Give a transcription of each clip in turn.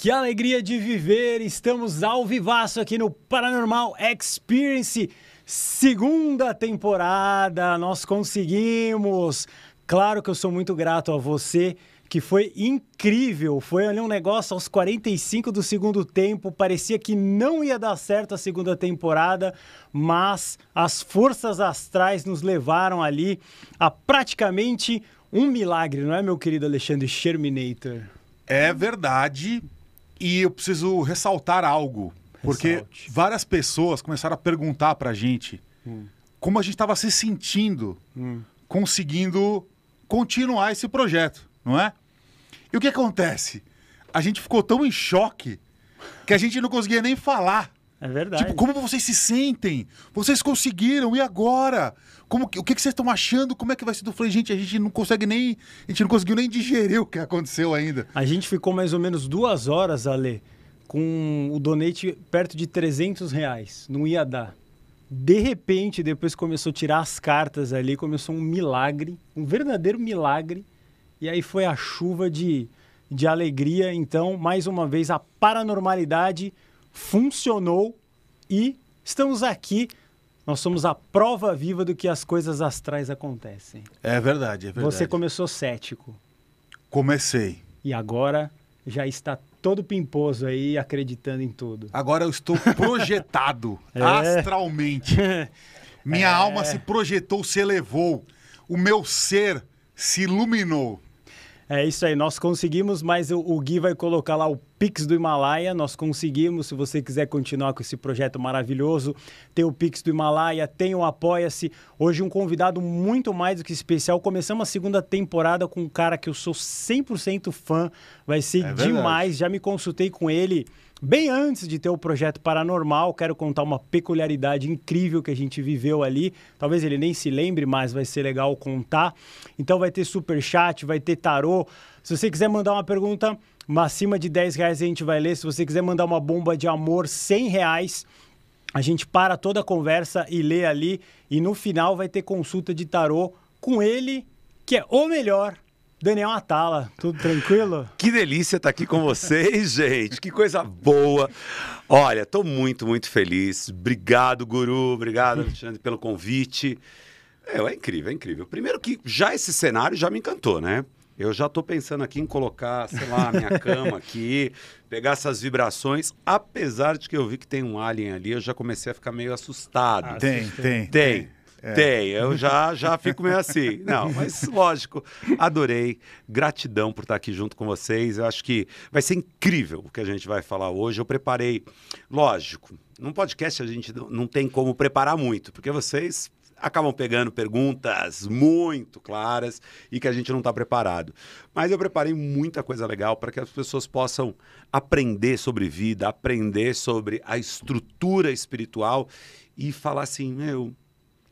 Que alegria de viver! Estamos ao vivaço aqui no Paranormal Experience, segunda temporada. Nós conseguimos! Claro que eu sou muito grato a você, que foi incrível. Foi ali um negócio aos 45 do segundo tempo. Parecia que não ia dar certo a segunda temporada, mas as forças astrais nos levaram ali a praticamente um milagre, não é, meu querido Alexandre Sherminator? É verdade, e eu preciso ressaltar algo, porque várias pessoas começaram a perguntar pra gente hum. como a gente estava se sentindo hum. conseguindo continuar esse projeto, não é? E o que acontece? A gente ficou tão em choque que a gente não conseguia nem falar é verdade. Tipo, como vocês se sentem? Vocês conseguiram, e agora? Como, o que, que vocês estão achando? Como é que vai ser do Falei, gente, a gente não consegue nem. A gente não conseguiu nem digerir o que aconteceu ainda. A gente ficou mais ou menos duas horas, Ale, com o donate perto de 300 reais. Não ia dar. De repente, depois começou a tirar as cartas ali, começou um milagre, um verdadeiro milagre. E aí foi a chuva de, de alegria. Então, mais uma vez, a paranormalidade funcionou e estamos aqui. Nós somos a prova viva do que as coisas astrais acontecem. É verdade, é verdade. Você começou cético. Comecei. E agora já está todo pimposo aí, acreditando em tudo. Agora eu estou projetado é. astralmente. Minha é. alma se projetou, se elevou. O meu ser se iluminou. É isso aí, nós conseguimos, mas o, o Gui vai colocar lá o Pix do Himalaia, nós conseguimos. Se você quiser continuar com esse projeto maravilhoso, tem o Pix do Himalaia, tem o Apoia-se. Hoje, um convidado muito mais do que especial. Começamos a segunda temporada com um cara que eu sou 100% fã, vai ser é demais. Já me consultei com ele. Bem antes de ter o projeto paranormal, quero contar uma peculiaridade incrível que a gente viveu ali. Talvez ele nem se lembre, mas vai ser legal contar. Então vai ter super chat, vai ter tarô. Se você quiser mandar uma pergunta, mas acima de 10 reais a gente vai ler. Se você quiser mandar uma bomba de amor, 100 reais. A gente para toda a conversa e lê ali. E no final vai ter consulta de tarô com ele, que é o melhor Daniel Atala, tudo tranquilo? Que delícia estar tá aqui com vocês, gente. Que coisa boa. Olha, estou muito, muito feliz. Obrigado, Guru. Obrigado, Alexandre, pelo convite. É, é incrível, é incrível. Primeiro que já esse cenário já me encantou, né? Eu já estou pensando aqui em colocar, sei lá, a minha cama aqui, pegar essas vibrações. Apesar de que eu vi que tem um alien ali, eu já comecei a ficar meio assustado. Ah, tem, tem, tem. Tem. É. Tem, eu já, já fico meio assim. Não, mas lógico, adorei. Gratidão por estar aqui junto com vocês. Eu acho que vai ser incrível o que a gente vai falar hoje. Eu preparei, lógico, num podcast a gente não tem como preparar muito, porque vocês acabam pegando perguntas muito claras e que a gente não está preparado. Mas eu preparei muita coisa legal para que as pessoas possam aprender sobre vida, aprender sobre a estrutura espiritual e falar assim: meu,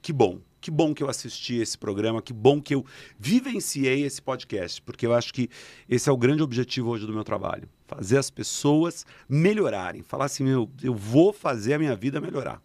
que bom. Que bom que eu assisti esse programa, que bom que eu vivenciei esse podcast, porque eu acho que esse é o grande objetivo hoje do meu trabalho: fazer as pessoas melhorarem, falar assim, meu, eu vou fazer a minha vida melhorar.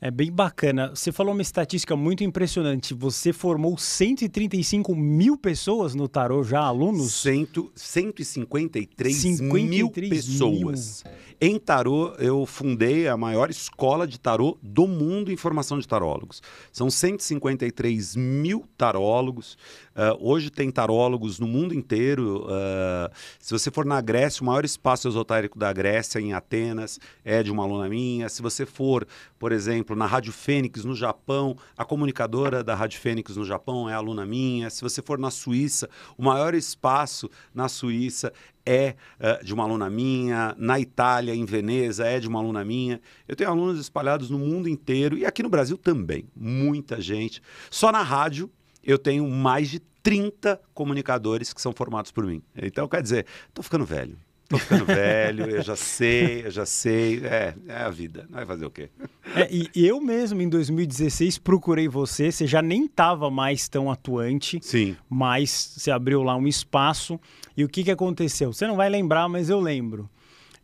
É bem bacana. Você falou uma estatística muito impressionante. Você formou 135 mil pessoas no tarô já, alunos? Cento, 153 mil pessoas. Mil. Em tarô, eu fundei a maior escola de tarô do mundo em formação de tarólogos. São 153 mil tarólogos. Uh, hoje tem tarólogos no mundo inteiro. Uh, se você for na Grécia, o maior espaço esotérico da Grécia, é em Atenas, é de uma aluna minha. Se você for, por exemplo, exemplo, na Rádio Fênix, no Japão, a comunicadora da Rádio Fênix no Japão é aluna minha. Se você for na Suíça, o maior espaço na Suíça é uh, de uma aluna minha, na Itália, em Veneza, é de uma aluna minha. Eu tenho alunos espalhados no mundo inteiro e aqui no Brasil também, muita gente. Só na rádio eu tenho mais de 30 comunicadores que são formados por mim. Então, quer dizer, estou ficando velho. Tô ficando velho, eu já sei, eu já sei. É, é a vida. Não vai fazer o quê? É, e eu mesmo, em 2016, procurei você. Você já nem estava mais tão atuante. Sim. Mas você abriu lá um espaço. E o que, que aconteceu? Você não vai lembrar, mas eu lembro.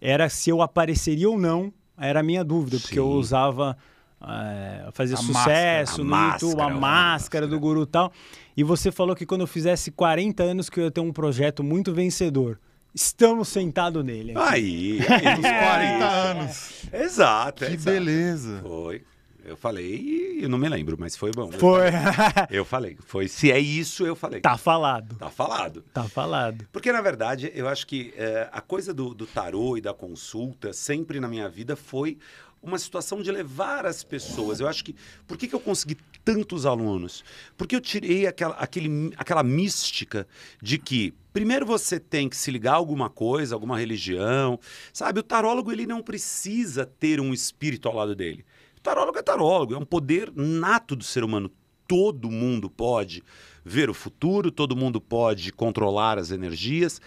Era se eu apareceria ou não, era a minha dúvida, Sim. porque eu usava é, eh, fazer sucesso máscara, a YouTube, máscara, a máscara do guru tal. E você falou que quando eu fizesse 40 anos que eu ia ter um projeto muito vencedor. Estamos sentados nele. Aqui. Aí, aí, 40 é, anos. É. Exato. Que exato. beleza. Foi. Eu falei e eu não me lembro, mas foi bom. Foi. Eu falei, eu falei, foi. Se é isso, eu falei. Tá falado. Tá falado. Tá falado. Porque, na verdade, eu acho que é, a coisa do, do tarô e da consulta sempre na minha vida foi uma situação de levar as pessoas. Eu acho que. Por que, que eu consegui tantos alunos? Porque eu tirei aquela, aquele, aquela mística de que. Primeiro você tem que se ligar a alguma coisa, alguma religião, sabe? O tarólogo ele não precisa ter um espírito ao lado dele. O tarólogo é tarólogo, é um poder nato do ser humano. Todo mundo pode ver o futuro, todo mundo pode controlar as energias,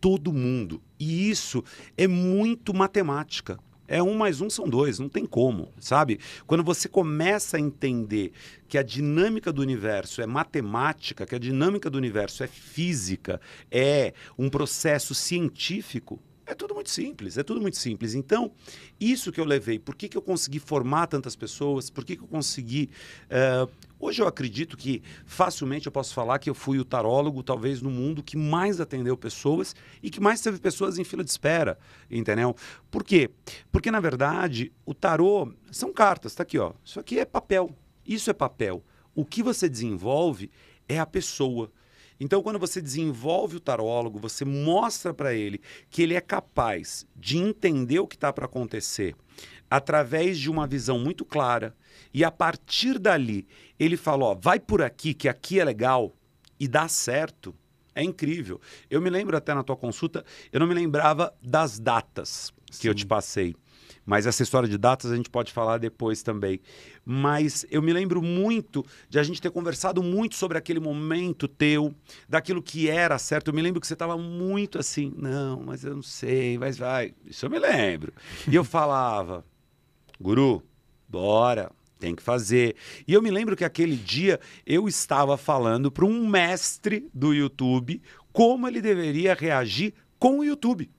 todo mundo. E isso é muito matemática é um mais um são dois, não tem como, sabe? Quando você começa a entender que a dinâmica do universo é matemática, que a dinâmica do universo é física, é um processo científico, é tudo muito simples, é tudo muito simples. Então, isso que eu levei, por que, que eu consegui formar tantas pessoas, por que, que eu consegui. Uh, hoje eu acredito que facilmente eu posso falar que eu fui o tarólogo, talvez no mundo, que mais atendeu pessoas e que mais teve pessoas em fila de espera, entendeu? Por quê? Porque, na verdade, o tarô são cartas, tá aqui, ó. Isso aqui é papel. Isso é papel. O que você desenvolve é a pessoa. Então, quando você desenvolve o tarólogo, você mostra para ele que ele é capaz de entender o que está para acontecer através de uma visão muito clara. E a partir dali, ele fala: ó, vai por aqui, que aqui é legal e dá certo. É incrível. Eu me lembro até na tua consulta, eu não me lembrava das datas que Sim. eu te passei. Mas essa história de datas a gente pode falar depois também. Mas eu me lembro muito de a gente ter conversado muito sobre aquele momento teu, daquilo que era certo. Eu me lembro que você estava muito assim, não, mas eu não sei, mas vai. Isso eu me lembro. E eu falava, guru, bora, tem que fazer. E eu me lembro que aquele dia eu estava falando para um mestre do YouTube como ele deveria reagir com o YouTube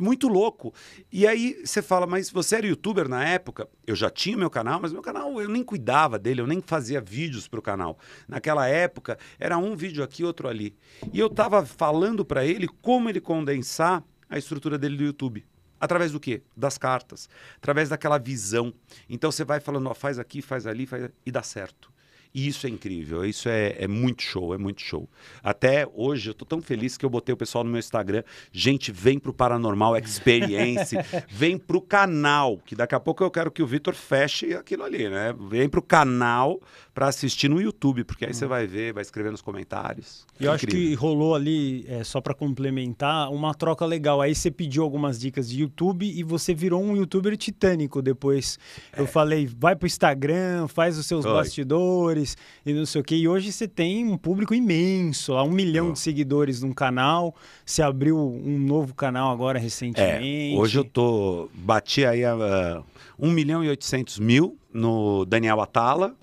muito louco. E aí você fala, mas você era youtuber na época? Eu já tinha meu canal, mas meu canal eu nem cuidava dele, eu nem fazia vídeos para o canal. Naquela época era um vídeo aqui, outro ali. E eu tava falando para ele como ele condensar a estrutura dele do YouTube. Através do quê? Das cartas. Através daquela visão. Então você vai falando, ó, faz aqui, faz ali, faz... e dá certo. E isso é incrível, isso é, é muito show, é muito show. Até hoje eu tô tão feliz que eu botei o pessoal no meu Instagram. Gente, vem pro Paranormal Experience, vem pro canal, que daqui a pouco eu quero que o Vitor feche aquilo ali, né? Vem pro canal para assistir no YouTube, porque aí hum. você uhum. vai ver, vai escrever nos comentários. E eu incrível. acho que rolou ali, é, só para complementar, uma troca legal. Aí você pediu algumas dicas de YouTube e você virou um youtuber titânico depois. É. Eu falei, vai pro Instagram, faz os seus Oi. bastidores seguidores e não sei o que E hoje você tem um público imenso, lá, um milhão oh. de seguidores num canal. Você abriu um novo canal agora é, recentemente. É, hoje eu tô. Bati aí a, uh, 1 milhão e 800 mil no Daniel Atala.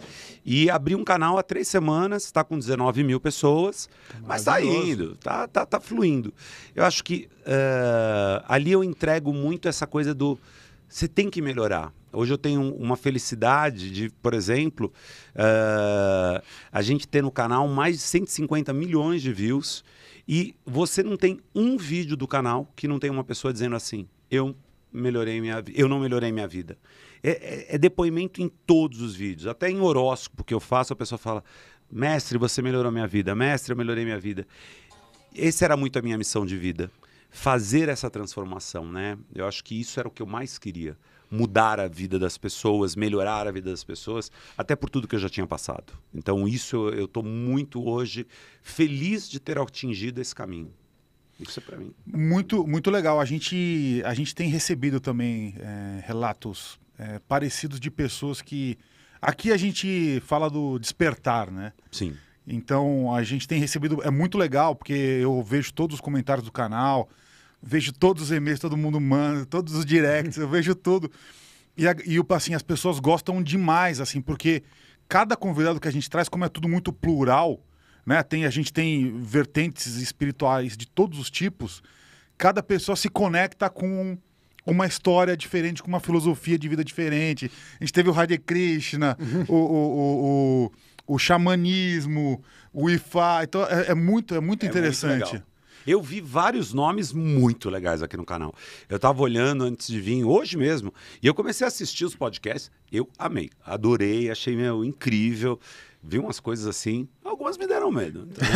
E abri um canal há três semanas, está com 19 mil pessoas, tá mas está indo, tá, tá, tá fluindo. Eu acho que uh, ali eu entrego muito essa coisa do você tem que melhorar. Hoje eu tenho uma felicidade de, por exemplo, uh, a gente ter no canal mais de 150 milhões de views e você não tem um vídeo do canal que não tem uma pessoa dizendo assim: eu melhorei minha, eu não melhorei minha vida. É, é, é depoimento em todos os vídeos, até em horóscopo que eu faço a pessoa fala: mestre, você melhorou minha vida, mestre, eu melhorei minha vida. Essa era muito a minha missão de vida fazer essa transformação, né? Eu acho que isso era o que eu mais queria, mudar a vida das pessoas, melhorar a vida das pessoas, até por tudo que eu já tinha passado. Então isso eu estou muito hoje feliz de ter atingido esse caminho. Isso é para mim. Muito, muito legal. A gente, a gente tem recebido também é, relatos é, parecidos de pessoas que aqui a gente fala do despertar, né? Sim. Então a gente tem recebido é muito legal porque eu vejo todos os comentários do canal vejo todos os e-mails, todo mundo manda, todos os directs, eu vejo tudo. E, a, e assim, as pessoas gostam demais, assim, porque cada convidado que a gente traz, como é tudo muito plural, né? Tem, a gente tem vertentes espirituais de todos os tipos, cada pessoa se conecta com uma história diferente, com uma filosofia de vida diferente. A gente teve o Hare Krishna, uhum. o o, o, o, o, xamanismo, o Ifá. Então é, é muito, é muito é interessante. Muito eu vi vários nomes muito legais aqui no canal. Eu estava olhando antes de vir, hoje mesmo, e eu comecei a assistir os podcasts. Eu amei, adorei, achei meu, incrível vi umas coisas assim, algumas me deram medo. Então,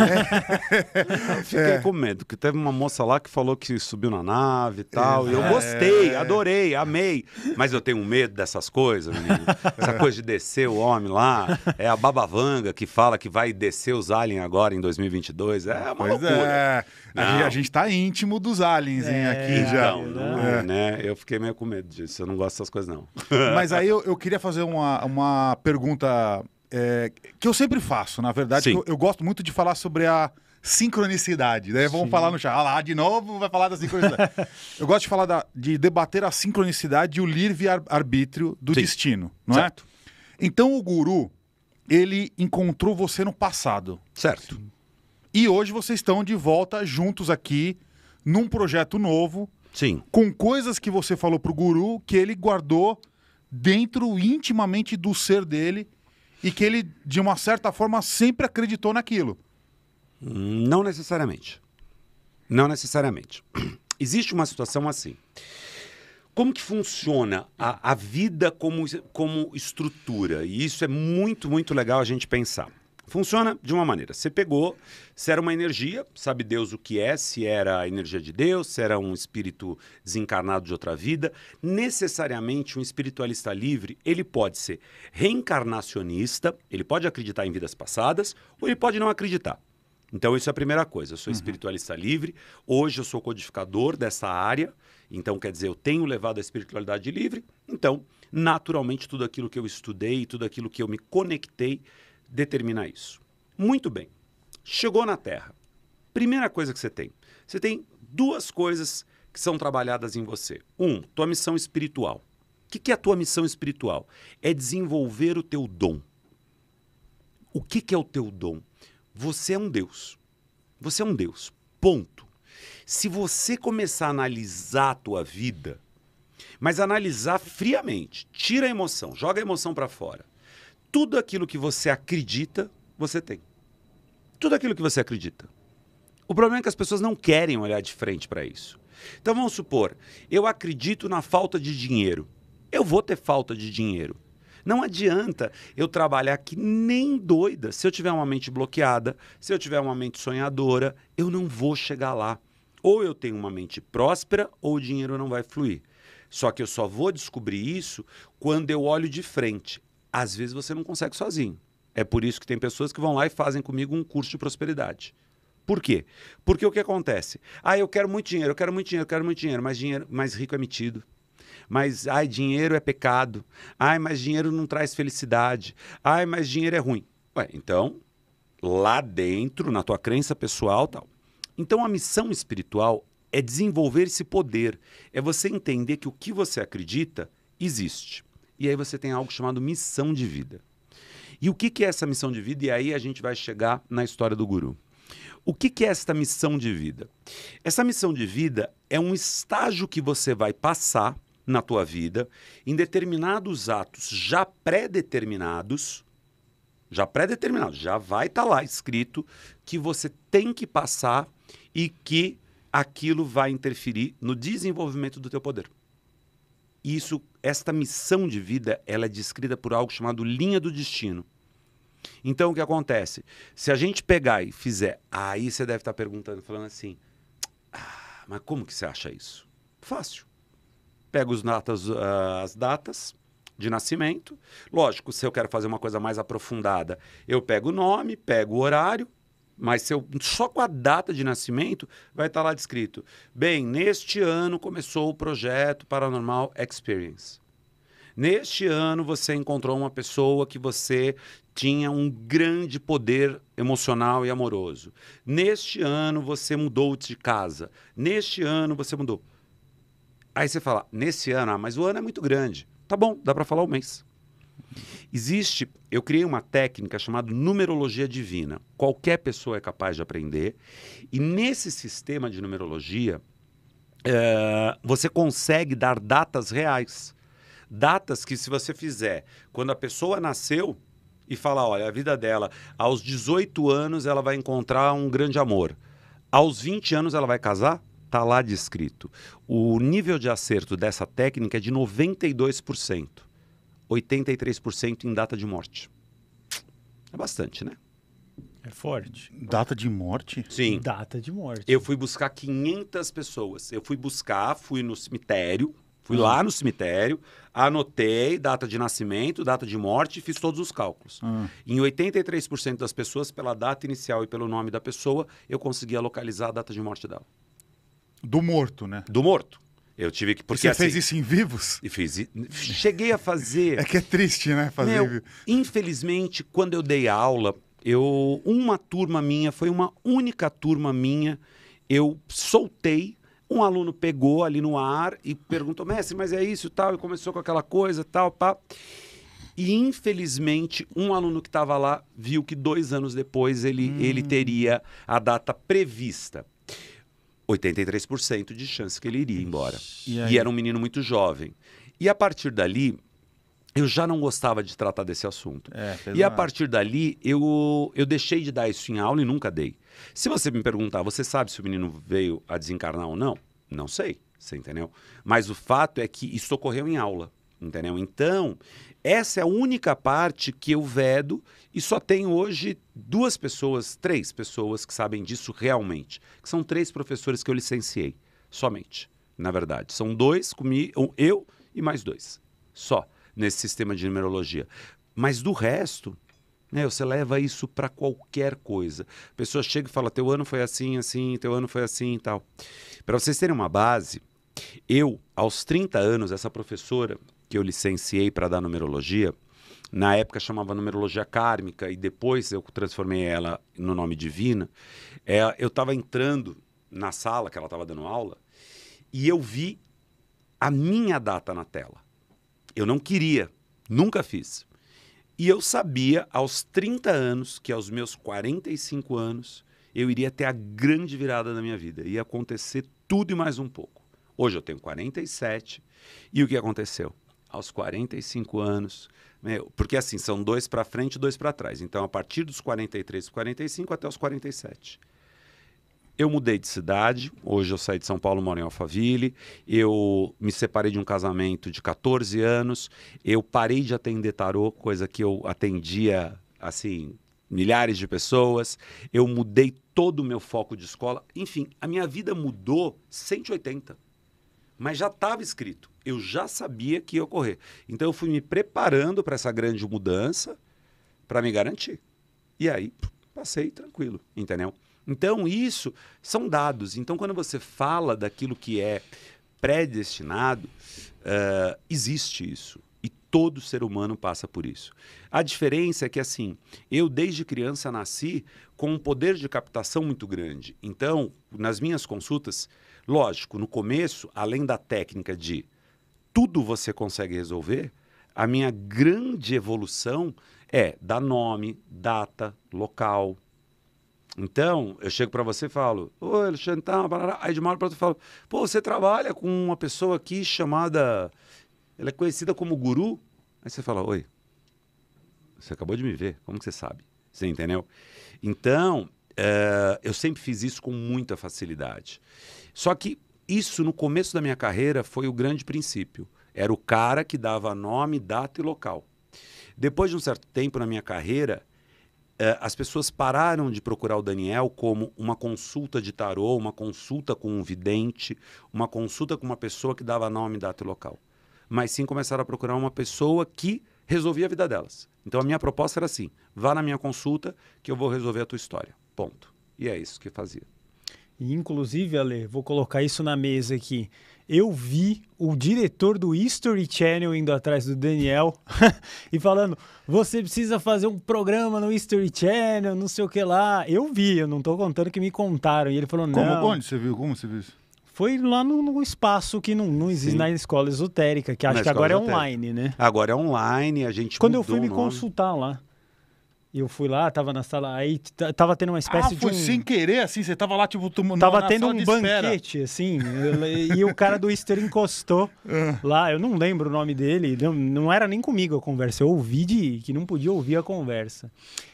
é. fiquei é. com medo, que teve uma moça lá que falou que subiu na nave e tal, é. e eu é. gostei, adorei, amei, mas eu tenho medo dessas coisas, menino. Essa coisa de descer o homem lá, é a babavanga que fala que vai descer os aliens agora em 2022, é uma pois loucura. É. A gente está íntimo dos aliens, hein, é. aqui já. Então, não, né? Eu fiquei meio com medo disso, eu não gosto dessas coisas não. Mas aí eu, eu queria fazer uma, uma pergunta é, que eu sempre faço, na verdade, eu, eu, gosto muito de falar sobre a sincronicidade, né? Vamos Sim. falar no chat. Ah lá, de novo vai falar da sincronicidade. eu gosto de falar da, de debater a sincronicidade e o livre-arbítrio do Sim. destino, não é? certo. é? Então o guru, ele encontrou você no passado. Certo. E hoje vocês estão de volta juntos aqui num projeto novo. Sim. Com coisas que você falou pro guru que ele guardou dentro intimamente do ser dele e que ele, de uma certa forma, sempre acreditou naquilo. Não necessariamente. Não necessariamente. Existe uma situação assim. Como que funciona a, a vida como, como estrutura? E isso é muito, muito legal a gente pensar. Funciona de uma maneira. Você pegou, se era uma energia, sabe Deus o que é, se era a energia de Deus, se era um espírito desencarnado de outra vida. Necessariamente, um espiritualista livre, ele pode ser reencarnacionista, ele pode acreditar em vidas passadas, ou ele pode não acreditar. Então, isso é a primeira coisa. Eu sou uhum. espiritualista livre, hoje eu sou codificador dessa área, então quer dizer, eu tenho levado a espiritualidade livre, então, naturalmente, tudo aquilo que eu estudei, tudo aquilo que eu me conectei determinar isso. Muito bem. Chegou na Terra. Primeira coisa que você tem. Você tem duas coisas que são trabalhadas em você. Um, tua missão espiritual. O que, que é a tua missão espiritual? É desenvolver o teu dom. O que, que é o teu dom? Você é um Deus. Você é um Deus. Ponto. Se você começar a analisar a tua vida, mas analisar friamente, tira a emoção, joga a emoção para fora tudo aquilo que você acredita, você tem. Tudo aquilo que você acredita. O problema é que as pessoas não querem olhar de frente para isso. Então vamos supor, eu acredito na falta de dinheiro. Eu vou ter falta de dinheiro. Não adianta eu trabalhar que nem doida. Se eu tiver uma mente bloqueada, se eu tiver uma mente sonhadora, eu não vou chegar lá. Ou eu tenho uma mente próspera, ou o dinheiro não vai fluir. Só que eu só vou descobrir isso quando eu olho de frente. Às vezes você não consegue sozinho. É por isso que tem pessoas que vão lá e fazem comigo um curso de prosperidade. Por quê? Porque o que acontece? Ah, eu quero muito dinheiro, eu quero muito dinheiro, eu quero muito dinheiro, mas dinheiro, mais rico é metido. Mas ai, dinheiro é pecado. Ai, mas dinheiro não traz felicidade. Ai, mas dinheiro é ruim. Ué, então, lá dentro, na tua crença pessoal, tal. Então a missão espiritual é desenvolver esse poder, é você entender que o que você acredita existe. E aí você tem algo chamado missão de vida. E o que, que é essa missão de vida? E aí a gente vai chegar na história do guru. O que, que é esta missão de vida? Essa missão de vida é um estágio que você vai passar na tua vida em determinados atos já pré-determinados, já pré-determinados, já vai estar tá lá escrito que você tem que passar e que aquilo vai interferir no desenvolvimento do teu poder isso, esta missão de vida, ela é descrita por algo chamado linha do destino. Então, o que acontece? Se a gente pegar e fizer, aí você deve estar perguntando, falando assim, ah, mas como que você acha isso? Fácil. Pega os datas, ah, as datas de nascimento. Lógico, se eu quero fazer uma coisa mais aprofundada, eu pego o nome, pego o horário, mas seu, só com a data de nascimento vai estar tá lá descrito. Bem, neste ano começou o projeto Paranormal Experience. Neste ano você encontrou uma pessoa que você tinha um grande poder emocional e amoroso. Neste ano você mudou de casa. Neste ano você mudou. Aí você fala, nesse ano, ah, mas o ano é muito grande. Tá bom, dá para falar o um mês. Existe, eu criei uma técnica chamada numerologia divina. Qualquer pessoa é capaz de aprender. E nesse sistema de numerologia, é, você consegue dar datas reais. Datas que, se você fizer, quando a pessoa nasceu e falar, olha, a vida dela, aos 18 anos ela vai encontrar um grande amor. Aos 20 anos ela vai casar, tá lá descrito. O nível de acerto dessa técnica é de 92%. 83% em data de morte. É bastante, né? É forte. Data de morte? Sim. Data de morte. Eu fui buscar 500 pessoas. Eu fui buscar, fui no cemitério, fui uhum. lá no cemitério, anotei data de nascimento, data de morte e fiz todos os cálculos. Uhum. Em 83% das pessoas, pela data inicial e pelo nome da pessoa, eu conseguia localizar a data de morte dela. Do morto, né? Do morto. Eu tive que. Porque, e você assim, fez isso em vivos? E fiz. Cheguei a fazer. é que é triste, né? Fazer. Meu, infelizmente, quando eu dei aula, eu uma turma minha, foi uma única turma minha, eu soltei. Um aluno pegou ali no ar e perguntou, mestre, mas é isso tal? E começou com aquela coisa tal, pá. E infelizmente, um aluno que estava lá viu que dois anos depois ele, hum. ele teria a data prevista. 83% de chance que ele iria embora. E, e, era um menino muito jovem. E a partir dali, eu já não gostava de tratar desse assunto. É, e a partir dali, eu, eu deixei de dar isso em aula e nunca dei. Se você me perguntar, você sabe se o menino veio a desencarnar ou não? Não sei, você entendeu? Mas o fato é que isso ocorreu em aula entendeu? Então, essa é a única parte que eu vedo e só tem hoje duas pessoas, três pessoas que sabem disso realmente, que são três professores que eu licenciei, somente, na verdade. São dois comigo, eu e mais dois, só, nesse sistema de numerologia. Mas do resto, né, você leva isso para qualquer coisa. A pessoa chega e fala, teu ano foi assim, assim, teu ano foi assim e tal. Para vocês terem uma base, eu, aos 30 anos, essa professora, que eu licenciei para dar numerologia, na época chamava numerologia kármica e depois eu transformei ela no nome divina. É, eu estava entrando na sala que ela estava dando aula e eu vi a minha data na tela. Eu não queria, nunca fiz. E eu sabia aos 30 anos que aos meus 45 anos eu iria ter a grande virada da minha vida. Ia acontecer tudo e mais um pouco. Hoje eu tenho 47 e o que aconteceu? aos 45 anos. Meu, né? porque assim, são dois para frente e dois para trás. Então, a partir dos 43, 45 até os 47. Eu mudei de cidade, hoje eu saí de São Paulo, moro em Alphaville. Eu me separei de um casamento de 14 anos. Eu parei de atender tarô, coisa que eu atendia, assim, milhares de pessoas. Eu mudei todo o meu foco de escola. Enfim, a minha vida mudou 180. Mas já estava escrito eu já sabia que ia ocorrer. Então eu fui me preparando para essa grande mudança para me garantir. E aí passei tranquilo, entendeu? Então isso são dados. Então quando você fala daquilo que é predestinado, uh, existe isso. E todo ser humano passa por isso. A diferença é que, assim, eu desde criança nasci com um poder de captação muito grande. Então, nas minhas consultas, lógico, no começo, além da técnica de tudo você consegue resolver, a minha grande evolução é dar nome, data, local. Então, eu chego para você e falo, oi, Alexandre, tá, aí de uma hora para outra eu falo, pô, você trabalha com uma pessoa aqui chamada, ela é conhecida como guru? Aí você fala, oi, você acabou de me ver, como que você sabe? Você entendeu? Então, uh, eu sempre fiz isso com muita facilidade. Só que isso, no começo da minha carreira, foi o grande princípio. Era o cara que dava nome, data e local. Depois de um certo tempo na minha carreira, eh, as pessoas pararam de procurar o Daniel como uma consulta de tarô, uma consulta com um vidente, uma consulta com uma pessoa que dava nome, data e local. Mas sim começaram a procurar uma pessoa que resolvia a vida delas. Então a minha proposta era assim: vá na minha consulta que eu vou resolver a tua história. Ponto. E é isso que fazia inclusive, Ale, vou colocar isso na mesa aqui. Eu vi o diretor do History Channel indo atrás do Daniel e falando: você precisa fazer um programa no History Channel, não sei o que lá. Eu vi, eu não estou contando que me contaram. E ele falou: não. Como? Onde você viu? Como você viu isso? Foi lá no, no, espaço que não, não existe Sim. na escola esotérica, que acho na que agora é esotérica. é online, né? Agora é online, a gente. Quando eu fui me nome. consultar lá e eu fui lá, tava na sala, aí tava tendo uma espécie ah, de. Um... sem querer, assim, você tava lá, tipo, tomando. Tava na tendo um banquete, espera. assim, e o cara do Easter encostou ah. lá, eu não lembro o nome dele, não, não era nem comigo a conversa, eu ouvi de que não podia ouvir a conversa.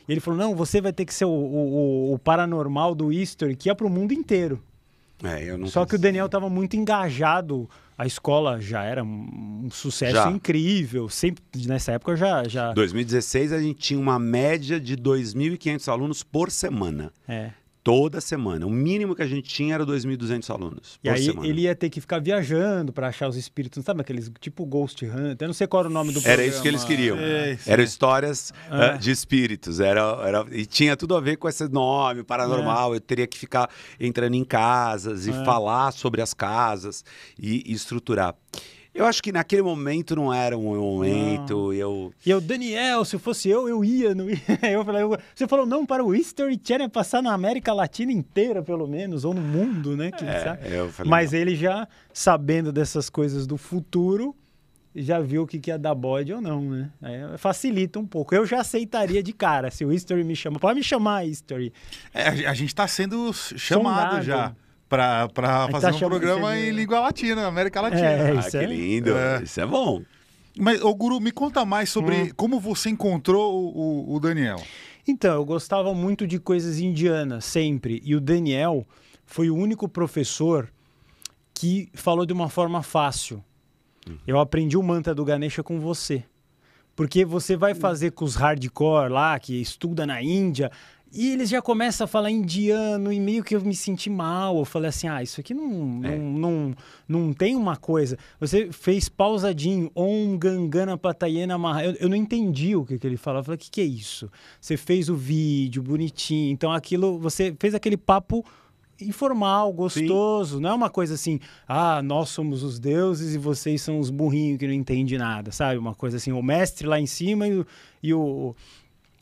E ele falou: não, você vai ter que ser o, o, o paranormal do Easter, que é pro mundo inteiro. É, Só que o Daniel estava muito engajado. A escola já era um sucesso já. incrível. Sempre nessa época já, já. 2016 a gente tinha uma média de 2.500 alunos por semana. É. Toda semana. O mínimo que a gente tinha era 2.200 alunos. E aí semana. ele ia ter que ficar viajando para achar os espíritos, sabe? Aqueles tipo Ghost Hunter. Eu não sei qual era o nome do programa. Era isso que eles queriam. É, Eram histórias é. uh, de espíritos. Era, era, e tinha tudo a ver com esse nome, paranormal. É. Eu teria que ficar entrando em casas e é. falar sobre as casas e, e estruturar. Eu acho que naquele momento não era um momento. Eu... E eu, Daniel, se fosse eu, eu ia. No... eu falei, eu... Você falou não para o History Channel passar na América Latina inteira, pelo menos, ou no mundo, né? É, falei, Mas não. ele já, sabendo dessas coisas do futuro, já viu o que, que ia é dar bode ou não, né? É, facilita um pouco. Eu já aceitaria de cara se o History me chama. Pode me chamar, History. É, a gente está sendo chamado Sondado. já para tá fazer tá um programa em língua latina, América Latina. É, ah, que é... lindo, é. isso é bom. Mas, ô Guru, me conta mais sobre hum. como você encontrou o, o Daniel. Então, eu gostava muito de coisas indianas, sempre. E o Daniel foi o único professor que falou de uma forma fácil. Uhum. Eu aprendi o mantra do Ganesha com você. Porque você vai hum. fazer com os hardcore lá, que estuda na Índia, e eles já começam a falar indiano e meio que eu me senti mal. Eu falei assim: ah, isso aqui não, é. não, não, não, tem uma coisa. Você fez pausadinho, on gangana patayena amarra. Eu, eu não entendi o que, que ele falava. Eu falei: o que, que é isso? Você fez o vídeo bonitinho. Então aquilo, você fez aquele papo informal, gostoso, Sim. não é uma coisa assim, ah, nós somos os deuses e vocês são os burrinhos que não entendem nada, sabe? Uma coisa assim, o mestre lá em cima e e o,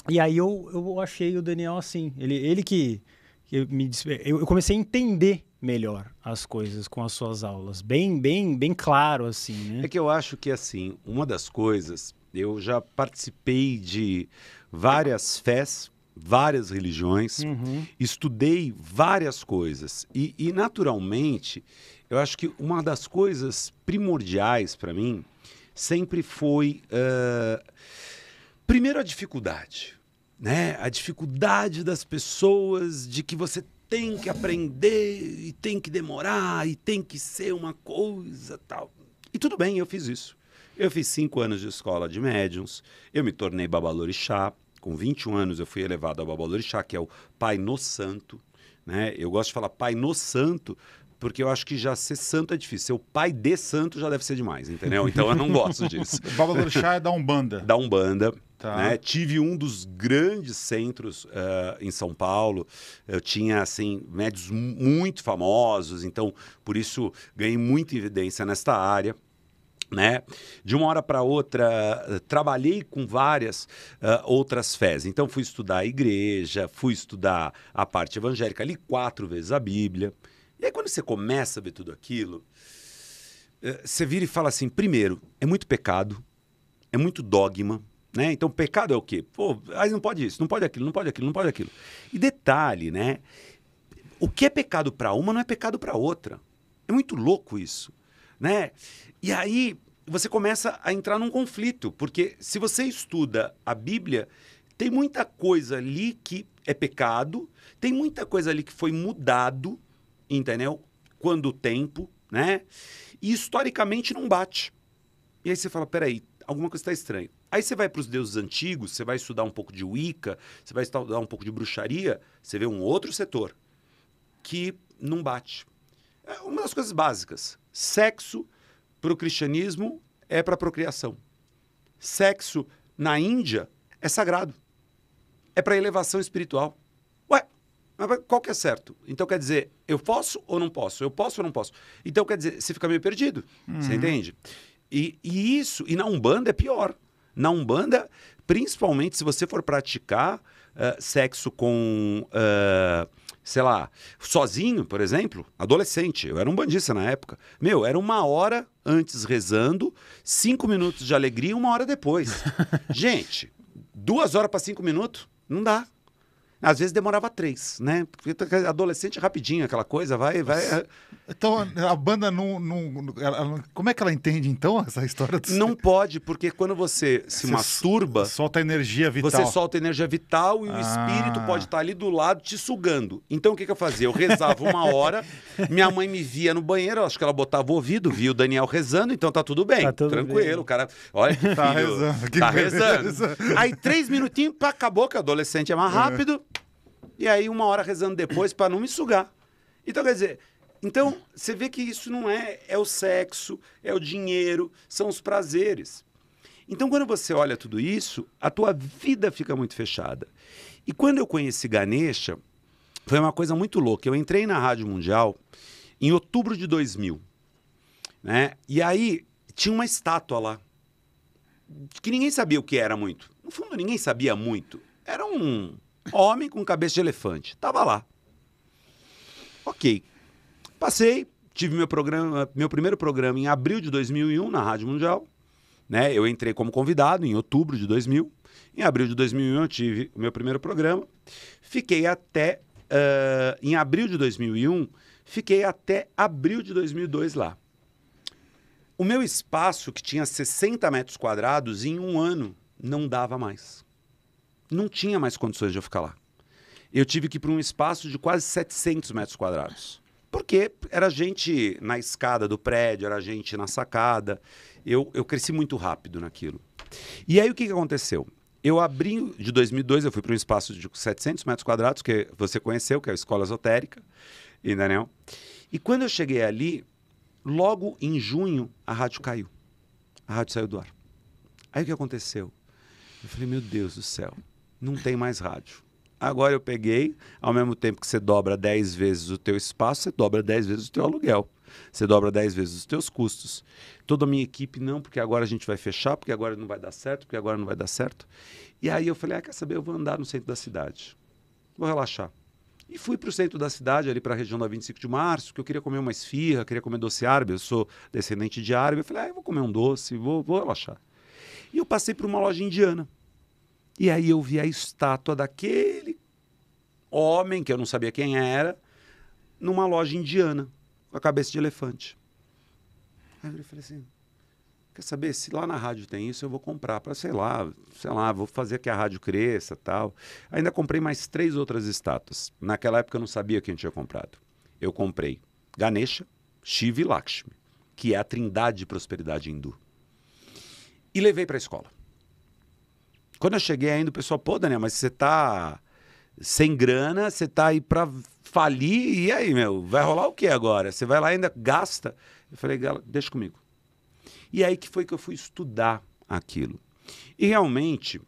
e aí eu, eu achei o Daniel assim. Ele, ele que, eu me eu, eu, comecei a entender melhor as coisas com as suas aulas, bem bem bem claro assim. Né? É que eu acho que assim uma das coisas eu já participei de várias fés, várias religiões, uhum. estudei várias coisas e, e naturalmente eu acho que uma das coisas primordiais para mim sempre foi uh, primeiro a dificuldade né? A dificuldade das pessoas de que você tem que aprender e tem que demorar e tem que ser uma coisa tal. E tudo bem, eu fiz isso. Eu fiz cinco anos de escola de médiums, eu me tornei babalorixá. Com 21 anos eu fui elevado a babalorixá, que é o pai no santo. Né? Eu gosto de falar pai no santo, porque eu acho que já ser santo é difícil. Ser o pai de santo já deve ser demais, entendeu? Então eu não gosto disso. babalorixá é da Umbanda. Da Umbanda. Tá. Né? Tive um dos grandes centros uh, em São Paulo. Eu tinha, assim, médios muito famosos. Então, por isso, ganhei muita evidência nesta área. Né? De uma hora para outra, eh, trabalhei com várias uh, outras fés. Então, fui estudar a igreja, fui estudar a parte evangélica, li quatro vezes a Bíblia. E aí, quando você começa a ver tudo aquilo, uh, você vira e fala assim: primeiro, é muito pecado, é muito dogma, né? Então, pecado é o quê? Pô, aí não pode isso, não pode aquilo, não pode aquilo, não pode aquilo. E detalhe, né? O que é pecado para uma não é pecado para outra. É muito louco isso, né? E aí você começa a entrar num conflito, porque se você estuda a Bíblia, tem muita coisa ali que é pecado, tem muita coisa ali que foi mudado, entendeu? Quando o tempo, né? E historicamente não bate. E aí você fala, peraí, alguma coisa está estranha. Aí você vai para os deuses antigos, você vai estudar um pouco de Wicca, você vai estudar um pouco de bruxaria, você vê um outro setor que não bate. É uma das coisas básicas. Sexo para o cristianismo é para procriação. Sexo na Índia é sagrado. É para elevação espiritual. Ué, mas qual que é certo? Então quer dizer, eu posso ou não posso? Eu posso ou não posso? Então quer dizer, você fica meio perdido. Uhum. Você entende? E, e isso, e na Umbanda é pior. Na Umbanda, principalmente se você for praticar uh, sexo com. Uh, sei lá, sozinho, por exemplo, adolescente, eu era um bandista na época. Meu, era uma hora antes rezando, cinco minutos de alegria e uma hora depois. Gente, duas horas para cinco minutos, não dá. Às vezes demorava três, né? Porque tá adolescente rapidinho, aquela coisa, vai, vai. É. Então a, banda não, não ela, Como é que ela entende então essa história? Do... Não pode, porque quando você se você masturba. Solta energia vital. Você solta energia vital e ah. o espírito ah. pode estar ali do lado te sugando. Então o que, que eu fazia? Eu rezava uma hora, minha mãe me via no banheiro, acho que ela botava o ouvido, via o Daniel rezando, então tá tudo bem, tá tudo tranquilo. Bem. O cara, olha que tá rezando. Que tá beleza. rezando. Aí três minutinhos, pá, acabou, que adolescente é mais é. rápido. É. E aí, uma hora rezando depois para não me sugar. Então, quer dizer, então você vê que isso não é. É o sexo, é o dinheiro, são os prazeres. Então, quando você olha tudo isso, a tua vida fica muito fechada. E quando eu conheci Ganesha, foi uma coisa muito louca. Eu entrei na Rádio Mundial em outubro de 2000. Né? E aí tinha uma estátua lá, que ninguém sabia o que era muito. No fundo, ninguém sabia muito. Era um, Homem com cabeça de elefante. Tava lá. Ok. Passei, tive meu, programa, meu primeiro programa em abril de 2001 na Rádio Mundial. Né? Eu entrei como convidado em outubro de 2000. Em abril de 2001 eu tive o meu primeiro programa. Fiquei até... Uh, em abril de 2001, fiquei até abril de 2002 lá. O meu espaço, que tinha 60 metros quadrados, em um ano não dava mais não tinha mais condições de eu ficar lá. Eu tive que ir para um espaço de quase 700 metros quadrados. Porque era gente na escada do prédio, era gente na sacada. Eu, eu cresci muito rápido naquilo. E aí o que, que aconteceu? Eu abri, de 2002, eu fui para um espaço de 700 metros quadrados, que você conheceu, que é a Escola Esotérica, não. E quando eu cheguei ali, logo em junho, a rádio caiu. A rádio saiu do ar. Aí o que aconteceu? Eu falei, meu Deus do céu não tem mais rádio. Agora eu peguei, ao mesmo tempo que você dobra 10 vezes o teu espaço, você dobra 10 vezes o teu aluguel. Você dobra 10 vezes os teus custos. Toda a minha equipe, não, porque agora a gente vai fechar, porque agora não vai dar certo, porque agora não vai dar certo. E aí eu falei, ah, quer saber, eu vou andar no centro da cidade. Vou relaxar. E fui para o centro da cidade, ali para a região da 25 de março, que eu queria comer uma esfirra, queria comer doce árabe, eu sou descendente de árabe. Eu falei, ah, eu vou comer um doce, vou, vou relaxar. E eu passei por uma loja indiana. E aí eu vi a estátua daquele homem, que eu não sabia quem era, numa loja indiana, com a cabeça de elefante. Aí eu falei assim, quer saber, se lá na rádio tem isso, eu vou comprar para, sei lá, sei lá, vou fazer que a rádio cresça tal. Ainda comprei mais três outras estátuas. Naquela época eu não sabia quem tinha comprado. Eu comprei Ganesha, Shiva e Lakshmi, que é a trindade de prosperidade hindu. E levei para a escola. Quando eu cheguei ainda, o pessoal, pô, Daniel, mas você tá sem grana, você tá aí pra falir, e aí, meu, vai rolar o que agora? Você vai lá ainda gasta? Eu falei, deixa comigo. E aí que foi que eu fui estudar aquilo. E realmente,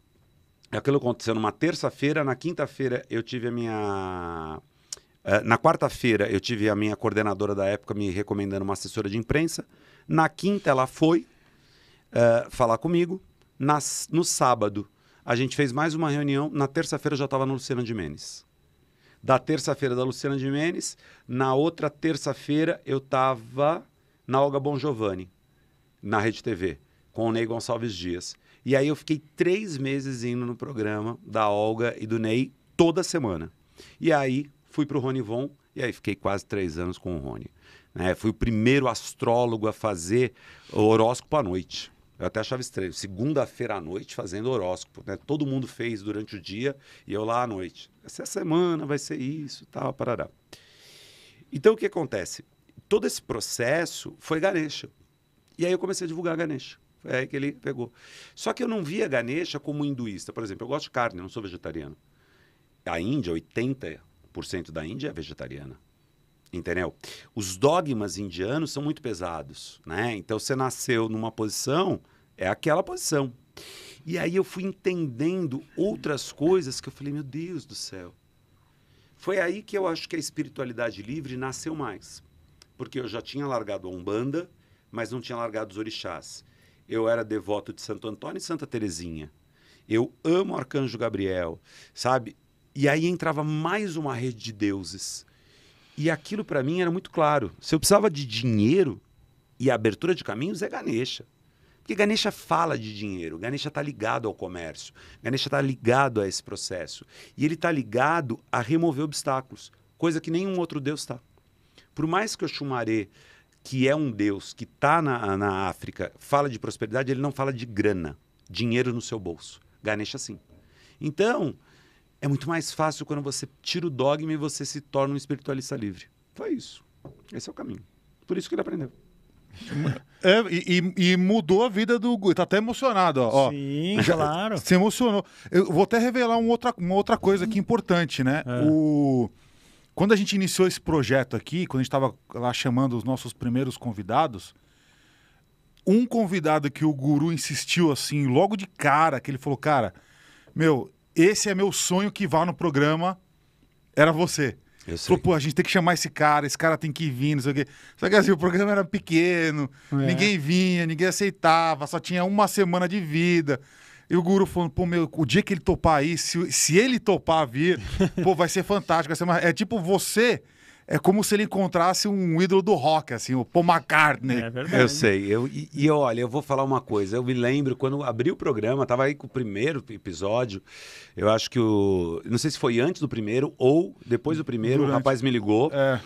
aquilo aconteceu numa terça-feira, na quinta-feira eu tive a minha. Eh, na quarta-feira eu tive a minha coordenadora da época me recomendando uma assessora de imprensa. Na quinta ela foi uh, falar comigo. Nas, no sábado a gente fez mais uma reunião. Na terça-feira eu já estava no Luciano de Menes. Da terça-feira da Luciana de Menes, na outra terça-feira eu estava na Olga Bon Giovanni, na Rede TV, com o Ney Gonçalves Dias. E aí eu fiquei três meses indo no programa da Olga e do Ney toda semana. E aí fui para o Rony Von, e aí fiquei quase três anos com o Rony. Né? Fui o primeiro astrólogo a fazer horóscopo à noite. Eu até achava estranho. Segunda-feira à noite fazendo horóscopo, né? Todo mundo fez durante o dia e eu lá à noite. Essa semana vai ser isso, tal, parará. Então o que acontece? Todo esse processo foi Ganesha. E aí eu comecei a divulgar Ganesha. Foi aí que ele pegou. Só que eu não via Ganesha como hinduísta. Por exemplo, eu gosto de carne, não sou vegetariano. A Índia, 80% da Índia é vegetariana. Entendeu? Os dogmas indianos são muito pesados, né? Então você nasceu numa posição, é aquela posição. E aí eu fui entendendo outras coisas que eu falei, meu Deus do céu. Foi aí que eu acho que a espiritualidade livre nasceu mais. Porque eu já tinha largado a Umbanda, mas não tinha largado os orixás. Eu era devoto de Santo Antônio e Santa Terezinha. Eu amo o Arcanjo Gabriel, sabe? E aí entrava mais uma rede de deuses e aquilo para mim era muito claro. Se eu precisava de dinheiro e abertura de caminhos, é Ganesha. Porque Ganesha fala de dinheiro, Ganesha está ligado ao comércio, Ganesha está ligado a esse processo. E ele está ligado a remover obstáculos, coisa que nenhum outro deus está. Por mais que o Xumaré, que é um deus que está na, na África, fala de prosperidade, ele não fala de grana, dinheiro no seu bolso. Ganesha sim. Então, é muito mais fácil quando você tira o dogma e você se torna um espiritualista livre. Foi isso. Esse é o caminho. Por isso que ele aprendeu. É, e, e, mudou a vida do Gui. Tá até emocionado, ó. Sim, ó. claro. Se emocionou. Eu vou até revelar uma outra, uma outra coisa aqui importante, né? É. O... Quando a gente iniciou esse projeto aqui, quando a gente estava lá chamando os nossos primeiros convidados, um convidado que o guru insistiu assim, logo de cara, que ele falou: Cara, meu, esse é meu sonho que vá no programa, era você. Falou, pô, a gente tem que chamar esse cara, esse cara tem que vir, não sei o quê. Só que assim, o programa era pequeno, é. ninguém vinha, ninguém aceitava, só tinha uma semana de vida. E o guru falou: pô, meu, o dia que ele topar aí, se, se ele topar vir, pô, vai ser fantástico. Vai ser uma... É tipo você é como se ele encontrasse um ídolo do rock, assim, o Paul McCartney. É verdade. Eu sei. Eu, e, e, olha, eu vou falar uma coisa. Eu me lembro quando abri o programa, tava aí com o primeiro episódio. Eu acho que o. Não sei se foi antes do primeiro ou depois do primeiro, Durante. o rapaz me ligou. É.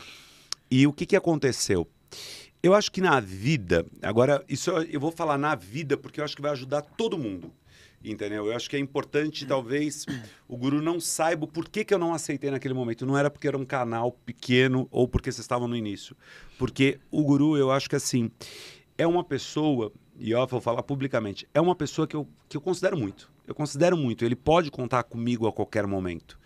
E o que, que aconteceu? Eu acho que na vida, agora, isso eu, eu vou falar na vida, porque eu acho que vai ajudar todo mundo. Entendeu? Eu acho que é importante, é. talvez, o guru não saiba por que, que eu não aceitei naquele momento. Não era porque era um canal pequeno ou porque vocês estavam no início. Porque o guru, eu acho que assim, é uma pessoa, e ó, vou falar publicamente, é uma pessoa que eu, que eu considero muito. Eu considero muito. Ele pode contar comigo a qualquer momento.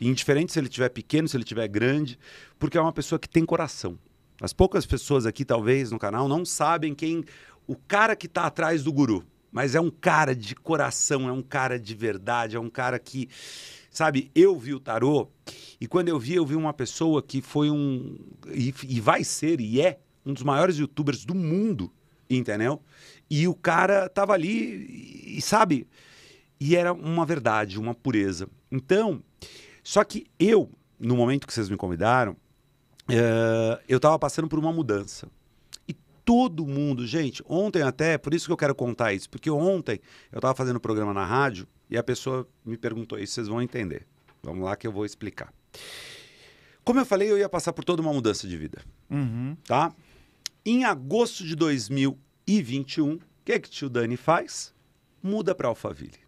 E indiferente se ele tiver pequeno, se ele tiver grande, porque é uma pessoa que tem coração. As poucas pessoas aqui, talvez, no canal, não sabem quem. O cara que está atrás do guru mas é um cara de coração, é um cara de verdade, é um cara que. Sabe, eu vi o tarô e quando eu vi, eu vi uma pessoa que foi um. E, e vai ser, e é, um dos maiores youtubers do mundo, entendeu? E o cara tava ali e, e sabe? E era uma verdade, uma pureza. Então, só que eu, no momento que vocês me convidaram, uh, eu tava passando por uma mudança todo mundo. Gente, ontem até, por isso que eu quero contar isso, porque ontem eu estava fazendo um programa na rádio e a pessoa me perguntou isso, vocês vão entender. Vamos lá que eu vou explicar. Como eu falei, eu ia passar por toda uma mudança de vida. Uhum. Tá? Em agosto de 2021, o que é que tio Dani faz? Muda para Alphaville.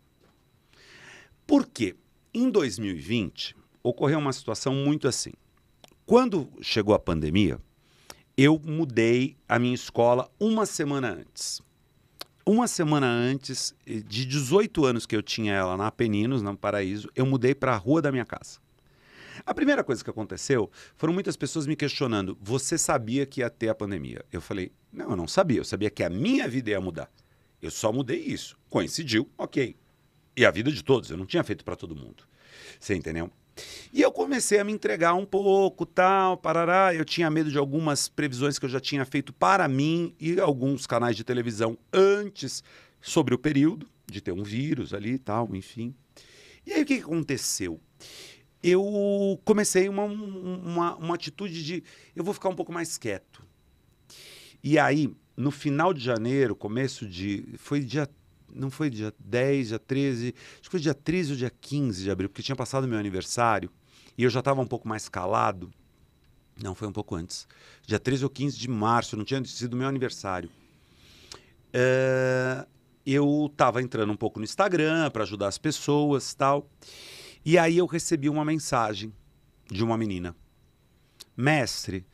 Por quê? Em 2020, ocorreu uma situação muito assim. Quando chegou a pandemia, eu mudei a minha escola uma semana antes. Uma semana antes, eh, de 18 anos que eu tinha ela na Península no Paraíso, eu mudei para a rua da minha casa. A primeira coisa que aconteceu foram muitas pessoas me questionando: você sabia que ia ter a pandemia? Eu falei: não, eu não sabia. Eu sabia que a minha vida ia mudar. Eu só mudei isso. Coincidiu, ok. E a vida de todos. Eu não tinha feito para todo mundo. Você entendeu? E eu comecei a me entregar um pouco, tal, parará. Eu tinha medo de algumas previsões que eu já tinha feito para mim e alguns canais de televisão antes sobre o período, de ter um vírus ali e tal, enfim. E aí o que aconteceu? Eu comecei uma, uma, uma atitude de eu vou ficar um pouco mais quieto. E aí, no final de janeiro, começo de. Foi dia não foi dia 10, dia 13, acho que foi dia 13 ou dia 15 de abril, porque tinha passado meu aniversário e eu já estava um pouco mais calado. Não, foi um pouco antes. Dia 13 ou 15 de março, não tinha sido meu aniversário. Eh, eu estava entrando um pouco no Instagram para ajudar as pessoas tal. E aí eu recebi uma mensagem de uma menina: Mestre,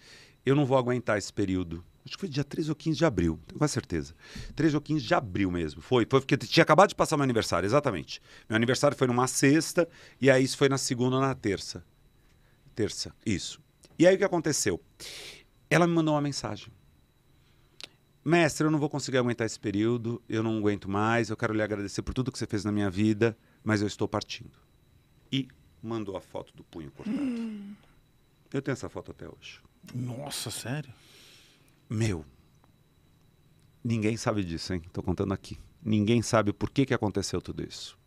eu não vou aguentar esse período. Acho que foi dia 13 ou 15 de abril, tenho quase certeza. 13 ou 15 de abril mesmo. Foi, foi porque tinha acabado de passar meu aniversário, exatamente. Meu aniversário foi numa sexta, e aí isso foi na segunda ou na terça. Terça, isso. E aí o que aconteceu? Ela me mandou uma mensagem. Mestre, eu não vou conseguir aguentar esse período, eu não aguento mais, eu quero lhe agradecer por tudo que você fez na minha vida, mas eu estou partindo. E mandou a foto do punho cortado. Hum. Eu tenho essa foto até hoje. Nossa, sério? Meu, ninguém sabe disso, hein? Estou contando aqui. Ninguém sabe por que, que aconteceu tudo isso.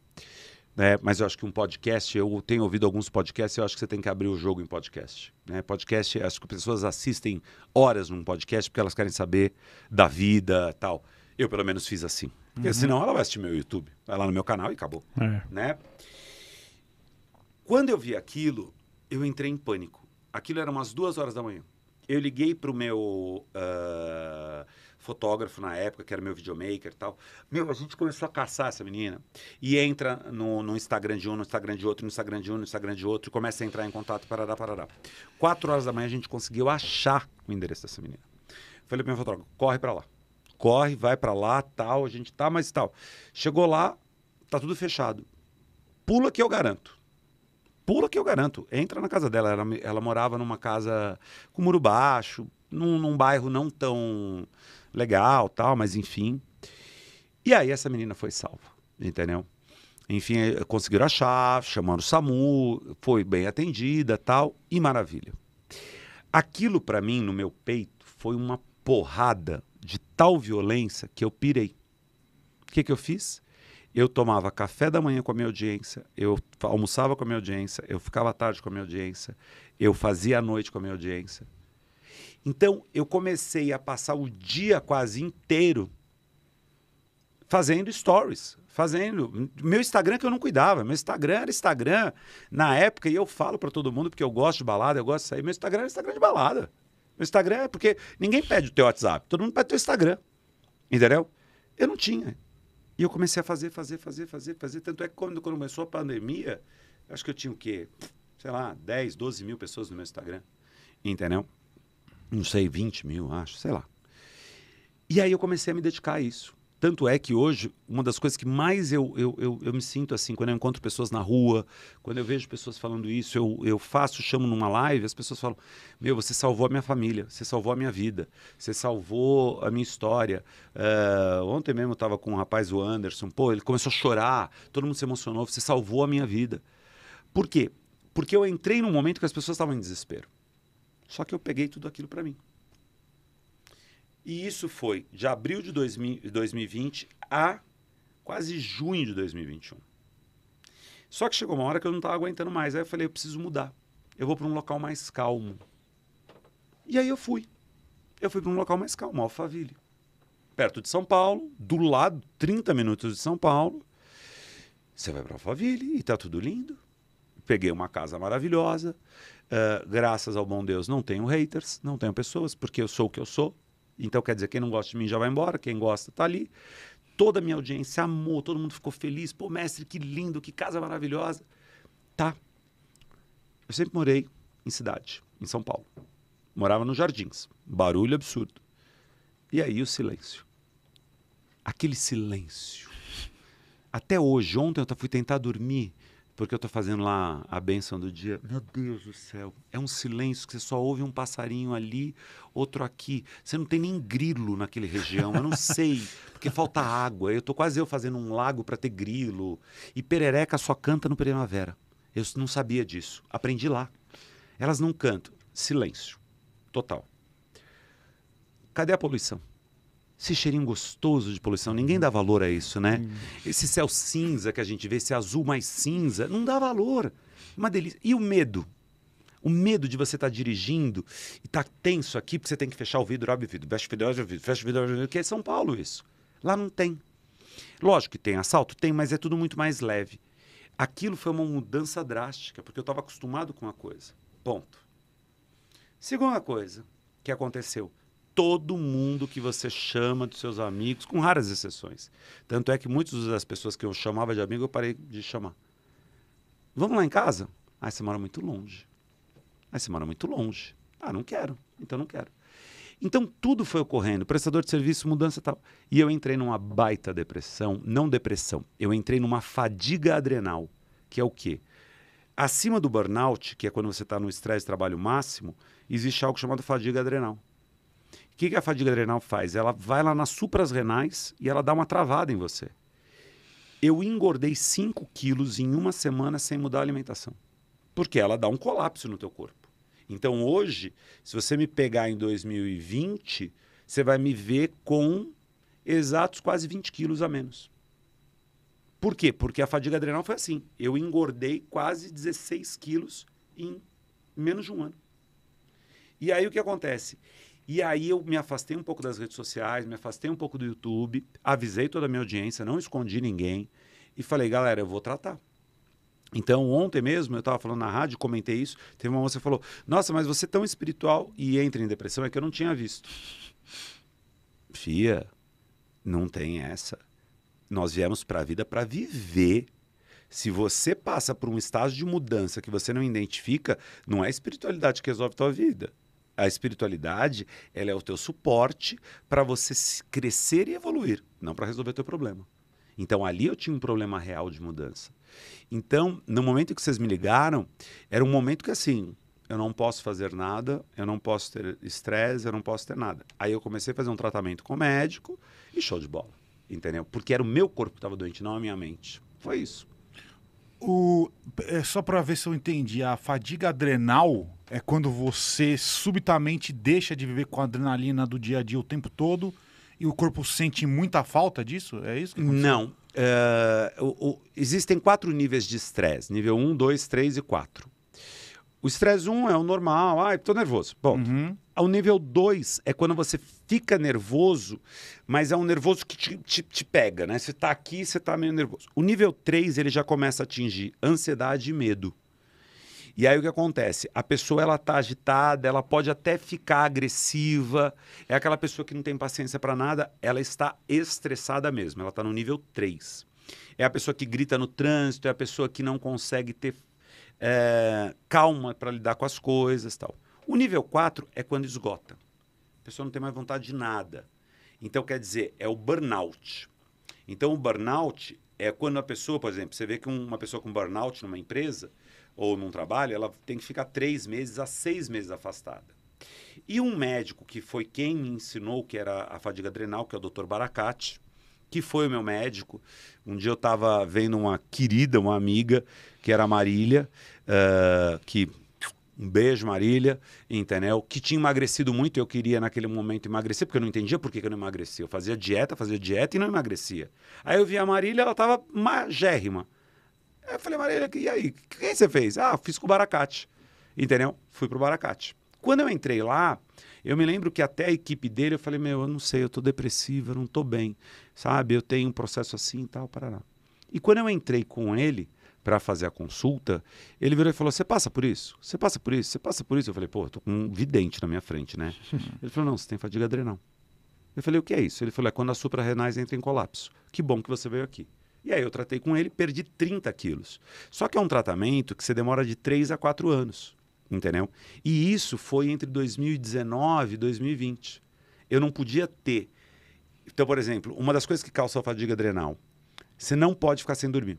Né? Mas eu acho que um podcast, eu tenho ouvido alguns podcasts, eu acho que você tem que abrir o jogo em podcast. Né? Podcast, acho que pessoas assistem horas num podcast porque elas querem saber da vida tal. Eu, pelo menos, fiz assim. Porque uhum. senão ela vai assistir meu YouTube, vai lá no meu canal e acabou. É. Né? Quando eu vi aquilo, eu entrei em pânico. Aquilo era umas duas horas da manhã eu liguei para o meu uh, fotógrafo na época, que era meu videomaker e tal. Meu, a gente começou a caçar essa menina. E entra no, no Instagram de um, no Instagram de outro, no Instagram de um, no Instagram de outro. E começa a entrar em contato, parará, parará. Quatro horas da manhã a gente conseguiu achar o endereço dessa menina. Falei para meu fotógrafo, corre para lá. Corre, vai para lá, tal, a gente tá, mas tal. Chegou lá, tá tudo fechado. Pula que eu garanto pula que eu garanto. Entra na casa dela. Ela, ela morava numa casa com muro baixo, num, num, bairro não tão legal, tal, mas enfim. E aí essa menina foi salva, entendeu? Enfim, eh, conseguiram achar, chamaram o SAMU, foi bem atendida, tal, e maravilha. Aquilo para mim no meu peito foi uma porrada de tal violência que eu pirei. O que que eu fiz? eu tomava café da manhã com a minha audiência, eu almoçava com a minha audiência, eu ficava à tarde com a minha audiência, eu fazia à noite com a minha audiência. Então, eu comecei a passar o dia quase inteiro fazendo stories, fazendo meu Instagram que eu não cuidava, meu Instagram era Instagram na época e eu falo para todo mundo porque eu gosto de balada, eu gosto de sair, meu Instagram era Instagram de balada. Meu Instagram é porque ninguém pede o teu WhatsApp, todo mundo pede o teu Instagram. Entendeu? Eu não tinha. E eu comecei a fazer, fazer, fazer, fazer, fazer. Tanto é que quando, quando começou a pandemia, acho que eu tinha o quê? Sei lá, 10, 12 mil pessoas no meu Instagram. Entendeu? Não sei, 20 mil, acho, sei lá. E aí eu comecei a me dedicar a isso. Tanto é que hoje, uma das coisas que mais eu, eu, eu, eu, me sinto assim, quando eu encontro pessoas na rua, quando eu vejo pessoas falando isso, eu, eu faço, chamo numa live, as pessoas falam: Meu, você salvou a minha família, você salvou a minha vida, você salvou a minha história. Uh, ontem mesmo eu estava com um rapaz, o Anderson, pô, ele começou a chorar, todo mundo se emocionou, você salvou a minha vida. Por quê? Porque eu entrei num momento que as pessoas estavam em desespero. Só que eu peguei tudo aquilo para mim. E isso foi de abril de 2020 a quase junho de 2021. Só que chegou uma hora que eu não estava aguentando mais. Aí eu falei, eu preciso mudar. Eu vou para um local mais calmo. E aí eu fui. Eu fui para um local mais calmo, Alphaville. Perto de São Paulo, do lado, 30 minutos de São Paulo. Você vai para Alphaville e tá tudo lindo. Peguei uma casa maravilhosa. Uh, graças ao bom Deus, não tenho haters, não tenho pessoas, porque eu sou o que eu sou. Então, quer dizer, quem não gosta de mim já vai embora, quem gosta está ali. Toda a minha audiência amou, todo mundo ficou feliz. Pô, mestre, que lindo, que casa maravilhosa. Tá. Eu sempre morei em cidade, em São Paulo. Morava nos jardins. Barulho absurdo. E aí o silêncio. Aquele silêncio. Até hoje, ontem eu fui tentar dormir porque eu estou fazendo lá a benção do dia. Meu Deus do céu, é um silêncio que você só ouve um passarinho ali, outro aqui. Você não tem nem grilo naquele região, eu não sei, porque falta água. Eu estou quase eu fazendo um lago para ter grilo. E perereca só canta no primavera. Eu não sabia disso. Aprendi lá. Elas não cantam. Silêncio. Total. Cadê a poluição? esse cheirinho gostoso de poluição, ninguém dá valor a isso, né? Hum. Esse céu cinza que a gente vê, esse azul mais cinza, não dá valor. Uma delícia. E o medo? O medo de você estar tá dirigindo e estar tá tenso aqui, porque você tem que fechar o vidro, abre o vidro, fecha o vidro, abre o vidro, fecha o vidro, abre o vidro, que é São Paulo isso. Lá não tem. Lógico que tem assalto, tem, mas é tudo muito mais leve. Aquilo foi uma mudança drástica, porque eu estava acostumado com uma coisa. Ponto. Segunda coisa que aconteceu todo mundo que você chama dos seus amigos, com raras exceções. Tanto é que muitas das pessoas que eu chamava de amigo, eu parei de chamar. Vamos lá em casa? Ah, você mora muito longe. Ah, você mora muito longe. Ah, não quero. Então não quero. Então tudo foi ocorrendo, prestador de serviço, mudança e tal. E eu entrei numa baita depressão, não depressão, eu entrei numa fadiga adrenal, que é o quê? Acima do burnout, que é quando você está no estresse de trabalho máximo, existe algo chamado fadiga adrenal. O que, que a fadiga adrenal faz? Ela vai lá nas supras renais e ela dá uma travada em você. Eu engordei 5 quilos em uma semana sem mudar a alimentação. Porque ela dá um colapso no teu corpo. Então hoje, se você me pegar em 2020, você vai me ver com exatos quase 20 quilos a menos. Por quê? Porque a fadiga adrenal foi assim. Eu engordei quase 16 quilos em menos de um ano. E aí o que acontece? E aí eu me afastei um pouco das redes sociais, me afastei um pouco do YouTube, avisei toda a minha audiência, não escondi ninguém e falei, galera, eu vou tratar. Então, ontem mesmo, eu estava falando na rádio, comentei isso, teve uma moça que falou, nossa, mas você é tão espiritual e entra em depressão, é que eu não tinha visto. Fia, não tem essa. Nós viemos para a vida para viver. Se você passa por um estágio de mudança que você não identifica, não é espiritualidade que resolve tua vida. A espiritualidade, ela é o teu suporte para você crescer e evoluir, não para resolver teu problema. Então ali eu tinha um problema real de mudança. Então, no momento que vocês me ligaram, era um momento que assim, eu não posso fazer nada, eu não posso ter estresse, eu não posso ter nada. Aí eu comecei a fazer um tratamento com médico e show de bola, entendeu? Porque era o meu corpo que estava doente, não a minha mente. Foi isso. O, é só para ver se eu entendi, a fadiga adrenal é quando você subitamente deixa de viver com a adrenalina do dia a dia o tempo todo e o corpo sente muita falta disso? É isso que aconteceu? Não. Uh, o, o, existem quatro níveis de estresse: nível 1, 2, 3 e 4. O estresse 1 é o normal, Ai, tô nervoso. Bom, uhum ao nível 2 é quando você fica nervoso, mas é um nervoso que te, te, te pega, né? Você tá aqui, você tá meio nervoso. O nível 3, ele já começa a atingir ansiedade e medo. E aí o que acontece? A pessoa ela tá agitada, ela pode até ficar agressiva. É aquela pessoa que não tem paciência para nada, ela está estressada mesmo, ela está no nível 3. É a pessoa que grita no trânsito, é a pessoa que não consegue ter é, calma para lidar com as coisas, tal. O nível 4 é quando esgota. A pessoa não tem mais vontade de nada. Então, quer dizer, é o burnout. Então, o burnout é quando a pessoa, por exemplo, você vê que uma pessoa com burnout numa empresa ou num trabalho, ela tem que ficar três meses a seis meses afastada. E um médico que foi quem me ensinou que era a fadiga adrenal, que é o Dr. Baracate, que foi o meu médico. Um dia eu estava vendo uma querida, uma amiga, que era a Marília, uh, que um beijo, Marília, entendeu? Que tinha emagrecido muito, eu queria naquele momento emagrecer, porque eu não entendia por que, eu não emagrecia. Eu fazia dieta, fazia dieta e não emagrecia. Aí eu vi a Marília, ela tava magérrima. Aí eu falei, Marília, e aí? O que você fez? Ah, fiz com o Baracate. Entendeu? Fui pro Baracate. Quando eu entrei lá, eu me lembro que até a equipe dele, eu falei, meu, eu não sei, eu tô depressiva, eu não tô bem, sabe? Eu tenho um processo assim e tal, parará. E quando eu entrei com ele, para fazer a consulta, ele virou e falou: Você passa por isso? Você passa por isso? Você passa por isso? Eu falei: Pô, tô com um vidente na minha frente, né? ele falou: Não, você tem fadiga adrenal. Eu falei: O que é isso? Ele falou: É quando as suprarrenais entram em colapso. Que bom que você veio aqui. E aí eu tratei com ele, perdi 30 quilos. Só que é um tratamento que você demora de 3 a 4 anos, entendeu? E isso foi entre 2019 e 2020. Eu não podia ter. Então, por exemplo, uma das coisas que causa a fadiga adrenal, você não pode ficar sem dormir.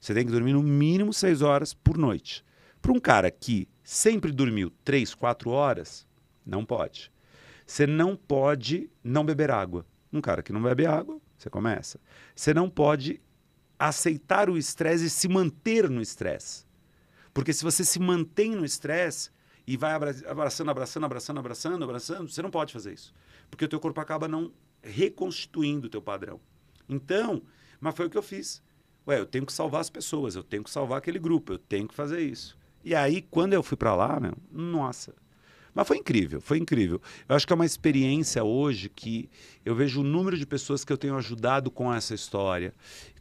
Você tem que dormir no mínimo 6 horas por noite. Para um cara que sempre dormiu 3, 4 horas, não pode. Você não pode não beber água. Um cara que não bebe água, você começa. Você não pode aceitar o estresse e se manter no estresse. Porque se você se mantém no estresse e vai abraçando, abraçando, abraçando, abraçando, abraçando, você não pode fazer isso. Porque o teu corpo acaba não reconstituindo o teu padrão. Então, mas foi o que eu fiz. Ué, eu tenho que salvar as pessoas, eu tenho que salvar aquele grupo, eu tenho que fazer isso. E aí, quando eu fui para lá, meu, nossa. Mas foi incrível, foi incrível. Eu acho que é uma experiência hoje que eu vejo o número de pessoas que eu tenho ajudado com essa história,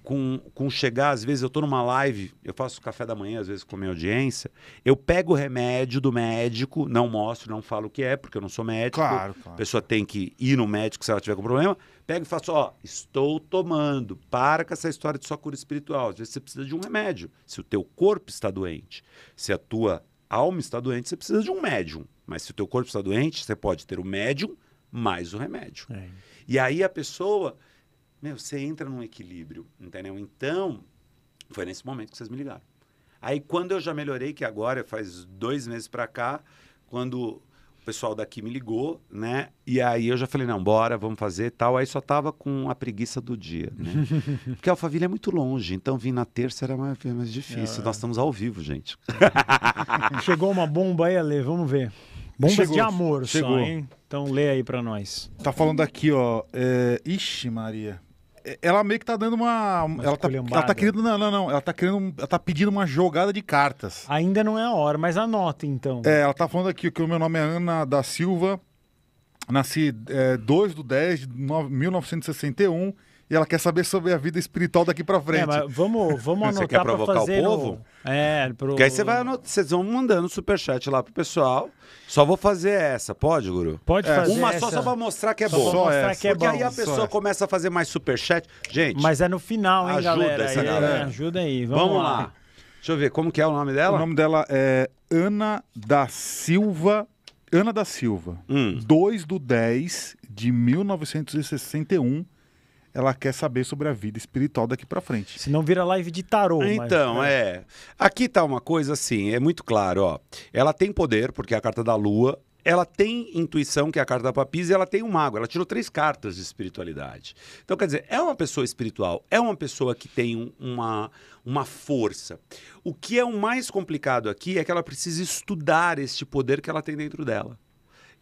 com, com chegar, às vezes eu estou numa live, eu faço café da manhã, às vezes com a minha audiência, eu pego o remédio do médico, não mostro, não falo o que é, porque eu não sou médico. Claro, claro. A pessoa tem que ir no médico se ela tiver com problema. Pego e faço, ó, estou tomando, para com essa história de só cura espiritual. Às vezes você precisa de um remédio. Se o teu corpo está doente, se a tua alma está doente, você precisa de um médium. Mas se o teu corpo está doente, você pode ter o médium mais o remédio. É. E aí a pessoa meu, você entra num equilíbrio, entendeu? Então, foi nesse momento que vocês me ligaram. Aí, quando eu já melhorei, que agora faz dois meses para cá, quando o pessoal daqui me ligou, né? E aí eu já falei, não, bora, vamos fazer tal. Aí só tava com a preguiça do dia, né? Porque a Alphaville é muito longe, então vir na terça era mais, mais difícil. É. Nós estamos ao vivo, gente. Chegou uma bomba aí, Ale, vamos ver. Bombas Chegou. de amor Chegou. só, hein? Então lê aí para nós. Tá falando aqui, ó. É... Ixi, Maria ela meio que tá dando uma. ela, tá, ela tá querendo. Não, não, não. Ela tá querendo. Ela tá pedindo uma jogada de cartas. Ainda não é a hora, mas anota então. É, ela tá falando aqui que o meu nome é Ana da Silva. Nasci é, 2 do 10 de 1961 e ela quer saber sobre a vida espiritual daqui para é, frente. É, mas vamos, vamos anotar você quer provocar fazer o povo? O... É, pro... Porque aí você vai anot... vocês vão mandando superchat lá pro pessoal. Só vou fazer essa, pode, Guru? Pode é. fazer Uma essa. só só pra mostrar que é boa. bom. Só essa. que é Porque bom. aí a pessoa começa a fazer mais superchat. Gente... Mas é no final, hein, ajuda galera? Essa galera. É, ajuda aí, vamos, vamos lá. lá. Deixa eu ver, como que é o nome dela? O nome dela é Ana da Silva... Ana da Silva, hum. 2 do 10 de 1961, ela quer saber sobre a vida espiritual daqui para frente. Se não vira live de tarô. Então, mas... Né? é. Aqui tá uma coisa assim, é muito claro, ó. Ela tem poder, porque é a carta da lua, ela tem intuição, que é a carta da papisa, e ela tem um mago. Ela tirou três cartas de espiritualidade. Então, quer dizer, é uma pessoa espiritual, é uma pessoa que tem uma, uma força. O que é o mais complicado aqui é que ela precisa estudar este poder que ela tem dentro dela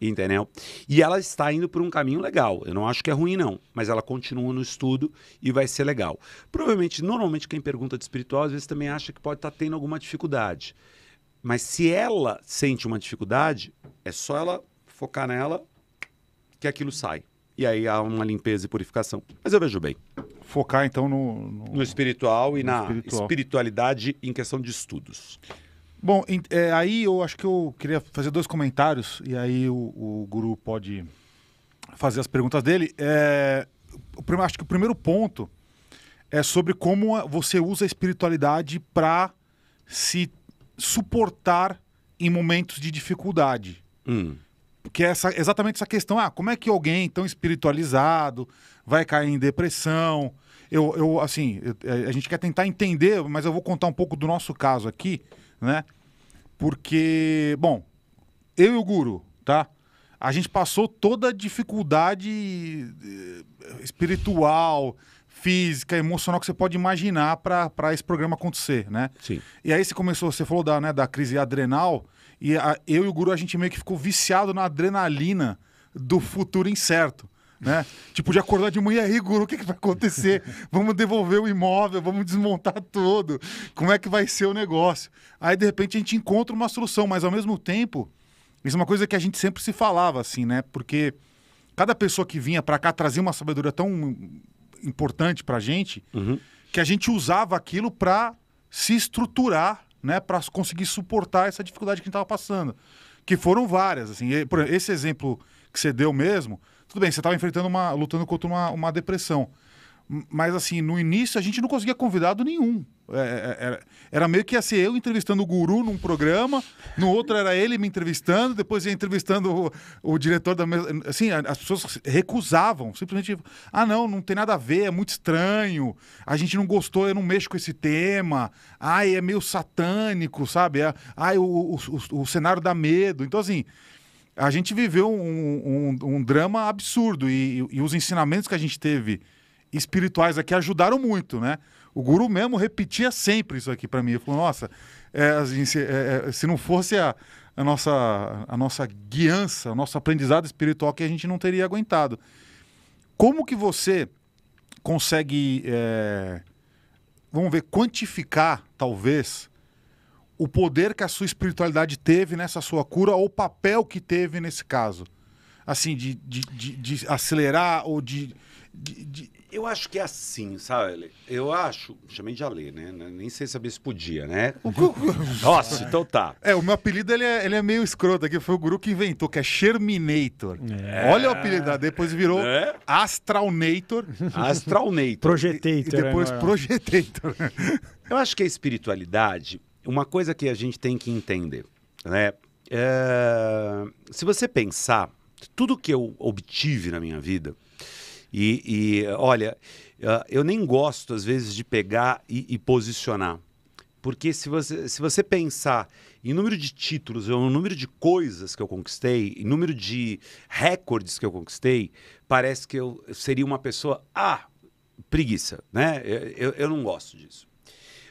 entendeu? E ela está indo por um caminho legal. Eu não acho que é ruim, não, mas ela continua no estudo e vai ser legal. Provavelmente, normalmente, quem pergunta de espiritual às vezes também acha que pode estar tá tendo alguma dificuldade. Mas se ela sente uma dificuldade, é só ela focar nela que aquilo sai. E aí há uma limpeza e purificação. Mas eu vejo bem. Focar então no, no... no espiritual e no na espiritual. espiritualidade em questão de estudos. Bom, é, aí eu acho que eu queria fazer dois comentários e aí o, o Guru pode fazer as perguntas dele. É, eu acho que o primeiro ponto é sobre como você usa a espiritualidade para se suportar em momentos de dificuldade. Hum. Que é essa, exatamente essa questão: ah, como é que alguém tão espiritualizado vai cair em depressão? Eu, eu assim, eu, é, a gente quer tentar entender, mas eu vou contar um pouco do nosso caso aqui né? Porque, bom, eu e o Guru, tá? A gente passou toda a dificuldade eh, espiritual, física, emocional que você pode imaginar para esse programa acontecer, né? Sim. E aí você começou, você falou da, né, da crise adrenal, e a, eu e o Guru, a gente meio que ficou viciado na adrenalina do futuro incerto né? Tipo, de acordar de manhã, aí, guru, o que, que vai acontecer? Vamos devolver o imóvel, vamos desmontar tudo. Como é que vai ser o negócio? Aí, de repente, a gente encontra uma solução, mas ao mesmo tempo, isso é uma coisa que a gente sempre se falava, assim, né? Porque cada pessoa que vinha para cá trazia uma sabedoria tão importante pra gente uhum. que a gente usava aquilo para se estruturar, né? Para conseguir suportar essa dificuldade que a gente tava passando. Que foram várias, assim. Esse exemplo que você deu mesmo tudo bem, você estava enfrentando uma. lutando contra uma, uma depressão. Mas assim, no início a gente não conseguia convidado nenhum. É, é, é, era, era, meio que ia ser eu entrevistando o guru num programa, no outro era ele me entrevistando, depois ia entrevistando o, o diretor da mesa. Assim, as pessoas recusavam, simplesmente, ah, não, não tem nada a ver, é muito estranho, a gente não gostou, eu não mexo com esse tema, ai, é meio satânico, sabe? Ai, o, o, o, o cenário dá medo. Então, assim, a gente viveu um, um, um drama absurdo e, e, os ensinamentos que a gente teve espirituais aqui ajudaram muito, né? O guru mesmo repetia sempre isso aqui para mim. Ele falou: Nossa, é, assim, se, é, é, se, não fosse a, a, nossa, a nossa guiança, o nosso aprendizado espiritual, que a gente não teria aguentado. Como que você consegue, é, vamos ver, quantificar, talvez, o poder que a sua espiritualidade teve nessa sua cura ou o papel que teve nesse caso? Assim, de, de, de, de acelerar ou de, de, Eu acho que é assim, sabe, Ale? Eu acho. Chamei de Ale, né? Nem sei saber se podia, né? Nossa, então tá. É, o meu apelido ele é, ele é meio escroto aqui. Foi o guru que inventou, que é Sherminator. É. Olha o apelido, depois virou é. Astralnator. Astralnator. Projetator. E, e depois é, Projetator. Eu acho que a espiritualidade uma coisa que a gente tem que entender, né? É, se você pensar, tudo que eu obtive na minha vida, e, e olha, ah, eu nem gosto às vezes de pegar e, e posicionar. Porque se você, se você pensar em número de títulos, ou número de coisas que eu conquistei, em número de recordes que eu conquistei, parece que eu seria uma pessoa, ah, preguiça, né? Eu, eu não gosto disso.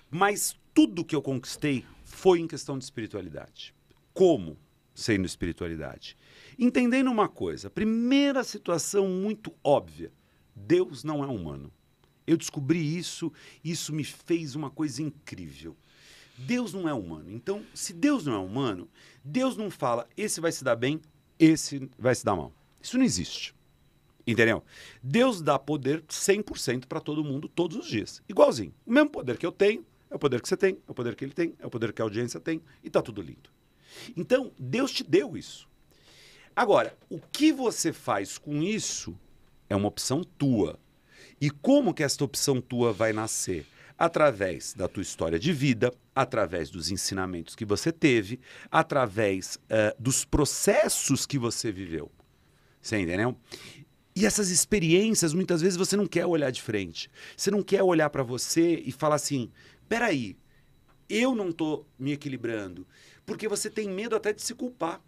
Mas tudo que eu conquistei foi em questão de espiritualidade. Como sendo espiritualidade? Entendendo uma coisa, primeira situação muito óbvia: Deus não é humano. Eu descobri isso, isso me fez uma coisa incrível. Deus não é humano. Então, se Deus não é humano, Deus não fala esse vai se dar bem, esse vai se dar mal. Isso não existe. Entendeu? Deus dá poder 100% para todo mundo todos os dias. Igualzinho. O mesmo poder que eu tenho, é o poder que você tem, é o poder que ele tem, é o poder que a audiência tem, e está tudo lindo. Então, Deus te deu isso. Agora, o que você faz com isso é uma opção tua. E como que esta opção tua vai nascer? Através da tua história de vida, através dos ensinamentos que você teve, através uh, dos processos que você viveu. Você entendeu? E essas experiências, muitas vezes, você não quer olhar de frente. Você não quer olhar para você e falar assim: peraí, eu não estou me equilibrando. Porque você tem medo até de se culpar.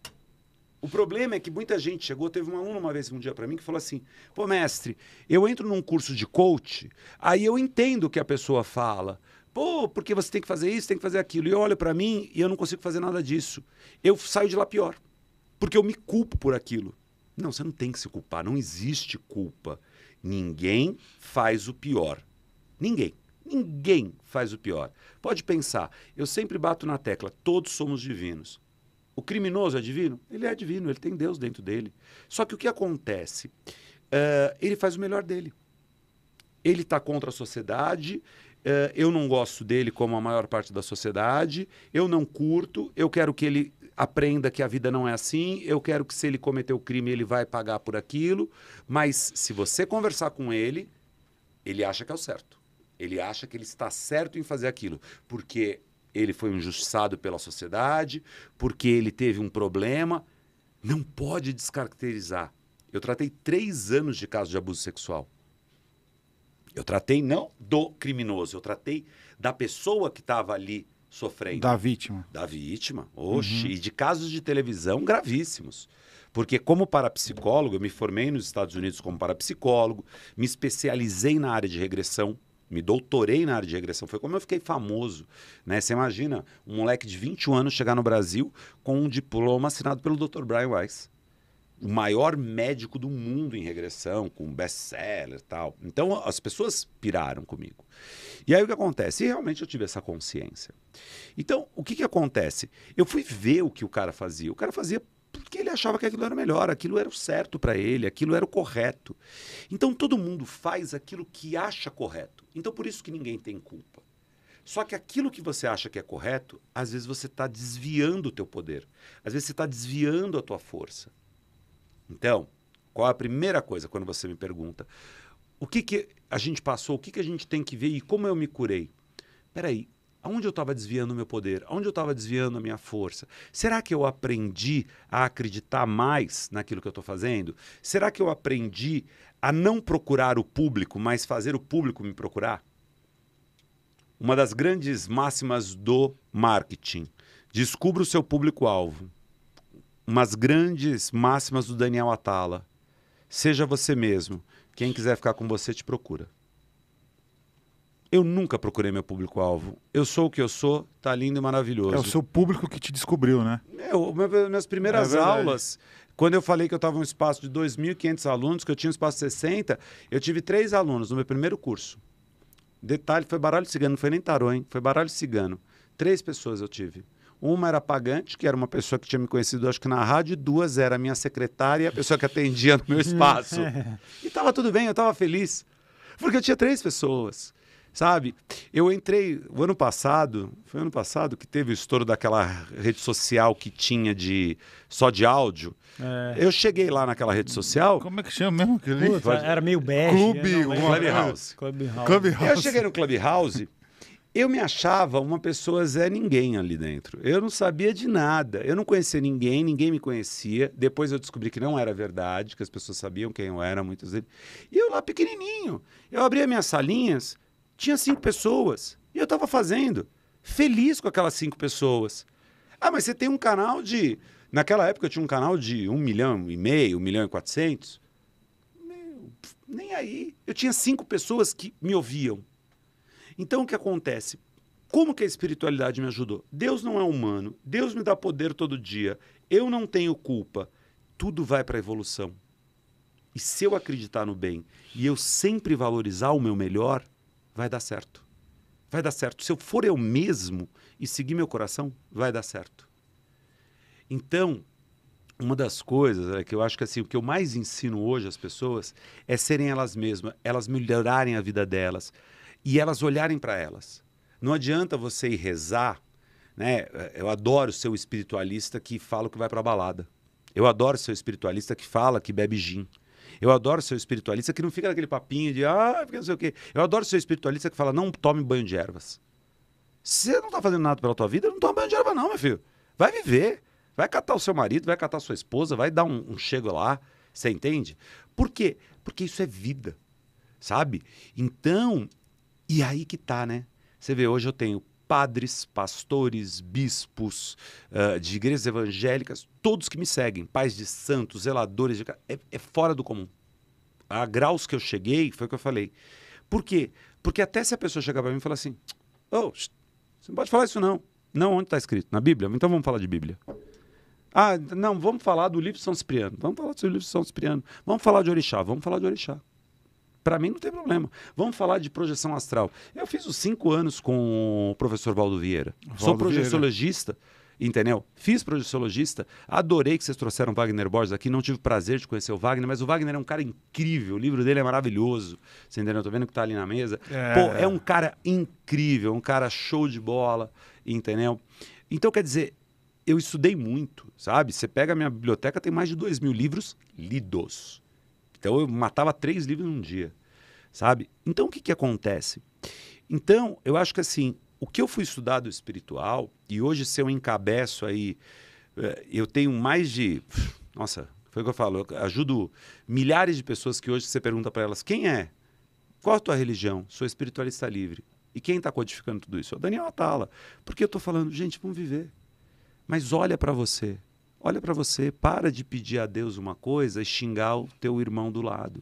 O problema é que muita gente chegou, teve um aluno uma vez, um dia para mim, que falou assim, pô, mestre, eu entro num curso de coach, aí eu entendo o que a pessoa fala. Pô, porque você tem que fazer isso, tem que fazer aquilo. E eu olho para mim e eu não consigo fazer nada disso. Eu saio de lá pior, porque eu me culpo por aquilo. Não, você não tem que se culpar, não existe culpa. Ninguém faz o pior. Ninguém. Ninguém faz o pior. Pode pensar, eu sempre bato na tecla, todos somos divinos. O criminoso é divino? Ele é divino, ele tem Deus dentro dele. Só que o que acontece? Uh, ele faz o melhor dele. Ele está contra a sociedade, uh, eu não gosto dele como a maior parte da sociedade, eu não curto, eu quero que ele aprenda que a vida não é assim, eu quero que se ele cometeu crime ele vai pagar por aquilo, mas se você conversar com ele, ele acha que é o certo. Ele acha que ele está certo em fazer aquilo, porque ele foi injustiçado pela sociedade, porque ele teve um problema. Não pode descaracterizar. Eu tratei três anos de casos de abuso sexual. Eu tratei não do criminoso, eu tratei da pessoa que estava ali sofrendo. Da vítima. Da vítima. Oxi. uhum. e de casos de televisão gravíssimos. Porque, como parapsicólogo, eu me formei nos Estados Unidos como parapsicólogo, me especializei na área de regressão me doutorei na área de regressão. Foi como eu fiquei famoso. Né? Você imagina um moleque de 21 anos chegar no Brasil com um diploma assinado pelo Dr. Brian Weiss. O maior médico do mundo em regressão, com best-seller e tal. Então, as pessoas piraram comigo. E aí, o que acontece? E realmente eu tive essa consciência. Então, o que, que acontece? Eu fui ver o que o cara fazia. O cara fazia porque ele achava que aquilo era melhor, aquilo era o certo para ele, aquilo era o correto. Então todo mundo faz aquilo que acha correto. Então por isso que ninguém tem culpa. Só que aquilo que você acha que é correto, às vezes você está desviando o teu poder, às vezes você está desviando a tua força. Então, qual é a primeira coisa quando você me pergunta o que, que a gente passou, o que, que a gente tem que ver e como eu me curei? Peraí, Aonde eu estava desviando o meu poder? Aonde eu estava desviando a minha força? Será que eu aprendi a acreditar mais naquilo que eu estou fazendo? Será que eu aprendi a não procurar o público, mas fazer o público me procurar? Uma das grandes máximas do marketing. Descubra o seu público-alvo. Umas grandes máximas do Daniel Atala. Seja você mesmo. Quem quiser ficar com você, te procura. Eu nunca procurei meu público-alvo. Eu sou o que eu sou, tá lindo e maravilhoso. É o seu público que te descobriu, né? É, eu, minhas primeiras é aulas, quando eu falei que eu estava em um espaço de 2.500 alunos, que eu tinha um espaço de 60, eu tive três alunos no meu primeiro curso. Detalhe, foi baralho cigano, não foi nem tarô, hein? Foi baralho cigano. Três pessoas eu tive. Uma era pagante, que era uma pessoa que tinha me conhecido, acho que na rádio, duas era minha secretária, a pessoa que atendia no meu espaço. e estava tudo bem, eu estava feliz. Porque eu tinha três pessoas. Sabe? Eu entrei o ano passado, foi ano passado que teve o estouro daquela rede social que tinha de só de áudio. É. Eu cheguei lá naquela rede social. Como é que chama mesmo que Puta, era meio bege. Clube, né? não, mas... Clubhouse. Clubhouse. Clubhouse. Eu cheguei no Clubhouse. eu me achava uma pessoa Zé Ninguém ali dentro. Eu não sabia de nada. Eu não conhecia ninguém, ninguém me conhecia. Depois eu descobri que não era verdade, que as pessoas sabiam quem eu era, muitas vezes. E eu lá pequenininho. Eu abria minhas salinhas, tinha cinco pessoas. E eu estava fazendo. Feliz com aquelas cinco pessoas. Ah, mas você tem um canal de. Naquela época eu tinha um canal de um milhão e meio, um milhão e quatrocentos. Nem aí. Eu tinha cinco pessoas que me ouviam. Então o que acontece? Como que a espiritualidade me ajudou? Deus não é humano, Deus me dá poder todo dia, eu não tenho culpa. Tudo vai para a evolução. E se eu acreditar no bem e eu sempre valorizar o meu melhor, vai dar certo. Vai dar certo. Se eu for eu mesmo e seguir meu coração, vai dar certo. Então, uma das coisas é que eu acho que assim, o que eu mais ensino hoje às pessoas é serem elas mesmas, elas melhorarem a vida delas e elas olharem para elas. Não adianta você ir rezar, né? Eu adoro ser o espiritualista que fala que vai para balada. Eu adoro ser o espiritualista que fala que bebe gin. Eu adoro ser espiritualista que não fica naquele papinho de, ah, porque não sei o quê. Eu adoro ser espiritualista que fala, não tome banho de ervas. Se você não está fazendo nada pela tua vida, não toma banho de erva não, meu filho. Vai viver. Vai catar o seu marido, vai catar a sua esposa, vai dar um, um chego lá. Você entende? Por quê? Porque isso é vida, sabe? Então, e aí que tá, né? Você vê, hoje eu tenho padres, pastores, bispos uh, de igrejas evangélicas, todos que me seguem, pais de santos, zeladores, de... é, é, fora do comum. A graus que eu cheguei, foi o que eu falei. Por quê? Porque até se a pessoa chegar para mim e falar assim, oh, você não pode falar isso não. Não, onde está escrito? Na Bíblia? Então vamos falar de Bíblia. Ah, não, vamos falar do livro de São Cipriano. Vamos falar do livro de São Cipriano. Vamos falar de Orixá, vamos falar de Orixá. Para mim não tem problema. Vamos falar de projeção astral. Eu fiz os cinco anos com o professor Valdo Vieira. Valdo Sou projeciologista. Vieira. Entendeu? Fiz projeciologista, adorei que vocês trouxeram Wagner Borges aqui. Não tive prazer de conhecer o Wagner, mas o Wagner é um cara incrível. O livro dele é maravilhoso. Você entendeu? Eu tô vendo que tá ali na mesa. É. Pô, é um cara incrível, um cara show de bola. Entendeu? Então, quer dizer, eu estudei muito, sabe? Você pega a minha biblioteca, tem mais de dois mil livros lidos. Então eu matava três livros num dia, sabe? Então o que, que acontece? Então eu acho que assim, o que eu fui estudado espiritual, e hoje se eu encabeço aí, eh, eu tenho mais de. Nossa, foi o que eu falo, eu ajudo milhares de pessoas que hoje você pergunta para elas: quem é? Qual a tua religião? Sou espiritualista livre. E quem está codificando tudo isso? É o Daniel Atala. Porque eu estou falando, gente, vamos viver. Mas olha para você. Olha para você, para de pedir a Deus uma coisa e xingar o teu irmão do lado.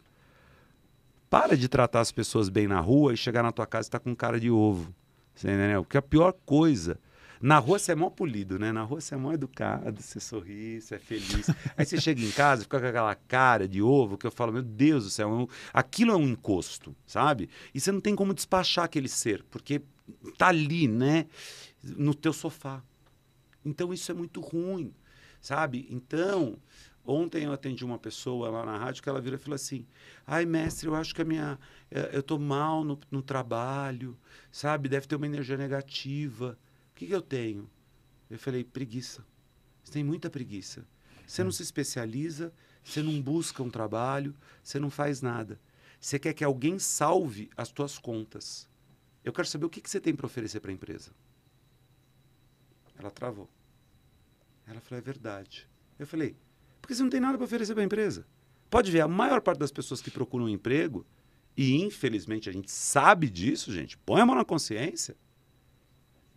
Para de tratar as pessoas bem na rua e chegar na tua casa e estar tá com cara de ovo. Você entendeu? Porque a pior coisa. Na rua você é mó polido, né? Na rua você é mó educado, você sorri, você é feliz. Aí você chega em casa, fica com aquela cara de ovo que eu falo, meu Deus do céu, eu... É aquilo é um encosto, sabe? E você não tem como despachar aquele ser, porque tá ali, né? No teu sofá. Então isso é muito ruim sabe? Então, ontem eu atendi uma pessoa lá na rádio que ela virou e falou assim: ai, mestre, eu acho que a minha. Eh, eu tô mal no, no trabalho, sabe? Deve ter uma energia negativa. O que, que eu tenho? Eu falei: preguiça. Você tem muita preguiça. Você não hum. se especializa, você não busca um trabalho, você não faz nada. Você quer que alguém salve as tuas contas. Eu quero saber o que, que você tem para oferecer para a empresa. Ela travou. Ela falou: é verdade. Eu falei: porque você não tem nada para oferecer para a empresa. Pode ver, a maior parte das pessoas que procuram um emprego, e infelizmente a gente sabe disso, gente, põe a mão na consciência,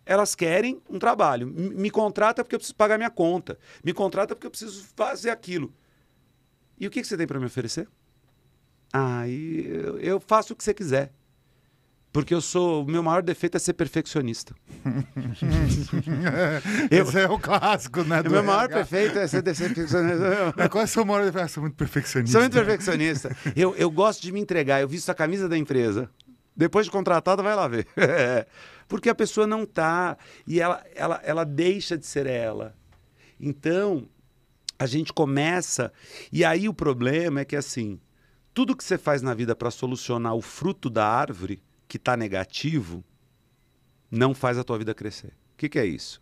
elas querem um trabalho. Me contrata porque eu preciso pagar minha conta. Me contrata porque eu preciso fazer aquilo. E o que, que você tem para me oferecer? Ah, eu faço o que você quiser. Porque eu sou. O meu maior defeito é ser perfeccionista. eu, Esse é o clássico, né? O meu RH. maior defeito é ser perfeccionista. qual é o seu maior defeito? Ah, sou muito perfeccionista. Sou muito perfeccionista. eu, eu gosto de me entregar. Eu visto a camisa da empresa. Depois de contratada, vai lá ver. Porque a pessoa não tá. E ela, ela, ela deixa de ser ela. Então, a gente começa. E aí o problema é que assim. Tudo que você faz na vida para solucionar o fruto da árvore que está negativo não faz a tua vida crescer. O que, que é isso?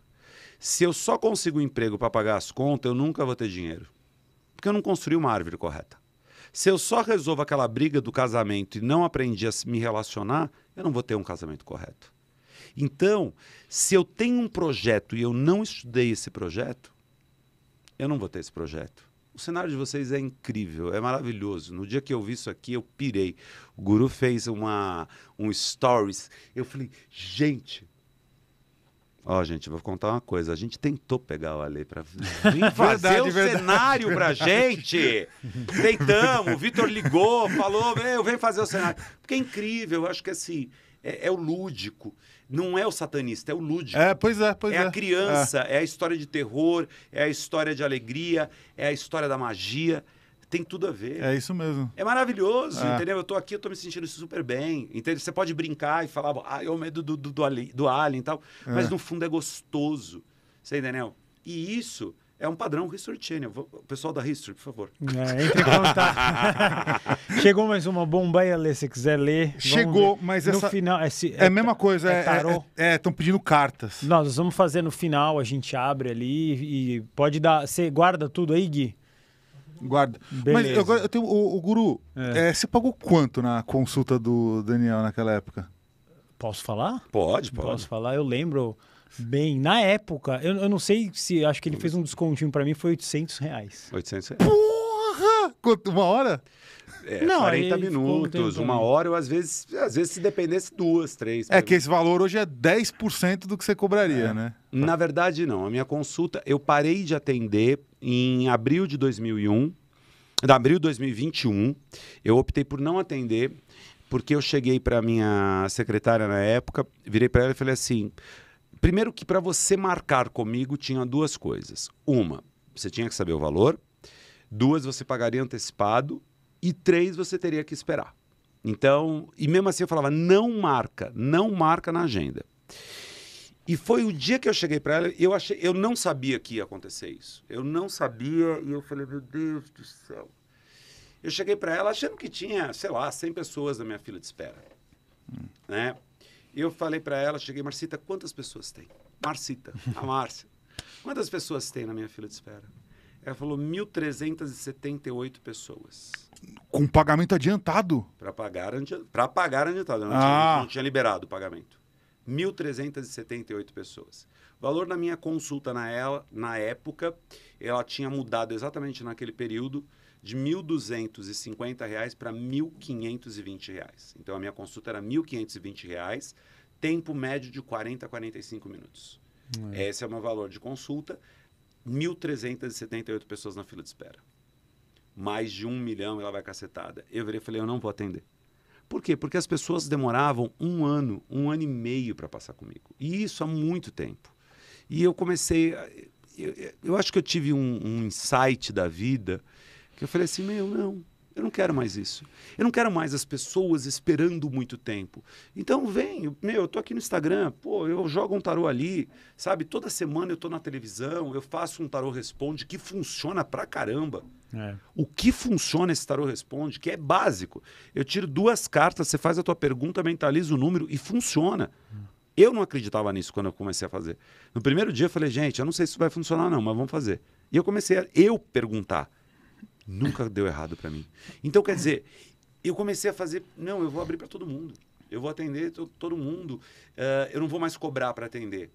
Se eu só consigo um emprego para pagar as contas, eu nunca vou ter dinheiro. Porque eu não construí uma árvore correta. Se eu só resolvo aquela briga do casamento e não aprendi a me relacionar, eu não vou ter um casamento correto. Então, se eu tenho um projeto e eu não estudei esse projeto, eu não vou ter esse projeto. O cenário de vocês é incrível, é maravilhoso. No dia que eu vi isso aqui, eu pirei. O Guru fez uma, um stories. Eu falei, gente. Ó, gente, vou contar uma coisa. A gente tentou pegar o Ale para vir fazer o um cenário verdade. pra gente. Tentamos, o Vitor ligou, falou, eu venho fazer o cenário. Porque é incrível, eu acho que assim, é, é o lúdico não é o satanista, é o lúdico. É, pois é, pois é. É a criança, é. é a história de terror, é a história de alegria, é a história da magia tem tudo a ver. É isso mesmo. É maravilhoso, é. entendeu? Eu tô aqui, eu tô me sentindo super bem. Entendeu? Você pode brincar e falar, ah, eu medo do, do, do, alien, do alien e tal. É. Mas no fundo é gostoso. Você entendeu? E isso é um padrão History Channel. O pessoal da History, por favor. É, entre em contato. Chegou mais uma bomba aí, Alê, se quiser ler. Chegou, ver. mas no essa... final é, é a mesma é coisa. É tarô. É, estão é, pedindo cartas. nós vamos fazer no final, a gente abre ali e pode dar... Você guarda tudo aí, Gui? Guarda. Beleza. Mas agora eu tenho... O, o Guru, é. é. você pagou quanto na consulta do Daniel naquela época? Posso falar? Pode, pode. Posso falar? Eu lembro... Bem, na época, eu, eu não sei se, acho que ele fez um descontinho para mim, foi 800 reais. 800 reais. Porra! Quanto, uma hora? É, não, 40 minutos, uma hora, ou às vezes, às vezes se dependesse, duas, três. É que esse valor hoje é 10% do que você cobraria, é. né? Na verdade, não. A minha consulta, eu parei de atender em abril de 2001, da abril de 2021. Eu optei por não atender, porque eu cheguei para minha secretária na época, virei para ela e falei assim: Primeiro que para você marcar comigo tinha duas coisas. Uma, você tinha que saber o valor. Duas, você pagaria antecipado. E três, você teria que esperar. Então, e mesmo assim eu falava, não marca, não marca na agenda. E foi o dia que eu cheguei para ela, eu achei, eu não sabia que ia acontecer isso. Eu não sabia e eu falei, meu Deus do céu. Eu cheguei para ela achando que tinha, sei lá, 100 pessoas na minha fila de espera. Hum. Né? Eu falei para ela, cheguei, Marcita, quantas pessoas tem? Marcita, a Márcia. Quantas pessoas tem na minha fila de espera? Ela falou 1.378 pessoas. Com pagamento adiantado? Para pagar, adi pagar adiantado. Não, ah. tinha, não tinha liberado o pagamento. 1.378 pessoas. O valor na minha consulta na, ela, na época, ela tinha mudado exatamente naquele período de R$ 1.250 para R$ 1.520. Então, a minha consulta era R$ 1.520, tempo médio de 40 a 45 minutos. É. Esse é o meu valor de consulta. 1.378 pessoas na fila de espera. Mais de um milhão, ela vai cacetada. Eu virei e falei, eu não vou atender. Por quê? Porque as pessoas demoravam um ano, um ano e meio para passar comigo. E isso há muito tempo. E eu comecei... Eu, eu acho que eu tive um, um insight da vida que eu falei assim, meu, não, eu não quero mais isso. Eu não quero mais as pessoas esperando muito tempo. Então vem, meu, eu tô aqui no Instagram, pô, eu jogo um tarô ali, sabe? Toda semana eu tô na televisão, eu faço um tarô responde que funciona pra caramba. É. O que funciona esse tarô responde, que é básico. Eu tiro duas cartas, você faz a tua pergunta, mentaliza o número e funciona. Hum. Eu não acreditava nisso quando eu comecei a fazer. No primeiro dia eu falei, gente, eu não sei se isso vai funcionar não, mas vamos fazer. E eu comecei a eu perguntar. Nunca deu errado para mim. Então, quer dizer, eu comecei a fazer, não, eu vou abrir para todo mundo. Eu vou atender todo mundo. Uh, eu não vou mais cobrar para atender.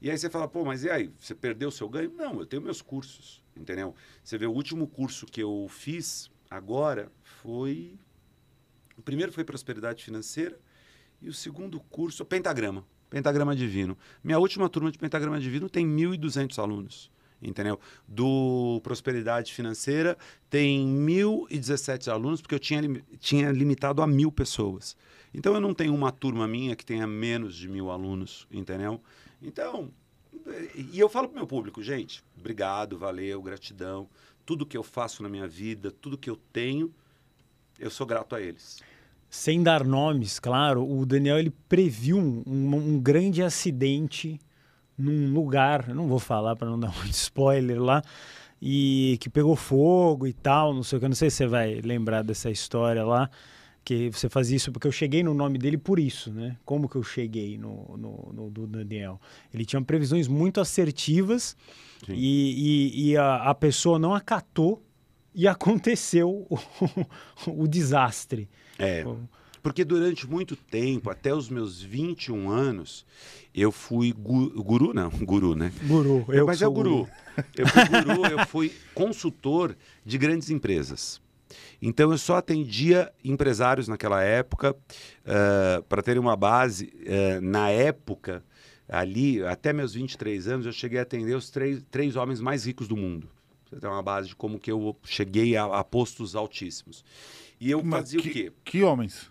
E aí você fala, pô, mas e aí? Você perdeu o seu ganho? Não, eu tenho meus cursos, entendeu? Você vê, o último curso que eu fiz agora foi. O primeiro foi Prosperidade Financeira e o segundo curso, Pentagrama. Pentagrama Divino. Minha última turma de Pentagrama Divino tem 1.200 alunos entendeu? Do Prosperidade Financeira tem 1.017 alunos, porque eu tinha, tinha limitado a mil pessoas. Então eu não tenho uma turma minha que tenha menos de mil alunos, entendeu? Então, e eu falo para o meu público, gente, obrigado, valeu, gratidão. Tudo que eu faço na minha vida, tudo que eu tenho, eu sou grato a eles. Sem dar nomes, claro, o Daniel ele previu um, um grande acidente num lugar, não vou falar para não dar muito spoiler lá, e que pegou fogo e tal, não sei o que, não sei se você vai lembrar dessa história lá, que você fazia isso, porque eu cheguei no nome dele por isso, né? Como que eu cheguei no, no, no do Daniel? Ele tinha previsões muito assertivas Sim. e, e, e a, a, pessoa não acatou e aconteceu o, o desastre. É. O, porque durante muito tempo, até os meus 21 anos, eu fui guru, não, guru, né? Guru, eu Mas é o guru. guru. Eu fui guru, eu fui consultor de grandes empresas. Então eu só atendia empresários naquela época, uh, eh, para terem uma base, uh, na época, ali, até meus 23 anos, eu cheguei a atender os três, três homens mais ricos do mundo. Você tem uma base de como que eu cheguei a, a postos altíssimos. E eu Mas fazia que, o quê? Que homens?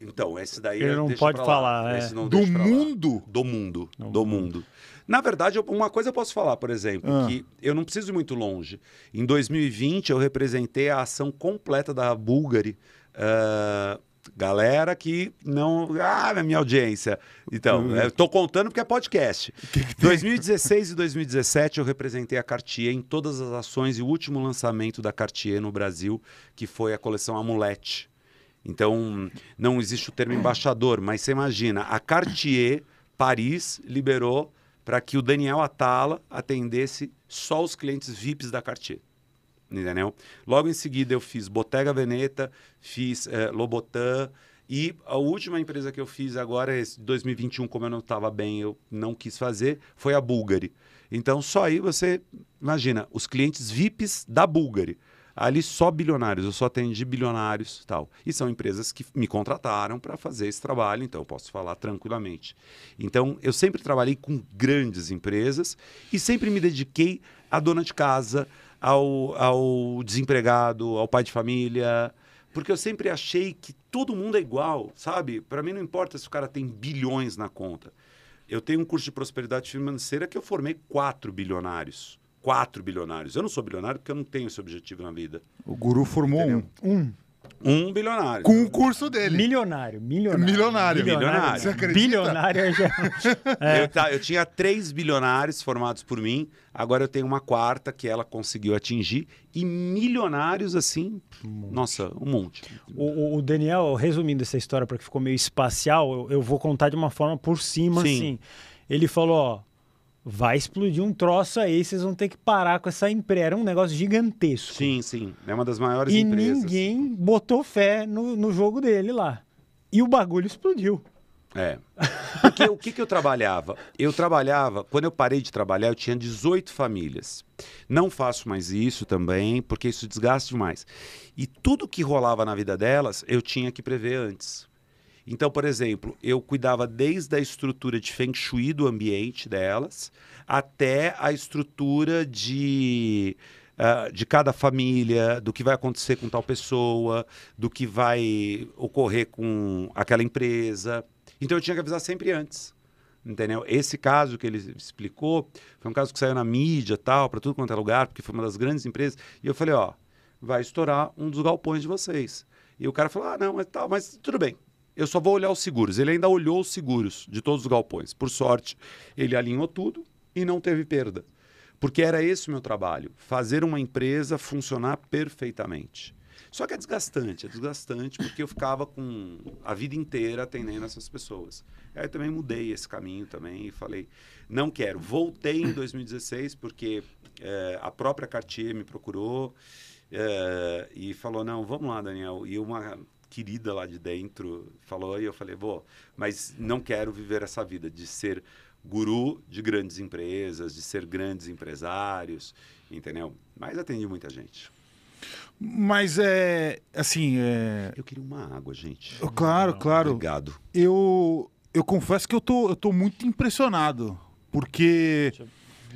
Então, esse daí Ele é, não pode falar. Né? do mundo? Do mundo. Do mundo. Na verdade, uma coisa eu posso falar, por exemplo, ah. que eu não preciso ir muito longe. Em 2020, eu representei a ação completa da Bulgari. Uh, galera que não. Ah, minha audiência. Então, hum. eu tô contando porque é podcast. 2016 e 2017 eu representei a Cartier em todas as ações e o último lançamento da Cartier no Brasil, que foi a coleção Amulete então, não existe o termo embaixador, mas você imagina, a Cartier Paris liberou para que o Daniel Atala atendesse só os clientes VIPs da Cartier. Entendeu? Logo em seguida, eu fiz Bottega Veneta, fiz é, eh, Lobotan. E a última empresa que eu fiz agora, em 2021, como eu não estava bem, eu não quis fazer, foi a Bulgari. Então, só aí você imagina, os clientes VIPs da Bulgari ali só bilionários, eu só atendi bilionários tal. E são empresas que me contrataram para fazer esse trabalho, então eu posso falar tranquilamente. Então, eu sempre trabalhei com grandes empresas e sempre me dediquei à dona de casa, ao, ao desempregado, ao pai de família, porque eu sempre achei que todo mundo é igual, sabe? Para mim não importa se o cara tem bilhões na conta. Eu tenho um curso de prosperidade financeira que eu formei quatro bilionários quatro bilionários. Eu não sou bilionário porque eu não tenho esse objetivo na vida. O guru formou um. Um. Um bilionário. Com o curso dele. Milionário. Milionário. Milionário. Milionário. Você acredita? Bilionário é, já... é. eu, tá, eu tinha três bilionários formados por mim, agora eu tenho uma quarta que ela conseguiu atingir. E milionários, assim, um nossa, um monte. O, o, Daniel, resumindo essa história, porque ficou meio espacial, eu, eu vou contar de uma forma por cima, Sim. assim. Ele falou, ó, vai explodir um troço aí, vocês vão ter que parar com essa empresa. Era um negócio gigantesco. Sim, sim. É uma das maiores e empresas. E ninguém botou fé no, no jogo dele lá. E o bagulho explodiu. É. Porque o que, que eu trabalhava? Eu trabalhava, quando eu parei de trabalhar, eu tinha 18 famílias. Não faço mais isso também, porque isso desgasta demais. E tudo que rolava na vida delas, eu tinha que prever antes. Então, por exemplo, eu cuidava desde a estrutura de feng shui do ambiente delas até a estrutura de Uh, de cada família, do que vai acontecer com tal pessoa, do que vai ocorrer com aquela empresa. Então eu tinha que avisar sempre antes. Entendeu? Esse caso que ele explicou foi um caso que saiu na mídia, tal, para tudo quanto é lugar, porque foi uma das grandes empresas. E eu falei, ó, vai estourar um dos galpões de vocês. E o cara falou, ah, não, mas tal, mas tudo bem eu só vou olhar os seguros. Ele ainda olhou os seguros de todos os galpões. Por sorte, ele alinhou tudo e não teve perda. Porque era esse o meu trabalho, fazer uma empresa funcionar perfeitamente. Só que é desgastante, é desgastante porque eu ficava com a vida inteira atendendo essas pessoas. Aí eu também mudei esse caminho também e falei, não quero. Voltei em 2016 porque é, a própria Cartier me procurou é, e falou, não, vamos lá, Daniel. E uma querida lá de dentro falou e eu falei, vou, mas não quero viver essa vida de ser guru de grandes empresas, de ser grandes empresários, entendeu? Mas atendi muita gente. Mas é assim. É... Eu queria uma água, gente. Oh, claro, ah, claro. Obrigado. Eu, eu confesso que eu tô, eu tô muito impressionado. Porque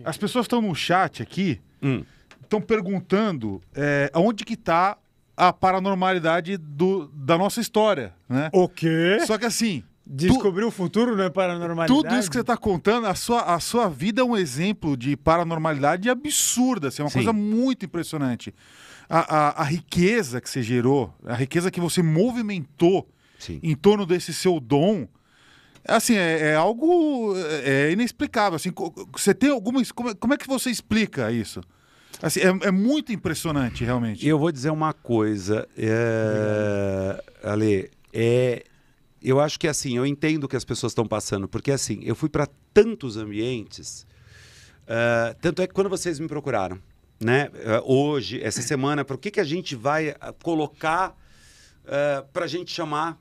as pessoas estão no chat aqui, estão hum. perguntando é, onde que tá a paranormalidade do, da nossa história, né? O quê? Só que assim, Descobrir tu, o futuro não é paranormalidade? Tudo isso que você está contando, a sua, a sua vida é um exemplo de paranormalidade absurda, assim, é uma Sim. coisa muito impressionante. A, a, a, riqueza que você gerou, a riqueza que você movimentou Sim. em torno desse seu dom, assim, é, é algo é, é inexplicável. Assim, você tem alguma. Como, é, como é que você explica isso? Assim, é, é, muito impressionante, realmente. Eu vou dizer uma coisa, é... Ale, é, eu acho que assim, eu entendo o que as pessoas estão passando, porque assim, eu fui para tantos ambientes, uh, tanto é que quando vocês me procuraram, né, uh, hoje, essa semana, para o que, que a gente vai uh, colocar para a gente chamar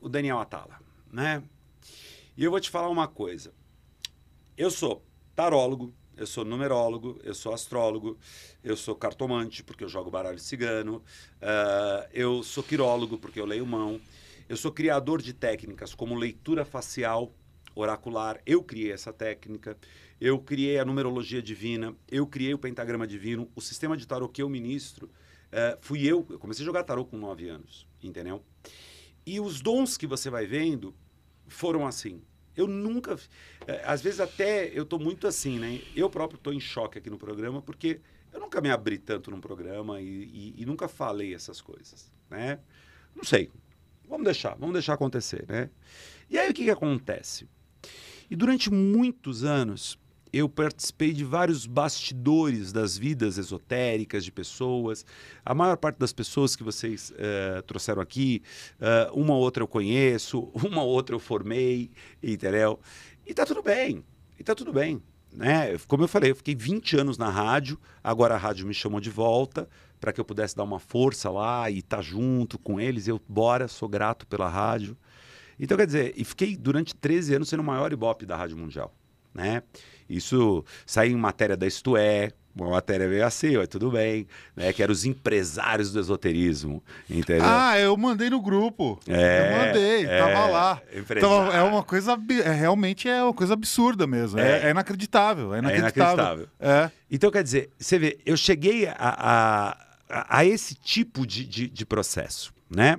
o Daniel Atala, né? E eu vou te falar uma coisa. Eu sou tarólogo, eu sou numerólogo, eu sou astrólogo, eu sou cartomante, porque eu jogo baralho cigano, uh, eu sou quirólogo, porque eu leio mão, eu sou criador de técnicas como leitura facial oracular, eu criei essa técnica, eu criei a numerologia divina, eu criei o pentagrama divino, o sistema de tarô que eu ministro, uh, fui eu, eu comecei a jogar tarô com 9 anos, entendeu? E os dons que você vai vendo foram assim. Eu nunca. É, às vezes até eu estou muito assim, né? Eu próprio estou em choque aqui no programa, porque eu nunca me abri tanto num programa e, e, e, nunca falei essas coisas, né? Não sei. Vamos deixar, vamos deixar acontecer, né? E aí o que, que acontece? E durante muitos anos eu participei de vários bastidores das vidas esotéricas de pessoas. A maior parte das pessoas que vocês uh, trouxeram aqui, uh, uma ou outra eu conheço, uma ou outra eu formei, entendeu? E tá tudo bem, e tá tudo bem. Né? Como eu falei, eu fiquei 20 anos na rádio, agora a rádio me chamou de volta para que eu pudesse dar uma força lá e estar tá junto com eles. Eu, bora, sou grato pela rádio. Então, quer dizer, e fiquei durante 13 anos sendo o maior ibope da Rádio Mundial, né? Isso saiu em matéria da Isto É, uma matéria veio assim, mas tudo bem, né? Que eram os empresários do esoterismo, entendeu? Ah, eu mandei no grupo. É, eu mandei, é, tava lá. Então, é uma coisa, é, realmente é uma coisa absurda mesmo. É, é, é inacreditável, é, é inacreditável. inacreditável. É. Então, quer dizer, você vê, eu cheguei a, a, a esse tipo de, de, de, processo, né?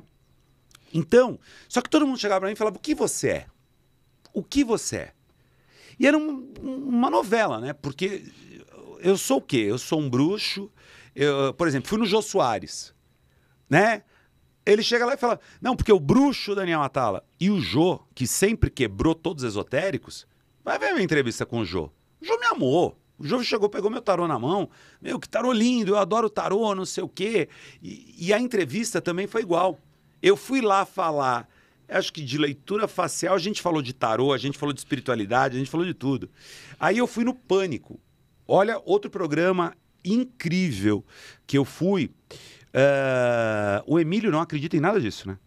Então, só que todo mundo chegava pra mim e falava, o que você é? O que você é? E era um, uma novela, né? Porque eu sou o quê? Eu sou um bruxo. Eu, por exemplo, fui no Jô Soares, né? Ele chega lá e fala: Não, porque o bruxo Daniel Atala e o Jô, que sempre quebrou todos os esotéricos, vai ver minha entrevista com o Jô. O Jô me amou. O Jô chegou, pegou meu tarô na mão. Meu, que tarô lindo, eu adoro tarô, não sei o quê. E, e a entrevista também foi igual. Eu fui lá falar acho que de leitura facial, a gente falou de tarô, a gente falou de espiritualidade, a gente falou de tudo. Aí eu fui no Pânico. Olha, outro programa incrível que eu fui. Uh, o Emílio não acredita em nada disso, né?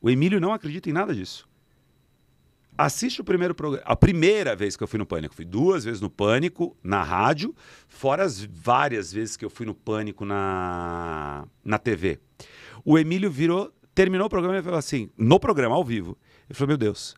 O Emílio não acredita em nada disso. Assiste o primeiro programa. A primeira vez que eu fui no Pânico. Fui duas vezes no Pânico, na rádio, fora as várias vezes que eu fui no Pânico na, na TV. O Emílio virou Terminou o programa e falou assim, no programa, ao vivo. Ele falou: Meu Deus,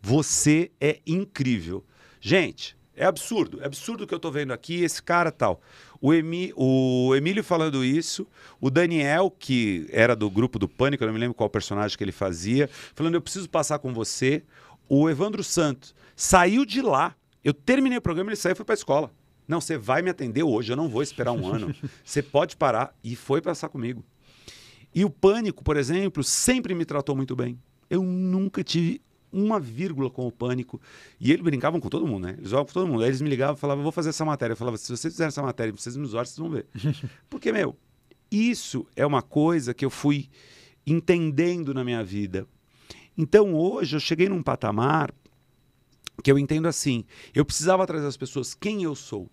você é incrível. Gente, é absurdo, é absurdo o que eu tô vendo aqui, esse cara tal. O, Emi, o Emílio falando isso, o Daniel, que era do grupo do Pânico, eu não me lembro qual personagem que ele fazia, falando: Eu preciso passar com você. O Evandro Santos saiu de lá. Eu terminei o programa, ele saiu e foi pra escola. Não, você vai me atender hoje, eu não vou esperar um ano. Você pode parar. E foi passar comigo. E o pânico, por exemplo, sempre me tratou muito bem. Eu nunca tive uma vírgula com o pânico. E eles brincavam com todo mundo, né? Eles jogavam com todo mundo. Aí eles me ligavam e falavam, vou fazer essa matéria. Eu falava, se vocês fizerem essa matéria, vocês me usarem, vocês vão ver. Porque, meu, isso é uma coisa que eu fui entendendo na minha vida. Então, hoje, eu cheguei num patamar que eu entendo assim. Eu precisava trazer às pessoas quem eu sou,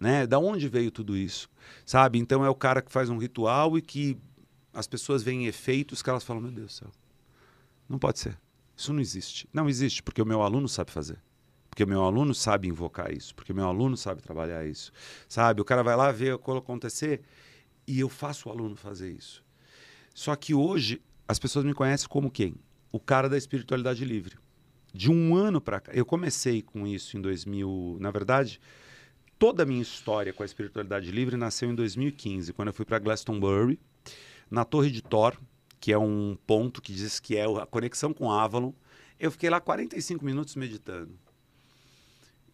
né? Da onde veio tudo isso, sabe? Então, é o cara que faz um ritual e que as pessoas veem efeitos que elas falam, meu Deus do céu, não pode ser. Isso não existe. Não existe, porque o meu aluno sabe fazer. Porque o meu aluno sabe invocar isso. Porque o meu aluno sabe trabalhar isso. Sabe? O cara vai lá ver o acontecer e eu faço o aluno fazer isso. Só que hoje as pessoas me conhecem como quem? O cara da espiritualidade livre. De um ano para cá. Eu comecei com isso em 2000. Na verdade, toda a minha história com a espiritualidade livre nasceu em 2015, quando eu fui para Glastonbury na Torre de Thor, que é um ponto que diz que é a conexão com Avalon. Eu fiquei lá 45 minutos meditando.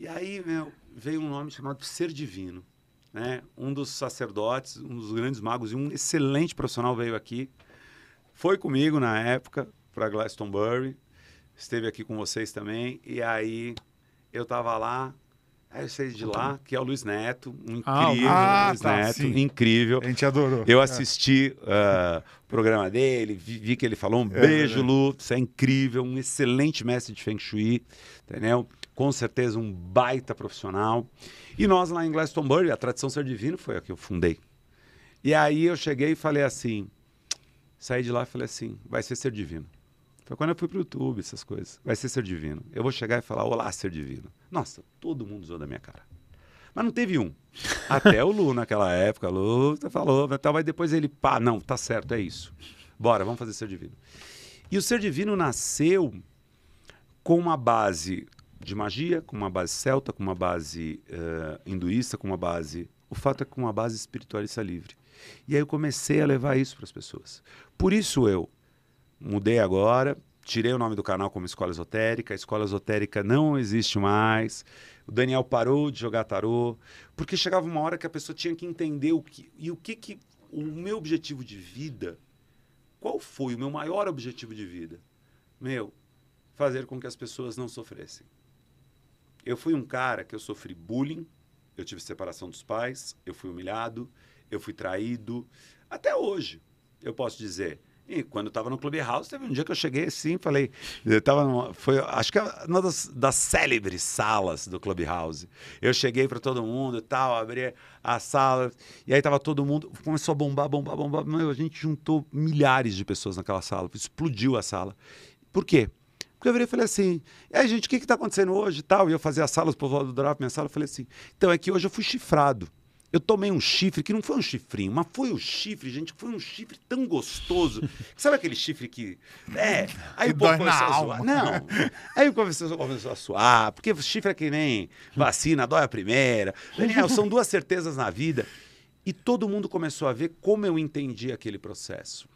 E aí, meu, veio um nome chamado Ser Divino. Né? Um dos sacerdotes, um dos grandes magos e um excelente profissional veio aqui. Foi comigo na época para Glastonbury. Esteve aqui com vocês também. E aí eu estava lá Aí eu saí de lá, que é o Luiz Neto, um ah, incrível ah, Luiz tá, Neto, sim. incrível. A gente adorou. Eu assisti é. uh, o programa dele, vi, vi, que ele falou um é, beijo, é. Lu, você é incrível, um excelente mestre de Feng Shui, entendeu? Com certeza um baita profissional. E nós lá em Glastonbury, a tradição ser divino foi a que eu fundei. E aí eu cheguei e falei assim, saí de lá e falei assim, vai ser ser divino. Foi quando eu fui para o YouTube, essas coisas. Vai ser ser divino. Eu vou chegar e falar, olá, ser divino. Nossa, todo mundo usou da minha cara. Mas não teve um. Até o Lu, naquela época, Lu falou, tal, mas depois ele, pá, não, tá certo, é isso. Bora, vamos fazer ser divino. E o ser divino nasceu com uma base de magia, com uma base celta, com uma base uh, hinduísta, com uma base. O fato é com uma base espiritualista livre. E aí eu comecei a levar isso para as pessoas. Por isso eu, mudei agora, tirei o nome do canal como Escola Esotérica, a Escola Esotérica não existe mais. O Daniel parou de jogar tarô, porque chegava uma hora que a pessoa tinha que entender o que e o que que o meu objetivo de vida, qual foi o meu maior objetivo de vida? Meu, fazer com que as pessoas não sofressem. Eu fui um cara que eu sofri bullying, eu tive separação dos pais, eu fui humilhado, eu fui traído. Até hoje, eu posso dizer, e quando eu tava no Clubhouse, teve um dia que eu cheguei assim falei. Eu tava numa, foi, acho que é uma das, das célebres salas do Clubhouse. Eu cheguei para todo mundo e tal, abri a sala. E aí tava todo mundo. Começou a bombar, bombar, bombar. a gente juntou milhares de pessoas naquela sala. Explodiu a sala. Por quê? Porque eu virei e falei assim, e aí, gente, o que está acontecendo hoje e tal? E eu fazia a sala, os povo Draft, minha sala. Eu falei assim, então é que hoje eu fui chifrado. Eu tomei um chifre, que não foi um chifrinho, mas foi o um chifre, gente, foi um chifre tão gostoso. Sabe aquele chifre que. É. Aí que o povo começou a zoar. Não. Aí o professor começou a suar, porque chifre é que nem vacina, dói a primeira. Daniel, são duas certezas na vida. E todo mundo começou a ver como eu entendi aquele processo.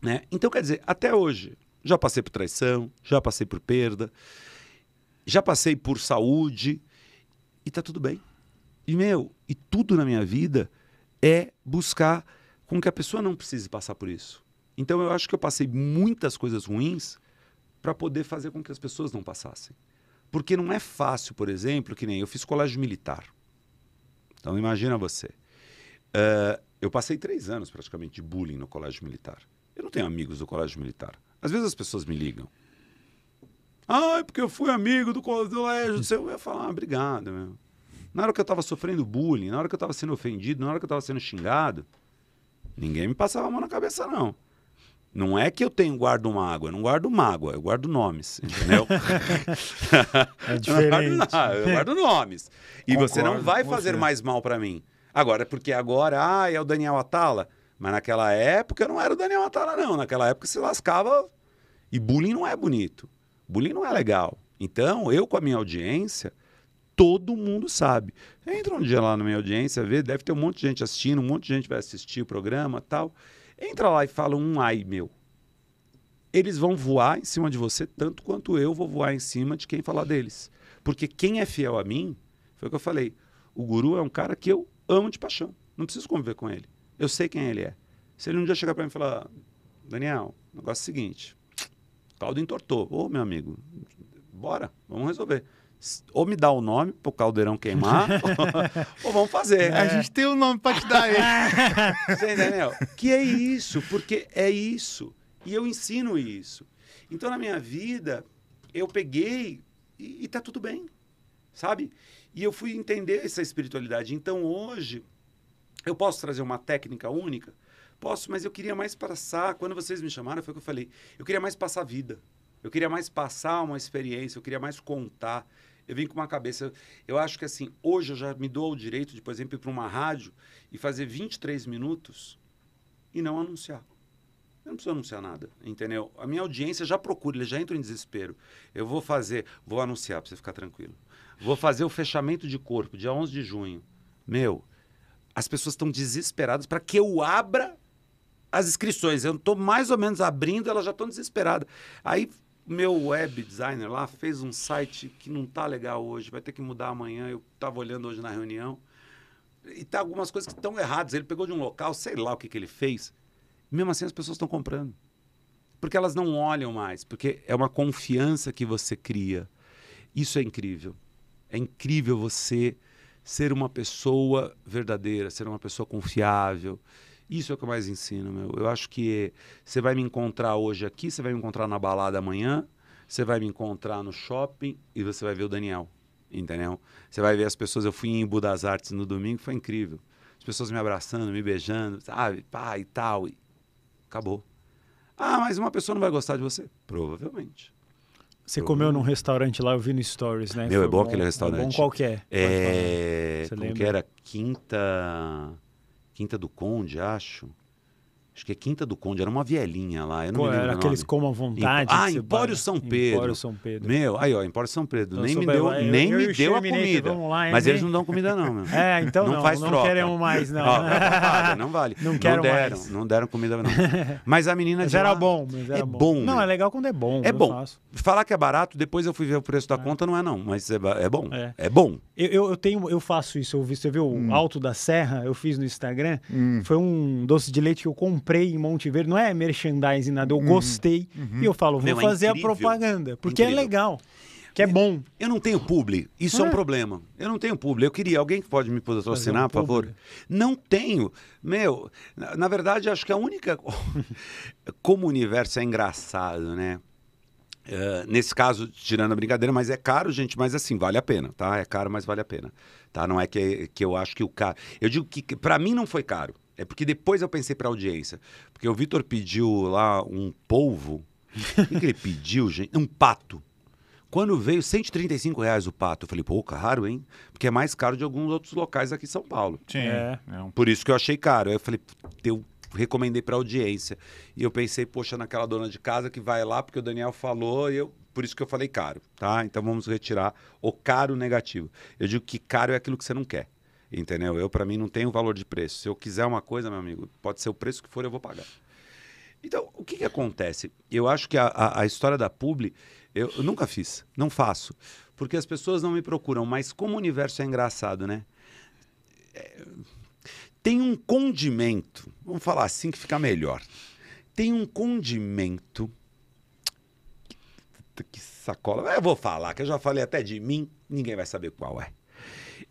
Né? Então, quer dizer, até hoje, já passei por traição, já passei por perda, já passei por saúde, e tá tudo bem. E, meu, e tudo na minha vida é buscar com que a pessoa não precise passar por isso. Então eu acho que eu passei muitas coisas ruins para poder fazer com que as pessoas não passassem. Porque não é fácil, por exemplo, que nem eu fiz colégio militar. Então imagina você. Uh, eu passei três anos praticamente de bullying no colégio militar. Eu não tenho amigos do colégio militar. Às vezes as pessoas me ligam. Ah, é porque eu fui amigo do colégio. Eu falo, ah, obrigado, meu. Na hora que eu estava sofrendo bullying, na hora que eu estava sendo ofendido, na hora que eu estava sendo xingado, ninguém me passava a mão na cabeça, não. Não é que eu tenho guardo mágoa, eu não guardo mágoa, eu guardo nomes, entendeu? é diferente. guardo nada, eu guardo nomes. E Concordo, você não vai fazer você. mais mal para mim. Agora, porque agora, ah, é o Daniel Atala. Mas naquela época eu não era o Daniel Atala, não. Naquela época se lascava. E bullying não é bonito. Bullying não é legal. Então, eu com a minha audiência, todo mundo sabe. Entra um dia lá na minha audiência, vê, deve ter um monte de gente assistindo, um monte de gente vai assistir o programa tal. Entra lá e fala um ai meu. Eles vão voar em cima de você tanto quanto eu vou voar em cima de quem falar deles. Porque quem é fiel a mim, foi o que eu falei, o guru é um cara que eu amo de paixão. Não preciso conviver com ele. Eu sei quem ele é. Se ele um dia chegar para mim e falar, Daniel, negócio é o seguinte, caldo entortou. Ô, meu amigo, bora, vamos resolver ou me dá o um nome pro caldeirão queimar, ou, vamos fazer. É. A gente tem um nome para te dar aí. Você entendeu? Que é isso, porque é isso. E eu ensino isso. Então, na minha vida, eu peguei e, e tá tudo bem, sabe? E eu fui entender essa espiritualidade. Então, hoje, eu posso trazer uma técnica única? Posso, mas eu queria mais passar. Quando vocês me chamaram, foi o que eu falei. Eu queria mais passar vida. Eu queria mais passar uma experiência, eu queria mais contar eu vim com uma cabeça. Eu acho que assim, hoje eu já me dou o direito de, por exemplo, ir para uma rádio e fazer 23 minutos e não anunciar. Eu não preciso anunciar nada, entendeu? A minha audiência já procura, ele já entra em desespero. Eu vou fazer, vou anunciar para você ficar tranquilo. Vou fazer o fechamento de corpo, dia 11 de junho. Meu, as pessoas estão desesperadas para que eu abra as inscrições. Eu estou mais ou menos abrindo, elas já estão desesperadas. Aí meu web designer lá fez um site que não tá legal hoje, vai ter que mudar amanhã. Eu estava olhando hoje na reunião. E tá algumas coisas que estão erradas. Ele pegou de um local, sei lá o que, que ele fez. Mesmo assim, as pessoas estão comprando. Porque elas não olham mais, porque é uma confiança que você cria. Isso é incrível. É incrível você ser uma pessoa verdadeira, ser uma pessoa confiável, isso é o que eu mais ensino, meu. Eu acho que você vai me encontrar hoje aqui, você vai me encontrar na balada amanhã, você vai me encontrar no shopping e você vai ver o Daniel, entendeu? Você vai ver as pessoas. Eu fui em Budas das Artes no domingo, foi incrível. As pessoas me abraçando, me beijando, sabe? Pai e tal. E... Acabou. Ah, mas uma pessoa não vai gostar de você? Provavelmente. Você comeu num restaurante lá, eu vi no Stories, né? Meu, é Foi é bom, bom aquele restaurante. É bom Qualquer. que é? É... Como que era? Quinta... Quinta do Conde, acho. Acho que é Quinta do Conde, era uma vielinha lá. Eu não Pô, me era aqueles como à vontade. Ah, Empório São Pedro. Empório São Pedro. Meu, aí ó, Empório São Pedro. Então nem me deu, eu, nem eu me deu a comida. Lá, mas eles não dão comida não, meu. É, então não, não faz não troca. queremos mais não. Ó, não, não, vale. Não, não deram, mais. não deram comida não. Mas a menina mas é era bom, mas era é bom. Não, é legal quando é bom. É bom. Falar que é barato, depois eu fui ver o preço da é. conta, não é não, mas é, é bom. É, bom. Eu, eu tenho, eu faço isso, eu vi, você viu o hum. Alto da Serra, eu fiz no Instagram, hum. foi um doce de leite que eu comprei comprei em Monte Verde, não é merchandising, nada, eu uhum. gostei uhum. e eu falo, vou é fazer a propaganda, porque é incrível. é legal. Que é bom. Eu não tenho publi. Isso é. é um problema. Eu não tenho publi. Eu queria alguém que pode me patrocinar, um por favor. Não tenho. Meu, na, na verdade, acho que a única. Como o universo é engraçado, né? Uh, nesse caso, tirando a brincadeira, mas é caro, gente, mas assim, vale a pena, tá? É caro, mas vale a pena. Tá? Não é que, que eu acho que o caro. Eu digo que, que para mim não foi caro. É porque depois eu pensei para audiência. Porque o Vitor pediu lá um polvo. O que, que ele pediu, gente? Um pato. Quando veio 135 reais o pato, eu falei, pô, caro, hein? Porque é mais caro de alguns outros locais aqui em São Paulo. Sim. É. é por isso que eu achei caro. Aí eu falei, eu recomendei para audiência. E eu pensei, poxa, naquela dona de casa que vai lá, porque o Daniel falou, e eu. Por isso que eu falei caro, tá? Então vamos retirar o caro negativo. Eu digo que caro é aquilo que você não quer. Entendeu? Eu, para mim, não tenho valor de preço. Se eu quiser uma coisa, meu amigo, pode ser o preço que for, eu vou pagar. Então, o que, que acontece? Eu acho que a, a, a história da publi, eu, eu, nunca fiz, não faço. Porque as pessoas não me procuram, mas como o universo é engraçado, né? É, tem um condimento, vamos falar assim que fica melhor. Tem um condimento. Que, que sacola. Eu vou falar, que eu já falei até de mim, ninguém vai saber qual é.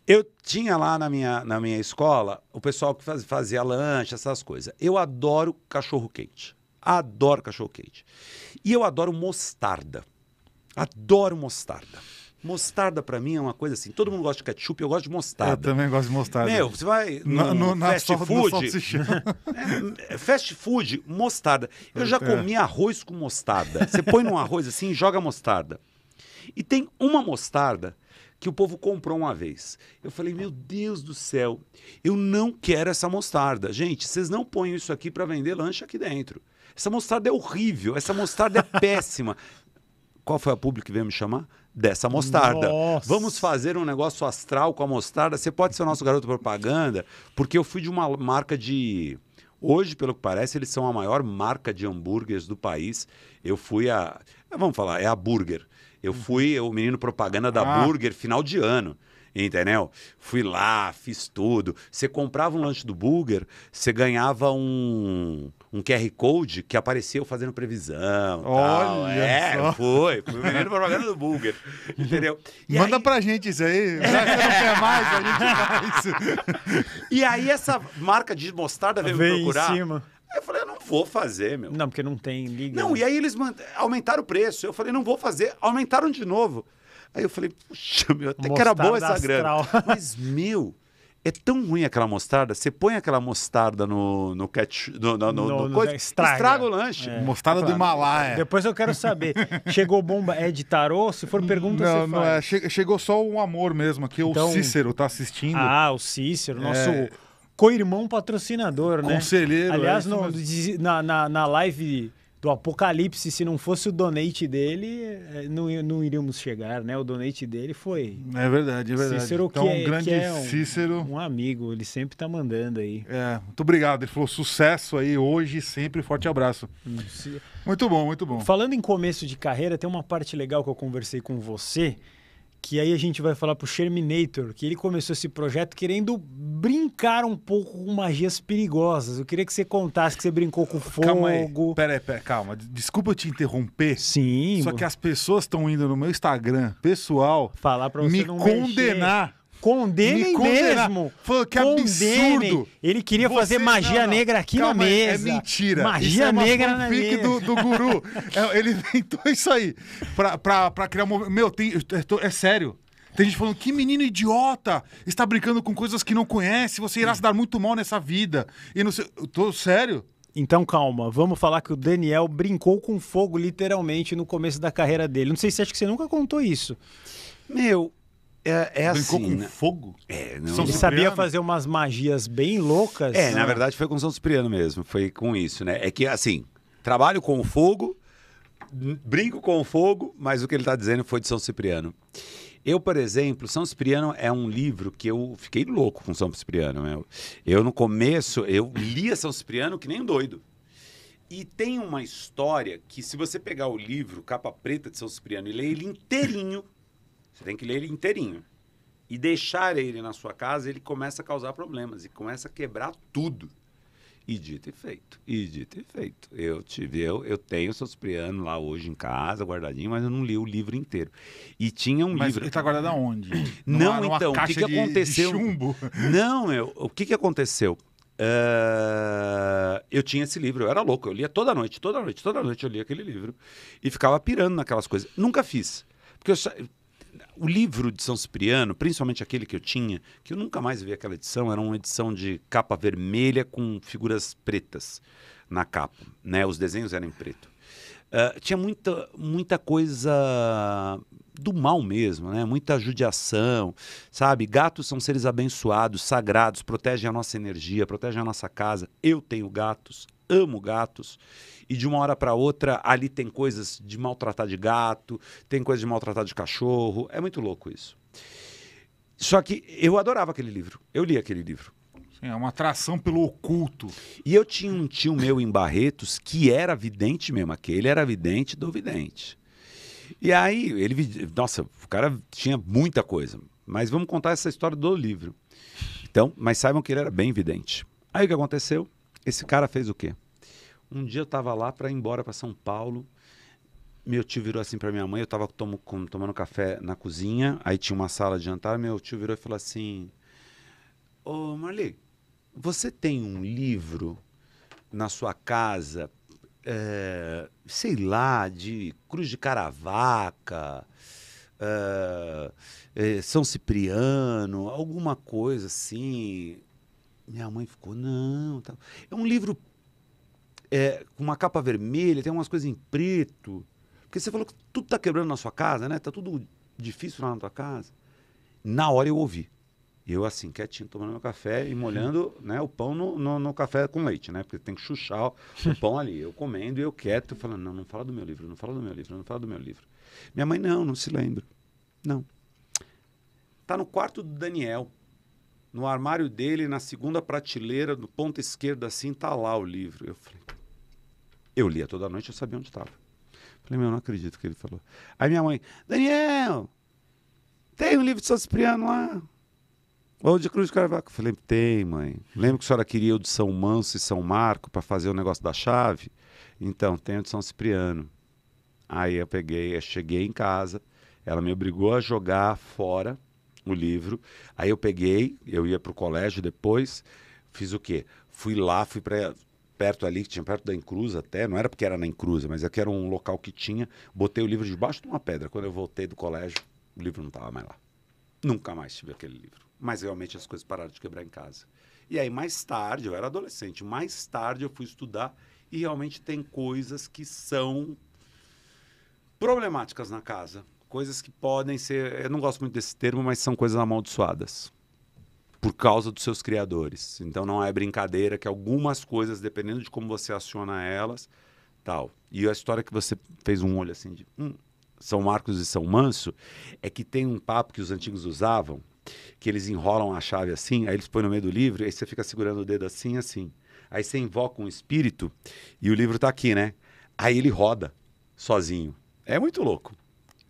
Eu tinha lá na minha, na minha escola o pessoal que fazia lanche, essas coisas. Eu adoro cachorro quente. Adoro cachorro quente. E eu adoro mostarda. Adoro mostarda. Mostarda para mim é uma coisa assim. Todo mundo gosta de ketchup, eu gosto de mostarda. Eu também gosto de mostarda. Meu, você vai no, no, no fast sol, food. No é, é, fast food, mostarda. Eu já é. comi arroz com mostarda. Você põe num arroz assim, joga mostarda. E tem uma mostarda que o povo comprou uma vez. Eu falei, meu Deus do céu, eu não quero essa mostarda. Gente, vocês não ponham isso aqui para vender lanche aqui dentro. Essa mostarda é horrível, essa mostarda é péssima. Qual foi a público que veio me chamar? Dessa mostarda. Nossa. Vamos fazer um negócio astral com a mostarda. Você pode ser o nosso garoto propaganda, porque eu fui de uma marca de. Hoje, pelo que parece, eles são a maior marca de hambúrgueres do país. Eu fui a. Vamos falar, é a Burger. Eu hum. fui o menino propaganda da ah. Burger final de ano. Entendeu? Fui lá, fiz tudo. Você comprava um lanche do Burger, você ganhava um, um QR Code que apareceu fazendo previsão. Olha! Tal. É, só. foi. Fui o menino propaganda do Burger, Entendeu? E Manda aí... pra gente isso aí. Já que não quer mais, a gente faz. e aí, essa marca de mostarda veio Vem me procurar. Em cima eu falei, eu não vou fazer, meu. Não, porque não tem liga. Não, e aí eles aumentaram o preço. Eu falei, não vou fazer. Aumentaram de novo. Aí eu falei, puxa, meu, até mostarda que era boa essa astral. grana. Mas, meu, é tão ruim aquela mostarda. Você põe aquela mostarda no, no ketchup, no, no, no, no coisa, estraga. estraga. o lanche. É. Mostarda do Himalaia. Depois eu quero saber, chegou bomba é de tarô? Se for pergunta, não, não é. faz. é. Chegou só um amor mesmo, que então... o Cícero tá assistindo. Ah, o Cícero, nosso... É co-irmão patrocinador, né? Conselheiro. Aliás, é no, na, na, na live do Apocalipse, se não fosse o donate dele, eh, não, não iríamos chegar, né? O donate dele foi. É verdade, é verdade. Cícero então, que é, um grande que é um, Cícero. Um amigo, ele sempre tá mandando aí. É, muito obrigado. Ele falou sucesso aí hoje sempre. Forte abraço. Hum, muito bom, muito bom. Falando em começo de carreira, tem uma parte legal que eu conversei com você que aí a gente vai falar pro Sherminator, que ele começou esse projeto querendo brincar um pouco com magias perigosas. Eu queria que você contasse que você brincou com fogo. Calma aí, calma. Desculpa eu te interromper. Sim. Só que as pessoas estão indo no meu Instagram pessoal falar para você me condenar. Mexer Condenem Me mesmo. Fã, que Condenem. absurdo. Ele queria fazer magia não, negra aqui Calma na é mesa. É mentira. Magia isso é uma negra na mesa. do, do guru. É, ele inventou isso aí. Pra, pra, pra criar um movimento. Meu, tem, é, é sério. Tem gente falando, que menino idiota! Está brincando com coisas que não conhece, você irá se dar muito mal nessa vida. E não sei. Eu tô sério? Então calma, vamos falar que o Daniel brincou com fogo literalmente no começo da carreira dele. Não sei se acha que você nunca contou isso. Meu, é, é Brincou assim, com né? fogo? É, não... Ele sabia fazer umas magias bem loucas. É, né? na verdade foi com São Cipriano mesmo, foi com isso, né? É que assim, trabalho com o fogo, brinco com o fogo, mas o que ele está dizendo foi de São Cipriano. Eu, por exemplo, São Cipriano é um livro que eu fiquei louco com São Cipriano. eu Eu, no começo, eu lia São Cipriano que nem um doido. E tem uma história que, se você pegar o livro Capa Preta de São Cipriano e ler ele inteirinho, você tem que ler ele inteirinho. E deixar ele na sua casa, ele começa a causar problemas e começa a quebrar tudo. E dito e feito, e dito e feito. Eu tive, eu, eu tenho o Sospriano lá hoje em casa, guardadinho, mas eu não li o livro inteiro. E tinha um mas livro. Ele está guardado aonde? Não, numa, então, o que, que aconteceu? De chumbo? Não, eu o que, que aconteceu? Uh, eu tinha esse livro, eu era louco, eu lia toda noite, toda noite, toda noite eu lia aquele livro e ficava pirando naquelas coisas. Nunca fiz. Porque eu, o livro de São Cipriano, principalmente aquele que eu tinha, que eu nunca mais vi aquela edição, era uma edição de capa vermelha com figuras pretas na capa, né? Os desenhos eram em preto. Uh, tinha muita, muita coisa do mal mesmo, né? Muita judiação, sabe? Gatos são seres abençoados, sagrados, protegem a nossa energia, protegem a nossa casa. Eu tenho gatos, amo gatos e de uma hora para outra ali tem coisas de maltratar de gato, tem coisas de maltratar de cachorro. É muito louco isso. Só que eu adorava aquele livro. Eu li aquele livro. É uma atração pelo oculto. E eu tinha um tio meu em Barretos que era vidente mesmo, aquele era vidente do vidente. E aí ele, nossa, o cara tinha muita coisa. Mas vamos contar essa história do livro. Então, mas saibam que ele era bem vidente. Aí o que aconteceu? Esse cara fez o quê? Um dia eu estava lá para ir embora para São Paulo. Meu tio virou assim para minha mãe, eu estava com tomando café na cozinha, aí tinha uma sala de jantar, meu tio virou e falou assim: "Ô, Marli, você tem um livro na sua casa, é, sei lá, de Cruz de Caravaca, é, é, São Cipriano, alguma coisa assim?" Minha mãe ficou, não. Tá... É um livro é, com uma capa vermelha, tem umas coisas em preto. Porque você falou que tudo está quebrando na sua casa, né? Tá tudo difícil lá na tua casa. Na hora eu ouvi. Eu, assim, quietinho, tomando meu café e molhando né, o pão no, no, no café com leite, né? Porque tem que chuchar o, pão ali. Eu comendo e eu quieto, falando, não, não fala do meu livro, não fala do meu livro, não fala do meu livro. Minha mãe, não, não se lembra. Não. Tá no quarto do Daniel. No armário dele, na segunda prateleira, do ponto esquerdo assim, tá lá o livro. Eu falei, eu lia toda noite, eu sabia onde estava. Falei, meu, não acredito que ele falou. Aí minha mãe, Daniel, tem um livro de São Cipriano lá? Ou de Cruz de Carvalho? Falei, tem, mãe. Lembra que a senhora queria o de São Manso e São Marco para fazer o negócio da chave? Então, tem o de São Cipriano. Aí eu peguei, eu cheguei em casa, ela me obrigou a jogar fora o livro. Aí eu peguei, eu ia para o colégio depois, fiz o quê? Fui lá, fui para perto ali, que tinha perto da Encruz até, não era porque era na Encruz, mas aqui é era um local que tinha. Botei o livro debaixo de uma pedra. Quando eu voltei do colégio, o livro não estava mais lá. Nunca mais tive aquele livro. Mas realmente as coisas pararam de quebrar em casa. E aí, mais tarde, eu era adolescente, mais tarde eu fui estudar e realmente tem coisas que são problemáticas na casa. Coisas que podem ser. Eu não gosto muito desse termo, mas são coisas amaldiçoadas por causa dos seus criadores. Então não é brincadeira que algumas coisas, dependendo de como você aciona elas, tal. E a história que você fez um olho assim de hum, São Marcos e São Manso é que tem um papo que os antigos usavam, que eles enrolam a chave assim, aí eles põem no meio do livro, aí você fica segurando o dedo assim, assim. Aí você invoca um espírito e o livro está aqui, né? Aí ele roda sozinho. É muito louco.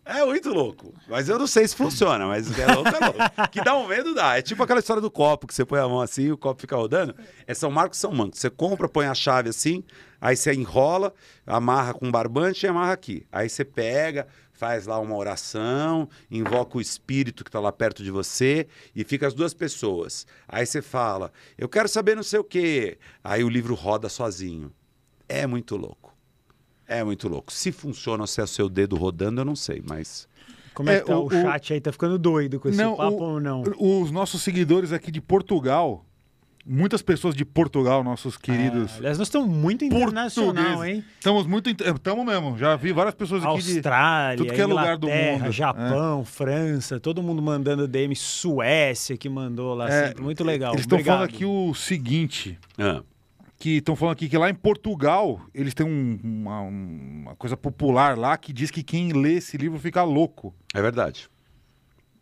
É muito louco. Mas eu não sei se funciona, mas é louco, é louco. Que dá um medo, dá. É tipo aquela história do copo, que você põe a mão assim e o copo fica rodando. É São Marcos São Manco. Você compra, põe a chave assim, aí você enrola, amarra com barbante e amarra aqui. Aí você pega, faz lá uma oração, invoca o espírito que está lá perto de você e fica as duas pessoas. Aí você fala, eu quero saber não sei o quê. Aí o livro roda sozinho. É muito louco. É muito louco. Se funciona, se é o seu dedo rodando, eu não sei, mas. Como é, é que tá é, o, o chat aí? Tá ficando doido com esse papo o, ou não? Os nossos seguidores aqui de Portugal, muitas pessoas de Portugal, nossos ah, queridos. Ah, aliás, nós estamos muito internacional, português. hein? Estamos muito. Estamos é, mesmo. Já vi várias pessoas aqui. Austrália, de tudo que é lugar do mundo. Né? Japão, é. França, todo mundo mandando DM. Suécia que mandou lá. É, sempre. Muito legal. Eles estão falando aqui o seguinte. Ah que estão falando aqui que lá em Portugal eles têm um, uma, uma, coisa popular lá que diz que quem lê esse livro fica louco. É verdade.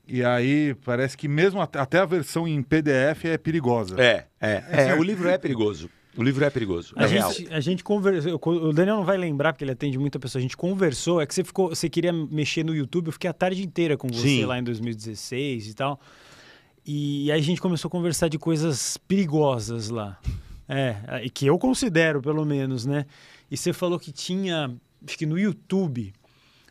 E aí parece que mesmo até a versão em PDF é perigosa. É, é. é, o livro é perigoso. O livro é perigoso. A é gente, real. A gente conversou. O Daniel não vai lembrar, porque ele atende muita pessoa. A gente conversou. É que você ficou. Você queria mexer no YouTube, eu fiquei a tarde inteira com você Sim. lá em 2016 e tal. E aí a gente começou a conversar de coisas perigosas lá. É, e que eu considero, pelo menos, né? E você falou que tinha, acho que no YouTube,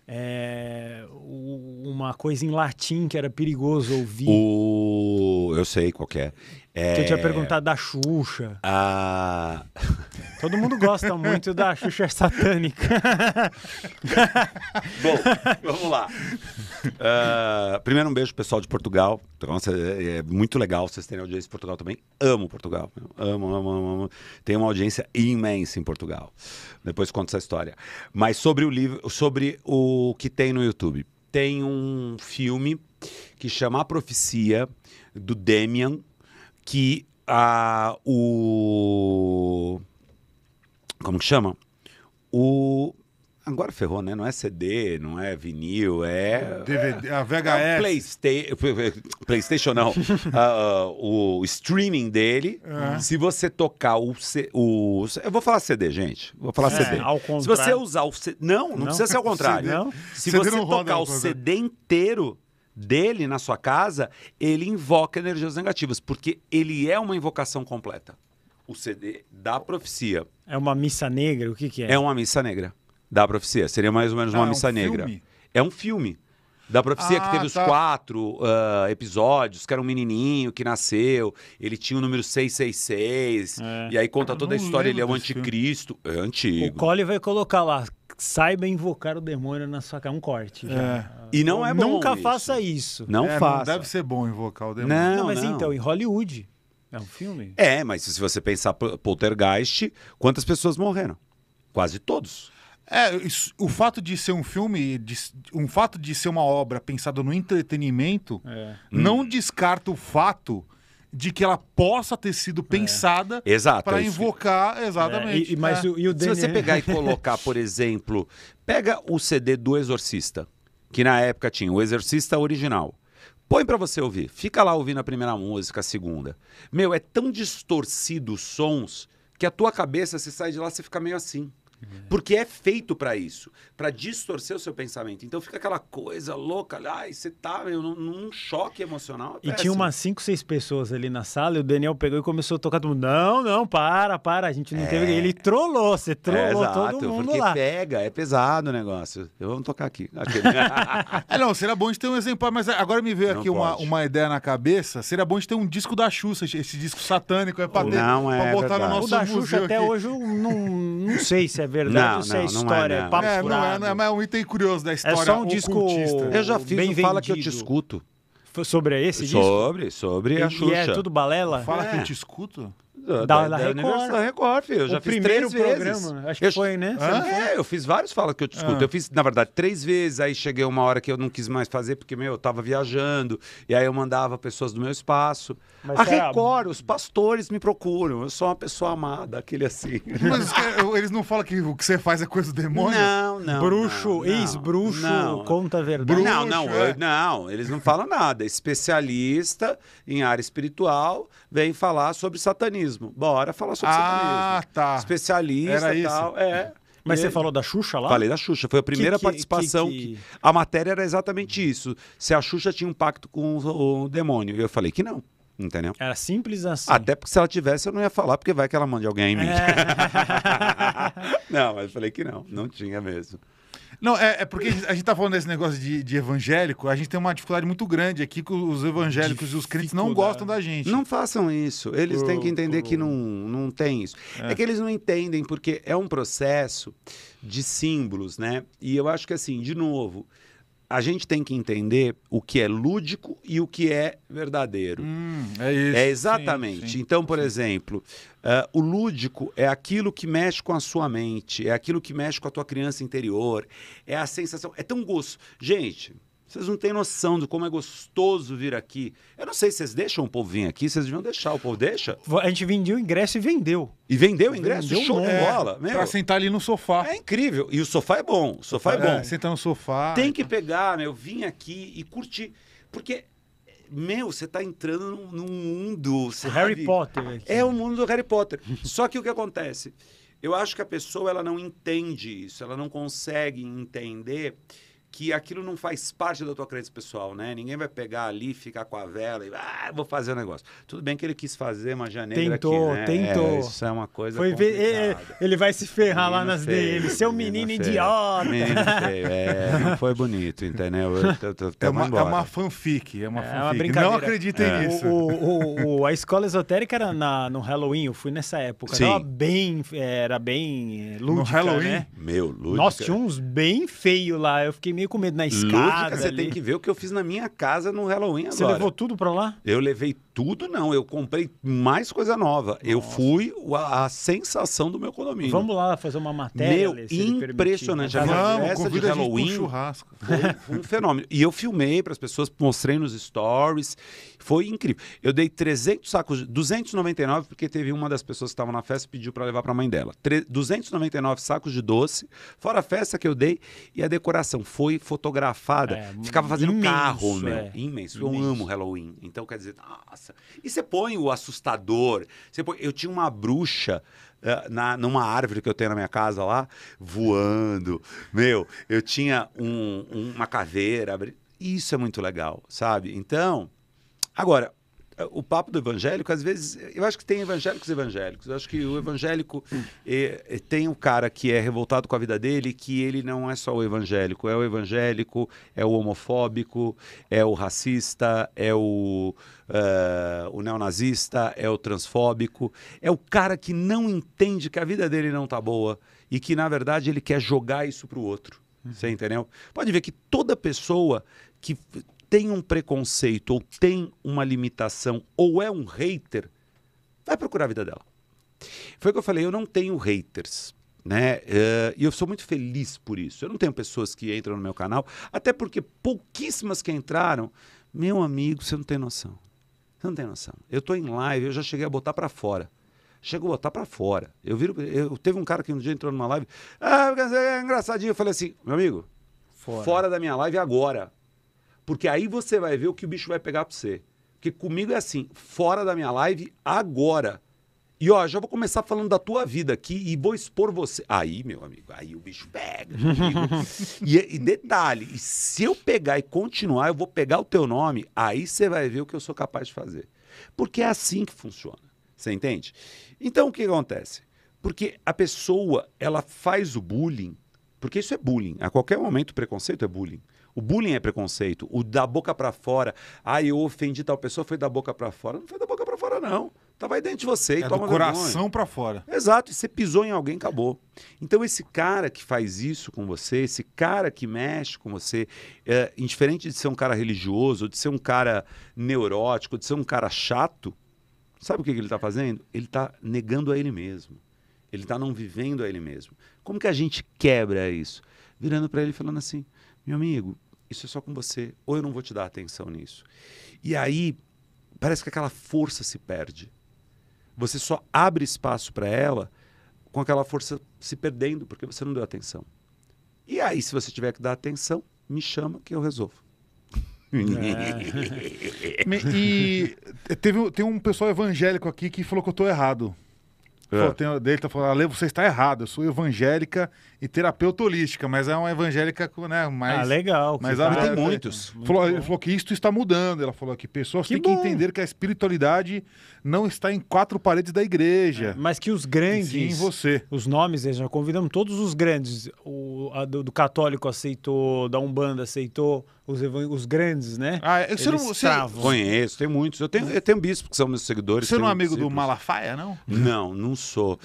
é, uma coisa em latim que era perigoso ouvir. O... Eu sei qual é. É... Que eu tinha perguntado da Xuxa. Ah... Todo mundo gosta muito da Xuxa satânica. Bom, vamos lá. Uh, primeiro, um beijo pessoal de Portugal. Então, é, é muito legal vocês terem audiência em Portugal também. Amo Portugal. Amo, amo, amo, amo. Tem uma audiência imensa em Portugal. Depois conto essa história. Mas sobre o livro, sobre o que tem no YouTube. Tem um filme que chama A Profecia, do Demian que a, o. Como que chama? O. Agora ferrou, né? Não é CD, não é vinil, é. DVD, a VHS. É Playsta... PlayStation, não. uh, o streaming dele. É. Se você tocar o, C... o. Eu vou falar CD, gente. Vou falar é, CD. Ao contrário. Se você usar o. C... Não, não, não, precisa ser ao contrário. CD, se CD você tocar o CD inteiro dele na sua casa, ele invoca energias negativas, porque ele é uma invocação completa. O CD da profecia. É uma missa negra? O que, que é? É uma missa negra da profecia. Seria mais ou menos ah, é uma missa um negra. Filme? É um filme. Da profecia ah, que teve tá. os quatro uh, episódios, que era um menininho que nasceu, ele tinha o número 666, é. e aí conta toda a história, ele é o anticristo. Filme. É antigo. O Cole vai colocar lá, saiba invocar o demônio na sua casa. Um corte. É. E não é bom. Nunca isso. faça isso. Não é, faça. Não deve ser bom invocar o demônio. Não, não mas não. então, em Hollywood. É um filme? É, mas se você pensar Poltergeist, quantas pessoas morreram? Quase todos. É, isso, o fato de ser um filme, de, um fato de ser uma obra pensada no entretenimento, é. não hum. descarta o fato de que ela possa ter sido é. pensada é. para invocar exatamente. É. E, mas é. o, e o Se você pegar e colocar, por exemplo, pega o CD do Exorcista, que na época tinha o Exorcista original. Põe para você ouvir. Fica lá ouvindo a primeira música, a segunda. Meu, é tão distorcido os sons que a tua cabeça, se sai de lá, você fica meio assim. Uhum. Porque é feito para isso, para distorcer o seu pensamento. Então fica aquela coisa louca, ai, você tá meu, num, num choque emocional. É e tinha umas cinco, seis pessoas ali na sala, e o Daniel pegou e começou a tocar todo mundo. Não, não, para, para, a gente não é. teve. Ele trollou, você é, trollou é, todo mundo porque lá. pega, é pesado o negócio. Eu vou tocar aqui. é, não, será bom de ter um exemplar, mas agora me veio não aqui uma, uma ideia na cabeça. Seria bom de ter um disco da Xuxa, esse disco satânico, é pra, ter, não, é, pra botar verdade. no nosso o da Xuxa museu até aqui. hoje eu não, não sei se é é verdade não, ou se é não, é história. É não é, papo é, não é, não é, mas é um item curioso da é história. É só um disco. Eu já fiz bem Fala Que Eu Te Escuto. Sobre esse sobre, disco? Sobre, sobre e, a Xuxa. E é tudo balela? Fala é. que eu te escuto? Da, da, da, Record. Da Record, filho. Eu já fiz três programa, vezes. acho que eu, foi, né? Ah, é, eu fiz vários falas que eu te ah. escuto. Ah. Eu fiz, na verdade, três vezes, aí cheguei uma hora que eu não quis mais fazer, porque, meu, eu tava viajando, e aí eu mandava pessoas do meu espaço. Mas a Record, a... os pastores me procuram, eu sou uma pessoa amada, aquele assim. Mas eles não falam que o que você faz é coisa do demônio? Não, não. Bruxo, ex-bruxo, conta a verdade. Bruxo, não, não, é. eu, não, eles não falam nada. Especialista em área espiritual vem falar sobre satanismo satanismo. Bora falar sobre ah, satanismo. Ah, tá. Especialista e tal. É. Mas e você falou da Xuxa lá? Falei da Xuxa. Foi a primeira que, que, participação que, que, A matéria era exatamente isso. Se a Xuxa tinha um pacto com o, demônio. demônio. Eu falei que não. Entendeu? Era simples assim. Até porque se ela tivesse, eu não ia falar, porque vai que ela mande alguém em mim. É. não, mas falei que não. Não tinha mesmo. Não, é, é, porque a gente tá falando desse negócio de, de, evangélico, a gente tem uma dificuldade muito grande aqui que os evangélicos e os crentes não gostam da gente. Não façam isso. Eles pro, têm que entender pro... que não, não tem isso. É. é. que eles não entendem, porque é um processo de símbolos, né? E eu acho que assim, de novo, a gente tem que entender o que é lúdico e o que é verdadeiro. Hum, é isso. É exatamente. Sim, sim, então, por sim. exemplo, uh, o lúdico é aquilo que mexe com a sua mente, é aquilo que mexe com a tua criança interior, é a sensação. É tão gosto. Gente, vocês não têm noção de como é gostoso vir aqui. Eu não sei se vocês deixam o povo vir aqui, vocês deviam deixar. O povo deixa? A gente vendeu o ingresso e vendeu. E vendeu o ingresso? Vendeu Show de é, bola. Meu. Pra sentar ali no sofá. É incrível. E o sofá é bom. O sofá é, é bom. É, sentar no sofá. Tem que pegar, meu, vim aqui e curtir. Porque meu, você está entrando num, mundo. Sabe? Harry Potter. Aqui. É o mundo do Harry Potter. Só que o que acontece? Eu acho que a pessoa ela não entende isso, ela não consegue entender que aquilo não faz parte da tua crença pessoal, né? Ninguém vai pegar ali, ficar com a vela e ah, vou fazer o um negócio. Tudo bem que ele quis fazer uma janela tentou, aqui, né? É, tentou, é, Isso é uma coisa Foi ver, é, é, ele vai se ferrar menino lá nas dele, seu menino, menino idiota. Menino feio, é, não foi bonito, entendeu? Eu, é, uma, é uma fanfic, é uma fanfic. uma brincadeira. Não acreditem é. nisso. O, o, o, a escola esotérica era na, no Halloween, eu fui nessa época. Sim. Era bem, era bem lúdica, No Halloween? Né? Meu, lúdica. Nossa, tinha uns bem feio lá, eu fiquei meio meio com medo na escada. Lúdica, você ali. tem que ver o que eu fiz na minha casa no Halloween agora. Você levou tudo para lá? Eu levei tudo, não. Eu comprei mais coisa nova. Nossa. Eu fui a, a, sensação do meu condomínio. Vamos lá fazer uma matéria. Meu, impressionante. Permitir, né? Vamos, essa de Halloween. Um churrasco. Foi um fenômeno. E eu filmei para as pessoas, mostrei nos stories. Foi incrível. Eu dei 300 sacos, 299, porque teve uma das pessoas que estavam na festa e pediu para levar para a mãe dela. 299 sacos de doce, fora a festa que eu dei e a decoração. Foi fotografada. É, Ficava fazendo imenso, carro, meu. É. Imenso. Eu amo Halloween. Então, quer dizer, nossa. E você põe o assustador. Você põe... Eu tinha uma bruxa eh, na, numa árvore que eu tenho na minha casa lá, voando. Meu, eu tinha um, um, uma caveira. Isso é muito legal, sabe? Então, Agora, o papo do evangélico, às vezes, eu acho que tem evangélicos evangélicos. Eu acho que o evangélico é, tem um cara que é revoltado com a vida dele, que ele não é só o evangélico, é o evangélico, é o homofóbico, é o racista, é o, uh, o neonazista, é o transfóbico, é o cara que não entende que a vida dele não tá boa e que, na verdade, ele quer jogar isso pro outro. Uhum. Você entendeu? Pode ver que toda pessoa que tem um preconceito ou tem uma limitação ou é um hater, vai procurar a vida dela. Foi o que eu falei, eu não tenho haters. Né? Uh, e eu sou muito feliz por isso. Eu não tenho pessoas que entram no meu canal, até porque pouquíssimas que entraram, meu amigo, você não tem noção. Você não tem noção. Eu estou em live, eu já cheguei a botar para fora. Chegou a botar para fora. Eu viro, eu teve um cara que um dia entrou numa live, ah, é engraçadinho, eu falei assim, meu amigo, fora, fora da minha live agora. Porque aí você vai ver o que o bicho vai pegar para você. Porque comigo é assim, fora da minha live, agora. E ó, já vou começar falando da tua vida aqui e vou expor você. Aí, meu amigo, aí o bicho pega. e, e, detalhe, e se eu pegar e continuar, eu vou pegar o teu nome, aí você vai ver o que eu sou capaz de fazer. Porque é assim que funciona. Você entende? Então o que acontece? Porque a pessoa, ela faz o bullying, porque isso é bullying. A qualquer momento o preconceito é bullying. O bullying é preconceito. O da boca para fora. Ah, eu ofendi tal pessoa, foi da boca para fora. Não foi da boca para fora, não. Tava aí dentro de você é e toma do coração para fora. Exato, e você pisou em alguém, acabou. Então esse cara que faz isso com você, esse cara que mexe com você, é, indiferente de ser um cara religioso, de ser um cara neurótico, de ser um cara chato, sabe o que, que ele está fazendo? Ele está negando a ele mesmo. Ele está não vivendo a ele mesmo. Como que a gente quebra isso? Virando para ele e falando assim, meu amigo, isso é só com você, ou eu não vou te dar atenção nisso. E aí, parece que aquela força se perde. Você só abre espaço para ela com aquela força se perdendo, porque você não deu atenção. E aí, se você tiver que dar atenção, me chama que eu resolvo. É. e teve, tem um pessoal evangélico aqui que falou que eu estou errado. É. Falou, dele tá falando, Ale, você está errado, eu sou evangélica e terapeuta holística, mas é uma evangélica né, mais. Ah, legal. Mas tá- ela tem muitos. Falou, ele falou que isto está mudando. Ela falou que pessoas que têm bom. que entender que a espiritualidade não está em quatro paredes da igreja. É, mas que os grandes. Sim, você. Os nomes, já convidamos todos os grandes. O do, do católico aceitou, da Umbanda aceitou os, os grandes, né? Ah, eu é, Eles não, você... conheço, tem muitos. Eu tenho, eu tenho bispos que são meus seguidores. Você não é um amigo discípulos. do Malafaia, não? Não, não sou.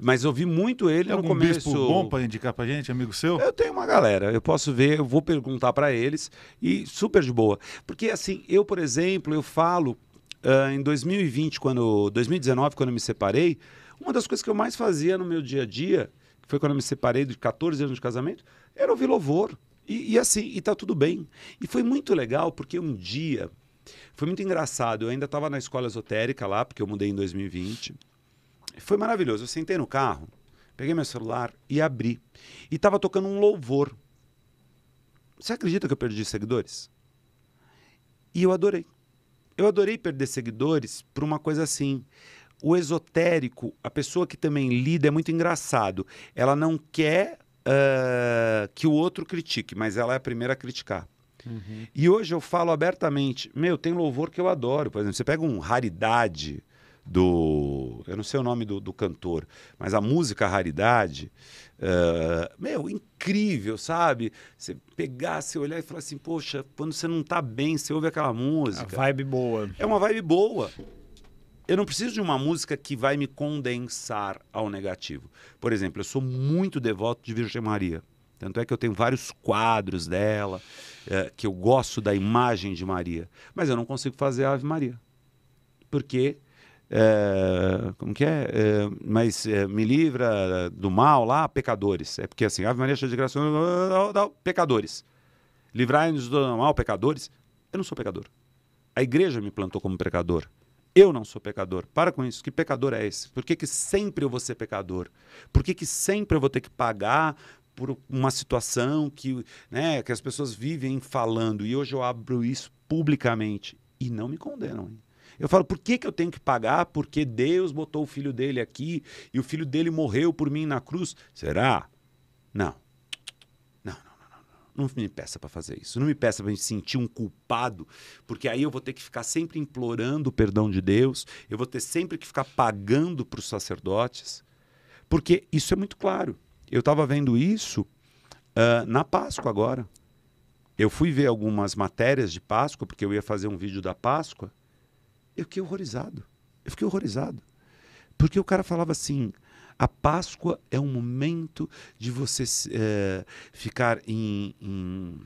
Mas ouvi muito ele tem no algum começo. Bispo bom para indicar para gente, amigo seu? Eu tenho uma galera. Eu posso ver, eu vou perguntar para eles e super de boa. Porque assim, eu, por exemplo, eu falo uh, em 2020, quando 2019, quando eu me separei, uma das coisas que eu mais fazia no meu dia a dia, que foi quando eu me separei de 14 anos de casamento, era ouvir louvor. E, e assim, e tá tudo bem. E foi muito legal, porque um dia, foi muito engraçado, eu ainda estava na escola esotérica lá, porque eu mudei em 2020. Foi maravilhoso, eu sentei no carro, peguei meu celular e abri. E estava tocando um louvor. Você acredita que eu perdi seguidores? E eu adorei. Eu adorei perder seguidores por uma coisa assim o esotérico, a pessoa que também lida, é muito engraçado. Ela não quer uh, que o outro critique, mas ela é a primeira a criticar. Uhum. E hoje eu falo abertamente, meu, tem louvor que eu adoro. Por exemplo, você pega um Raridade do. Eu não sei o nome do, do cantor, mas a música Raridade, uh, meu, incrível, sabe? Você pegar, você olhar e falar assim, poxa, quando você não tá bem, você ouve aquela música. A vibe boa. É uma vibe boa eu não preciso de uma música que vai me condensar ao negativo. Por exemplo, eu sou muito devoto de Virgem Maria. Tanto é que eu tenho vários quadros dela, é, que eu gosto da imagem de Maria. Mas eu não consigo fazer a Ave Maria. Porque. É, como que é? é mas é, me livra do mal lá, pecadores. É porque assim, Ave Maria cheia de graça, pecadores. Livrai-nos do mal, pecadores. Eu não sou pecador. A igreja me plantou como pecador. Eu não sou pecador. Para com isso. Que pecador é esse? Por que, que sempre eu vou ser pecador? Por que, que sempre eu vou ter que pagar por uma situação que, né, que as pessoas vivem falando? E hoje eu abro isso publicamente e não me condenam. Hein? Eu falo, por que, que eu tenho que pagar? Porque Deus botou o filho dele aqui e o filho dele morreu por mim na cruz. Será? Não. Não me peça para fazer isso. Não me peça para me sentir um culpado, porque aí eu vou ter que ficar sempre implorando o perdão de Deus, eu vou ter sempre que ficar pagando para os sacerdotes, porque isso é muito claro. Eu estava vendo isso uh, na Páscoa agora. Eu fui ver algumas matérias de Páscoa, porque eu ia fazer um vídeo da Páscoa. Eu fiquei horrorizado. Eu fiquei horrorizado. Porque o cara falava assim: a Páscoa é um momento de você é, ficar em, em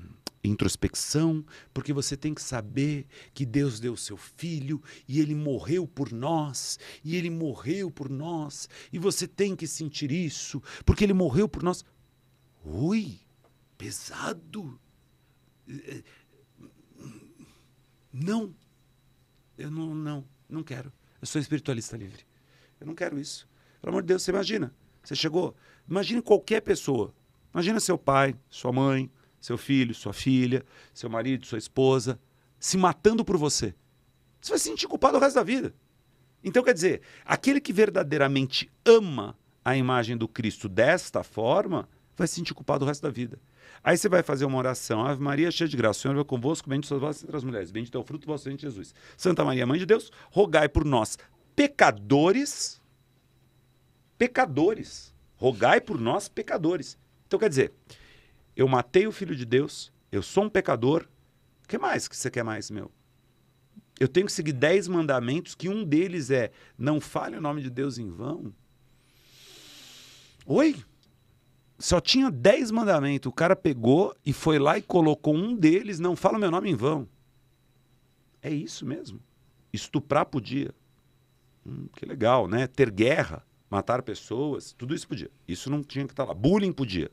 introspecção, porque você tem que saber que Deus deu seu filho e ele morreu por nós, e ele morreu por nós, e você tem que sentir isso, porque ele morreu por nós. Ui, pesado. Não. Eu não não, não quero. Eu sou espiritualista livre. Eu não quero isso. Pelo amor de Deus, você imagina. Você chegou. Imagine qualquer pessoa. Imagina seu pai, sua mãe, seu filho, sua filha, seu marido, sua esposa, se matando por você. Você vai se sentir culpado o resto da vida. Então, quer dizer, aquele que verdadeiramente ama a imagem do Cristo desta forma, vai se sentir culpado o resto da vida. Aí você vai fazer uma oração. Ave Maria, cheia de graça, o Senhor vai é convosco, bendito sois vós entre as mulheres, bendito é o fruto do vosso ventre, Jesus. Santa Maria, Mãe de Deus, rogai por nós, pecadores, pecadores. Rogai por nós, pecadores. Então quer dizer, eu matei o filho de Deus, eu sou um pecador. O que mais que você quer mais, meu? Eu tenho que seguir dez mandamentos, que um deles é não fale o nome de Deus em vão. Oi? Só tinha dez mandamentos. O cara pegou e foi lá e colocou um deles, não fala o meu nome em vão. É isso mesmo. Estuprar podia. Hum, que legal, né? Ter guerra matar pessoas, tudo isso podia. Isso não tinha que estar tá lá. Bullying podia,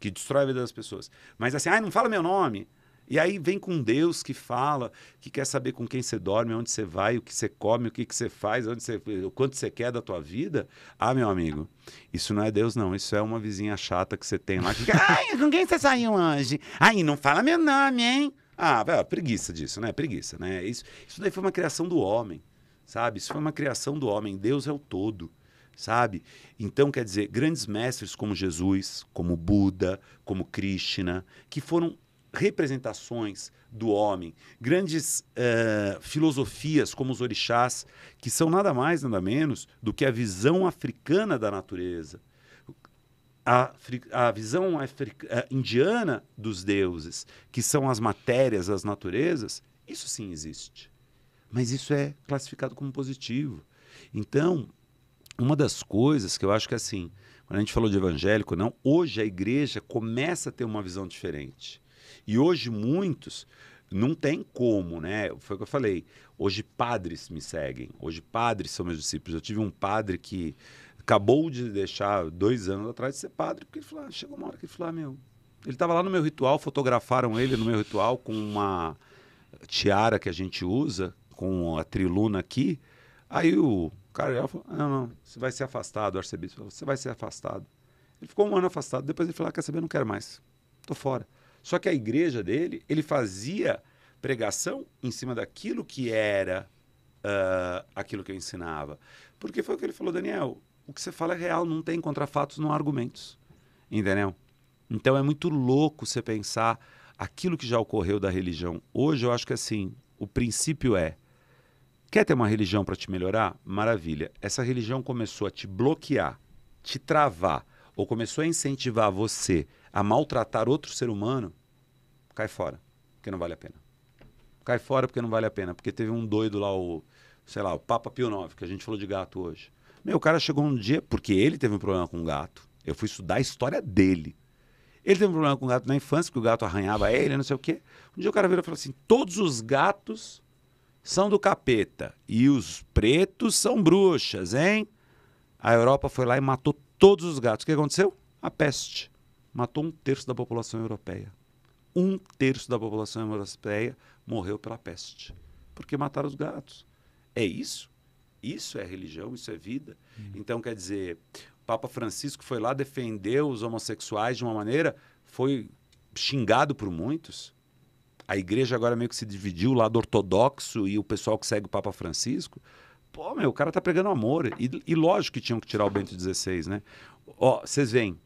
que destrói a vida das pessoas. Mas assim, ai, ah, não fala meu nome. E aí vem com Deus que fala, que quer saber com quem você dorme, onde você vai, o que você come, o que, que você faz, onde você, o quanto você quer da tua vida. Ah, meu amigo, isso não é Deus, não. Isso é uma vizinha chata que você tem lá. Que... Ai, com quem você saiu hoje? Ai, não fala meu nome, hein? Ah, velho, preguiça disso, né? Preguiça, né? Isso, isso daí foi uma criação do homem, sabe? Isso foi uma criação do homem. Deus é o todo sabe? Então, quer dizer, grandes mestres como Jesus, como Buda, como Krishna, que foram representações do homem, grandes uh, filosofias como os orixás, que são nada mais, nada menos do que a visão africana da natureza, a, a visão uh, indiana dos deuses, que são as matérias, as naturezas, isso sim existe. Mas isso é classificado como positivo. Então, uma das coisas que eu acho que assim, quando a gente falou de evangélico, não, hoje a igreja começa a ter uma visão diferente. E hoje muitos não tem como, né? Foi o que eu falei. Hoje padres me seguem, hoje padres são meus discípulos. Eu tive um padre que acabou de deixar dois anos atrás de ser padre, porque ele falou, ah, chegou uma hora que ele falou, ah, meu. Ele estava lá no meu ritual, fotografaram ele no meu ritual com uma tiara que a gente usa, com a triluna aqui. Aí o Cara, ela falou: não, não, você vai ser afastado, o arcebispo falou, você vai ser afastado. Ele ficou um ano afastado, depois ele falou: ah, quer saber, não quero mais, estou fora. Só que a igreja dele, ele fazia pregação em cima daquilo que era uh, aquilo que eu ensinava. Porque foi o que ele falou, Daniel, o que você fala é real, não tem contrafatos, não há argumentos. Entendeu? Então é muito louco você pensar aquilo que já ocorreu da religião. Hoje eu acho que assim, o princípio é Quer ter uma religião para te melhorar? Maravilha. Essa religião começou a te bloquear, te travar, ou começou a incentivar você a maltratar outro ser humano, cai fora, porque não vale a pena. Cai fora porque não vale a pena, porque teve um doido lá, o, sei lá, o Papa Pio IX, que a gente falou de gato hoje. Meu, o cara chegou um dia, porque ele teve um problema com o gato, eu fui estudar a história dele. Ele teve um problema com o gato na infância, que o gato arranhava ele, não sei o quê. Um dia o cara virou e falou assim: todos os gatos são do capeta e os pretos são bruxas, hein? A Europa foi lá e matou todos os gatos. O que aconteceu? A peste. Matou um terço da população europeia. Um terço da população europeia morreu pela peste. Porque mataram os gatos. É isso? Isso é religião, isso é vida. Hum. Então, quer dizer, o Papa Francisco foi lá defender os homossexuais de uma maneira, foi xingado por muitos a igreja agora meio que se dividiu, o lado ortodoxo e o pessoal que segue o Papa Francisco. Pô, meu, o cara tá pregando amor. E, e lógico que tinham que tirar o Bento XVI, né? Ó, vocês veem.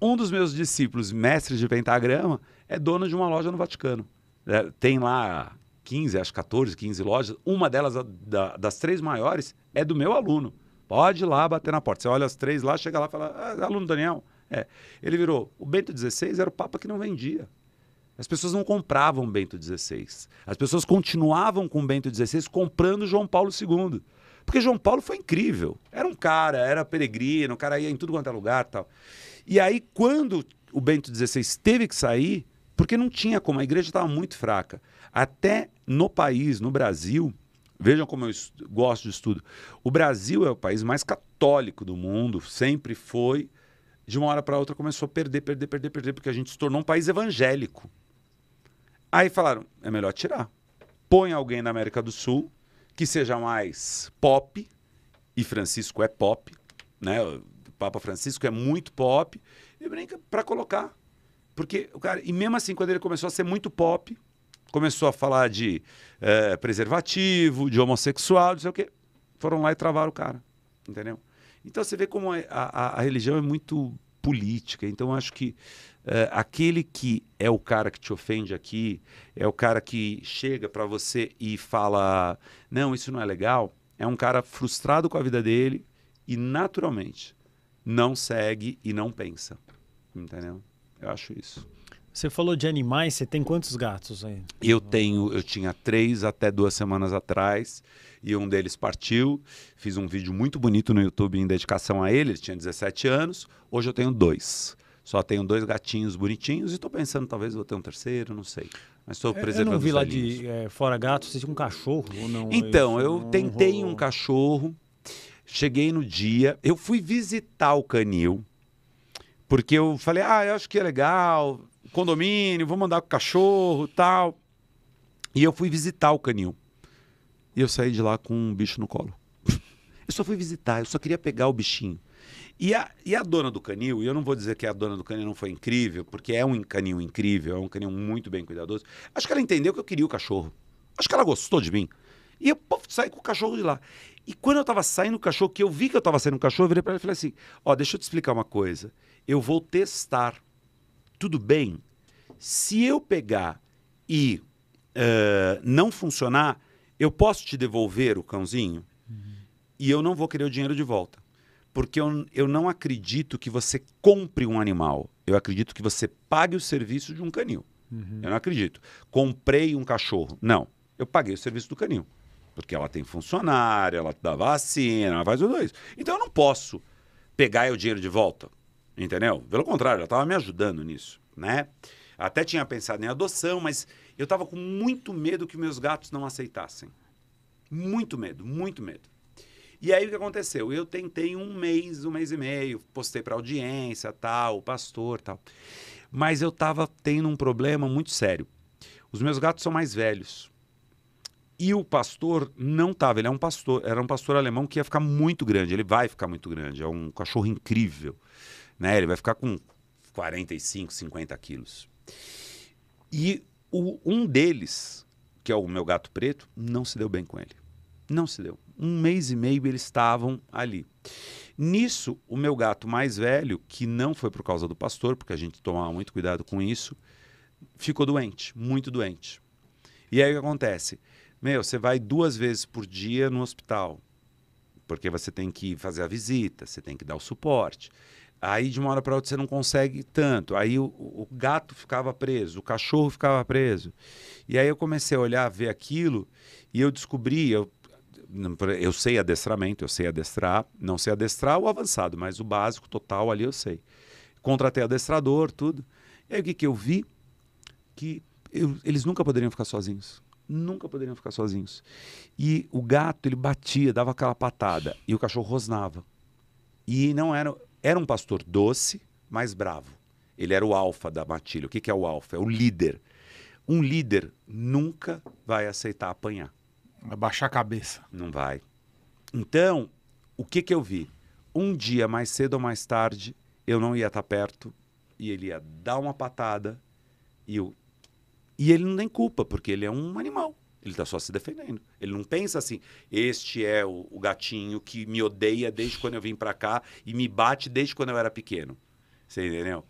Um dos meus discípulos, mestre de pentagrama, é dono de uma loja no Vaticano. É, tem lá 15, acho 14, 15 lojas. Uma delas, da, das três maiores, é do meu aluno. Pode ir lá bater na porta. Você olha as três lá, chega lá e fala, ah, aluno Daniel. É. Ele virou, o Bento XVI era o Papa que não vendia. As pessoas não compravam Bento XVI. As pessoas continuavam com Bento XVI comprando João Paulo II. Porque João Paulo foi incrível. Era um cara, era peregrino, o cara ia em tudo quanto é lugar tal. E aí, quando o Bento XVI teve que sair, porque não tinha como, a igreja estava muito fraca. Até no país, no Brasil, vejam como eu gosto de estudo. O Brasil é o país mais católico do mundo, sempre foi. De uma hora para outra começou a perder, perder, perder, perder, porque a gente se tornou um país evangélico. Aí falaram, é melhor tirar. Põe alguém da América do Sul que seja mais pop, e Francisco é pop, né? O Papa Francisco é muito pop, e brinca para colocar. Porque o cara, e mesmo assim, quando ele começou a ser muito pop, começou a falar de é, preservativo, de homossexual, não sei o quê, foram lá e travaram o cara, entendeu? Então você vê como é, a, a, a religião é muito política. Então acho que Uh, aquele que é o cara que te ofende aqui, é o cara que chega para você e fala: não, isso não é legal, é um cara frustrado com a vida dele e naturalmente não segue e não pensa. Entendeu? Eu acho isso. Você falou de animais, você tem quantos gatos aí? Eu tenho, eu tinha três até duas semanas atrás e um deles partiu. Fiz um vídeo muito bonito no YouTube em dedicação a ele, ele tinha 17 anos, hoje eu tenho dois. Só tenho dois gatinhos bonitinhos e estou pensando, talvez vou ter um terceiro, não sei. Mas estou preservando é, Eu não vi lá de é, fora gato, você tinha um cachorro ou não? Então, eu tentei um cachorro, cheguei no dia, eu fui visitar o canil, porque eu falei, ah, eu acho que é legal, condomínio, vou mandar com o cachorro tal. E eu fui visitar o canil. E eu saí de lá com um bicho no colo. Eu só fui visitar, eu só queria pegar o bichinho. E a, e a dona do canil, e eu não vou dizer que a dona do canil não foi incrível, porque é um canil incrível, é um canil muito bem cuidadoso. Acho que ela entendeu que eu queria o cachorro. Acho que ela gostou de mim. E eu saí com o cachorro de lá. E quando eu tava saindo o cachorro, que eu vi que eu tava saindo o cachorro, eu virei pra ela e falei assim: Ó, oh, deixa eu te explicar uma coisa. Eu vou testar. Tudo bem? Se eu pegar e uh, não funcionar, eu posso te devolver o cãozinho uhum. e eu não vou querer o dinheiro de volta. Porque eu, eu não acredito que você compre um animal. Eu acredito que você pague o serviço de um canil. Uhum. Eu não acredito. Comprei um cachorro. Não. Eu paguei o serviço do canil. Porque ela tem funcionário, ela dá vacina, ela faz os dois Então eu não posso pegar o dinheiro de volta. Entendeu? Pelo contrário, ela estava me ajudando nisso, né? Até tinha pensado em adoção, mas eu estava com muito medo que meus gatos não aceitassem. Muito medo, muito medo. E aí o que aconteceu? Eu tentei um mês, um mês e meio, postei para audiência, tal, o pastor, tal. Mas eu tava tendo um problema muito sério. Os meus gatos são mais velhos. E o pastor não tava, ele é um pastor, era um pastor alemão que ia ficar muito grande, ele vai ficar muito grande, é um cachorro incrível, né? Ele vai ficar com 45, 50 quilos. E o, um deles, que é o meu gato preto, não se deu bem com ele. Não se deu. Um mês e meio eles estavam ali. Nisso, o meu gato mais velho, que não foi por causa do pastor, porque a gente tomava muito cuidado com isso, ficou doente, muito doente. E aí o que acontece? Meu, você vai duas vezes por dia no hospital, porque você tem que fazer a visita, você tem que dar o suporte. Aí de uma hora para outra você não consegue tanto. Aí o, o, gato ficava preso, o cachorro ficava preso. E aí eu comecei a olhar, ver aquilo, e eu descobri, eu eu sei adestramento, eu sei adestrar, não sei adestrar o avançado, mas o básico total ali eu sei. Contratei adestrador, tudo. E aí o que, que eu vi? Que eu, eles nunca poderiam ficar sozinhos. Nunca poderiam ficar sozinhos. E o gato, ele batia, dava aquela patada. E o cachorro rosnava. E não era. Era um pastor doce, mas bravo. Ele era o alfa da matilha. O que, que é o alfa? É o líder. Um líder nunca vai aceitar apanhar. Vai baixar a cabeça. Não vai. Então, o que, que eu vi? Um dia, mais cedo ou mais tarde, eu não ia estar perto e ele ia dar uma patada e eu... E ele não tem culpa, porque ele é um animal. Ele está só se defendendo. Ele não pensa assim: este é o, o gatinho que me odeia desde quando eu vim para cá e me bate desde quando eu era pequeno. Você entendeu?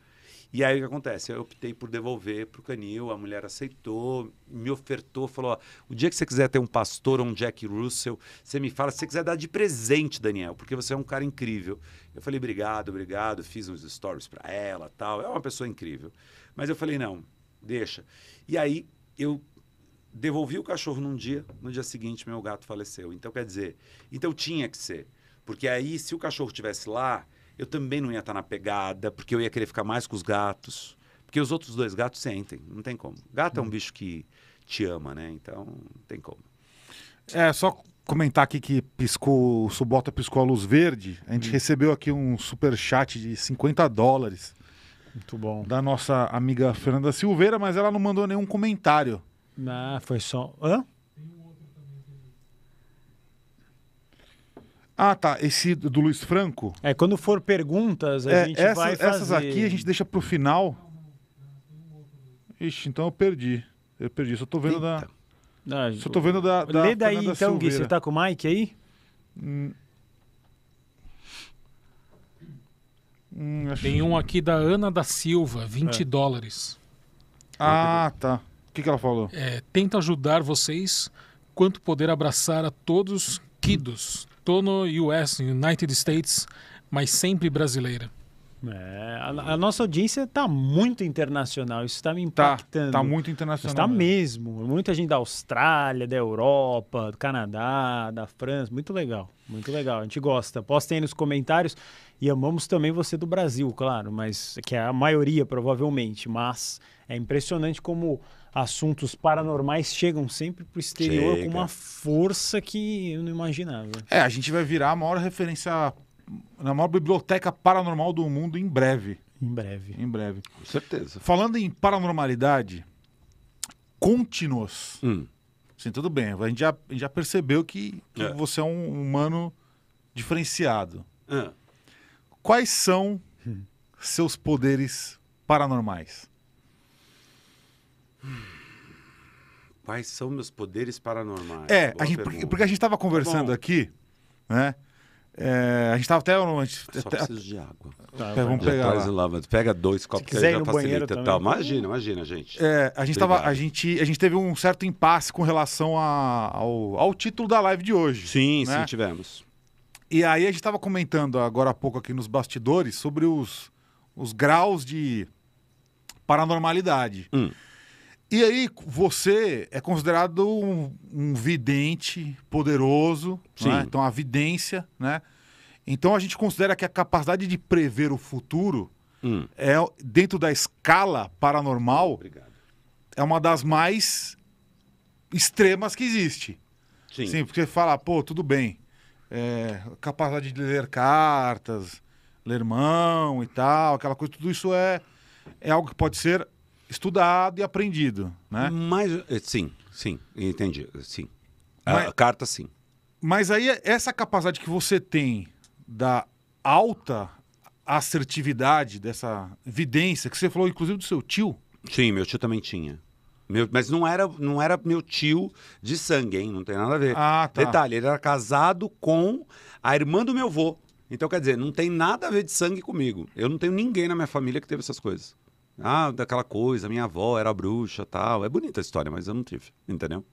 E aí o que acontece? Eu optei por devolver para o canil, a mulher aceitou, me ofertou, falou: ó, o dia que você quiser ter um pastor ou um Jack Russell, você me fala, se você quiser dar de presente, Daniel, porque você é um cara incrível. Eu falei: obrigado, obrigado, fiz uns stories para ela, tal, é uma pessoa incrível. Mas eu falei: não, deixa. E aí eu devolvi o cachorro num dia, no dia seguinte meu gato faleceu. Então quer dizer, então tinha que ser, porque aí se o cachorro tivesse lá, eu também não ia estar na pegada, porque eu ia querer ficar mais com os gatos. Porque os outros dois gatos sentem, não tem como. Gato hum. é um hum. bicho que te ama, né? Então, não tem como. É, só comentar aqui que piscou, o Subota piscou a luz verde. A gente hum. recebeu aqui um super chat de 50 dólares. Muito bom. Da nossa amiga Fernanda Silveira, mas ela não mandou nenhum comentário. Ah, foi só. Hã? Ah, tá. Esse do Luiz Franco. É, quando for perguntas, a é, gente essa, vai fazer. Essas aqui a gente deixa pro final. Ixi, então eu perdi. Eu perdi. Só tô vendo Eita. da. Ah, só tô vendo da. da Lê daí Fernanda então, Silveira. Gui, você tá com o Mike aí? Hum. Hum, acho... Tem um aqui da Ana da Silva, 20 é. dólares. Ah, tá. O que, que ela falou? É, tenta ajudar vocês quanto poder abraçar a todos Kidos Tô no US, United States, mas sempre brasileira. É, a, a, nossa audiência está muito internacional, isso está me tá, tá impactando. Está tá muito internacional. Está mesmo. mesmo. Muita gente da Austrália, da Europa, do Canadá, da França. Muito legal, muito legal. A gente gosta. Postem aí nos comentários. E amamos também você do Brasil, claro, mas que é a maioria provavelmente. Mas é impressionante como assuntos paranormais chegam sempre para o exterior Chega. com uma força que eu não imaginava. É, a gente vai virar a maior referência na maior biblioteca paranormal do mundo em breve. Em breve. Em breve. Com certeza. Falando em paranormalidade, contínuos. Hum. Sim, tudo bem. A gente já, a gente já percebeu que, que é. você é um humano diferenciado. É. Quais são hum. seus poderes paranormais? Quais são meus poderes paranormais? É, a gente, porque, porque, a gente estava tá conversando tá aqui, né? É, a gente estava até. Um, só até, preciso de água. Tá, vamos pegar. Lá. pega dois copos que aí já facilita e tal. Imagina, imagina, gente. É, a, gente tava, a, gente, a gente teve um certo impasse com relação a, ao, ao título da live de hoje. Sim, né? sim, tivemos. E aí a gente estava comentando agora há pouco aqui nos bastidores sobre os, os graus de paranormalidade. Hum. E aí você é considerado um, um vidente poderoso, né? então a vidência, né? Então a gente considera que a capacidade de prever o futuro hum. é dentro da escala paranormal Obrigado. é uma das mais extremas que existe. Sim, Sim porque fala, ah, pô, tudo bem, é, capacidade de ler cartas, ler mão e tal, aquela coisa, tudo isso é é algo que pode ser estudado e aprendido, né? Mas, eh, sim, sim, entendi, sim. Mas, ah. a ah, carta, sim. Mas aí, essa capacidade que você tem da alta assertividade, dessa vidência, que você falou, inclusive, do seu tio. Sim, meu tio também tinha. Meu, mas não era, não era meu tio de sangue, hein? Não tem nada a ver. Ah, tá. Detalhe, ele era casado com a irmã do meu avô. Então, quer dizer, não tem nada a ver de sangue comigo. Eu não tenho ninguém na minha família que teve essas coisas. Ah, daquela coisa, minha avó era bruxa tal. É bonita a história, mas eu não tive, entendeu?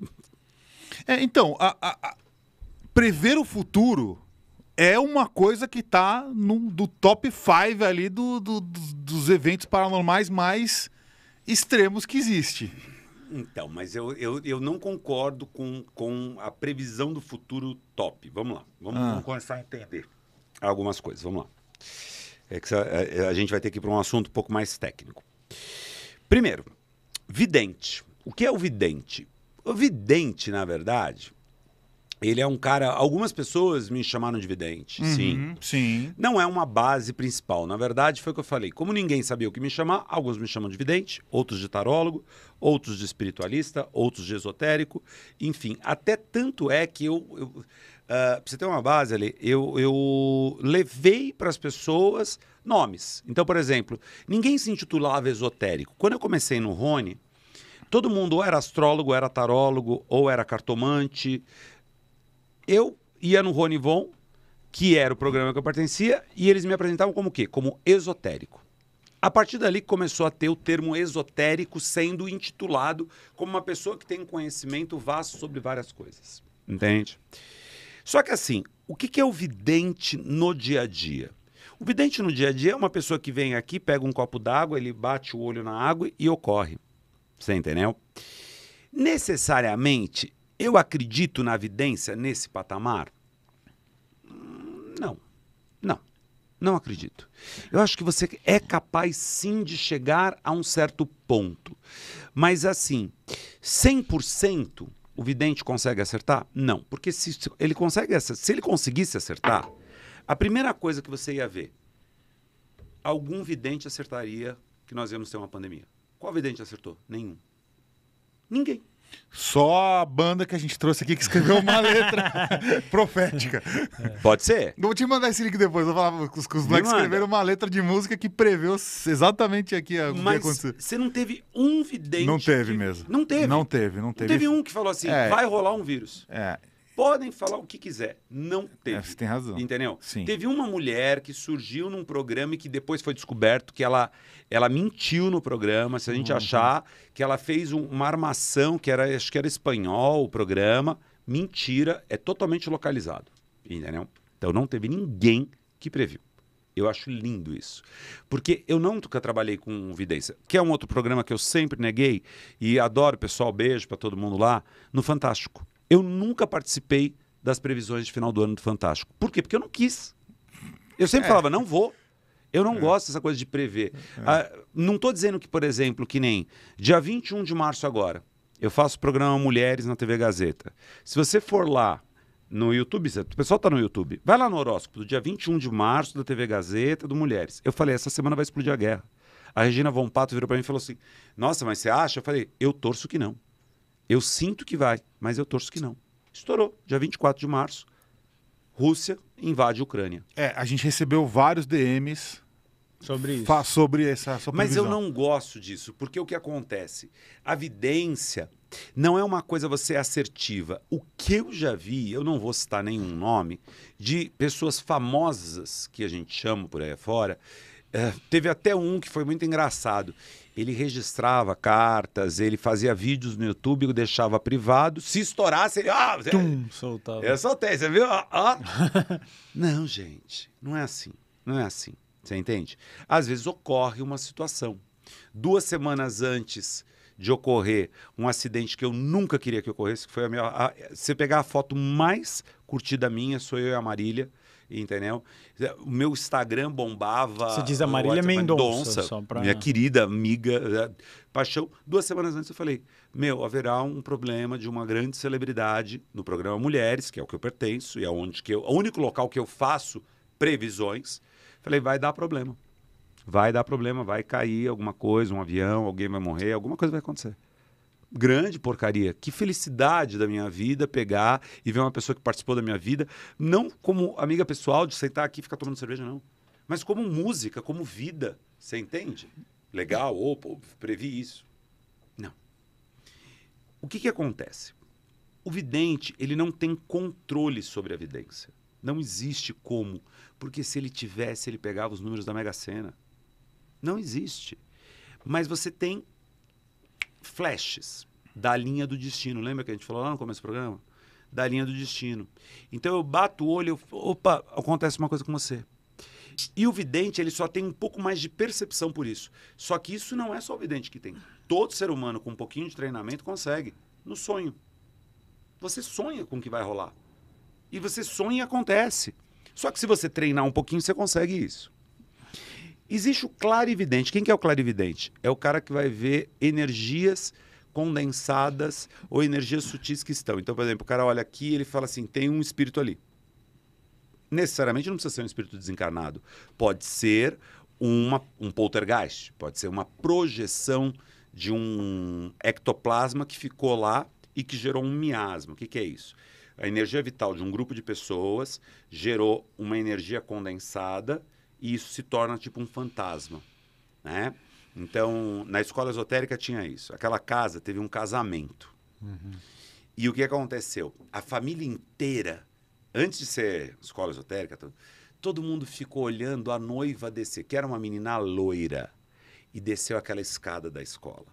É, então, a, a, a... prever o futuro é uma coisa que tá no, do top 5 ali do, do, dos eventos paranormais mais extremos que existe. Então, mas eu, eu, eu não concordo com, com a previsão do futuro top. Vamos lá, vamos, ah. vamos começar a entender algumas coisas. Vamos lá. É que a, é, a, é, a gente vai ter que ir para um assunto um pouco mais técnico. Primeiro, vidente. O que é o vidente? O vidente, na verdade, ele é um cara. Algumas pessoas me chamaram de vidente, uhum, sim. Sim. Não é uma base principal. Na verdade, foi o que eu falei. Como ninguém sabia o que me chamar, alguns me chamam de vidente, outros de tarólogo, outros de espiritualista, outros de esotérico. Enfim, até tanto é que eu. eu uh, pra você ter uma base ali, eu, eu levei para as pessoas nomes. Então, por exemplo, ninguém se intitulava esotérico. Quando eu comecei no Rony, todo mundo ou era astrólogo, ou era tarólogo, ou era cartomante. Eu ia no Rony Von, que era o programa que eu pertencia, e eles me apresentavam como o quê? Como esotérico. A partir dali começou a ter o termo esotérico sendo intitulado como uma pessoa que tem conhecimento vasto sobre várias coisas. Entende? Só que assim, o que é o vidente no dia a dia? O vidente no dia a dia é uma pessoa que vem aqui, pega um copo d'água, ele bate o olho na água e ocorre. Você entendeu? Necessariamente, eu acredito na vidência nesse patamar? Não. Não. Não acredito. Eu acho que você é capaz sim de chegar a um certo ponto. Mas assim, 100% o vidente consegue acertar? Não, porque se ele consegue se ele conseguisse acertar, a primeira coisa que você ia ver, algum vidente acertaria que nós íamos ter uma pandemia. Qual vidente acertou? Nenhum. Ninguém. Só a banda que a gente trouxe aqui que escreveu uma letra profética. É. Pode ser. vou te mandar esse link depois. Eu vou falar os, os que escreveram uma letra de música que preveu exatamente aqui o que aconteceu. Você não teve um vidente. Não teve que... mesmo. Não teve. Não teve, não teve. Não teve um que falou assim: é, vai rolar um vírus. É podem falar o que quiser. Não é, teve. você tem razão. Entendeu? Sim. Teve uma mulher que surgiu num programa e que depois foi descoberto que ela, ela mentiu no programa. Se a gente uhum. achar que ela fez um, uma armação, que era, acho que era espanhol o programa. Mentira, é totalmente localizado. Entendeu? Então não teve ninguém que previu. Eu acho lindo isso. Porque eu não nunca trabalhei com vidência, que é um outro programa que eu sempre neguei e adoro, pessoal. Beijo para todo mundo lá no Fantástico. Eu nunca participei das previsões de final do ano do Fantástico. Por quê? Porque eu não quis. Eu sempre é. falava, não vou. Eu não é. gosto dessa coisa de prever. É. Ah, não estou dizendo que, por exemplo, que nem dia 21 de março agora, eu faço o programa Mulheres na TV Gazeta. Se você for lá no YouTube, o pessoal está no YouTube, vai lá no horóscopo do dia 21 de março da TV Gazeta do Mulheres. Eu falei, essa semana vai explodir a guerra. A Regina Von Pato virou para mim e falou assim: Nossa, mas você acha? Eu falei, eu torço que não. Eu sinto que vai, mas eu torço que não. Estourou, dia 24 de março, Rússia invade a Ucrânia. É, a gente recebeu vários DMs sobre isso. sobre essa Mas eu não gosto disso, porque o que acontece? A vidência não é uma coisa você é assertiva. O que eu já vi, eu não vou citar nenhum nome, de pessoas famosas que a gente chama por aí fora. É, eh, teve até um que foi muito engraçado. Ele registrava cartas, ele fazia vídeos no YouTube, o deixava privado. Se estourasse, ele. Ah, Tum, soltava. Eu soltei, você viu? Ah, ah. não, gente, não é assim. Não é assim. Você entende? Às vezes ocorre uma situação. Duas semanas antes de ocorrer um acidente que eu nunca queria que ocorresse, que foi a minha. A, se pegar a foto mais curtida minha, sou eu e a Marília entendeu? O meu Instagram bombava. Você diz a Marília Mendonça, Mendonça pra... minha querida amiga, né? paixão. Duas semanas antes eu falei, meu, haverá um problema de uma grande celebridade no programa Mulheres, que é o que eu pertenço e é onde que eu, o único local que eu faço previsões. Falei, vai dar problema. Vai dar problema, vai cair alguma coisa, um avião, alguém vai morrer, alguma coisa vai acontecer grande porcaria. Que felicidade da minha vida pegar e ver uma pessoa que participou da minha vida, não como amiga pessoal de sentar aqui e ficar tomando cerveja, não. Mas como música, como vida. Você entende? Legal, opa, previ isso. Não. O que, que acontece? O vidente, ele não tem controle sobre a vidência. Não existe como. Porque se ele tivesse, ele pegava os números da Mega Sena. Não existe. Mas você tem flashes da linha do destino. Lembra que a gente falou lá no começo do programa? Da linha do destino. Então eu bato o olho, eu, opa, acontece uma coisa com você. E o vidente, ele só tem um pouco mais de percepção por isso. Só que isso não é só o vidente que tem. Todo ser humano com um pouquinho de treinamento consegue. No sonho. Você sonha com o que vai rolar. E você sonha e acontece. Só que se você treinar um pouquinho, você consegue isso. Existe o clarividente. Quem que é o clarividente? É o cara que vai ver energias condensadas ou energias sutis que estão. Então, por exemplo, o cara olha aqui e ele fala assim: tem um espírito ali. Necessariamente não precisa ser um espírito desencarnado. Pode ser uma, um poltergeist, pode ser uma projeção de um ectoplasma que ficou lá e que gerou um miasma. O que, que é isso? A energia vital de um grupo de pessoas gerou uma energia condensada e isso se torna tipo um fantasma, né? Então, na escola esotérica tinha isso. Aquela casa teve um casamento. Uhum. E o que aconteceu? A família inteira, antes de ser escola esotérica, todo mundo ficou olhando a noiva descer, que era uma menina loira, e desceu aquela escada da escola.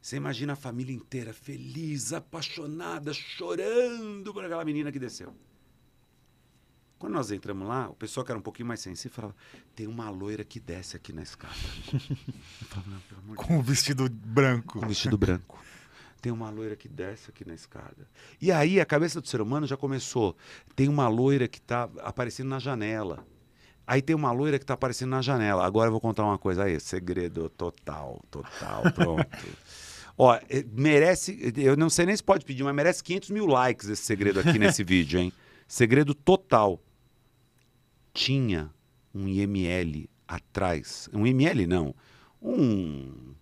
Você imagina a família inteira feliz, apaixonada, chorando por aquela menina que desceu. Quando nós entramos lá, o pessoal que era um pouquinho mais sensível falava: tem uma loira que desce aqui na escada. com um vestido branco. Com um vestido branco. Tem uma loira que desce aqui na escada. E aí a cabeça do ser humano já começou. Tem uma loira que está aparecendo na janela. Aí tem uma loira que está aparecendo na janela. Agora eu vou contar uma coisa aí, segredo total, total, pronto. Ó, eh, merece, eu não sei nem se pode pedir, mas merece 500 mil likes esse segredo aqui nesse vídeo, hein? Segredo total tinha um IML atrás. Um IML não. Um.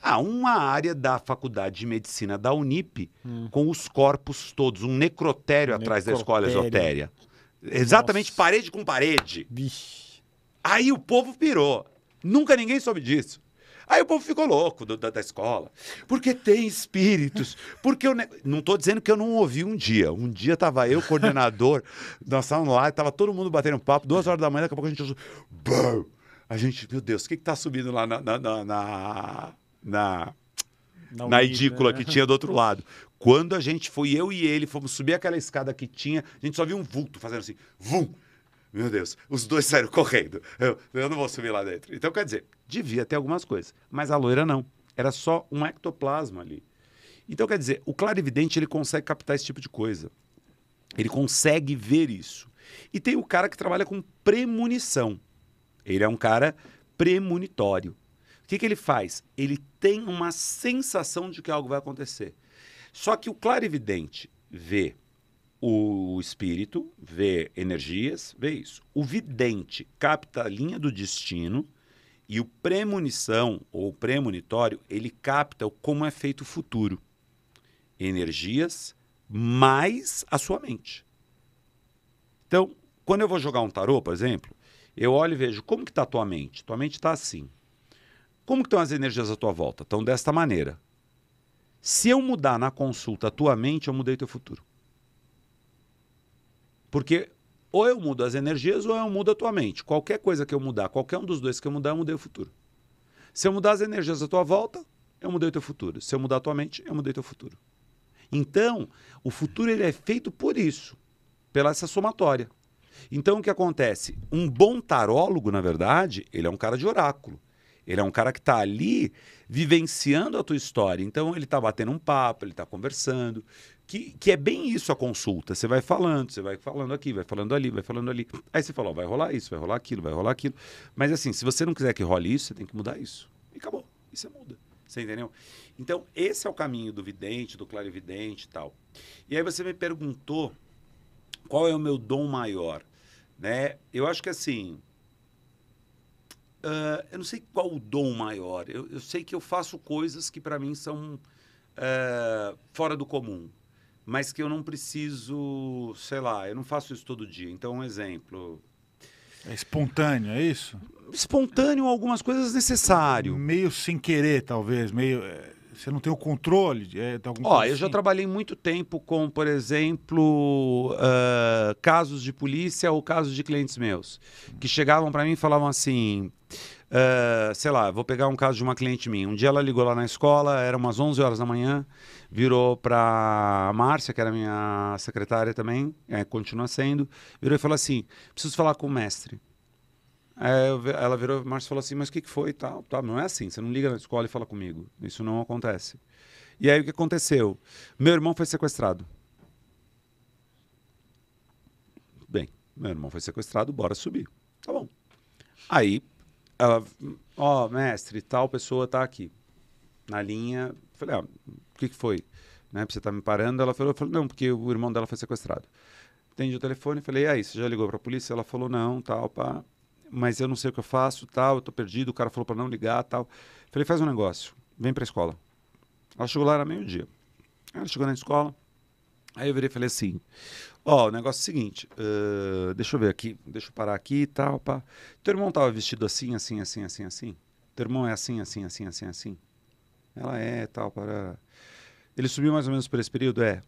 Ah, uma área da Faculdade de Medicina da Unip hum. com os corpos todos, um necrotério, necrotério. atrás da escola esotéria. Exatamente parede com parede. Vixe. Aí o povo pirou. Nunca ninguém soube disso. Aí o povo ficou louco do, da, da, escola. Porque tem espíritos. Porque eu. Ne... Não estou dizendo que eu não ouvi um dia. Um dia tava eu, coordenador, nós estávamos lá, tava todo mundo batendo papo, duas horas da manhã, daqui a pouco a gente. Bum! A gente, meu Deus, o que, que tá subindo lá na. na, na, na, na... Na, na edícula né? que tinha do outro lado. Quando a gente foi, eu e ele, fomos subir aquela escada que tinha, a gente só viu um vulto fazendo assim, vum! Meu Deus, os dois saíram correndo. Eu, eu não vou subir lá dentro. Então, quer dizer, devia ter algumas coisas. Mas a loira não. Era só um ectoplasma ali. Então, quer dizer, o clarividente ele consegue captar esse tipo de coisa. Ele consegue ver isso. E tem o cara que trabalha com premonição. Ele é um cara premonitório. O que, que ele faz? Ele tem uma sensação de que algo vai acontecer. Só que o clarividente vê o espírito vê energias, vê isso. O vidente capta a linha do destino e o premonição ou premonitório, ele capta como é feito o futuro. Energias mais a sua mente. Então, quando eu vou jogar um tarô, por exemplo, eu olho e vejo como que está a tua mente. Tua mente está assim. Como que estão as energias à tua volta? Estão desta maneira. Se eu mudar na consulta a tua mente, eu mudei teu futuro. Porque ou eu mudo as energias ou eu mudo a tua mente. Qualquer coisa que eu mudar, qualquer um dos dois que eu mudar, eu mudei o futuro. Se eu mudar as energias à tua volta, eu mudei o teu futuro. Se eu mudar a tua mente, eu mudei o teu futuro. Então, o futuro ele é feito por isso, pela essa somatória. Então, o que acontece? Um bom tarólogo, na verdade, ele é um cara de oráculo. Ele é um cara que está ali vivenciando a tua história. Então, ele está batendo um papo, ele está conversando, que, que é bem isso a consulta. Você vai falando, você vai falando aqui, vai falando ali, vai falando ali. Aí você fala, ó, vai rolar isso, vai rolar aquilo, vai rolar aquilo. Mas assim, se você não quiser que role isso, você tem que mudar isso. E acabou. E você muda. Você entendeu? Então, esse é o caminho do vidente, do clarividente e tal. E aí você me perguntou qual é o meu dom maior. Né? Eu acho que assim, Uh, eu não sei qual o dom maior. Eu, eu sei que eu faço coisas que para mim são uh, fora do comum mas que eu não preciso, sei lá, eu não faço isso todo dia. Então, um exemplo. É espontâneo, é isso? Espontâneo, algumas coisas necessário. Meio sem querer, talvez, meio. É, você não tem o controle de, é, de alguma Ó, eu assim. já trabalhei muito tempo com, por exemplo, uh, casos de polícia ou casos de clientes meus que chegavam para mim e falavam assim: Uh, sei lá, vou pegar um caso de uma cliente minha. Um dia ela ligou lá na escola, era umas 11 horas da manhã, virou para a Márcia, que era minha secretária também, é, continua sendo, virou e falou assim: preciso falar com o mestre. Aí ela virou, a Márcia falou assim: mas o que, que foi e tal, tal? Tá, não é assim, você não liga na escola e fala comigo. Isso não acontece. E aí o que aconteceu? Meu irmão foi sequestrado. Bem, meu irmão foi sequestrado, bora subir. Tá bom. Aí ela, ó, oh, mestre, tal pessoa tá aqui na linha. Falei, ah, o que, que foi? Né? Você tá me parando? Ela falou, falei, não, porque o irmão dela foi sequestrado. Atendi o telefone, falei, e aí, você já ligou pra polícia? Ela falou, não, tal, pá. Mas eu não sei o que eu faço, tal, eu tô perdido. O cara falou pra não ligar, tal. Falei, faz um negócio, vem pra escola. Ela chegou lá, era meio-dia. Ela chegou na escola, aí eu virei e falei assim, Ó, o negócio é o seguinte, uh, deixa eu ver aqui, deixa eu parar aqui e tal, pá. Teu irmão tava vestido assim, assim, assim, assim, assim? Teu irmão é assim, assim, assim, assim, assim? Ela é, tal, para... Ele subiu mais ou menos por esse período? É.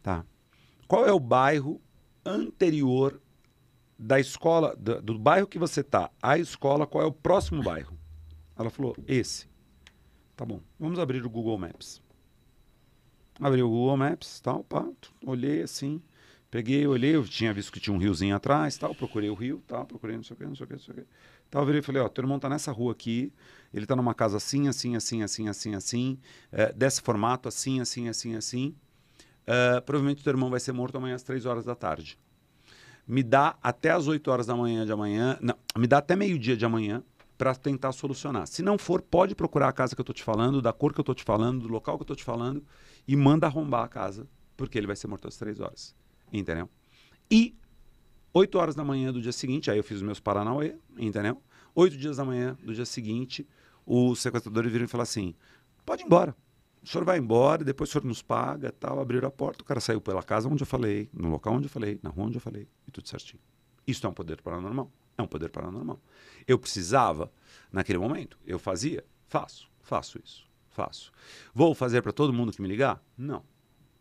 Tá. Qual é o bairro anterior da escola, do, do bairro que você tá à escola, qual é o próximo bairro? Ela falou, esse. Tá bom, vamos abrir o Google Maps. Abri o Google Maps, tal, pá, olhei assim, Peguei, olhei, eu tinha visto que tinha um riozinho atrás, tal, procurei o rio, tal, procurei não sei o que, não sei o que, não sei o que. Tal, virei e falei, ó, teu irmão tá nessa rua aqui, ele tá numa casa assim, assim, assim, assim, assim, assim, é, desse formato, assim, assim, assim, assim. É, provavelmente teu irmão vai ser morto amanhã às três horas da tarde. Me dá até às oito horas da manhã de amanhã, não, me dá até meio-dia de amanhã para tentar solucionar. Se não for, pode procurar a casa que eu tô te falando, da cor que eu tô te falando, do local que eu tô te falando e manda arrombar a casa, porque ele vai ser morto às três horas entendeu? E 8 horas da manhã do dia seguinte, aí eu fiz os meus Paranauê, entendeu? 8 dias da manhã do dia seguinte, os sequestrador viram e falaram assim: pode ir embora. O senhor vai embora, depois o senhor nos paga, tal, abriu a porta, o cara saiu pela casa onde eu falei, no local onde eu falei, na rua onde eu falei, e tudo certinho. Isso é um poder paranormal. É um poder paranormal. Eu precisava, naquele momento, eu fazia, faço, faço isso, faço. Vou fazer para todo mundo que me ligar? Não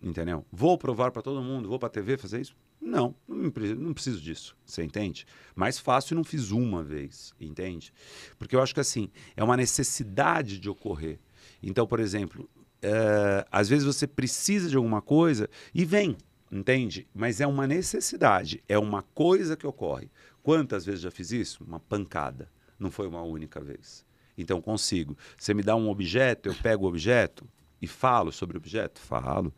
entendeu? Vou provar para todo mundo, vou para a TV fazer isso? Não, não preciso disso, você entende? Mais fácil não fiz uma vez, entende? Porque eu acho que assim, é uma necessidade de ocorrer. Então, por exemplo, eh, às vezes você precisa de alguma coisa e vem, entende? Mas é uma necessidade, é uma coisa que ocorre. Quantas vezes já fiz isso? Uma pancada, não foi uma única vez. Então consigo. Você me dá um objeto, eu pego o objeto, e falo sobre objeto? Falo.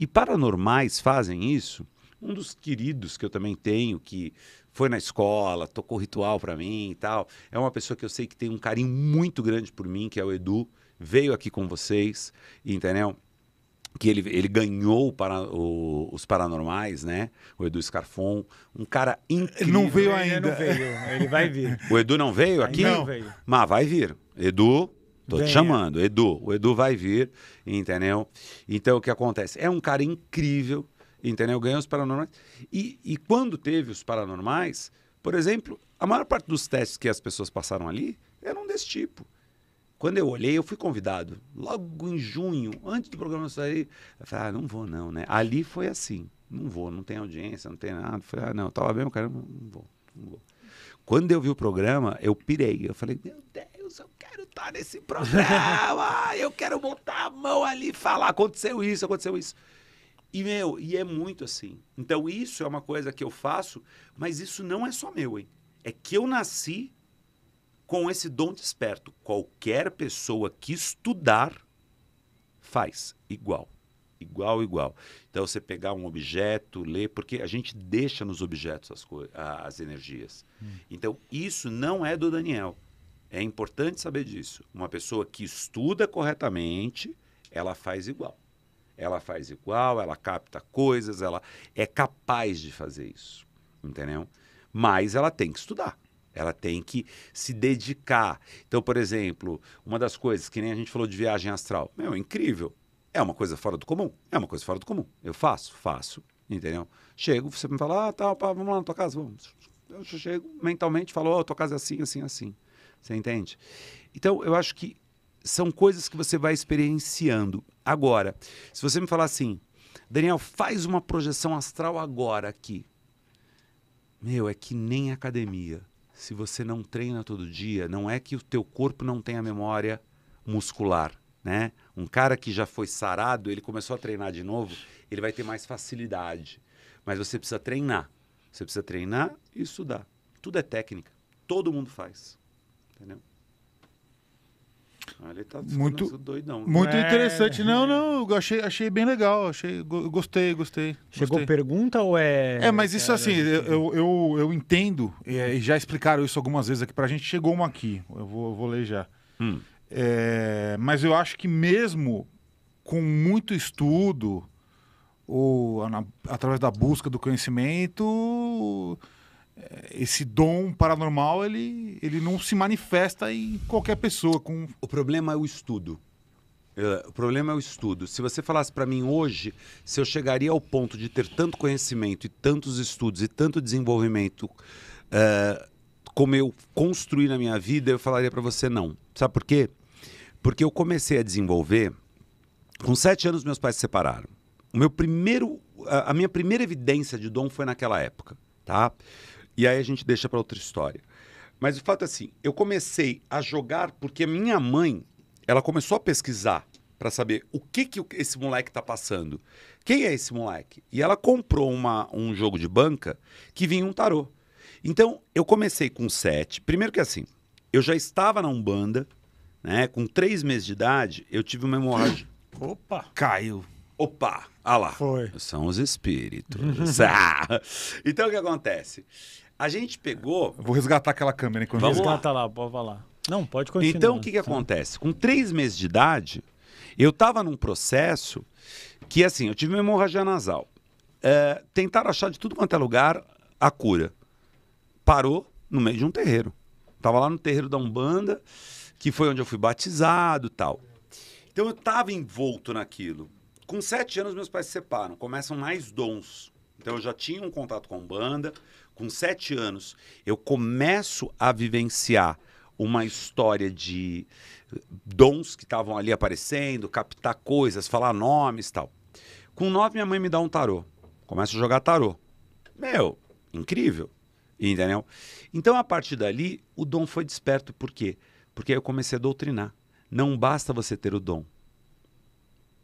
E paranormais fazem isso? Um dos queridos que eu também tenho, que foi na escola, tocou ritual para mim e tal, é uma pessoa que eu sei que tem um carinho muito grande por mim, que é o Edu, veio aqui com vocês, entendeu? que ele, ele ganhou para, o, os paranormais, né? O Edu Scarfon, um cara incrível. não veio ainda. Ele não veio, ele vai vir. O Edu não veio aqui? Não veio. Mas vai vir. Edu, Tô Venha. te chamando, Edu. O Edu vai vir, entendeu? Então, o que acontece? É um cara incrível, entendeu? Ganhou os paranormais. E, e quando teve os paranormais, por exemplo, a maior parte dos testes que as pessoas passaram ali eram desse tipo. Quando eu olhei, eu fui convidado. Logo em junho, antes do programa sair, eu falei, ah, não vou não, né? Ali foi assim. Não vou, não tem audiência, não tem nada. Eu falei, ah, não, tava bem, o cara, não vou, não vou. Quando eu vi o programa, eu pirei. Eu falei, meu Deus, eu quero estar tá nesse programa, eu quero botar a mão ali e falar, aconteceu isso, aconteceu isso. E, meu, e é muito assim. Então, isso é uma coisa que eu faço, mas isso não é só meu, hein? É que eu nasci com esse dom desperto. Qualquer pessoa que estudar faz igual. Igual, igual. Então, você pegar um objeto, ler, porque a gente deixa nos objetos as, as energias. Hum. Então, isso não é do Daniel. É importante saber disso. Uma pessoa que estuda corretamente, ela faz igual. Ela faz igual, ela capta coisas, ela é capaz de fazer isso. Entendeu? Mas ela tem que estudar. Ela tem que se dedicar. Então, por exemplo, uma das coisas que nem a gente falou de viagem astral. Meu, é incrível. É uma coisa fora do comum. É uma coisa fora do comum. Eu faço, faço. Entendeu? Chego, você me fala, ah, tá, pá, vamos lá na tua casa, vamos. Eu chego mentalmente, falo, oh, tua casa é assim, assim, assim. Você entende? Então, eu acho que são coisas que você vai experienciando. Agora, se você me falar assim, Daniel, faz uma projeção astral agora aqui. Meu, é que nem academia. Se você não treina todo dia, não é que o teu corpo não tenha memória muscular, né? Um cara que já foi sarado, ele começou a treinar de novo, ele vai ter mais facilidade. Mas você precisa treinar. Você precisa treinar e estudar. Tudo é técnica. Todo mundo faz. Entendeu? ele tá muito doidão. Né? Muito é... interessante. Não, é. não, eu achei, achei bem legal. Achei, gostei, gostei. Chegou gostei. pergunta ou é. É, mas isso Cara, assim, eu, eu, eu, eu entendo, é, e já explicaram isso algumas vezes aqui pra gente. Chegou uma aqui, eu vou, eu vou ler já. Hum. É, mas eu acho que mesmo com muito estudo, ou na, através da busca do conhecimento é, esse dom paranormal ele, ele não se manifesta em qualquer pessoa. Com... O problema é o estudo. É, o problema é o estudo. Se você falasse para mim hoje, se eu chegaria ao ponto de ter tanto conhecimento e tantos estudos e tanto desenvolvimento uh, como eu construí na minha vida, eu falaria para você não. Sabe por quê? Porque eu comecei a desenvolver. Com sete anos, meus pais se separaram. O meu primeiro, a minha primeira evidência de dom foi naquela época, tá? E aí a gente deixa para outra história. Mas o fato é assim, eu comecei a jogar porque minha mãe, ela começou a pesquisar para saber o que, que esse moleque está passando. Quem é esse moleque? E ela comprou uma, um jogo de banca que vinha um tarô. Então, eu comecei com sete. Primeiro que assim, eu já estava na Umbanda, né? Com três meses de idade, eu tive uma hemorragia. Opa! Caiu. Opa! Ah lá. Foi. São os espíritos. ah. Então, o que acontece? A gente pegou. Vou resgatar aquela câmera enquanto Vamos Resgata lá. lá, pode falar. Não, pode continuar. Então, o que, que acontece? Com três meses de idade, eu estava num processo que, assim, eu tive uma hemorragia nasal. É, tentaram achar de tudo quanto é lugar a cura. Parou no meio de um terreiro. Tava lá no terreiro da Umbanda, que foi onde eu fui batizado tal. Então eu tava envolto naquilo. Com sete anos, meus pais se separam, começam mais dons. Então eu já tinha um contato com a Umbanda, com sete anos, eu começo a vivenciar uma história de dons que estavam ali aparecendo, captar coisas, falar nomes tal. Com nove, minha mãe me dá um tarô. Começo a jogar tarô. Meu, incrível. Entendeu? Então, a partir dali, o dom foi desperto. Por quê? Porque eu comecei a doutrinar. Não basta você ter o dom.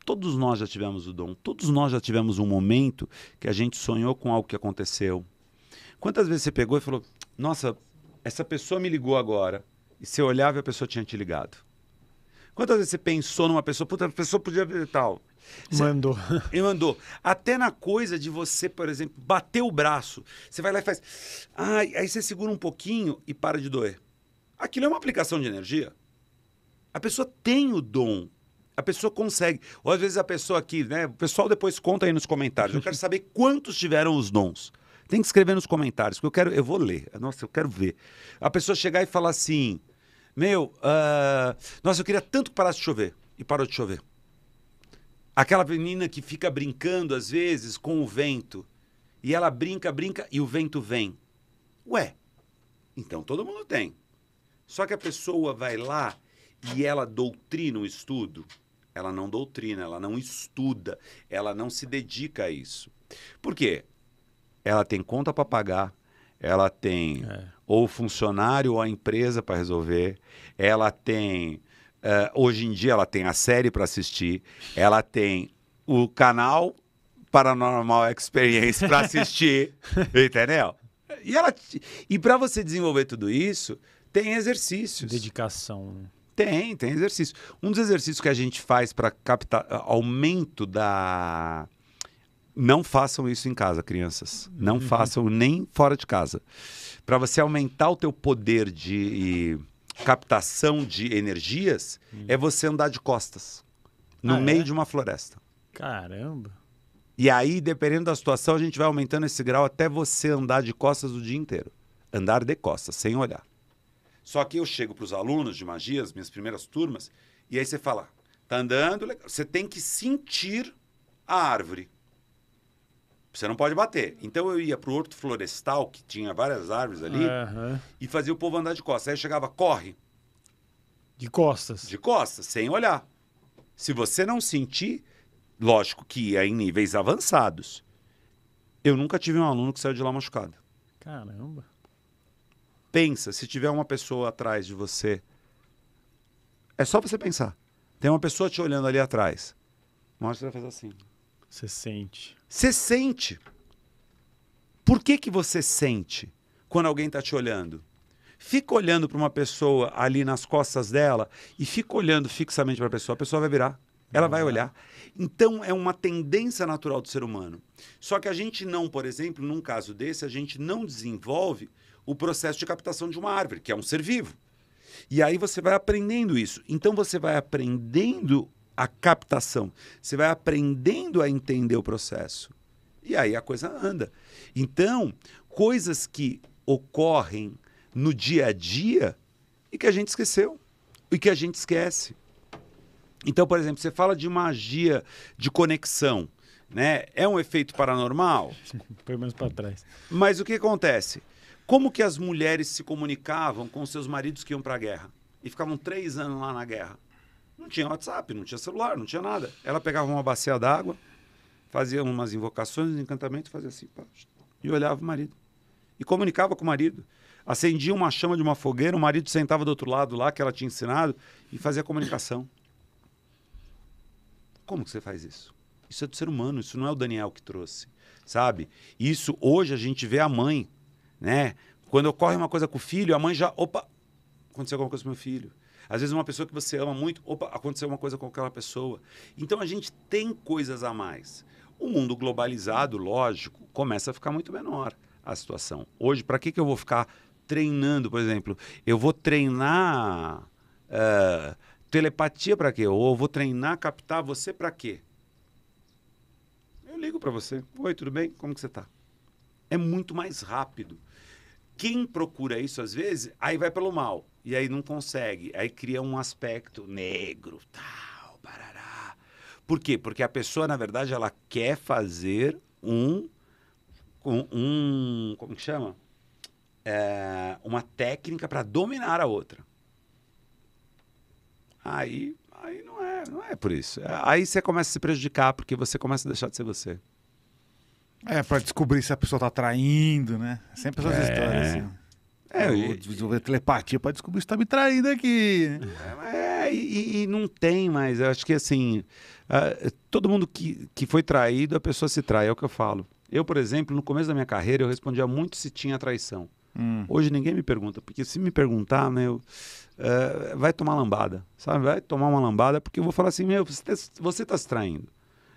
Todos nós já tivemos o dom. Todos nós já tivemos um momento que a gente sonhou com algo que aconteceu. Quantas vezes você pegou e falou: Nossa, essa pessoa me ligou agora. E você olhava e a pessoa tinha te ligado. Quantas vezes você pensou numa pessoa, puta, a pessoa podia tal. Você, mandou. E mandou. Até na coisa de você, por exemplo, bater o braço. Você vai lá e faz. Ah, aí você segura um pouquinho e para de doer. Aquilo é uma aplicação de energia. A pessoa tem o dom. A pessoa consegue. Ou às vezes a pessoa aqui, né? O pessoal depois conta aí nos comentários. Eu quero saber quantos tiveram os dons. Tem que escrever nos comentários, porque eu quero, eu vou ler. Nossa, eu quero ver. A pessoa chegar e falar assim: Meu, uh, nossa, eu queria tanto que parasse de chover. E parou de chover. Aquela menina que fica brincando, às vezes, com o vento. E ela brinca, brinca, e o vento vem. Ué, então todo mundo tem. Só que a pessoa vai lá e ela doutrina o estudo. Ela não doutrina, ela não estuda, ela não se dedica a isso. Por quê? ela tem conta para pagar, ela tem é. ou funcionário ou a empresa para resolver, ela tem. Uh, hoje em dia ela tem a série para assistir, ela tem o canal Paranormal Experience para assistir, entendeu? E, ela, e para você desenvolver tudo isso, tem exercícios. Dedicação. Né? Tem, tem exercício. Um dos exercícios que a gente faz para captar eh, aumento da não façam isso em casa, crianças. Não uhum. façam nem fora de casa. Para você aumentar o teu poder de captação de energias, uhum. é você andar de costas no ah, é? meio é? de uma floresta. Caramba. E aí, dependendo da situação, a gente vai aumentando esse grau até você andar de costas o dia inteiro. Andar de costas, sem olhar. Só que eu chego para os alunos de magia, as minhas primeiras turmas, e aí você fala, tá andando, legal. Você tem que sentir a árvore. Você não pode bater. Então eu ia para o horto florestal, que tinha várias árvores ali, uhum. e fazia o povo andar de costas. Aí chegava, corre. De costas? De costas, sem olhar. Se você não sentir, lógico que ia é em níveis avançados. Eu nunca tive um aluno que saiu de lá machucado. Caramba. Pensa, se tiver uma pessoa atrás de você, é só você pensar. Tem uma pessoa te olhando ali atrás. Mostra, fazer assim. Você sente. Você sente. Por que, que você sente quando alguém está te olhando? Fica olhando para uma pessoa ali nas costas dela e fica olhando fixamente para a pessoa. A pessoa vai virar. Ela vai uhum. olhar. Então, é uma tendência natural do ser humano. Só que a gente não, por exemplo, num caso desse, a gente não desenvolve o processo de captação de uma árvore, que é um ser vivo. E aí você vai aprendendo isso. Então, você vai aprendendo a captação. Você vai aprendendo a entender o processo. E aí a coisa anda. Então, coisas que ocorrem no dia a dia e que a gente esqueceu e que a gente esquece. Então, por exemplo, você fala de magia de conexão, né? É um efeito paranormal? Põe mais para trás. Mas o que acontece? Como que as mulheres se comunicavam com seus maridos que iam para a guerra e ficavam três anos lá na guerra? Não tinha WhatsApp, não tinha celular, não tinha nada. Ela pegava uma bacia d'água, fazia umas invocações, um encantamento, fazia assim, pá, e olhava o marido. E comunicava com o marido. Acendia uma chama de uma fogueira, o marido sentava do outro lado lá, que ela tinha ensinado, e fazia comunicação. Como que você faz isso? Isso é do ser humano, isso não é o Daniel que trouxe, sabe? Isso hoje a gente vê a mãe, né? Quando ocorre uma coisa com o filho, a mãe já, opa, aconteceu alguma coisa com meu filho. Às vezes uma pessoa que você ama muito, opa, aconteceu uma coisa com aquela pessoa. Então a gente tem coisas a mais. O mundo globalizado, lógico, começa a ficar muito menor a situação. Hoje, para que, que eu vou ficar treinando, por exemplo? Eu vou treinar uh, telepatia para quê? Ou eu vou treinar captar você para quê? Eu ligo para você. Oi, tudo bem? Como que você está? É muito mais rápido quem procura isso às vezes, aí vai pelo mal. E aí não consegue. Aí cria um aspecto negro, tal, parará. Por quê? Porque a pessoa, na verdade, ela quer fazer um. um, um como que chama? É, uma técnica para dominar a outra. Aí, aí não, é, não é por isso. Aí você começa a se prejudicar porque você começa a deixar de ser você. É, pra descobrir se a pessoa tá traindo, né? É sempre essas é... histórias, assim. É, é eu vou desenvolver telepatia pra descobrir se tá me traindo aqui. É, e, e, não tem mais. Eu acho que, assim, uh, todo mundo que, que foi traído, a pessoa se trai, é o que eu falo. Eu, por exemplo, no começo da minha carreira, eu respondia muito se tinha traição. Hum. Hoje ninguém me pergunta, porque se me perguntar, meu, né, uh, é, vai tomar lambada, sabe? Vai tomar uma lambada, porque eu vou falar assim, meu, você, tá, você tá se traindo.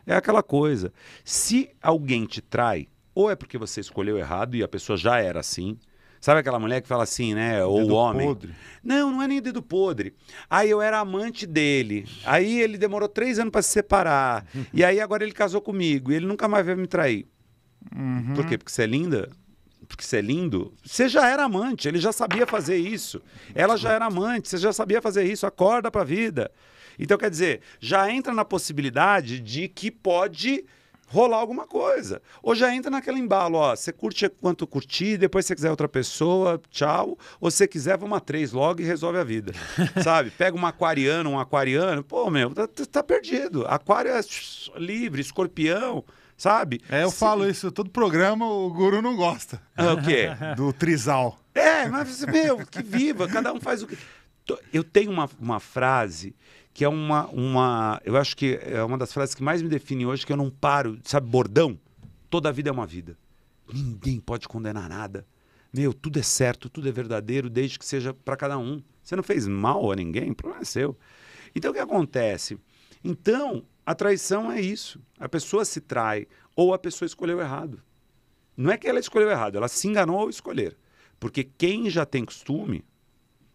É aquela coisa. Se alguém te trai, ou é porque você escolheu errado e a pessoa já era assim. Sabe aquela mulher que fala assim, né? Ou o homem. Podre. Não, não é nem dedo podre. Aí eu era amante dele. Aí ele demorou três anos para se separar. e aí agora ele casou comigo. E ele nunca mais vai me trair. Uhum. Por quê? Porque você é linda? Porque você é lindo? Você já era amante, ele já sabia fazer isso. Ela já era amante, você já sabia fazer isso. Acorda pra vida. Então, quer dizer, já entra na possibilidade de que pode rolar alguma coisa. Ou já entra naquele embalo, ó, você curte é quanto curtir, depois se quiser outra pessoa, tchau. Ou se quiser, vamos a três logo e resolve a vida. Sabe? Pega um aquariano, um aquariano, pô, meu, tá, tá, tá perdido. Aquário é livre, escorpião sabe? É, eu Sim. falo isso, todo programa o guru não gosta. É o quê? Do trisal. É, mas, meu, que viva, cada um faz o que. Eu tenho uma, uma frase que é uma, uma. Eu acho que é uma das frases que mais me define hoje, que eu não paro, sabe, bordão? Toda vida é uma vida. Ninguém pode condenar nada. Meu, tudo é certo, tudo é verdadeiro, desde que seja para cada um. Você não fez mal a ninguém, o problema é seu. Então o que acontece? Então, a traição é isso. A pessoa se trai ou a pessoa escolheu errado. Não é que ela escolheu errado, ela se enganou ao escolher. Porque quem já tem costume,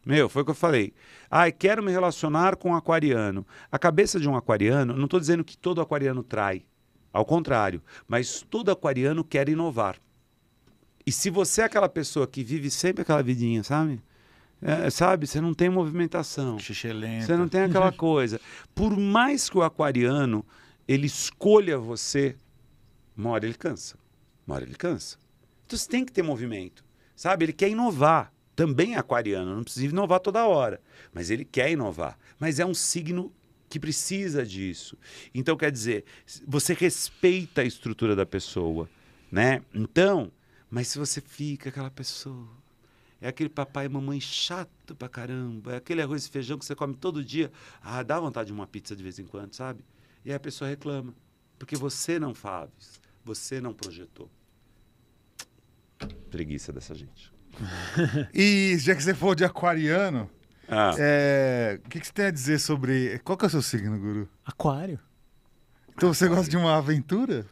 meu, foi o que eu falei. Ai, quero me relacionar com um aquariano. A cabeça de um aquariano, não estou dizendo que todo aquariano trai. Ao contrário. Mas todo aquariano quer inovar. E se você é aquela pessoa que vive sempre aquela vidinha, sabe? É, sabe, você não tem movimentação. Você não tem aquela coisa. Por mais que o aquariano ele escolha você, uma hora ele cansa. Uma hora ele cansa. Então você tem que ter movimento. Sabe? Ele quer inovar também é aquariano, não precisa inovar toda hora, mas ele quer inovar. Mas é um signo que precisa disso. Então, quer dizer, você respeita a estrutura da pessoa, né? Então, mas se você fica aquela pessoa, é aquele papai e mamãe chato pra caramba, é aquele arroz e feijão que você come todo dia, ah, dá vontade de uma pizza de vez em quando, sabe? E aí a pessoa reclama, porque você não faz, você não projetou. Preguiça dessa gente e já que você falou de aquariano, o ah. é, que, que você tem a dizer sobre. Qual que é o seu signo, Guru? Aquário. Então você gosta de uma aventura?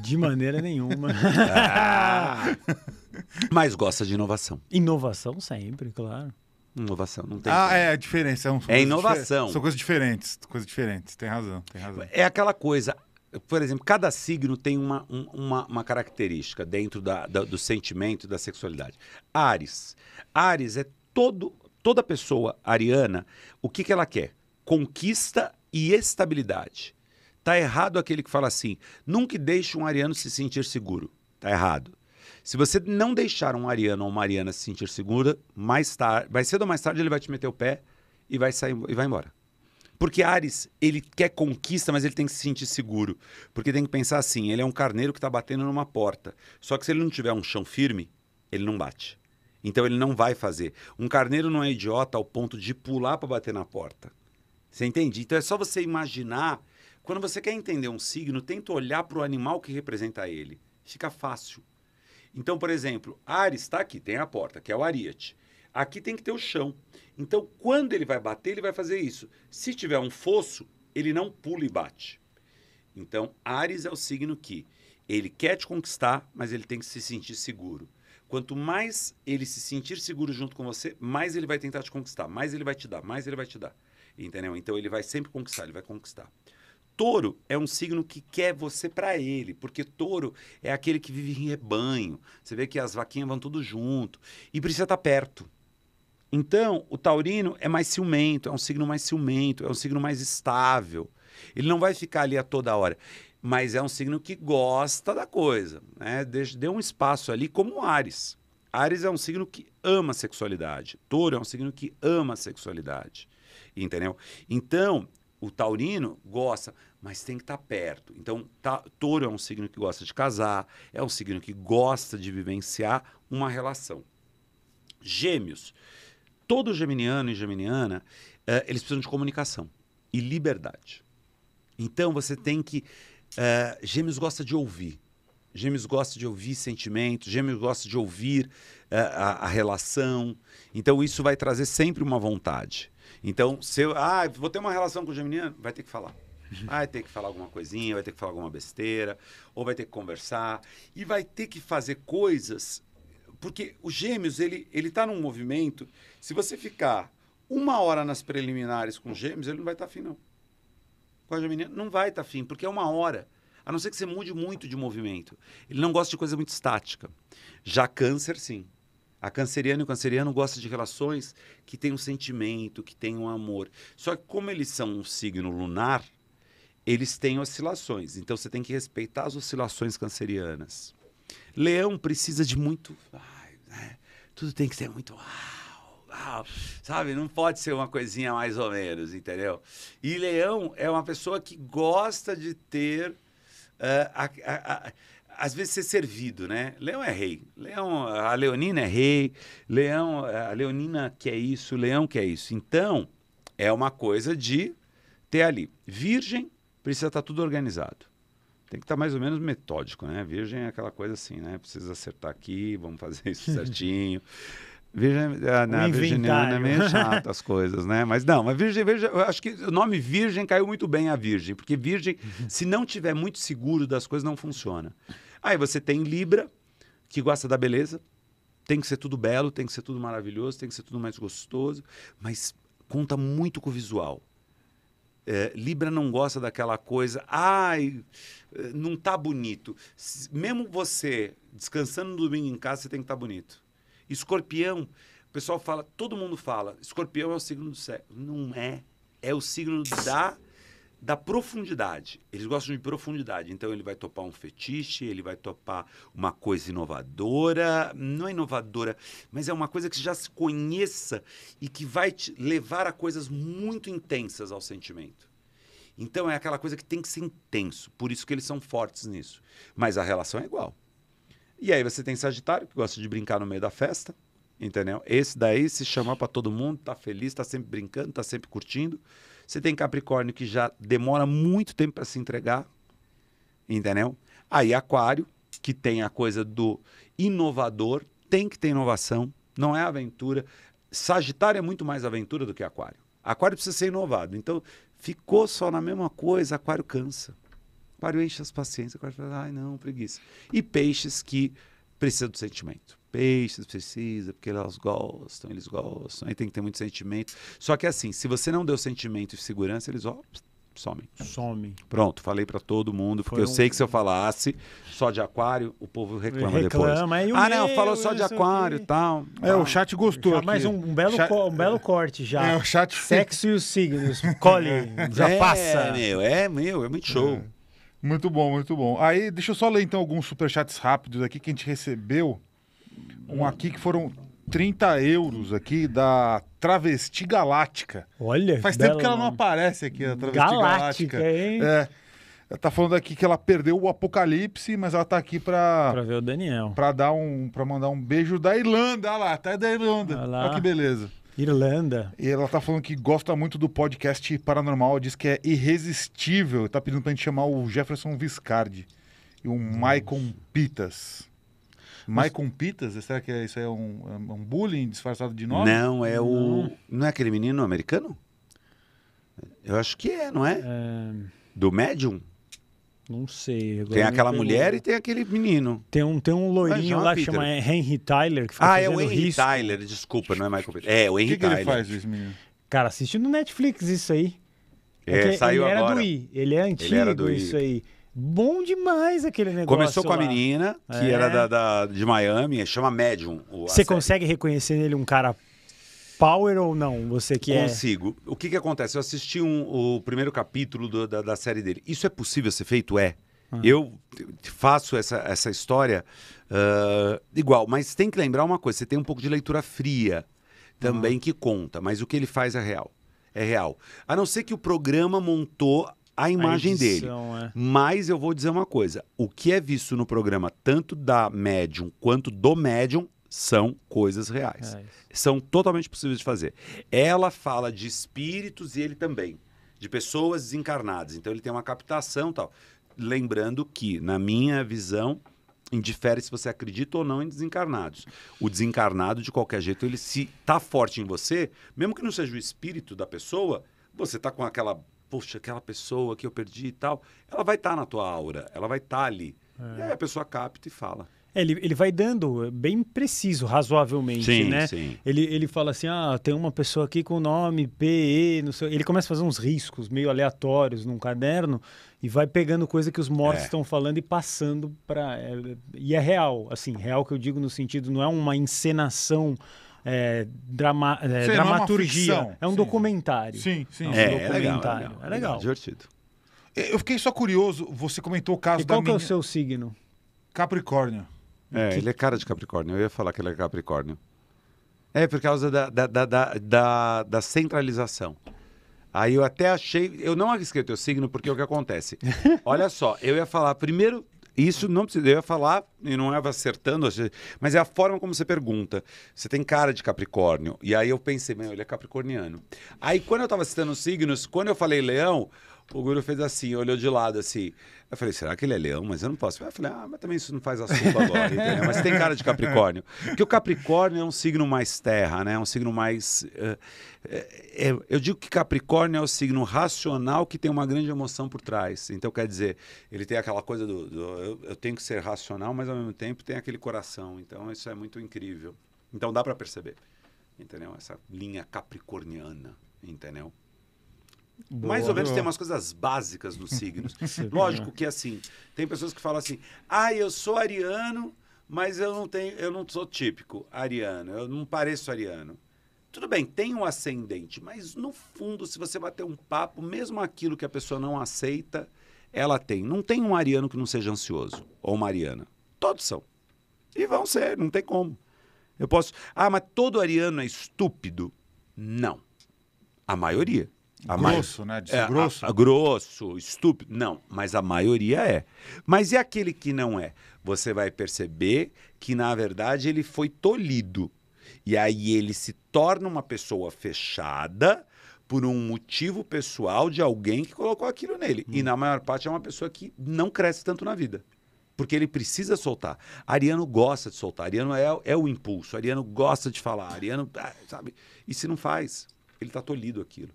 De maneira nenhuma. Ah. Mas gosta de inovação. Inovação sempre, claro. Inovação, não tem. Ah, é a diferença. É, é inovação. São coisas diferentes, coisas diferentes. Tem razão, tem razão. É aquela coisa por exemplo, cada signo tem uma, uma, uma característica dentro da, da, do sentimento da sexualidade. Ares. Ares é todo, toda pessoa ariana, o que, que ela quer? Conquista e estabilidade. Tá errado aquele que fala assim: nunca deixe um ariano se sentir seguro. Tá errado. Se você não deixar um ariano ou uma ariana se sentir segura, mais tarde, mais cedo ou mais tarde ele vai te meter o pé e vai sair e vai embora. Porque Ares, ele quer conquista, mas ele tem que se sentir seguro. Porque tem que pensar assim: ele é um carneiro que está batendo numa porta. Só que se ele não tiver um chão firme, ele não bate. Então ele não vai fazer. Um carneiro não é idiota ao ponto de pular para bater na porta. Você entende? Então é só você imaginar. Quando você quer entender um signo, tenta olhar para o animal que representa ele. Fica fácil. Então, por exemplo, Ares está aqui, tem a porta, que é o Ariete. Aqui tem que ter o chão. Então, quando ele vai bater, ele vai fazer isso. Se tiver um fosso, ele não pula e bate. Então, Ares é o signo que ele quer te conquistar, mas ele tem que se sentir seguro. Quanto mais ele se sentir seguro junto com você, mais ele vai tentar te conquistar, mais ele vai te dar, mais ele vai te dar. Entendeu? Então ele vai sempre conquistar, ele vai conquistar. Touro é um signo que quer você para ele, porque touro é aquele que vive em rebanho. Você vê que as vaquinhas vão tudo junto e precisa estar tá perto. Então, o taurino é mais ciumento, é um signo mais ciumento, é um signo mais estável. Ele não vai ficar ali a toda hora, mas é um signo que gosta da coisa, né? Deixa, deu um espaço ali como Ares. Ares é um signo que ama a sexualidade. Touro é um signo que ama a sexualidade. Entendeu? Então, o taurino gosta, mas tem que estar tá perto. Então, tá, touro é um signo que gosta de casar, é um signo que gosta de vivenciar uma relação. Gêmeos todo geminiano e geminiana, uh, eles precisam de comunicação e liberdade. Então você tem que. Uh, gêmeos gosta de ouvir. Gêmeos gosta de ouvir sentimentos, Gêmeos gosta de ouvir uh, a, a, relação. Então isso vai trazer sempre uma vontade. Então, se eu, ah, vou ter uma relação com o geminiano, vai ter que falar. Uhum. Vai ter que falar alguma coisinha, vai ter que falar alguma besteira, ou vai ter que conversar e vai ter que fazer coisas, porque o Gêmeos ele ele tá num movimento se você ficar uma hora nas preliminares com gêmeos, ele não vai estar tá afim, não. Com a gêmea, não vai estar tá afim, porque é uma hora. A não ser que você mude muito de movimento. Ele não gosta de coisa muito estática. Já câncer, sim. A canceriana e o canceriano gostam de relações que têm um sentimento, que têm um amor. Só que como eles são um signo lunar, eles têm oscilações. Então você tem que respeitar as oscilações cancerianas. Leão precisa de muito. Ai, né? Tudo tem que ser muito. Ah, sabe? Não pode ser uma coisinha mais ou menos, entendeu? E Leão é uma pessoa que gosta de ter. Uh, a, a, a, às vezes ser servido, né? Leão é rei. Leão, a Leonina é rei. Leão, a Leonina quer isso, Leão quer isso. Então, é uma coisa de ter ali. Virgem precisa estar tá tudo organizado. Tem que estar tá mais ou menos metódico, né? Virgem é aquela coisa assim, né? Precisa acertar aqui, vamos fazer isso certinho. Virgem, ah, na né, virginiana é meio chato as coisas, né? Mas não, mas virgem, virgem, eu acho que o nome virgem caiu muito bem a virgem, porque virgem, uhum. se não tiver muito seguro das coisas, não funciona. Aí você tem Libra, que gosta da beleza, tem que ser tudo belo, tem que ser tudo maravilhoso, tem que ser tudo mais gostoso, mas conta muito com o visual. É, Libra não gosta daquela coisa, ai, eh, não tá bonito. Mesmo você descansando no domingo em casa, você tem que estar tá bonito. Escorpião, o pessoal fala, todo mundo fala, escorpião é o signo do sexo. Não é. É o signo da, da profundidade. Eles gostam de profundidade. Então ele vai topar um fetiche, ele vai topar uma coisa inovadora. Não é inovadora, mas é uma coisa que já se conheça e que vai te levar a coisas muito intensas ao sentimento. Então é aquela coisa que tem que ser intenso. Por isso que eles são fortes nisso. Mas a relação é igual. E aí você tem Sagitário, que gosta de brincar no meio da festa, entendeu? Esse daí se chamar para todo mundo, tá feliz, tá sempre brincando, tá sempre curtindo. Você tem Capricórnio que já demora muito tempo para se entregar, entendeu? Aí Aquário, que tem a coisa do inovador, tem que ter inovação, não é aventura. Sagitário é muito mais aventura do que Aquário. Aquário precisa ser inovado. Então, ficou só na mesma coisa, Aquário cansa. Aquário enche as paciências, Aquário fala, ai não, preguiça. E peixes que precisam do sentimento. Peixes precisa, porque elas gostam, eles gostam, aí tem que ter muito sentimento. Só que é assim, se você não deu sentimento e segurança, eles ó, somem. Somem. Pronto, falei para todo mundo, porque Foi eu um... sei que se eu falasse só de aquário, o povo reclama, reclama depois. ah, não, falou só de aquário e tal. É, ah, o chat gostou. Mais um, um, belo chat... um belo corte já. É, o chat. Sexo e os signos. Colhe, já é, passa. Meu, é meu, é muito é. show. É. Muito bom, muito bom. Aí, deixa eu só ler então alguns superchats rápidos aqui que a gente recebeu. Um aqui que foram 30 euros aqui da Travesti Galáctica. Olha, Faz tempo que ela não aparece aqui, a Travesti Galáctica. hein? É. Ela tá falando aqui que ela perdeu o apocalipse, mas ela tá aqui pra, Pra ver o Daniel. pra dar um, para mandar um beijo da Irlanda. Olha lá, tá da Irlanda. Olha Olha, lá. que beleza. Irlanda. E ela tá falando que gosta muito do podcast Paranormal, diz que é irresistível. Tá pedindo pra gente chamar o Jefferson Viscardi e o Maicon Pitas. Mas... Maicon Pitas? Será que é isso é um, é um bullying disfarçado de nome? Não, é o. Não é aquele menino americano? Eu acho que é, não é? é... Do médium? Não sei. tem aquela mulher e tem aquele menino. Tem um, tem um loirinho lá é que chama Henry Tyler. Que ah, é o Henry risco. Tyler, desculpa, não é Michael Peter. É, o Henry que Tyler. O que ele faz, esse menino? Cara, assistindo no Netflix isso aí. É, é saiu ele agora. era do I, ele é antigo ele era do I. isso aí. Bom demais aquele negócio. Começou com lá. a menina, que é. era da, da, de Miami, chama Medium. Você consegue reconhecer nele um cara power ou não? Você que é? Consigo. É... O que, que acontece? Eu assisti um, o primeiro capítulo do, da, da, série dele. Isso é possível ser feito? É. Ah. Eu faço essa, essa história uh, igual, mas tem que lembrar uma coisa: você tem um pouco de leitura fria também que conta, mas o que ele faz é real. É real. A não ser que o programa montou a imagem a edição, dele. É. Mas eu vou dizer uma coisa: o que é visto no programa, tanto da médium quanto do médium, são coisas reais. É são totalmente possíveis de fazer. Ela fala de espíritos e ele também, de pessoas desencarnadas. Então ele tem uma captação tal. Lembrando que, na minha visão, indifere se você acredita ou não em desencarnados. O desencarnado, de qualquer jeito, ele se tá forte em você, mesmo que não seja o espírito da pessoa, você tá com aquela, poxa, aquela pessoa que eu perdi e tal, ela vai estar tá na tua aura, ela vai estar tá ali. É. E aí a pessoa capta e fala. É, ele, ele vai dando é bem preciso, razoavelmente, sim, né? Sim. Ele, ele fala assim, ah, tem uma pessoa aqui com o nome PE, não sei. Ele começa a fazer uns riscos meio aleatórios num caderno e vai pegando coisa que os mortos é. estão é. falando e passando para é, e é real, assim, real que eu digo no sentido não é uma encenação é, drama, é, dramaturgia. É, é um sim. documentário. Sim, sim. É, um documentário. Legal, legal, é legal. Divertido. Eu fiquei só curioso, você comentou o caso e da qual minha... é o seu signo? Capricórnio. É, que... ele é cara de Capricórnio. Eu ia falar que ele é Capricórnio. É, por causa da, da, da, da, da centralização. Aí eu até achei. Eu não arrisquei o teu signo, porque é o que acontece. Olha só, eu ia falar primeiro. Isso não precisa. Eu ia falar, e não estava é acertando, mas é a forma como você pergunta. Você tem cara de Capricórnio. E aí eu pensei, meu, ele é capricorniano. Aí quando eu estava citando os signos, quando eu falei leão, o Guru fez assim, olhou de lado assim. Eu falei, será que ele é leão? Mas eu não posso. Eu falei, ah, mas também isso não faz assunto agora, entendeu? Mas tem cara de Capricórnio. Porque o Capricórnio é um signo mais terra, né? É um signo mais. Uh, é, é, eu digo que Capricórnio é o signo racional que tem uma grande emoção por trás. Então, quer dizer, ele tem aquela coisa do. do eu, eu tenho que ser racional, mas ao mesmo tempo tem aquele coração. Então, isso é muito incrível. Então, dá para perceber, entendeu? Essa linha capricorniana, entendeu? Boa, mais ou menos tem umas coisas básicas nos signos. Lógico que assim, tem pessoas que falam assim: "Ah, eu sou ariano, mas eu não tenho, eu não sou típico ariano, eu não pareço ariano". Tudo bem, tem um ascendente, mas no fundo, se você bater um papo, mesmo aquilo que a pessoa não aceita, ela tem. Não tem um ariano que não seja ansioso ou uma ariana. Todos são. E vão ser, não tem como. Eu posso, ah, mas todo ariano é estúpido? Não. A maioria. A grosso, né? É, grosso. A, a grosso, estúpido. Não, mas a maioria é. Mas e aquele que não é? Você vai perceber que, na verdade, ele foi tolhido. E aí ele se torna uma pessoa fechada por um motivo pessoal de alguém que colocou aquilo nele. Hum. E na maior parte é uma pessoa que não cresce tanto na vida. Porque ele precisa soltar. Ariano gosta de soltar. Ariano é, é o impulso. Ariano gosta de falar. Ariano, ah, sabe? E se não faz, ele está tolhido aquilo.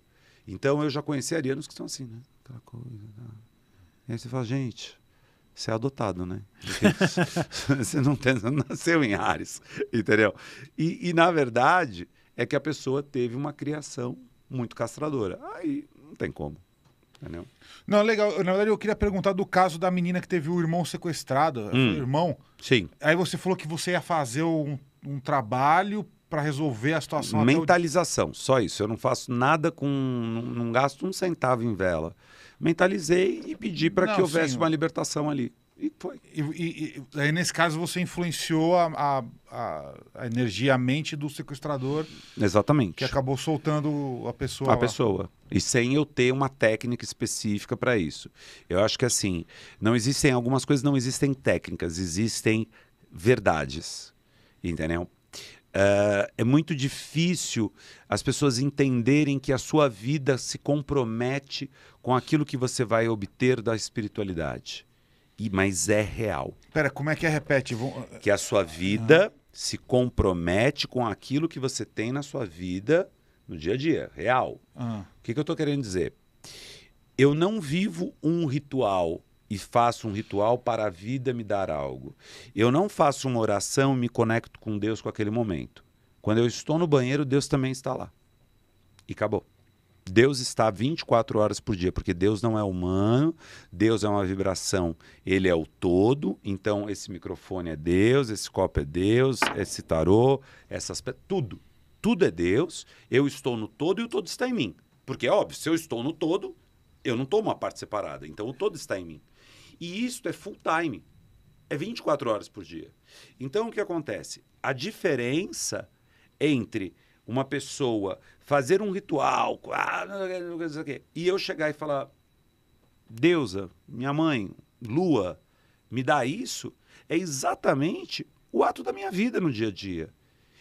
Então eu já conheci arianos que são assim, né? Aquela coisa. Tá? E aí você fala, gente, você é adotado, né? você não, tem, não, nasceu em Ares, entendeu? E, e, na verdade é que a pessoa teve uma criação muito castradora. Aí não tem como. Entendeu? Não, legal. Na verdade, eu queria perguntar do caso da menina que teve o irmão sequestrado. Hum. O irmão? Sim. Aí você falou que você ia fazer um, um trabalho para resolver a situação. Mentalização, o... só isso. Eu não faço nada com. Não, não gasto um centavo em vela. Mentalizei e pedi para que houvesse sim, uma libertação ali. E foi. E, e, e, aí, nesse caso, você influenciou a, a, a, energia, a mente do sequestrador. Exatamente. Que acabou soltando a pessoa. A lá. pessoa. E sem eu ter uma técnica específica para isso. Eu acho que, assim, não existem. Algumas coisas não existem técnicas, existem verdades. Entendeu? Uh, é muito difícil as pessoas entenderem que a sua vida se compromete com aquilo que você vai obter da espiritualidade. E, mas é real. Pera, como é que é? Repete. Vou... Que a sua vida ah. se compromete com aquilo que você tem na sua vida no dia a dia, real. Ah. O que, que eu estou querendo dizer? Eu não vivo um ritual e faço um ritual para a vida me dar algo. Eu não faço uma oração e me conecto com Deus com aquele momento. Quando eu estou no banheiro, Deus também está lá. E acabou. Deus está 24 horas por dia, porque Deus não é humano, Deus é uma vibração, ele é o todo. Então, esse microfone é Deus, esse copo é Deus, esse tarô, essas. Tudo. Tudo é Deus. Eu estou no todo e o todo está em mim. Porque é óbvio, se eu estou no todo, eu não estou uma parte separada. Então, o todo está em mim. E isso é full time. É 24 horas por dia. Então o que acontece? A diferença entre uma pessoa fazer um ritual ah, e eu chegar e falar: Deusa, minha mãe, lua, me dá isso, é exatamente o ato da minha vida no dia a dia.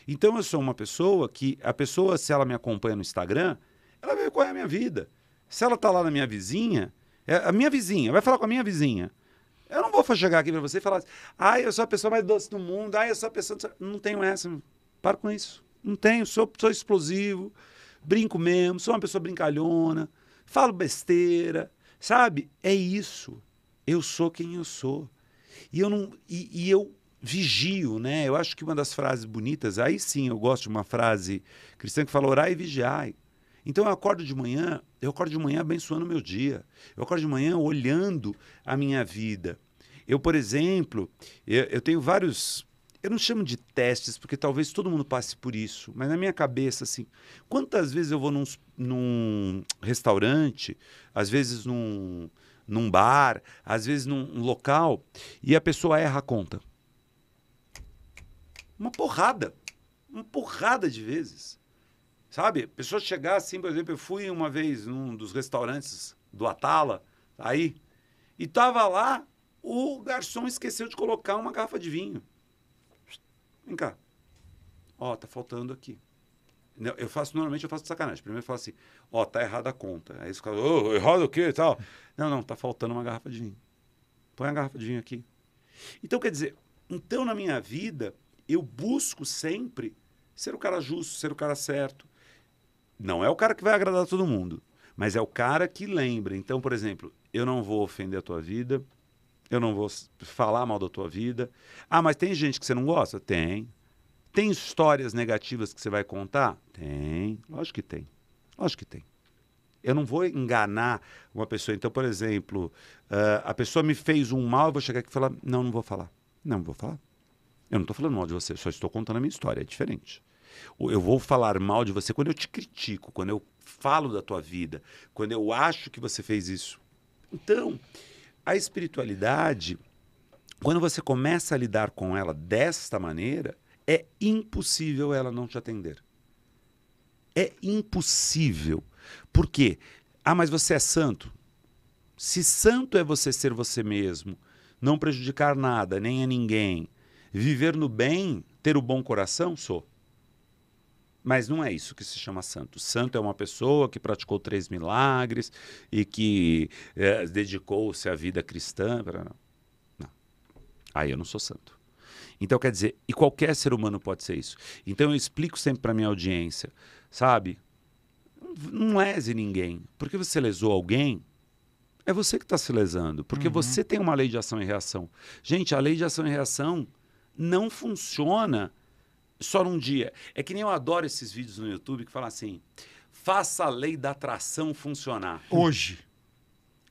Então eu sou uma pessoa que, a pessoa, se ela me acompanha no Instagram, ela vê qual é a minha vida. Se ela está lá na minha vizinha, é a minha vizinha, vai falar com a minha vizinha. Eu não vou chegar aqui para você e falar assim, ah, eu sou a pessoa mais doce do mundo, ah, eu sou a pessoa. Não tenho essa. Para com isso. Não tenho, sou, sou explosivo, brinco mesmo, sou uma pessoa brincalhona, falo besteira, sabe? É isso. Eu sou quem eu sou. E eu não. E, e eu vigio, né? Eu acho que uma das frases bonitas, aí sim eu gosto de uma frase cristã que fala orai e vigiai. Então eu acordo de manhã, eu acordo de manhã abençoando o meu dia. Eu acordo de manhã olhando a minha vida. Eu, por exemplo, eu, eu tenho vários. Eu não chamo de testes, porque talvez todo mundo passe por isso, mas na minha cabeça, assim, quantas vezes eu vou num, num restaurante, às vezes num, num bar, às vezes num local, e a pessoa erra a conta? Uma porrada. Uma porrada de vezes. Sabe? Pessoa chegar assim, por exemplo, eu fui uma vez num dos restaurantes do Atala, aí, e tava lá, o garçom esqueceu de colocar uma garrafa de vinho. Vem cá. Ó, tá faltando aqui. Eu faço, normalmente eu faço de sacanagem. Primeiro eu falo assim, ó, tá errada a conta. Aí você fala, ô, oh, errado o quê e tal? Não, não, tá faltando uma garrafa de vinho. Põe a garrafa de vinho aqui. Então, quer dizer, então na minha vida, eu busco sempre ser o cara justo, ser o cara certo, não é o cara que vai agradar todo mundo, mas é o cara que lembra. Então, por exemplo, eu não vou ofender a tua vida, eu não vou falar mal da tua vida. Ah, mas tem gente que você não gosta? Tem. Tem histórias negativas que você vai contar? Tem. Lógico que tem. Lógico que tem. Eu não vou enganar uma pessoa. Então, por exemplo, uh, a pessoa me fez um mal, eu vou chegar aqui e falar: não, não vou falar. Não, não vou falar. Eu não estou falando mal de você, só estou contando a minha história, é diferente. Eu vou falar mal de você quando eu te critico, quando eu falo da tua vida, quando eu acho que você fez isso. Então, a espiritualidade, quando você começa a lidar com ela desta maneira, é impossível ela não te atender. É impossível. Por quê? Ah, mas você é santo? Se santo é você ser você mesmo, não prejudicar nada, nem a ninguém, viver no bem, ter o bom coração, sou. Mas não é isso que se chama santo. Santo é uma pessoa que praticou três milagres e que é, dedicou-se à vida cristã. Não. não. Aí eu não sou santo. Então, quer dizer, e qualquer ser humano pode ser isso. Então, eu explico sempre para minha audiência, sabe? Não lese ninguém. Porque você lesou alguém, é você que está se lesando. Porque uhum. você tem uma lei de ação e reação. Gente, a lei de ação e reação não funciona só num dia. É que nem eu adoro esses vídeos no YouTube que falam assim: faça a lei da atração funcionar. Hoje.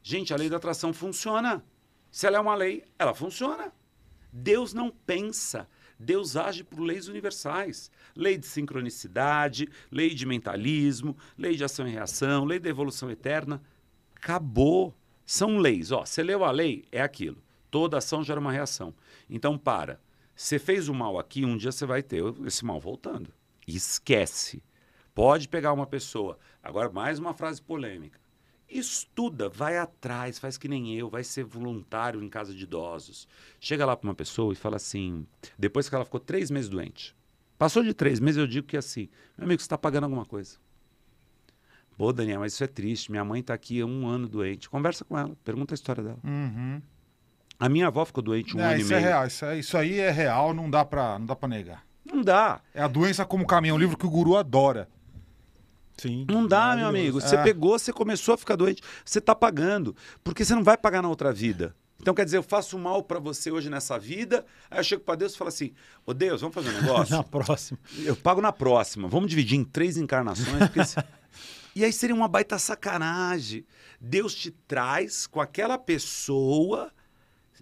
Gente, a lei da atração funciona. Se ela é uma lei, ela funciona. Deus não pensa. Deus age por leis universais. Lei de sincronicidade, lei de mentalismo, lei de ação e reação, lei da evolução eterna. Acabou. São leis. Ó, você leu a lei, é aquilo. Toda ação gera uma reação. Então, para. Você fez o mal aqui, um dia você vai ter esse mal voltando. esquece. Pode pegar uma pessoa. Agora, mais uma frase polêmica. Estuda, vai atrás, faz que nem eu, vai ser voluntário em casa de idosos. Chega lá para uma pessoa e fala assim, depois que ela ficou três meses doente. Passou de três meses, eu digo que é assim, meu amigo, você está pagando alguma coisa. Pô, Daniel, mas isso é triste. Minha mãe está aqui há um ano doente. Conversa com ela, pergunta a história dela. Uhum. A minha avó ficou doente um é, ano e meio. Isso é real, isso, é, isso aí é real, não dá pra, não dá pra negar. Não dá. É a doença como caminho, um livro que o guru adora. Sim. Não dá, meu amigo. Você é. pegou, você começou a ficar doente, você tá pagando. Porque você não vai pagar na outra vida. Então, quer dizer, eu faço mal para você hoje nessa vida, aí eu chego para Deus e falo assim: Ô oh, Deus, vamos fazer um negócio? na próxima. Eu pago na próxima. Vamos dividir em três encarnações. e aí seria uma baita sacanagem. Deus te traz com aquela pessoa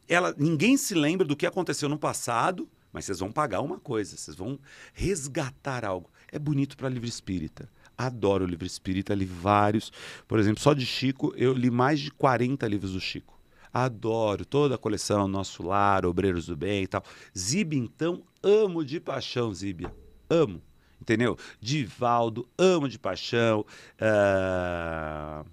ela, ninguém se lembra do que aconteceu no passado, mas vocês vão pagar uma coisa, vocês vão resgatar algo. É bonito para livro espírita. Adoro o livro espírita, li vários. Por exemplo, só de Chico, eu li mais de 40 livros do Chico. Adoro toda a coleção Nosso Lar, Obreiros do Bem e tal. Zib, então, amo de paixão, Zibia. Amo. Entendeu? Divaldo, amo de paixão. Uh...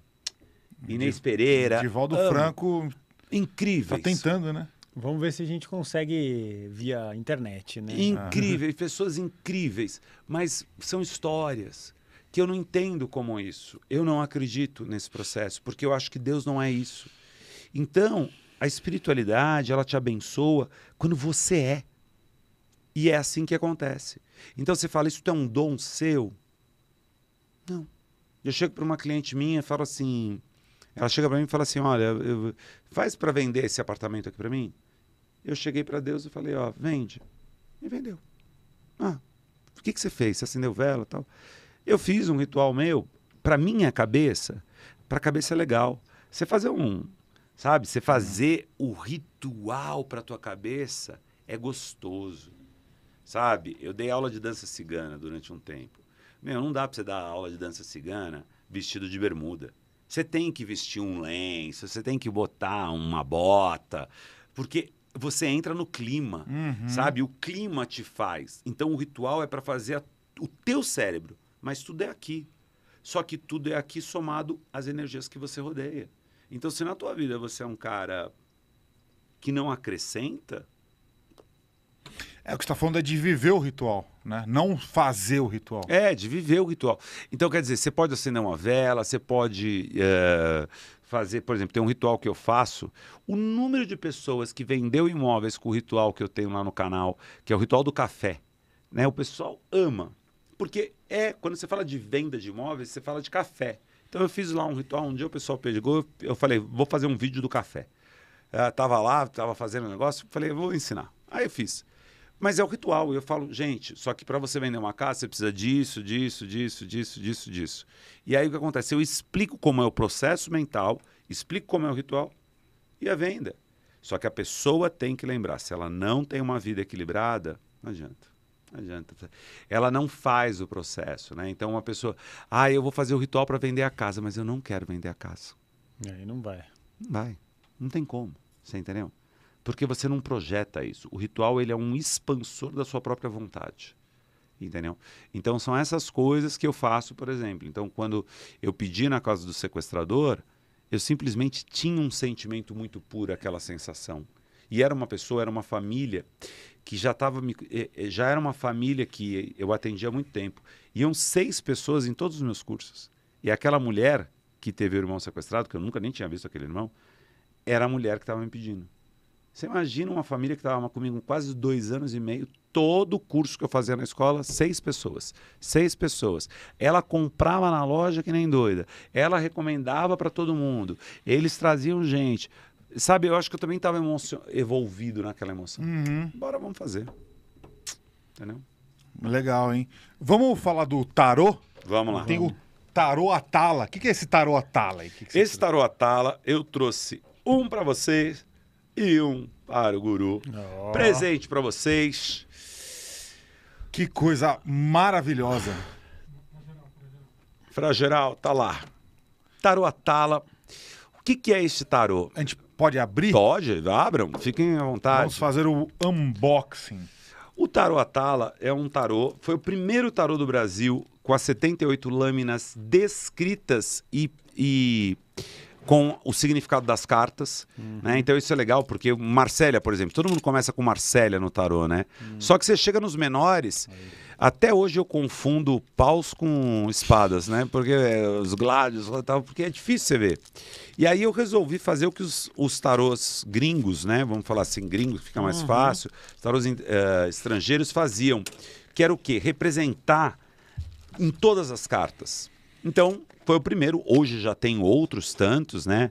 Inês Pereira. Divaldo amo. Franco incríveis. Tá tentando, né? Vamos ver se a gente consegue via internet, né? Incríveis, ah. pessoas incríveis, mas são histórias que eu não entendo como isso. Eu não acredito nesse processo, porque eu acho que Deus não é isso. Então, a espiritualidade, ela te abençoa quando você é. E é assim que acontece. Então você fala, isso é um dom seu? Não. Eu chego para uma cliente minha e falo assim: ela chega para mim e fala assim: Olha, eu, faz para vender esse apartamento aqui para mim? Eu cheguei para Deus e falei: Ó, vende. E vendeu. Ah, o que, que você fez? Você acendeu vela tal? Eu fiz um ritual meu, para minha cabeça, para a cabeça é legal. Você fazer um. Sabe? Você fazer o ritual para tua cabeça é gostoso. Sabe? Eu dei aula de dança cigana durante um tempo. Meu, não dá para você dar aula de dança cigana vestido de bermuda. Você tem que vestir um lenço, você tem que botar uma bota, porque você entra no clima, uhum. sabe? O clima te faz. Então o ritual é para fazer a, o teu cérebro, mas tudo é aqui. Só que tudo é aqui somado às energias que você rodeia. Então se na tua vida você é um cara que não acrescenta, é o que está falando é de viver o ritual né? Não fazer o ritual. É, de viver o ritual. Então, quer dizer, você pode acender uma vela, você pode é, fazer, por exemplo, tem um ritual que eu faço. O número de pessoas que vendeu imóveis com o ritual que eu tenho lá no canal, que é o ritual do café, né? O pessoal ama. Porque é, quando você fala de venda de imóveis, você fala de café. Então eu fiz lá um ritual, um dia o pessoal pegou, eu falei, vou fazer um vídeo do café. Eu ah, tava lá, tava fazendo um negócio, falei, vou ensinar. Aí eu fiz. Mas é o ritual. Eu falo, gente, só que para você vender uma casa, você precisa disso, disso, disso, disso, disso, disso. E aí o que acontece? Eu explico como é o processo mental, explico como é o ritual e a venda. Só que a pessoa tem que lembrar, se ela não tem uma vida equilibrada, não adianta. Não adianta. Ela não faz o processo, né? Então uma pessoa, ah, eu vou fazer o ritual para vender a casa, mas eu não quero vender a casa. E aí não vai. Não vai. Não tem como. Você entendeu? Porque você não projeta isso. O ritual ele é um expansor da sua própria vontade. Entendeu? Então são essas coisas que eu faço, por exemplo. Então quando eu pedi na casa do sequestrador, eu simplesmente tinha um sentimento muito puro, aquela sensação. E era uma pessoa, era uma família que já estava. Eh, eh, já era uma família que eu atendia há muito tempo. Iam seis pessoas em todos os meus cursos. E aquela mulher que teve o irmão sequestrado, que eu nunca nem tinha visto aquele irmão, era a mulher que estava me pedindo. Você imagina uma família que estava comigo quase dois anos e meio, todo o curso que eu fazia na escola, seis pessoas. Seis pessoas. Ela comprava na loja que nem doida. Ela recomendava para todo mundo. Eles traziam gente. Sabe, eu acho que eu também estava envolvido naquela emoção. Uhum. Bora, vamos fazer. Entendeu? Legal, hein? Vamos falar do tarô? Vamos lá. Tem vamos. o tarô Atala. O que é esse tarô Atala? Que que esse trouxe? tarô Atala eu trouxe um para vocês e um para o guru. Oh. Presente para vocês. Que coisa maravilhosa. geral, tá lá. Tarô Atala. O que, que é esse tarô? A gente pode abrir? Pode, abram, fiquem à vontade. Vamos fazer o unboxing. O tarô Atala é um tarô, foi o primeiro tarô do Brasil com as 78 lâminas descritas e, e com o significado das cartas. Uhum. Né? Então isso é legal, porque Marcélia, por exemplo, todo mundo começa com Marcélia no tarô, né? Uhum. Só que você chega nos menores. Aí. Até hoje eu confundo paus com espadas, né? Porque é, os gládios e tal, porque é difícil você ver. E aí eu resolvi fazer o que os, os tarôs gringos, né? Vamos falar assim, gringos, fica mais uhum. fácil. Os tarôs uh, estrangeiros faziam. Que era o quê? Representar em todas as cartas. Então, foi o primeiro. Hoje já tem outros tantos, né?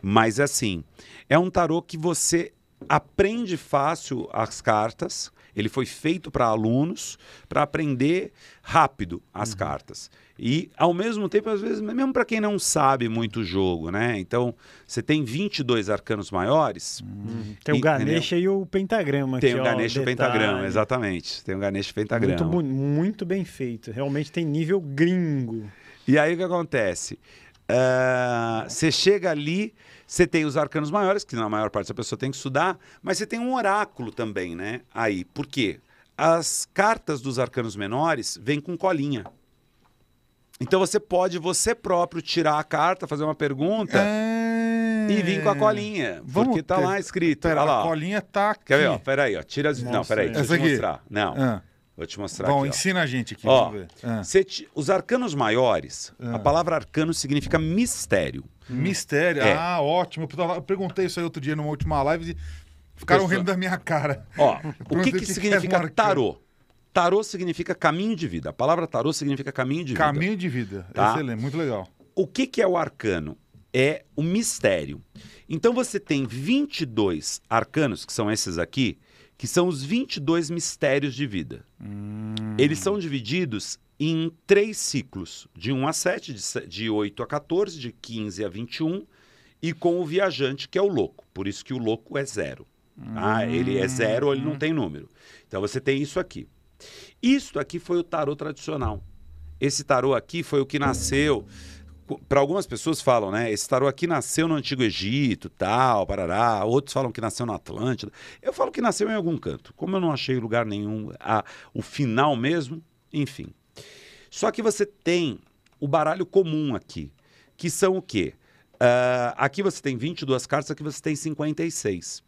Mas assim, é um tarô que você aprende fácil as cartas. Ele foi feito para alunos para aprender rápido as uhum. cartas. E ao mesmo tempo, às vezes, mesmo para quem não sabe muito o jogo, né? Então, você tem 22 arcanos maiores. Uhum. Tem o Ganesha e o pentagrama Tem aqui, o Ganesha e o pentagrama, exatamente. Tem o Ganesha e o pentagrama. Muito, muito bem feito. Realmente tem nível gringo. E aí o que acontece? Ah, você uh, chega ali, você tem os arcanos maiores, que na maior parte a pessoa tem que estudar, mas você tem um oráculo também, né? Aí, por quê? As cartas dos arcanos menores vêm com colinha. Então você pode você próprio tirar a carta, fazer uma pergunta é... e vir com a é. colinha. Vamos porque tá lá escrito. Pera, lá, a colinha tá aqui. Quer ver? peraí, ó. Tira as. Nossa, não, peraí, deixa eu te mostrar. Não. Ah. Vou te mostrar Bom, aqui. Bom, ensina ó. a gente aqui. Ó, ver. Ah. te, os arcanos maiores, a ah. palavra arcano significa mistério. Mistério? É. Ah, ótimo. Eu perguntei isso aí outro dia numa última live e ficaram Pessoa... rindo da minha cara. Ó, o que, que, que é significa que é tarô? Tarô significa caminho de vida. A palavra tarô significa caminho de vida. Caminho de vida. Tá? Excelente, muito legal. O que, que é o arcano? É o mistério. Então você tem 22 arcanos, que são esses aqui, que são os 22 mistérios de vida. Hum. Eles são divididos em três ciclos, de 1 a 7, de, 8 a 14, de 15 a 21, e com o viajante, que é o louco. Por isso que o louco é zero. Hum. Ah, ele é zero, ou ele não hum. tem número. Então você tem isso aqui. Isso aqui foi o tarô tradicional. Esse tarô aqui foi o que nasceu para algumas pessoas falam, né? Esse tarô aqui nasceu no Antigo Egito, tal, parará. Outros falam que nasceu na Atlântida. Eu falo que nasceu em algum canto. Como eu não achei lugar nenhum, a, o final mesmo, enfim. Só que você tem o baralho comum aqui, que são o quê? Uh, aqui você tem 22 cartas, aqui você tem 56.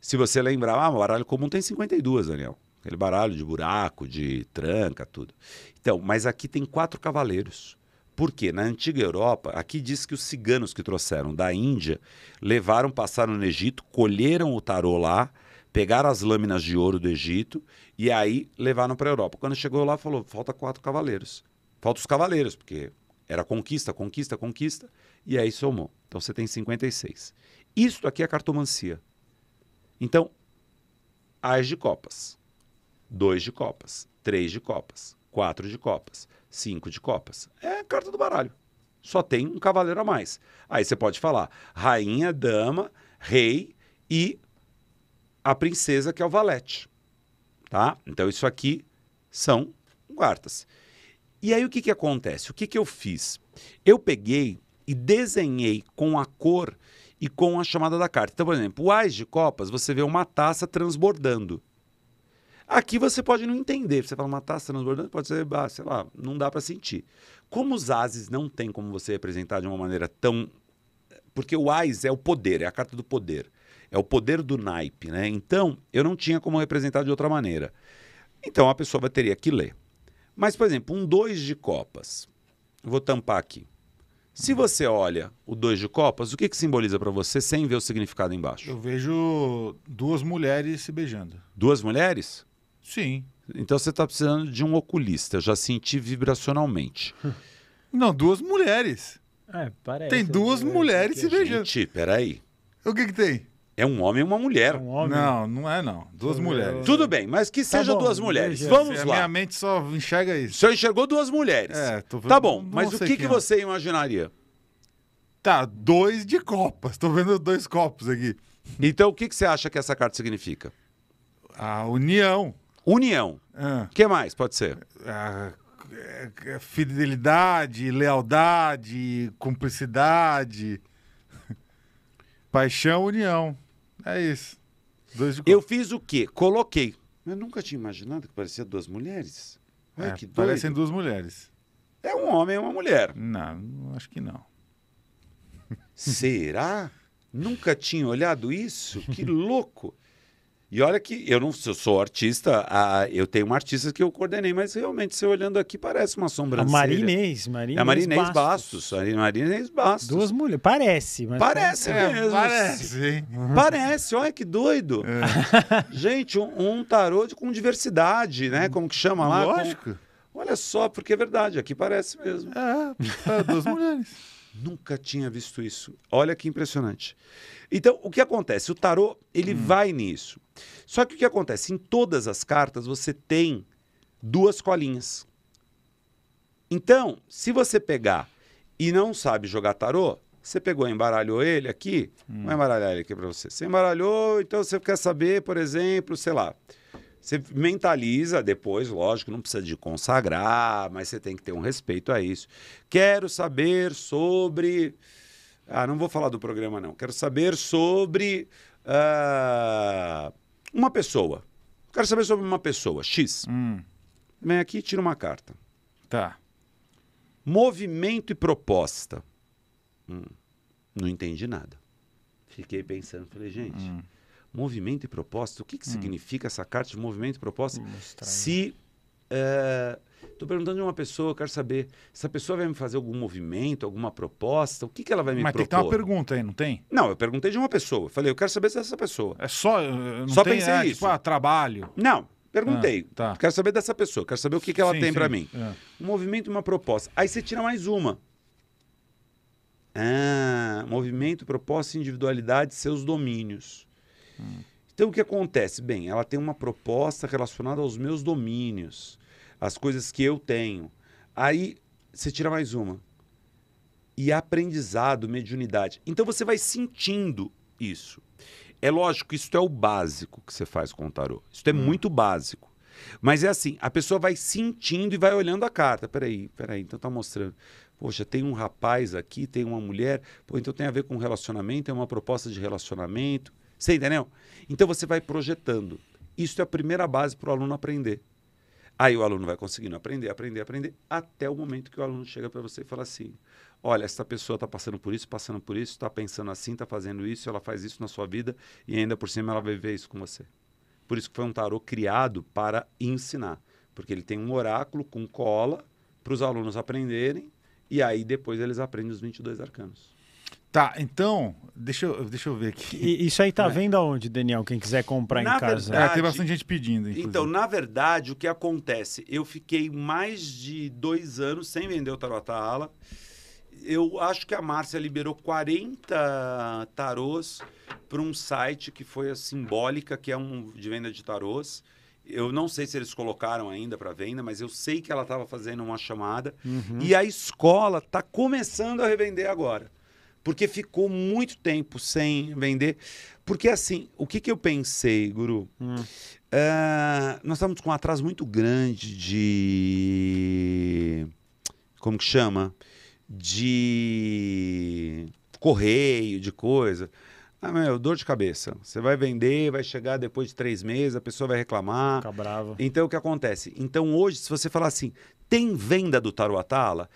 Se você lembrar, ah, o baralho comum tem 52, Daniel. Aquele baralho de buraco, de tranca, tudo. Então, mas aqui tem quatro cavaleiros. Porque na antiga Europa, aqui diz que os ciganos que trouxeram da Índia levaram, passaram no Egito, colheram o tarô lá, pegaram as lâminas de ouro do Egito e aí levaram para a Europa. Quando chegou lá, falou: falta quatro cavaleiros. Falta os cavaleiros, porque era conquista, conquista, conquista. E aí somou. Então você tem 56. Isso aqui é cartomancia. Então, as de copas, dois de copas, três de copas, quatro de copas. Cinco de copas. É a carta do baralho. Só tem um cavaleiro a mais. Aí você pode falar rainha, dama, rei e a princesa, que é o valete. Tá? Então isso aqui são cartas E aí o que, que acontece? O que, que eu fiz? Eu peguei e desenhei com a cor e com a chamada da carta. Então, por exemplo, o Ás de Copas, você vê uma taça transbordando. Aqui você pode não entender. Você fala uma taça transbordante, pode ser, ah, sei lá, não dá para sentir. Como os ases não tem como você representar de uma maneira tão. Porque o ás é o poder, é a carta do poder. É o poder do naipe, né? Então, eu não tinha como representar de outra maneira. Então, a pessoa teria que ler. Mas, por exemplo, um dois de copas. Vou tampar aqui. Se você olha o dois de copas, o que, que simboliza para você sem ver o significado embaixo? Eu vejo duas mulheres se beijando. Duas mulheres? Sim. Então você está precisando de um oculista, já senti vibracionalmente. Não, duas mulheres. É, parece. Tem né? duas é, mulheres se beijando. Gente, peraí. O que que tem? É um homem e uma mulher. É um homem. Não, não é não. Duas mulheres. Tudo bem, mas que tá seja bom, duas mulheres. Vamos é, lá. Minha mente só enxerga isso. Só enxergou duas mulheres. É, tô... Tá bom, não mas o que, que é. você imaginaria? Tá, dois de copas. Tô vendo dois copos aqui. Então o que, que você acha que essa carta significa? A união. União. O ah. que mais pode ser? Ah, é, é, fidelidade, lealdade, cumplicidade, paixão, união. É isso. De... Eu fiz o quê? Coloquei. Eu nunca tinha imaginado que parecia duas mulheres. é, que doido. Parecem duas mulheres. É um homem e uma mulher. Não, acho que não. Será? nunca tinha olhado isso? Que louco! E olha que eu não eu sou artista, a, eu tenho uma artista que eu coordenei, mas realmente, você olhando aqui, parece uma sobrancelha. A Marinês, Marinês. É a Marinês Bastos. Bastos. A Marinês Bastos. Duas mulheres, parece. Mas parece é, mesmo. Parece, Parece, olha que doido. É. Gente, um, um tarô de, com diversidade, né? Como que chama lá? Lógico. Com... Olha só, porque é verdade, aqui parece mesmo. É, é duas mulheres. Nunca tinha visto isso. Olha que impressionante. Então, o que acontece? O tarô, ele hum. vai nisso. Só que o que acontece? Em todas as cartas você tem duas colinhas. Então, se você pegar e não sabe jogar tarô, você pegou, embaralhou ele aqui, hum. vou embaralhar ele aqui para você. Você embaralhou, então você quer saber, por exemplo, sei lá. Você mentaliza depois, lógico, não precisa de consagrar, mas você tem que ter um respeito a isso. Quero saber sobre. Ah, não vou falar do programa, não. Quero saber sobre. Uh... Uma pessoa. Quero saber sobre uma pessoa, X. Hum. Vem aqui e tira uma carta. Tá. Movimento e proposta. Hum. Não entendi nada. Fiquei pensando, falei, gente, hum. movimento e proposta, o que, que hum. significa essa carta de movimento e proposta? Hum, Se. Eh, Estou perguntando de uma pessoa, quero saber se a pessoa vai me fazer algum movimento, alguma proposta, o que, que ela vai me Mas propor. Mas tem que ter uma pergunta aí, não tem? Não, eu perguntei de uma pessoa. Falei, eu quero saber se é essa pessoa. É só. Eh, não só tem, pensei é, isso. Tipo, ah, trabalho. Não, perguntei. Ah, tá. Quero saber dessa pessoa, quero saber o que, que ela sim, tem para mim. É. Um movimento e uma proposta. Aí você tira mais uma. Ah, movimento, proposta, individualidade, seus domínios. Hum. Então o que acontece? Bem, ela tem uma proposta relacionada aos meus domínios as coisas que eu tenho. Aí você tira mais uma. E aprendizado, mediunidade. Então você vai sentindo isso. É lógico que isso é o básico que você faz com o tarô. Isso é hum. muito básico. Mas é assim, a pessoa vai sentindo e vai olhando a carta. Peraí, peraí, então tá mostrando. Poxa, tem um rapaz aqui, tem uma mulher. Pô, então tem a ver com relacionamento, é uma proposta de relacionamento. Você entendeu? Então você vai projetando. Isso é a primeira base para o aluno aprender. Aí o aluno vai conseguindo aprender, aprender, aprender, até o momento que o aluno chega para você e fala assim: olha, essa pessoa está passando por isso, passando por isso, está pensando assim, está fazendo isso, ela faz isso na sua vida e ainda por cima ela vai ver isso com você. Por isso que foi um tarô criado para ensinar, porque ele tem um oráculo com cola para os alunos aprenderem e aí depois eles aprendem os 22 arcanos. Tá, então, deixa eu, deixa eu ver aqui. E, isso aí tá é. Né? vendo aonde, Daniel? Quem quiser comprar na em casa. Verdade, é, tem bastante gente pedindo. Inclusive. Então, na verdade, o que acontece? Eu fiquei mais de dois anos sem vender o tarot ala. Eu acho que a Márcia liberou 40 tarôs para um site que foi a Simbólica, que é um de venda de tarôs. Eu não sei se eles colocaram ainda para venda, mas eu sei que ela estava fazendo uma chamada. Uhum. E a escola está começando a revender agora. Porque ficou muito tempo sem vender. Porque assim, o que, que eu pensei, Guru? Hum. Uh, nós estávamos com um atraso muito grande de. Como que chama? De correio, de coisa. Ah, meu, dor de cabeça. Você vai vender, vai chegar depois de três meses, a pessoa vai reclamar. Fica brava. Então, o que acontece? Então, hoje, se você falar assim, tem venda do Taruatala?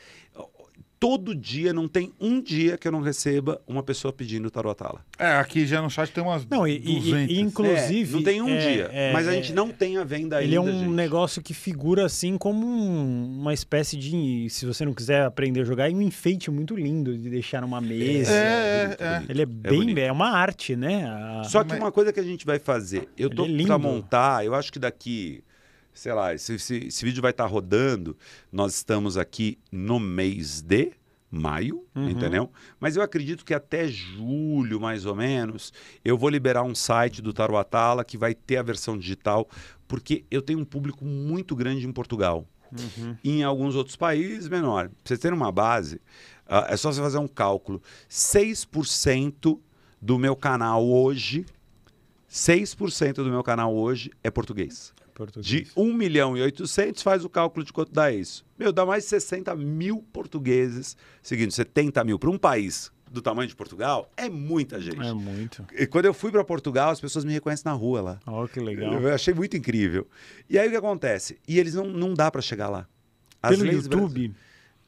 todo dia, não tem um dia que eu não receba uma pessoa pedindo tarot É, aqui já no chat tem umas não, e, 200. E, e é, inclusive... É, não tem um é, dia, é, mas a é, gente não tem a venda ele é ainda, Ele é um gente. negócio que figura assim como uma espécie de, se você não quiser aprender a jogar, é um enfeite muito lindo de deixar numa mesa. É, é, Ele é bem... É, uma arte, né? A... Só que uma coisa que a gente vai fazer, eu tô ele é pra montar, eu acho que daqui sei lá, esse, esse, esse vídeo vai estar tá rodando. Nós estamos aqui no mês de maio, uhum. entendeu? Mas eu acredito que até julho, mais ou menos, eu vou liberar um site do Taruatala que vai ter a versão digital, porque eu tenho um público muito grande em Portugal. Uhum. Em alguns outros países, menor. Pra vocês terem uma base, uh, é só você fazer um cálculo. 6% do meu canal hoje, 6% do meu canal hoje é português português. de 1 milhão e 800, faz o cálculo de quanto dá isso. Meu, dá mais 60 mil portugueses, seguindo 70 mil para um país do tamanho de Portugal, é muita gente. É muito. E quando eu fui para Portugal, as pessoas me reconhecem na rua lá. Oh, que legal. Eu achei muito incrível. E aí o que acontece? E eles não, não dá para chegar lá. As pelo YouTube?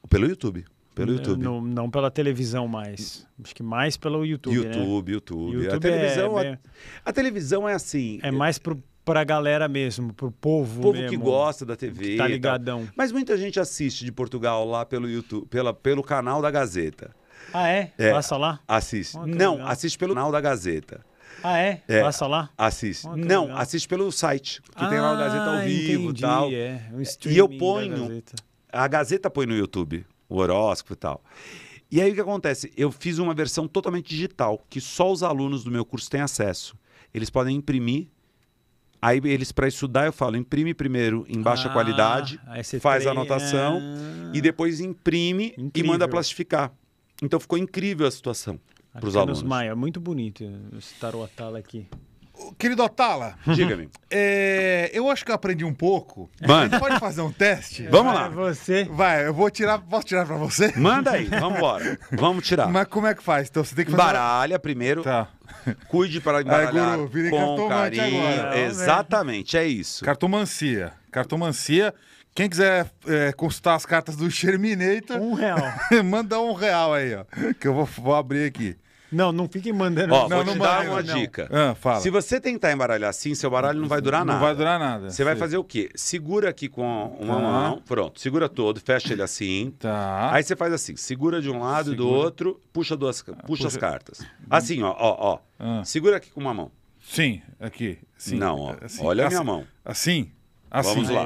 Pelo YouTube. Pelo YouTube. Não, não pela televisão mais. Acho que mais pelo YouTube. YouTube, né? YouTube. YouTube. a é televisão, é, a, a, televisão é assim. É mais pro pra galera mesmo, pro povo. O povo mesmo, que gosta da TV. Tá ligadão. Mas muita gente assiste de Portugal lá pelo YouTube, pela, pelo canal da Gazeta. Ah, é? é Passa lá? Assiste. Oh, Não, legal. assiste pelo canal da Gazeta. Ah, é? é? Passa lá? Assiste. Oh, Não, legal. assiste pelo site, que ah, tem lá o ah, Gazeta ao vivo e tal. É, um e eu ponho. Gazeta. A Gazeta põe no YouTube o horóscopo e tal. E aí o que acontece? Eu fiz uma versão totalmente digital, que só os alunos do meu curso têm acesso. Eles podem imprimir Aí eles, para estudar, eu falo, imprime primeiro em baixa ah, qualidade, faz a anotação é... e depois imprime incrível. e manda plastificar. Então ficou incrível a situação para os é alunos. Maia, muito bonito esse taroatala aqui. Querido Otala, diga-me. É, eu acho que eu aprendi um pouco. Manda. Pode fazer um teste? Vamos lá. É você. Vai, eu vou tirar. Posso tirar pra você? Manda aí, vamos embora. Vamos tirar. Mas como é que faz? Então você tem que fazer. Baralha primeiro. Tá. Cuide para embaralhar Ai, guru, com carinho. Agora. Exatamente, é isso. Cartomancia. Cartomancia. Quem quiser é, consultar as cartas do Terminator. Um real. manda um real aí, ó. Que eu vou, vou abrir aqui. Não, não fiquem mandando. Ó, não, vou não te dar uma não. dica. Ah, fala. Se você tentar embaralhar assim, seu baralho não vai durar nada. Não vai durar nada. Você vai fazer o quê? Segura aqui com uma tá. mão, pronto. Segura todo, fecha ele assim. Tá. Aí você faz assim, segura de um lado e do outro, puxa duas, puxa, ah, puxa, as cartas. Assim, ó, ó, ó. Ah. Segura aqui com uma mão. Sim, aqui. Sim. Não, ó. Assim. Olha assim. a minha assim, mão. Assim. Assim. Vamos lá.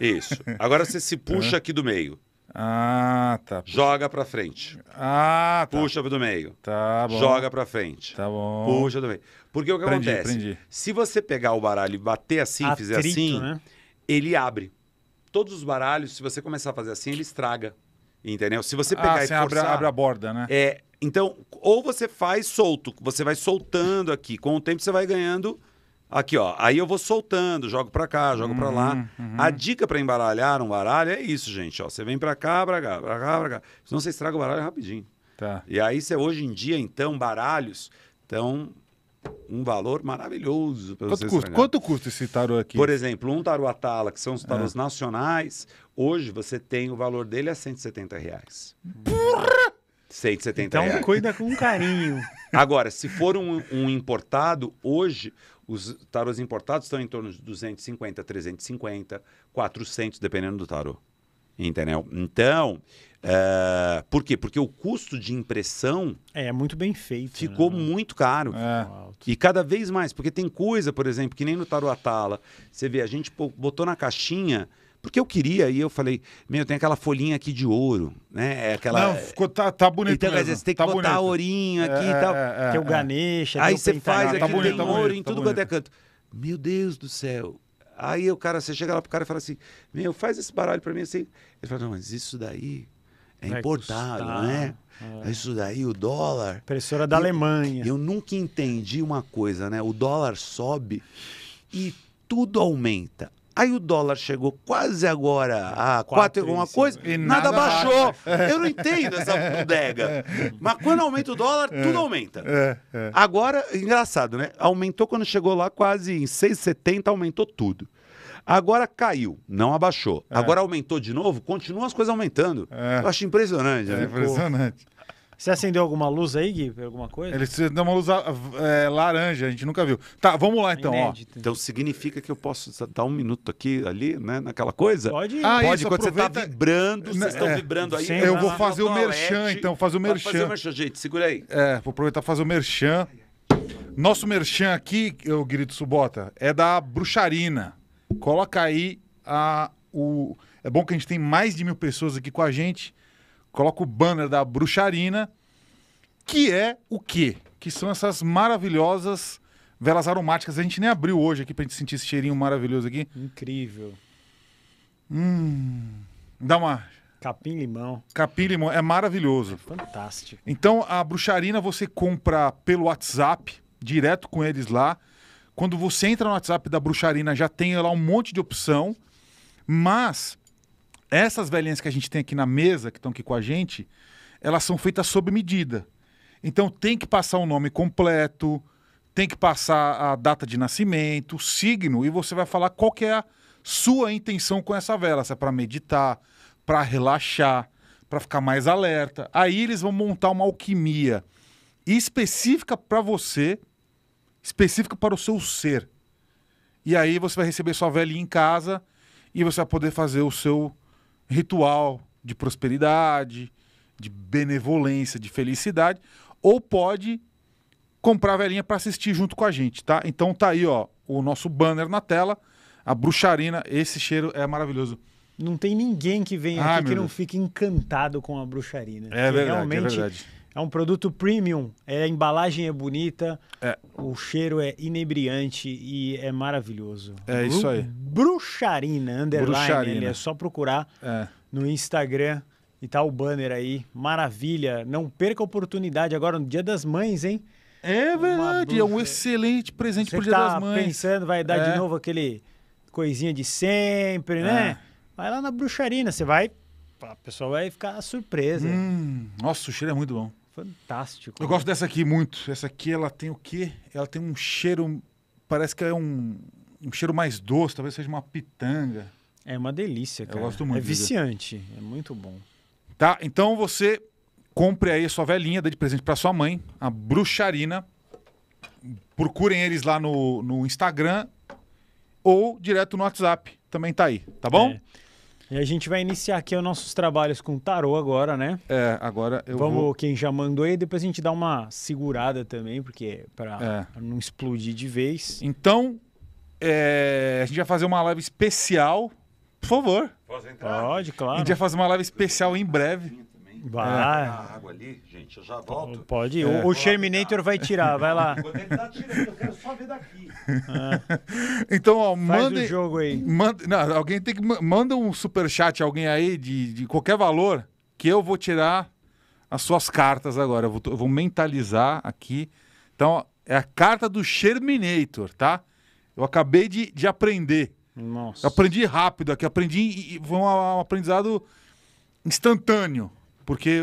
Isso. Agora você se tá. puxa aqui do meio. Ah, tá. Joga pra frente. Ah, tá. Puxa do meio. Tá bom. Joga pra frente. Tá bom. Puxa do meio. Porque o que Prendi, acontece? Prendi. Se você pegar o baralho e bater assim, Atrito, fizer assim, né? ele abre. Todos os baralhos, se você começar a fazer assim, ele estraga. Entendeu? Se você ah, pegar ah, e forçar... Abre, abre a borda, né? É. Então, ou você faz solto, você vai soltando aqui. Com o tempo, você vai ganhando Aqui, ó. Aí eu vou soltando, jogo para cá, jogo uhum, para lá. Uhum. A dica para embaralhar um baralho é isso, gente. Ó, você vem para cá, pra cá, pra cá, pra cá. Senão você estraga o baralho rapidinho. Tá. E aí, você, hoje em dia, então, baralhos estão um valor maravilhoso. Quanto custa, quanto custa esse tarô aqui? Por exemplo, um tarô Atala, que são os tarôs é. nacionais, hoje você tem o valor dele é a 170 reais. Porra! 170 então, reais. Então cuida com carinho. Agora, se for um, um importado, hoje os tarôs importados estão em torno de 250, 350, 400, dependendo do tarô. Entendeu? Então, uh, por quê? Porque o custo de impressão. É, é muito bem feito. Ficou né? muito caro. É. E cada vez mais, porque tem coisa, por exemplo, que nem no taro Atala. Você vê, a gente botou na caixinha porque eu queria, e eu falei, meu, tem aquela folhinha aqui de ouro, né? É aquela... Não, ficou, tá, tá bonito Então, mesmo. você tem que tá botar bonito. ourinho aqui é, e tal. É, é, tem o é. ganeixa, Aí você faz aqui, tá bonito, tem tá ouro bonito, em tá tudo tá quanto é canto. Meu Deus do céu. Aí o cara, você chega lá pro cara e fala assim, meu, faz esse baralho pra mim assim. Ele fala, não, mas isso daí é importado, né? É. é. Isso daí, o dólar... Impressora da eu, Alemanha. Eu nunca entendi uma coisa, né? O dólar sobe e tudo aumenta. Aí o dólar chegou quase agora a 4 alguma coisa, e nada, nada baixou. Eu não entendo essa bodega. Mas quando aumenta o dólar, é. tudo aumenta. É, é. Agora, engraçado, né? Aumentou quando chegou lá quase em 6,70, aumentou tudo. Agora caiu, não abaixou. Agora aumentou de novo, continua as coisas aumentando. Eu acho impressionante. Né? É impressionante. Pô. Você acendeu alguma luz aí, Gui? Alguma coisa? Ele acendeu uma luz é, laranja, a gente nunca viu. Tá, vamos lá então. Ó. Então significa que eu posso dar um minuto aqui, ali, né? Naquela coisa? Pode, ir. ah, pode. Isso, quando aproveita... você tá vibrando, vocês estão é, vibrando aí. Né? Eu vou então, fazer o merchan, então, fazer o merchan. Fazer o merchan, gente, segura aí. É, vou aproveitar fazer o merchan. Nosso merchan aqui, eu grito Subota, é da Bruxarina. Coloca aí a, o. É bom que a gente tem mais de mil pessoas aqui com a gente coloca o banner da bruxarina, que é o quê? Que são essas maravilhosas velas aromáticas. A gente nem abriu hoje aqui pra gente sentir esse cheirinho maravilhoso aqui. Incrível. Hum. Dá uma. Capim limão. Capim limão, é maravilhoso. Fantástico. Então a bruxarina você compra pelo WhatsApp, direto com eles lá. Quando você entra no WhatsApp da bruxarina, já tem lá um monte de opção. Mas essas velhinhas que a gente tem aqui na mesa, que estão aqui com a gente, elas são feitas sob medida. Então tem que passar o um nome completo, tem que passar a data de nascimento, signo, e você vai falar qual que é a sua intenção com essa vela, se é para meditar, para relaxar, para ficar mais alerta. Aí eles vão montar uma alquimia específica para você, específica para o seu ser. E aí você vai receber sua velhinha em casa e você vai poder fazer o seu ritual de prosperidade, de benevolência, de felicidade, ou pode comprar a velhinha para assistir junto com a gente, tá? Então tá aí, ó, o nosso banner na tela, a bruxarina, esse cheiro é maravilhoso. Não tem ninguém que venha aqui que não Deus. fique encantado com a bruxarina. É verdade, é realmente... é verdade é um produto premium, é, a embalagem é bonita, é. o cheiro é inebriante e é maravilhoso. É Bru isso aí. Bruxarina, underline, Bruxarina. Ele é só procurar é. no Instagram e tá o banner aí. Maravilha, não perca a oportunidade agora no Dia das Mães, hein? É verdade, é um excelente presente Você pro Dia tá das Mães. pensando, vai dar é. de novo aquele coisinha de sempre, né? É. Vai lá na Bruxarina, você vai... A pessoa vai ficar surpresa. Hum, nossa, o cheiro é muito bom. Fantástico. Eu né? gosto dessa aqui muito. Essa aqui ela tem o quê? Ela tem um cheiro. Parece que é um, um cheiro mais doce, talvez seja uma pitanga. É uma delícia, cara. Eu gosto muito. É viciante, é muito bom. Tá, então você compre aí a sua velhinha, dê de presente para sua mãe, a Bruxarina. Procurem eles lá no, no Instagram ou direto no WhatsApp. Também tá aí, tá bom? É. E a gente vai iniciar aqui os nossos trabalhos com tarô agora, né? É, agora eu Vamos, vou... quem já mandou aí, depois a gente dá uma segurada também, porque para é. não explodir de vez. Então, é, a gente vai fazer uma live especial. Por favor. Pode entrar? Pode, claro. A gente vai fazer uma live especial em breve. Vai. água ali, gente, eu já volto. Pode ir. É. O Sherminator vai tirar, vai lá. Quando ele tá tirando, eu quero só ver daqui. Ah. Então, ó, manda. jogo aí. Manda, não, alguém tem que. Manda um superchat, alguém aí, de, de qualquer valor, que eu vou tirar as suas cartas agora. Eu vou, eu vou mentalizar aqui. Então, é a carta do Sherminator, tá? Eu acabei de, de aprender. Nossa. Eu aprendi rápido aqui, aprendi. Foi um, um aprendizado instantâneo. Porque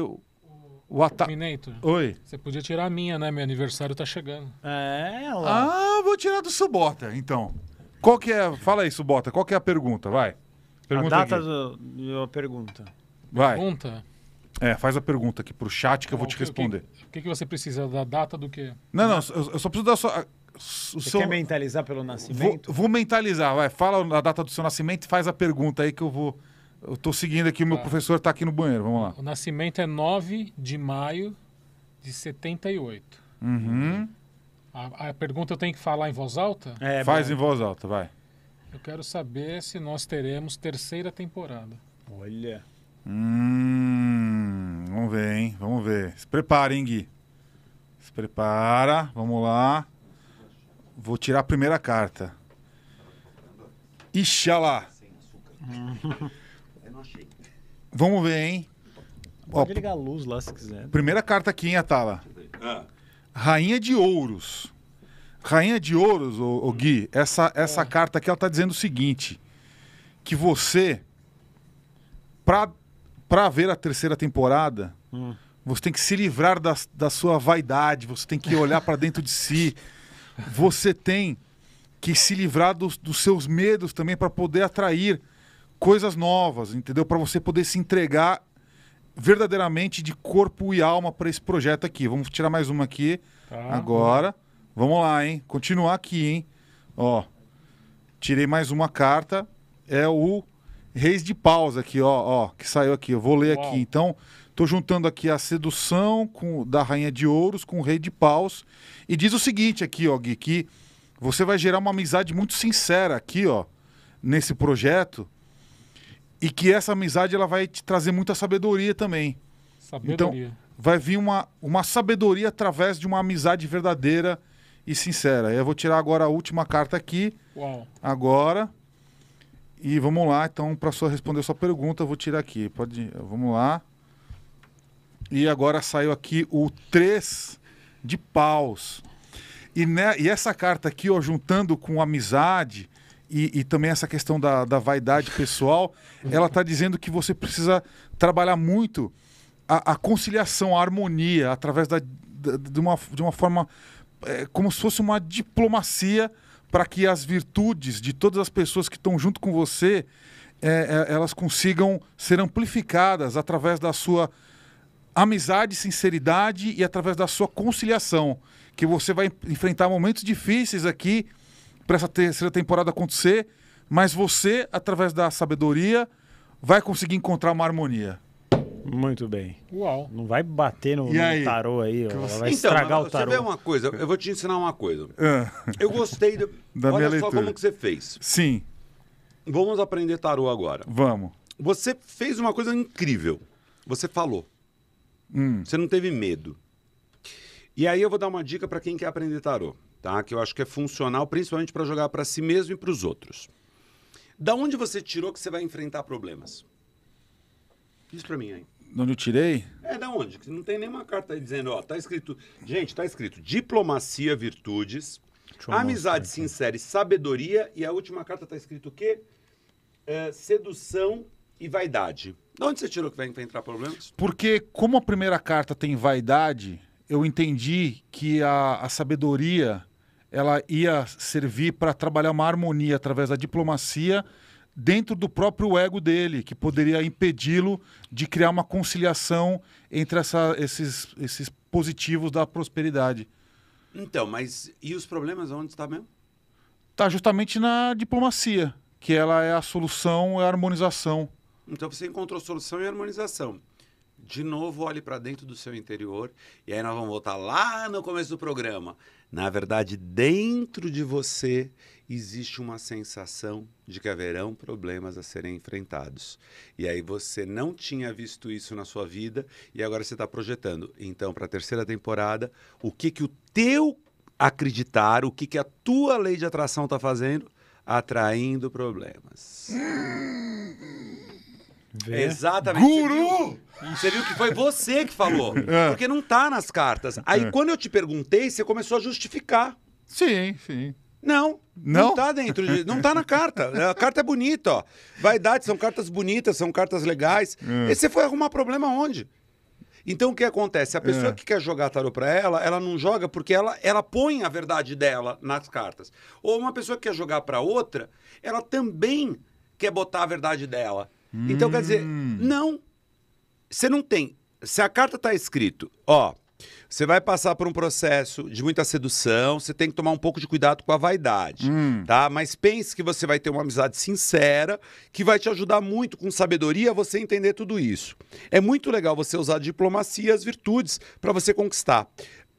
o ataque. Oi. Você podia tirar a minha, né? Meu aniversário tá chegando. É, lá. Ah, vou tirar do Subota, então. Qual que é. Fala aí, Subota, qual que é a pergunta? Vai. Pergunta a data do... da pergunta. Vai. Pergunta? É, faz a pergunta aqui pro chat que eu vou te responder. O que, que, você precisa? Da data do quê? Não, não, eu, só preciso da sua. Você seu... quer mentalizar pelo nascimento? Vou, vou mentalizar, vai. Fala a data do seu nascimento e faz a pergunta aí que eu vou. Eu estou seguindo aqui, o meu tá. professor está aqui no banheiro, vamos lá. O nascimento é 9 de maio de 78. Uhum. A, a pergunta eu tenho que falar em voz alta? É, Faz em voz alta, vai. Eu quero saber se nós teremos terceira temporada. Olha. Hum, vamos ver, hein? Vamos ver. Se prepara, hein, Gui? Se prepara. Vamos lá. Vou tirar a primeira carta. Ixalá. Sem açúcar. Vamos ver, hein? Pode Ó, ligar a luz lá se quiser. Primeira carta aqui, hein, Atala? Ah. Rainha de Ouros. Rainha de Ouros, ô, Gui, essa, essa é. carta aqui ela tá dizendo o seguinte: que você, pra, pra ver a terceira temporada, hum. você tem que se livrar da, da sua vaidade, você tem que olhar para dentro de si, você tem que se livrar dos, dos seus medos também para poder atrair coisas novas, entendeu? Para você poder se entregar verdadeiramente de corpo e alma para esse projeto aqui. Vamos tirar mais uma aqui tá. agora. Vamos lá, hein? Continuar aqui, hein? Ó, tirei mais uma carta. É o Reis de Paus aqui, ó, ó, que saiu aqui. Eu vou ler Uau. aqui. Então, tô juntando aqui a sedução com, da Rainha de Ouros com o Rei de Paus. E diz o seguinte aqui, ó, Gui, que você vai gerar uma amizade muito sincera aqui, ó, nesse projeto e que essa amizade ela vai te trazer muita sabedoria também. Então, sabedoria. Então, vai vir uma, uma sabedoria através de uma amizade verdadeira e sincera. Eu vou tirar agora a última carta aqui. Uau. Agora. E vamos lá, então, para só responder a sua pergunta, eu vou tirar aqui. Pode, vamos lá. E agora saiu aqui o 3 de paus. E, né, e essa carta aqui, ó, juntando com amizade, e, e, também essa questão da, da vaidade pessoal, ela está dizendo que você precisa trabalhar muito a, a conciliação, a harmonia, através da, da, de, uma, de uma forma é, como se fosse uma diplomacia para que as virtudes de todas as pessoas que estão junto com você é, é, elas consigam ser amplificadas através da sua amizade, sinceridade e através da sua conciliação. Que você vai enfrentar momentos difíceis aqui para essa terceira temporada acontecer, mas você, através da sabedoria, vai conseguir encontrar uma harmonia. Muito bem. Uau. Não vai bater no, no tarô aí, ó. vai então, estragar o tarô. Você vê uma coisa, eu vou te ensinar uma coisa. Ah. Eu gostei. Do... da Olha minha só leitura. como que você fez. Sim. Vamos aprender tarô agora. Vamos. Você fez uma coisa incrível. Você falou. Hum. Você não teve medo. E aí eu vou dar uma dica para quem quer aprender tarô tá? que eu acho que é funcional principalmente para jogar para si mesmo e para os outros. Da onde você tirou que você vai enfrentar problemas? Diz para mim aí. De onde eu tirei? É, da onde? Não tem nenhuma carta aí dizendo, ó, tá escrito. Gente, tá escrito diplomacia, virtudes, amizade sincera e sabedoria, e a última carta tá escrito o quê? É, sedução e vaidade. Da onde você tirou que vai enfrentar problemas? Porque, como a primeira carta tem vaidade, eu entendi que a, a sabedoria ela ia servir para trabalhar uma harmonia através da diplomacia dentro do próprio ego dele, que poderia impedi-lo de criar uma conciliação entre essa, esses, esses positivos da prosperidade. Então, mas e os problemas onde está mesmo? Está justamente na diplomacia, que ela é a solução, é a harmonização. Então você encontrou solução e harmonização de novo olhe para dentro do seu interior e aí nós vamos voltar lá no começo do programa. Na verdade, dentro de você existe uma sensação de que haverão problemas a serem enfrentados. E aí você não tinha visto isso na sua vida e agora você está projetando. Então, para a terceira temporada, o que, que o teu acreditar, o que, que a tua lei de atração está fazendo? Atraindo problemas. Vê. Exatamente. Guru! Você viu, você viu que foi você que falou. É. Porque não tá nas cartas. Aí é. quando eu te perguntei, você começou a justificar. Sim, sim. Não, não, não tá dentro, de, não tá na carta. A carta é bonita, ó. Vaidade, são cartas bonitas, são cartas legais. É. E você foi arrumar problema onde? Então o que acontece? A pessoa é. que quer jogar tarô para ela, ela não joga porque ela, ela põe a verdade dela nas cartas. Ou uma pessoa que quer jogar para outra, ela também quer botar a verdade dela. Hum. Então, quer dizer, hum. não. Você não tem. Se a carta está escrito, ó, você vai passar por um processo de muita sedução, você tem que tomar um pouco de cuidado com a vaidade, hum. tá? Mas pense que você vai ter uma amizade sincera que vai te ajudar muito com sabedoria você entender tudo isso. É muito legal você usar a diplomacia e as virtudes para você conquistar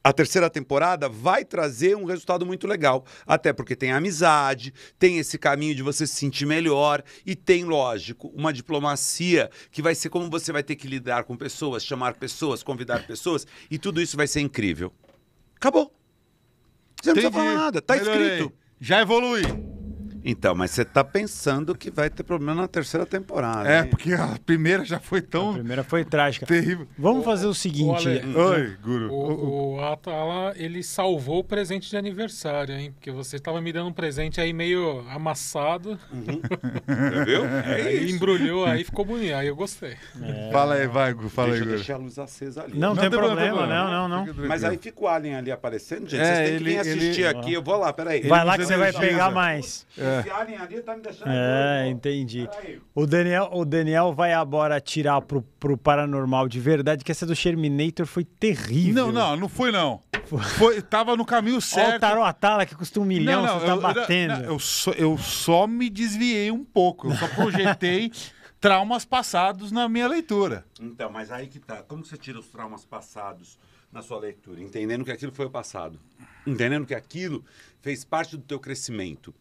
a terceira temporada vai trazer um resultado muito legal. Até porque tem amizade, tem esse caminho de você se sentir melhor e tem, lógico, uma diplomacia que vai ser como você vai ter que lidar com pessoas, chamar pessoas, convidar pessoas e tudo isso vai ser incrível. Acabou. Você não Entendi. precisa falar nada, tá Melhorei. escrito. Já evolui. Então, mas você tá pensando que vai ter problema na terceira temporada. É, hein? porque a primeira já foi tão. A primeira foi trágica. Terrível. Vamos o, fazer o seguinte. O Ale... Oi, né? Guru. O, o, Atala, ele salvou o presente de aniversário, hein? Porque você estava me dando um presente aí meio amassado. Uhum. Entendeu? É aí embrulhou, aí ficou bonito. Aí eu gostei. É... Fala aí, vai, Guru. Fala Deixa aí, Guru. Deixa a luz acesa ali. Não, não tem, tem problema, problema, não, não, não. Mas aí fica o Alien ali aparecendo, gente. É, Vocês têm ele, que vir assistir ele... aqui. Eu vou lá, peraí. Vai ele lá que você vai pegar mais. É ali, tá me deixando. É, entendi. O Daniel, o Daniel vai agora tirar pro, pro paranormal de verdade, que essa do Terminator foi terrível. Não, não, não foi não. Foi, tava no caminho certo. Olha o Atala que custa um milhão, não, não, você tá eu, batendo. eu, só, eu só me desviei um pouco, eu só projetei traumas passados na minha leitura. Então, mas aí que tá. Como você tira os traumas passados na sua leitura? Entendendo que aquilo foi o passado. Entendendo que aquilo fez parte do teu crescimento.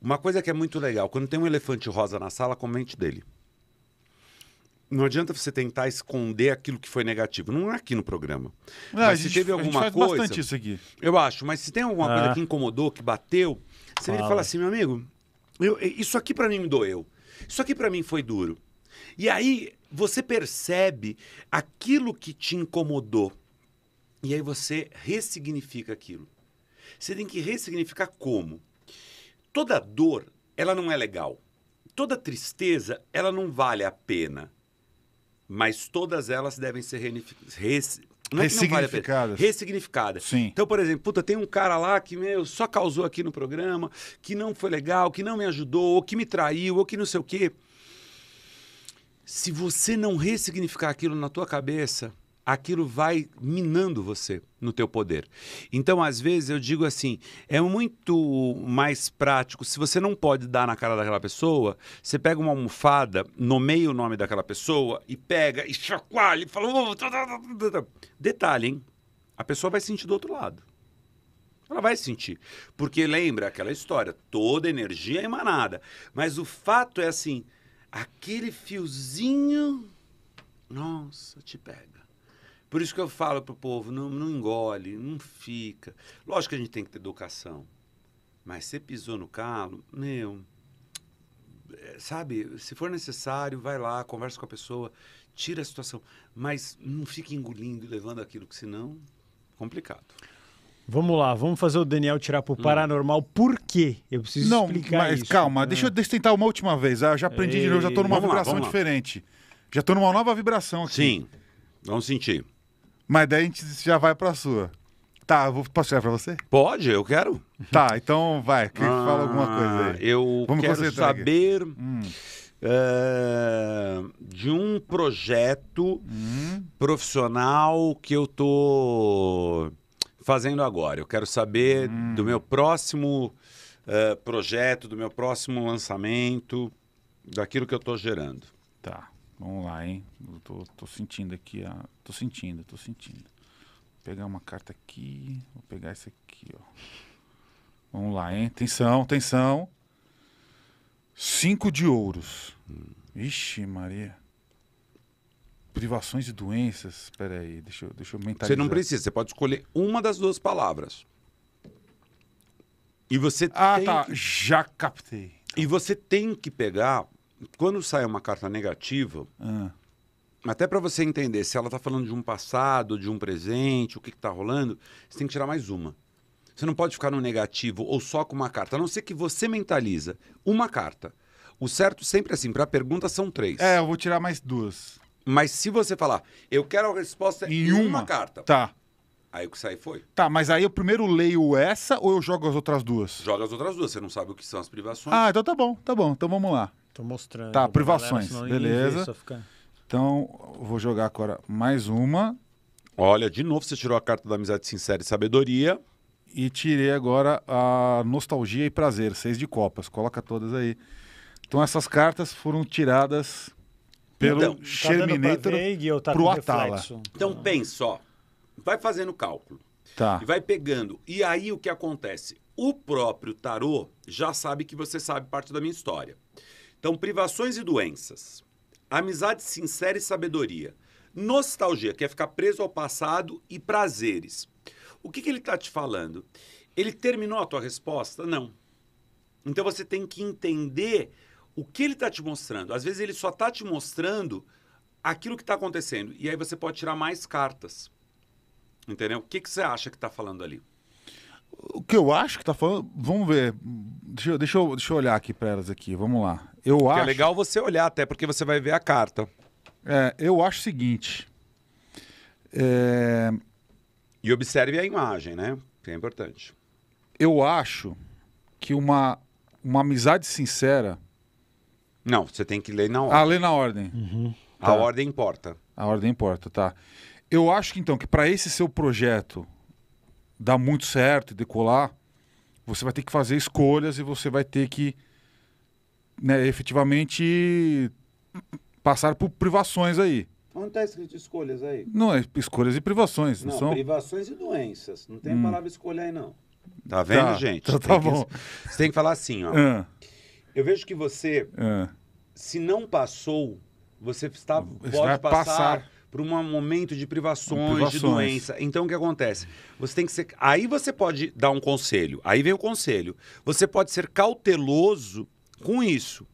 Uma coisa que é muito legal, quando tem um elefante rosa na sala, comente dele. Não adianta você tentar esconder aquilo que foi negativo. Não é aqui no programa. Não, é, mas se gente, teve alguma a gente faz coisa. bastante isso aqui. Eu acho, mas se tem alguma ah. coisa que incomodou, que bateu, você fala, fala assim, meu amigo, eu, isso aqui para mim me doeu. Isso aqui para mim foi duro. E aí você percebe aquilo que te incomodou. E aí você ressignifica aquilo. Você tem que ressignificar como? toda dor, ela não é legal. Toda tristeza, ela não vale a pena. Mas todas elas devem ser é ressignificadas. é ressignificadas. Vale Ressignificada. Sim. Então, por exemplo, puta, tem um cara lá que meu, só causou aqui no programa, que não foi legal, que não me ajudou, ou que me traiu, ou que não sei o quê. Se você não ressignificar aquilo na tua cabeça, aquilo vai minando você no teu poder. Então, às vezes eu digo assim, é muito mais prático, se você não pode dar na cara daquela pessoa, você pega uma almofada, nomeia o nome daquela pessoa e pega e chacoalha e fala, tá, tá, tá, detalhe, hein? A pessoa vai sentir do outro lado. Ela vai sentir. Porque lembra aquela história, toda energia é emanada. Mas o fato é assim, aquele fiozinho, nossa, te pega. Por isso que eu falo para o povo, não, não engole, não fica. Lógico que a gente tem que ter educação. Mas você pisou no calo, meu, é, sabe, se for necessário, vai lá, conversa com a pessoa, tira a situação. Mas não fique engolindo, levando aquilo, que senão, complicado. Vamos lá, vamos fazer o Daniel tirar pro hum. paranormal. Por quê? Eu preciso não, explicar mas, isso. Calma, é. deixa, eu, deixa ah. eu tentar uma última vez. Ah, já aprendi Ei, de novo, já estou numa vibração lá, diferente. Já estou numa nova vibração aqui. Sim, vamos sentir. Mas daí a gente já vai pra sua. Tá, eu vou, posso tirar pra você? Pode, eu quero. Tá, então vai, que ah, fala alguma coisa aí. Eu Vamos quero saber hum. uh, de um projeto hum. profissional que eu tô fazendo agora. Eu quero saber hum. do meu próximo uh, projeto, do meu próximo lançamento, daquilo que eu tô gerando. Tá. Vamos lá, hein? Eu tô, tô sentindo aqui, a... tô sentindo, tô sentindo. Vou pegar uma carta aqui, vou pegar essa aqui, ó. Vamos lá, hein? Atenção, atenção. Cinco de ouros. Ixi, Maria. Privações e doenças. Espera aí, deixa, eu, deixa eu mentalizar. Você não precisa, você pode escolher uma das duas palavras. E você Ah, tem tá. que- Já captei. E você tem que pegar quando sai uma carta negativa, ah. até para você entender se ela está falando de um passado, de um presente, o que está rolando, você tem que tirar mais uma. Você não pode ficar no negativo ou só com uma carta, a não ser que você mentaliza uma carta. O certo sempre é assim, para pergunta são três. É, eu vou tirar mais duas. Mas se você falar, eu quero a resposta em, em uma, uma carta. Tá. Aí o que sai foi. Tá, mas aí eu primeiro leio essa ou eu jogo as outras duas? Joga as outras duas, você não sabe o que são as privações. Ah, então tá bom, tá bom, então vamos lá. Tô mostrando. Tá, privações. Galera, beleza. então, vou jogar agora mais uma. Olha, de novo você tirou a carta da amizade sincera e sabedoria. E tirei agora a nostalgia e prazer, seis de copas. Coloca todas aí. Então essas cartas foram tiradas pelo então, Sherminator tá, tá pro Atala. Então pensa, ó. Vai fazendo o cálculo. Tá. E vai pegando. E aí o que acontece? O próprio tarô já sabe que você sabe parte da minha história. Então, privações e doenças, amizade sincera e sabedoria, nostalgia, que é ficar preso ao passado, e prazeres. O que, que ele está te falando? Ele terminou a tua resposta? Não. Então você tem que entender o que ele está te mostrando. Às vezes ele só está te mostrando aquilo que está acontecendo. E aí você pode tirar mais cartas. Entendeu? O que, que você acha que está falando ali? O que eu acho que está falando. Vamos ver. Deixa eu, deixa eu, deixa eu olhar aqui para elas aqui. Vamos lá. Eu que é acho... É legal você olhar até, porque você vai ver a carta. É, eu acho o seguinte. É... E observe a imagem, né? Que é importante. Eu acho que uma, uma amizade sincera. Não, você tem que ler na ah, ordem. Ah, ler na ordem. Uhum. Tá. A ordem importa. A ordem importa, tá. Eu acho que então que para esse seu projeto dar muito certo e decolar, você vai ter que fazer escolhas e você vai ter que né, efetivamente passaram por privações aí. Onde está escrito escolhas aí? Não, é escolhas e privações. Não, não são... privações e doenças. Não tem hum. palavra escolha aí, não. Tá vendo, tá, gente? Então tá, tá bom. Que, você tem que falar assim, ó. É. Eu vejo que você, é. se não passou, você está, pode passar, passar por um momento de privações, privações, de doença. Então, o que acontece? Você tem que ser... Aí você pode dar um conselho. Aí vem o conselho. Você pode ser cauteloso com isso.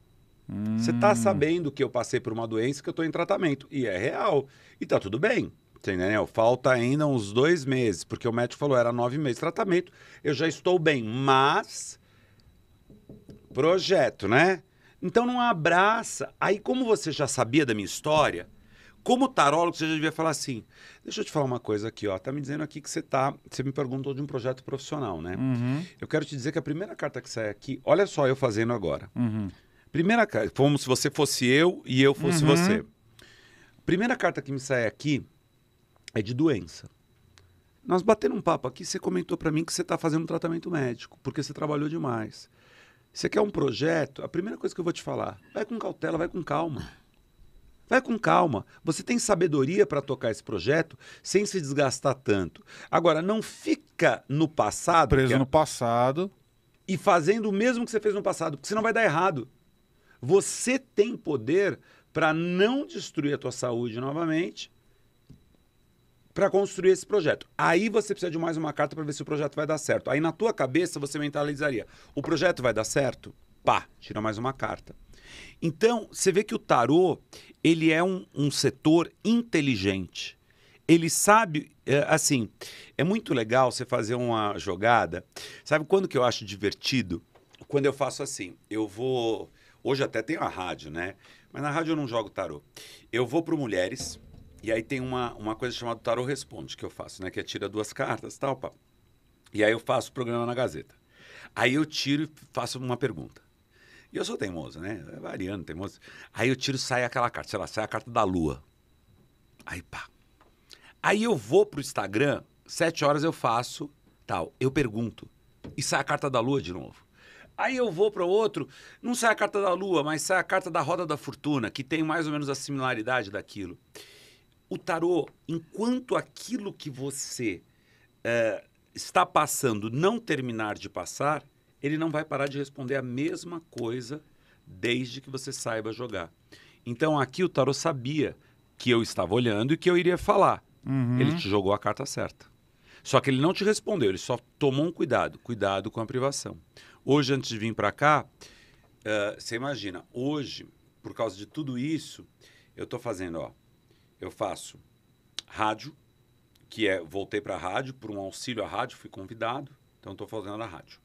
Tá hum. Você está sabendo que eu passei por uma doença que eu estou em tratamento. E é real. E tá tudo bem. Entendeu? Falta ainda uns dois meses, porque o médico falou era nove meses de tratamento. Eu já estou bem, mas projeto, né? Então não abraça. Aí, como você já sabia da minha história, como tarólogo, você já devia falar assim: deixa eu te falar uma coisa aqui, ó. Tá me dizendo aqui que você tá. Você me perguntou de um projeto profissional, né? Uhum. Eu quero te dizer que a primeira carta que sai aqui, olha só eu fazendo agora. Uhum. Primeira carta, como se você fosse eu e eu fosse uhum. você. Primeira carta que me sai aqui é de doença. Nós batendo um papo aqui, você comentou para mim que você está fazendo um tratamento médico, porque você trabalhou demais. Você quer um projeto? A primeira coisa que eu vou te falar, vai com cautela, vai com calma. Vai com calma. Você tem sabedoria para tocar esse projeto sem se desgastar tanto. Agora, não fica no passado. Preso é... no passado. E fazendo o mesmo que você fez no passado, porque senão vai dar errado. Você tem poder para não destruir a tua saúde novamente para construir esse projeto. Aí você precisa de mais uma carta para ver se o projeto vai dar certo. Aí na tua cabeça você mentalizaria: o projeto vai dar certo? Pá, tira mais uma carta. Então, você vê que o tarô, ele é um, um setor inteligente. Ele sabe, é, assim, é muito legal você fazer uma jogada. Sabe quando que eu acho divertido? Quando eu faço assim, eu vou. Hoje até tem a rádio, né? Mas na rádio eu não jogo tarô. Eu vou para Mulheres, e aí tem uma, uma coisa chamada Tarô Responde que eu faço, né? Que é tira duas cartas tal, pá. E aí eu faço o programa na Gazeta. Aí eu tiro e faço uma pergunta. E eu sou teimoso, né? Variando, teimoso. Aí eu tiro, sai aquela carta, sei lá, sai a carta da lua. Aí pá. Aí eu vou pro Instagram, sete horas eu faço tal. Eu pergunto. E sai a carta da lua de novo. Aí eu vou para outro, não sai a carta da lua, mas sai a carta da roda da fortuna, que tem mais ou menos a similaridade daquilo. O tarô, enquanto aquilo que você é, está passando não terminar de passar, ele não vai parar de responder a mesma coisa desde que você saiba jogar. Então aqui o tarot sabia que eu estava olhando e que eu iria falar. Uhum. Ele te jogou a carta certa. Só que ele não te respondeu, ele só tomou um cuidado, cuidado com a privação. Hoje, antes de vir para cá, uh, você imagina, hoje, por causa de tudo isso, eu estou fazendo, ó, eu faço rádio, que é, voltei para rádio, por um auxílio à rádio, fui convidado, então estou fazendo a rádio.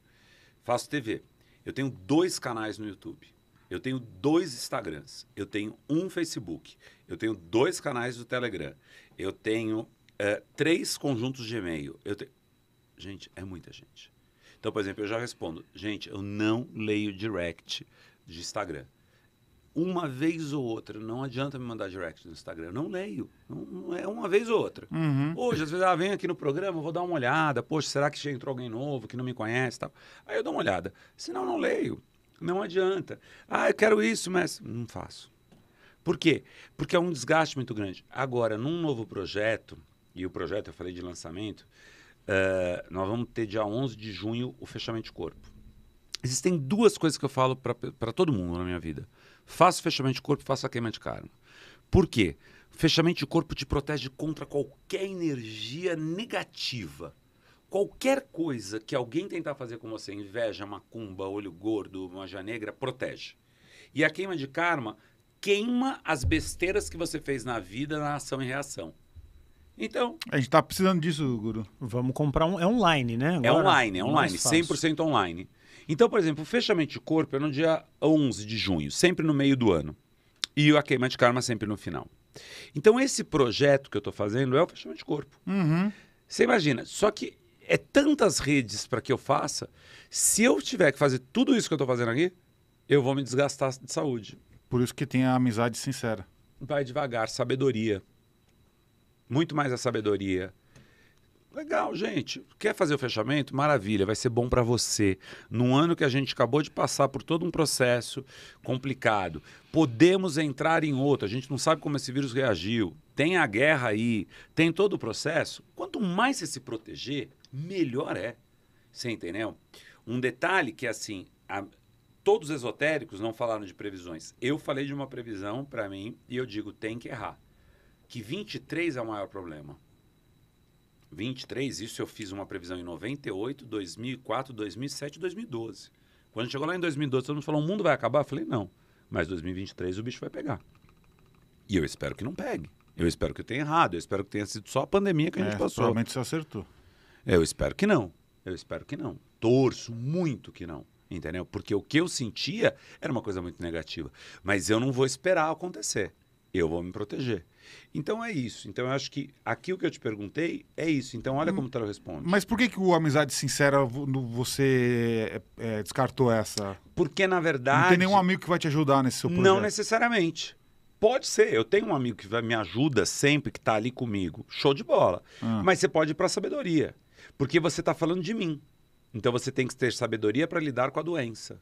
Faço TV. Eu tenho dois canais no YouTube. Eu tenho dois Instagrams. Eu tenho um Facebook. Eu tenho dois canais do Telegram. Eu tenho uh, três conjuntos de e-mail. Eu te... Gente, é muita gente. Então, por exemplo, eu já respondo: gente, eu não leio direct de Instagram uma vez ou outra. Não adianta me mandar direct no Instagram. Eu não leio. Não, não é uma vez ou outra. Uhum. Hoje, às vezes, ela ah, vem aqui no programa, vou dar uma olhada. Poxa, será que já entrou alguém novo que não me conhece? Tal. Aí eu dou uma olhada. Senão, não leio. Não adianta. Ah, eu quero isso, mas não faço. Por quê? Porque é um desgaste muito grande. Agora, num novo projeto, e o projeto eu falei de lançamento, uh, nós vamos ter dia 11 de junho o fechamento de corpo. Existem duas coisas que eu falo para todo mundo na minha vida. Faça fechamento de corpo, faça queima de karma. Por quê? Fechamento de corpo te protege contra qualquer energia negativa. Qualquer coisa que alguém tentar fazer com você, inveja, macumba, olho gordo, manja negra, protege. E a queima de karma queima as besteiras que você fez na vida, na ação e reação. Então. A gente tá precisando disso, Guru. Vamos comprar um. É online, né? É Agora, é online, é, é online. 100% online. Então, por exemplo, o fechamento de corpo é no dia 11 de junho, sempre no meio do ano. E a queima de karma sempre no final. Então, esse projeto que eu estou fazendo é o fechamento de corpo. Uhum. Você imagina, só que é tantas redes para que eu faça, se eu tiver que fazer tudo isso que eu estou fazendo aqui, eu vou me desgastar de saúde. Por isso que tem a amizade sincera. Vai devagar, sabedoria. Muito mais a sabedoria Legal, gente. Quer fazer o fechamento? Maravilha, vai ser bom para você. Num ano que a gente acabou de passar por todo um processo complicado, podemos entrar em outro. A gente não sabe como esse vírus reagiu. Tem a guerra aí, tem todo o processo. Quanto mais você se proteger, melhor é. Você entendeu? Um detalhe que, assim, a... todos os esotéricos não falaram de previsões. Eu falei de uma previsão para mim e eu digo: tem que errar. Que 23 é o maior problema. 23, isso eu fiz uma previsão em 98, 2004, 2007, 2012. Quando chegou lá em 2012, todo mundo falou: o mundo vai acabar? Eu falei: não, mas 2023 o bicho vai pegar. E eu espero que não pegue. Eu espero que eu tenha errado. Eu espero que tenha sido só a pandemia que a gente é, passou. Provavelmente se acertou. Eu espero que não. Eu espero que não. Torço muito que não. Entendeu? Porque o que eu sentia era uma coisa muito negativa. Mas eu não vou esperar acontecer. Eu vou me proteger. Então é isso. Então eu acho que aquilo que eu te perguntei é isso. Então olha hum. como tu responde. Mas por que, que o Amizade Sincera você é, é, descartou essa? Porque na verdade. Não tem nenhum amigo que vai te ajudar nesse seu projeto. Não necessariamente. Pode ser, eu tenho um amigo que vai, me ajuda sempre, que está ali comigo. Show de bola. Ah. Mas você pode ir para sabedoria. Porque você está falando de mim. Então você tem que ter sabedoria para lidar com a doença.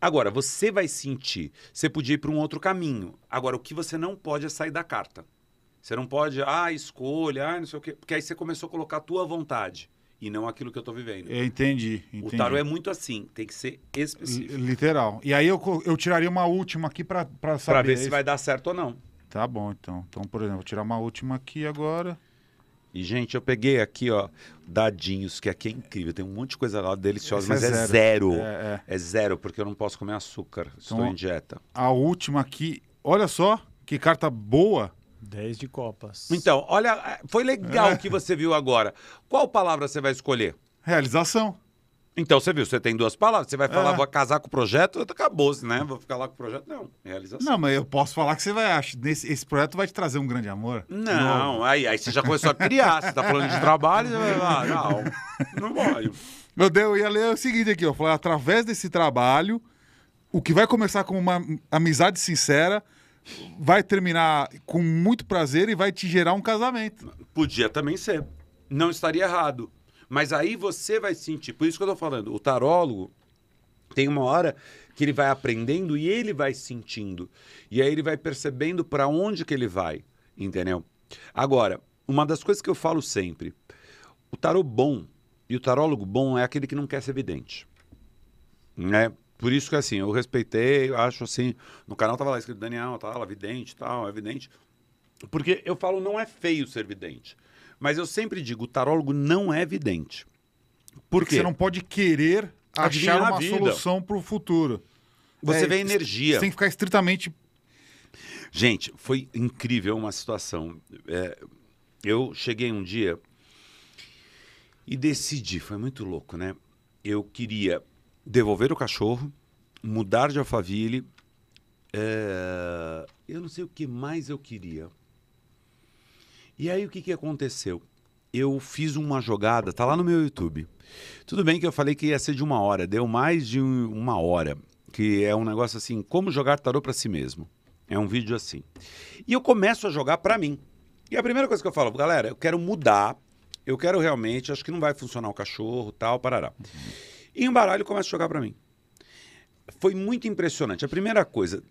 Agora, você vai sentir. Você podia ir para um outro caminho. Agora, o que você não pode é sair da carta. Você não pode, ah, escolha, ah, não sei o quê. Porque aí você começou a colocar a tua vontade e não aquilo que eu estou vivendo. Eu entendi, entendi, O tarot é muito assim, tem que ser específico. L literal. E aí eu, eu tiraria uma última aqui para saber. Para ver se vai dar certo ou não. Tá bom, então. Então, por exemplo, vou tirar uma última aqui agora. E, gente, eu peguei aqui, ó, dadinhos, que aqui é incrível. Tem um monte de coisa lá deliciosa, Esse é mas é zero. É zero. É, é. é, zero, porque eu não posso comer açúcar. Então, Estou em dieta. A última aqui, olha só, que carta boa. 10 de copas. Então, olha, é, foi legal é. o que você viu agora. Qual palavra você vai escolher? Realização. Então, você viu, você tem duas palavras. Você vai falar, é. vou casar com o projeto, acabou né? Vou ficar lá com o projeto. Não, realização. Não, mas eu posso falar que você vai achar. esse projeto vai te trazer um grande amor. Não, aí, aí você já começou a criar. você tá falando de trabalho, você vai falar, não, não pode. Meu Deus, eu ia ler o seguinte aqui, eu falei, através desse trabalho, o que vai começar com uma amizade sincera vai terminar com muito prazer e vai te gerar um casamento. Podia também ser. Não estaria errado mas aí você vai sentir. Por isso que eu tô falando, o tarólogo tem uma hora que ele vai aprendendo e ele vai sentindo. E aí ele vai percebendo para onde que ele vai, entendeu? Agora, uma das coisas que eu falo sempre, o tarô bom e o tarólogo bom é aquele que não quer ser vidente. Né? Por isso que assim, eu respeitei, acho assim, no canal tava lá escrito Daniel, tava tá lá, vidente, tal, é vidente. Porque eu falo, não é feio ser vidente. Mas eu sempre digo, o tarólogo não é vidente. Por quê? Você não pode querer achar uma solução para o futuro. Você é, vê energia. sem ficar estritamente. Gente, foi incrível uma situação. É, eu cheguei um dia e decidi, foi muito louco, né? Eu queria devolver o cachorro, mudar de alfaville. É, eu não sei o que mais eu queria. E aí o que, que aconteceu? Eu fiz uma jogada, tá lá no meu YouTube. Tudo bem que eu falei que ia ser de uma hora, deu mais de um, uma hora, que é um negócio assim, como jogar tarô para si mesmo. É um vídeo assim. E eu começo a jogar para mim. E a primeira coisa que eu falo, galera, eu quero mudar, eu quero realmente, acho que não vai funcionar o cachorro, tal, parará. E baralho começa a jogar para mim. Foi muito impressionante. A primeira coisa,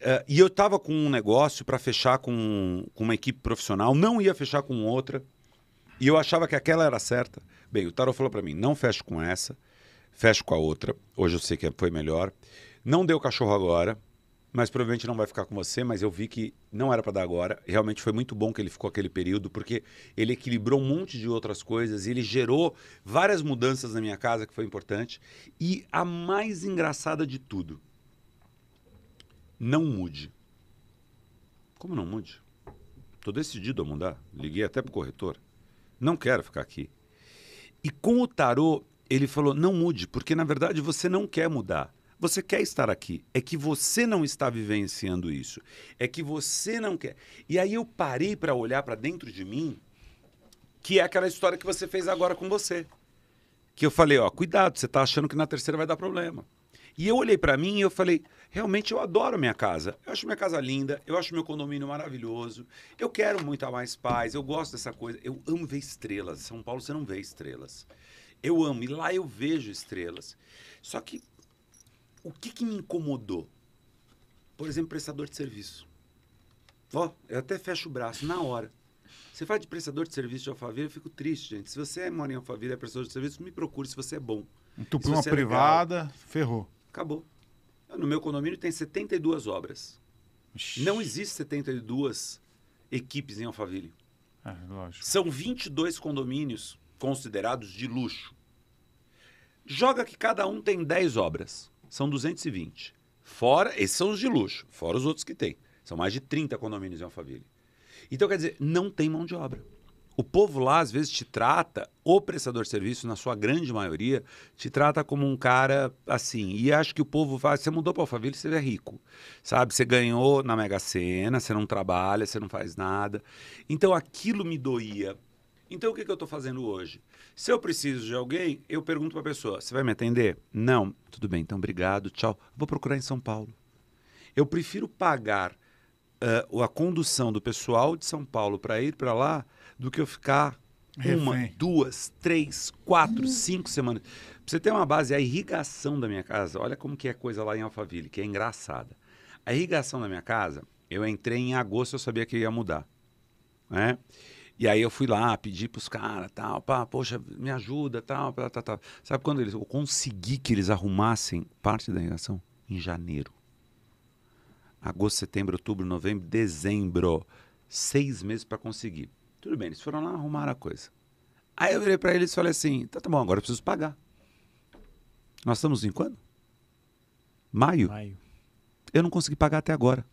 Uh, e eu estava com um negócio para fechar com, com uma equipe profissional, não ia fechar com outra. E eu achava que aquela era certa. Bem, o Tarô falou para mim: não fecho com essa, fecho com a outra. Hoje eu sei que foi melhor. Não deu cachorro agora, mas provavelmente não vai ficar com você. Mas eu vi que não era para dar agora. Realmente foi muito bom que ele ficou aquele período, porque ele equilibrou um monte de outras coisas ele gerou várias mudanças na minha casa, que foi importante. E a mais engraçada de tudo não mude. Como não mude? Estou decidido a mudar. Liguei até para o corretor. Não quero ficar aqui. E com o tarô, ele falou: não mude, porque na verdade você não quer mudar. Você quer estar aqui. É que você não está vivenciando isso. É que você não quer. E aí eu parei para olhar para dentro de mim, que é aquela história que você fez agora com você. Que eu falei: ó, cuidado, você está achando que na terceira vai dar problema. E eu olhei para mim e eu falei: realmente eu adoro minha casa. Eu acho minha casa linda, eu acho meu condomínio maravilhoso. Eu quero muito mais paz, eu gosto dessa coisa. Eu amo ver estrelas. Em São Paulo você não vê estrelas. Eu amo, e lá eu vejo estrelas. Só que o que, que me incomodou? Por exemplo, prestador de serviço. Ó, eu até fecho o braço na hora. Você fala de prestador de serviço de alfavia, eu fico triste, gente. Se você mora em alfavia, é prestador de serviço, me procure se você é bom. Entupiu uma é privada, ferrou. Acabou. No meu condomínio tem 72 obras. Ixi. Não existe 72 equipes em Alphaville. É, lógico. São 22 condomínios considerados de luxo. Joga que cada um tem 10 obras. São 220. Fora, esses são os de luxo, fora os outros que tem. São mais de 30 condomínios em Alphaville. Então, quer dizer, não tem mão de obra. O povo lá, às vezes, te trata, o prestador de serviço, na sua grande maioria, te trata como um cara assim. E acho que o povo faz. você mudou para Alphaville, você é rico. Sabe? Você ganhou na Mega Sena, você não trabalha, você não faz nada. Então aquilo me doía. Então o que, que eu estou fazendo hoje? Se eu preciso de alguém, eu pergunto para a pessoa: você vai me atender? Não. Tudo bem, então obrigado, tchau. Vou procurar em São Paulo. Eu prefiro pagar uh, a condução do pessoal de São Paulo para ir para lá do que eu ficar uma, duas, três, quatro, cinco semanas. Pra você tem uma base, a irrigação da minha casa, olha como que é coisa lá em Alphaville, que é engraçada. A irrigação da minha casa, eu entrei em agosto, eu sabia que eu ia mudar. Né? E aí eu fui lá, pedi os caras, tal, pá, poxa, me ajuda, tal, tal, tal, tal. Sabe quando eles... Eu consegui que eles arrumassem parte da irrigação? Em janeiro agosto, setembro, outubro, novembro, dezembro. Seis meses para conseguir. Tudo bem, eles foram lá arrumar a coisa. Aí eu virei para eles e falei assim: tá, tá bom, agora eu preciso pagar. Nós estamos em quando? Maio. Maio. Eu não consegui pagar até agora.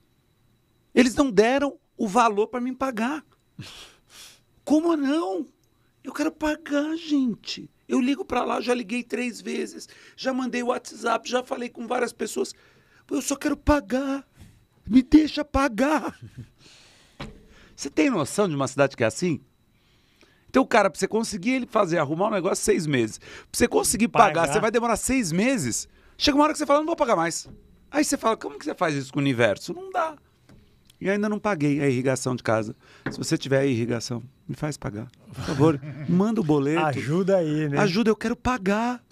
Eles não deram o valor para me pagar. Como não? Eu quero pagar, gente. Eu ligo para lá, já liguei três vezes, já mandei o WhatsApp, já falei com várias pessoas. Eu só quero pagar. Me deixa pagar. Você tem noção de uma cidade que é assim? Então, o cara, pra você conseguir ele fazer, arrumar um negócio, seis meses. Pra você conseguir pagar, pagar você vai demorar seis meses. Chega uma hora que você fala, não vou pagar mais. Aí você fala, como que você faz isso com o universo? Não dá. E ainda não paguei a irrigação de casa. Se você tiver irrigação, me faz pagar. Por favor, manda o boleto. Ajuda aí, né? Ajuda, eu quero pagar.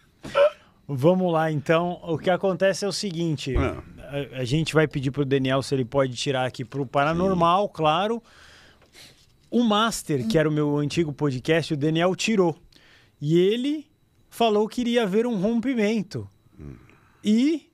Vamos lá, então. O que acontece é o seguinte: ah a, gente vai pedir para o Daniel se ele pode tirar aqui para o Paranormal, Sim. claro. O Master, que era o meu antigo podcast, o Daniel tirou. E ele falou que iria haver um rompimento. Hum. E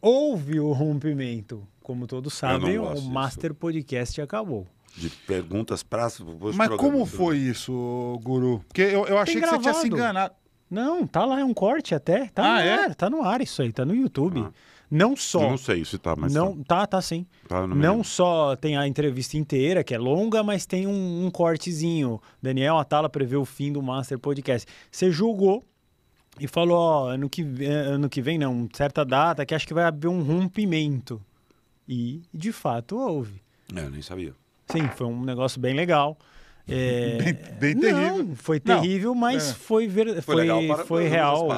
houve o rompimento. Como todos sabem, o Master disso. Podcast acabou. De perguntas para Mas como foi isso, Guru? Porque eu, eu achei gravado. que você tinha se enganado. Não, tá lá, é um corte até. Tá ah, no é? ar, tá no ar isso aí, tá no YouTube. Ah. Não só. Eu não sei se tá, mas. Não, tá, tá, tá sim. Tá, não, não só tem a entrevista inteira, que é longa, mas tem um, um cortezinho. Daniel Atala prevê o fim do Master Podcast. Você julgou e falou: ó, ano que, eh, ano que vem, não, certa data, que acho que vai haver um rompimento. E, de fato, houve. É, eu nem sabia. Sim, foi um negócio bem legal. É... Bem, bem não, terrível. Foi terrível, não. mas é. foi, ver... foi, foi, para... foi real.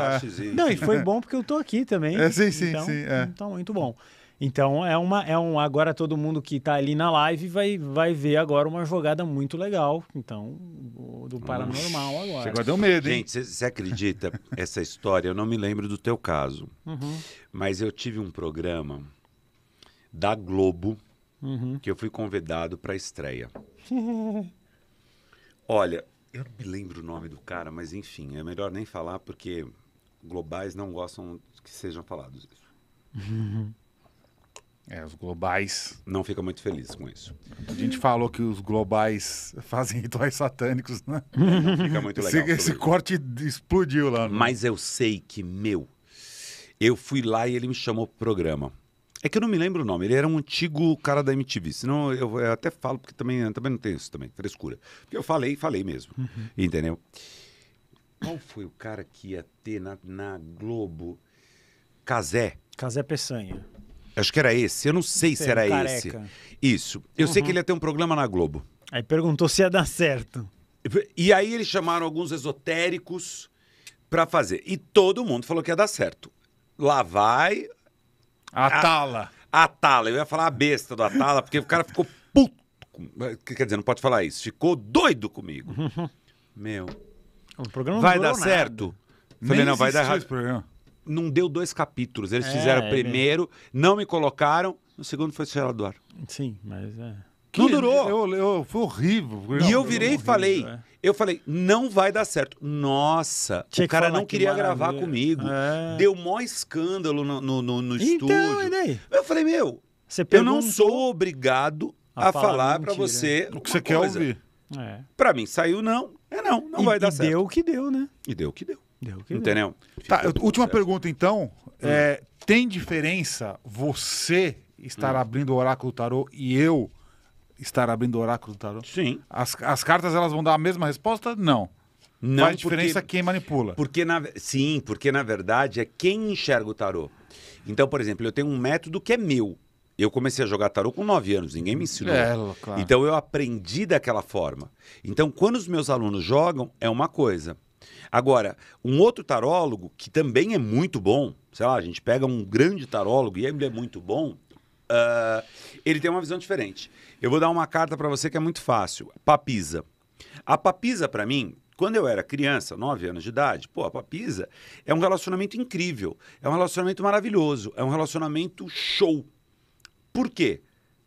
E... Não, e foi bom porque eu estou aqui também. É, sim, sim, então, sim. É. Então, muito bom. Então é uma é um agora todo mundo que está ali na live vai vai ver agora uma jogada muito legal, então do paranormal agora. Chegou deu medo, hein? Gente, você acredita essa história? Eu não me lembro do teu caso. Uhum. Mas eu tive um programa da Globo uhum. que eu fui convidado para estreia. Olha, eu não me lembro o nome do cara, mas enfim, é melhor nem falar porque globais não gostam que sejam falados isso. Uhum. É, os globais. Não ficam muito felizes com isso. A gente falou que os globais fazem rituais satânicos, né? Não fica muito legal. Esse, esse corte explodiu lá. No... Mas eu sei que, meu, eu fui lá e ele me chamou pro programa. É que eu não me lembro o nome. Ele era um antigo cara da MTV. Senão eu, eu até falo, porque também, também não tem isso também, frescura. Porque eu falei, falei mesmo. Uhum. Entendeu? Qual foi o cara que ia ter na, na Globo? Casé. Casé Peçanha. Acho que era esse. Eu não sei, se era um esse. Isso. Eu uhum. sei que ele ia ter um programa na Globo. Aí perguntou se ia dar certo. E aí eles chamaram alguns esotéricos para fazer. E todo mundo falou que ia dar certo. Lá vai Atala. A, Atala. Eu ia falar a besta do Atala, porque o cara ficou puto. Quer dizer, não pode falar isso. Ficou doido comigo. Meu. O programa vai dar nada. certo. Falei, não, vai dar errado. programa. Não deu dois capítulos. Eles é, fizeram o é primeiro, não me colocaram. No segundo foi o Sim, mas é. Que não durou. Eu, eu, foi horrível. e eu virei e falei. É. Eu falei, não vai dar certo. Nossa, Tinha o cara não queria gravar comigo. É. Deu mó escândalo no, no, no, no então, estúdio. Eu falei, meu, você eu não sou obrigado a, a falar, para você o que você quer coisa. ouvir. É. Para mim, saiu não, é não, não e, vai dar e certo. E deu o que deu, né? E deu o que deu. Deu o que Entendeu? Tá, última certo. pergunta então. Hum. É. tem diferença você estar hum. abrindo o Oráculo Tarô e eu estar abrindo o oráculo do tarot? Sim. As, as cartas elas vão dar a mesma resposta? Não. Não faz diferença porque, quem manipula. Porque na, sim, porque na verdade é quem enxerga o tarô. Então, por exemplo, eu tenho um método que é meu. Eu comecei a jogar tarô com 9 anos, ninguém me ensinou. É, claro. Então eu aprendi daquela forma. Então, quando os meus alunos jogam, é uma coisa. Agora, um outro tarólogo que também é muito bom, sei lá, a gente pega um grande tarólogo e ele é muito bom, Uh, ele tem uma visão diferente. Eu vou dar uma carta para você que é muito fácil. Papisa. A papisa, para mim, quando eu era criança, 9 anos de idade, pô, a papisa é um relacionamento incrível, é um relacionamento maravilhoso, é um relacionamento show. Por quê?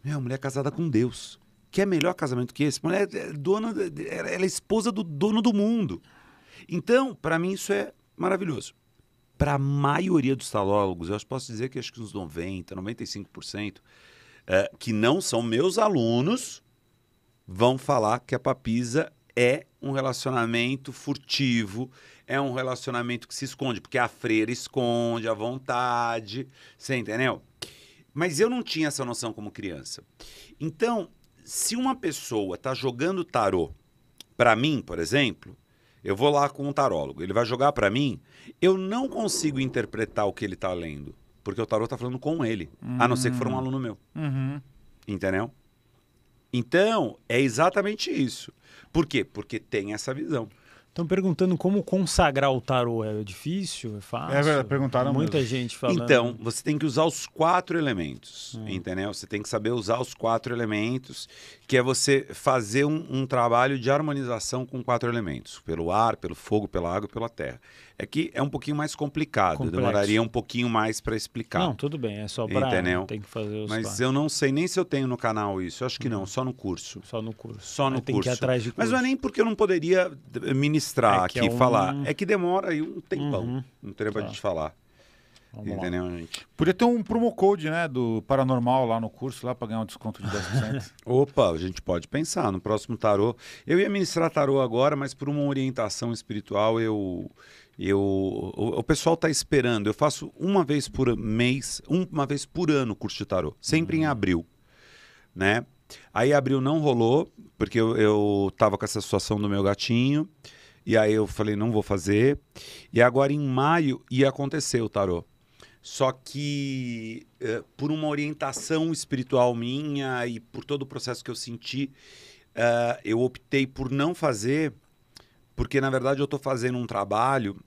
uma mulher é casada com Deus. Que é melhor casamento que esse? Mulher é dona, ela é esposa do dono do mundo. Então, para mim isso é maravilhoso para a maioria dos talólogos, eu posso dizer que acho que uns 90, 95%, é, que não são meus alunos, vão falar que a papisa é um relacionamento furtivo, é um relacionamento que se esconde, porque a freira esconde a vontade, você entendeu? Mas eu não tinha essa noção como criança. Então, se uma pessoa está jogando tarô para mim, por exemplo, eu vou lá com um tarólogo, ele vai jogar para mim, eu não consigo interpretar o que ele tá lendo, porque o tarô tá falando com ele, uhum. a não ser que for um hum. aluno meu. Uhum. Entendeu? Então, é exatamente isso. Por quê? Porque tem essa visão. Estão perguntando como consagrar o tarô. É difícil? É fácil? É verdade, perguntaram Muita mesmo. gente falando. Então, você tem que usar os quatro elementos, hum. entendeu? Você tem que saber usar os quatro elementos, que é você fazer um, um trabalho de harmonização com quatro elementos. Pelo ar, pelo fogo, pela água e pela terra. É que é um pouquinho mais complicado, Complexo. demoraria um pouquinho mais para explicar. Não, tudo bem, é só para tem que fazer os Mas eu não sei nem se eu tenho no canal isso, eu acho que não, uhum. só no curso. Só no curso. Só no tem curso. Que ir atrás de curso. Mas não é nem porque eu não poderia ministrar é aqui, é um... falar. É que demora aí um tempão, uhum. não teria para a tá. gente falar. Vamos Entendeu, lá. gente? Podia ter um promo code, né, do Paranormal lá no curso, lá para ganhar um desconto de 10%. Opa, a gente pode pensar no próximo tarô. Eu ia ministrar tarô agora, mas por uma orientação espiritual eu eu, o, o pessoal está esperando. Eu faço uma vez por mês, uma vez por ano curso de tarô, sempre uhum. em hum. abril, né? Aí abril não rolou, porque eu, estava com essa situação do meu gatinho. E aí eu falei, não vou fazer. E agora em maio ia acontecer o tarô. Só que eh, por uma orientação espiritual minha e por todo o processo que eu senti, uh, eu optei por não fazer porque, na verdade, eu estou fazendo um trabalho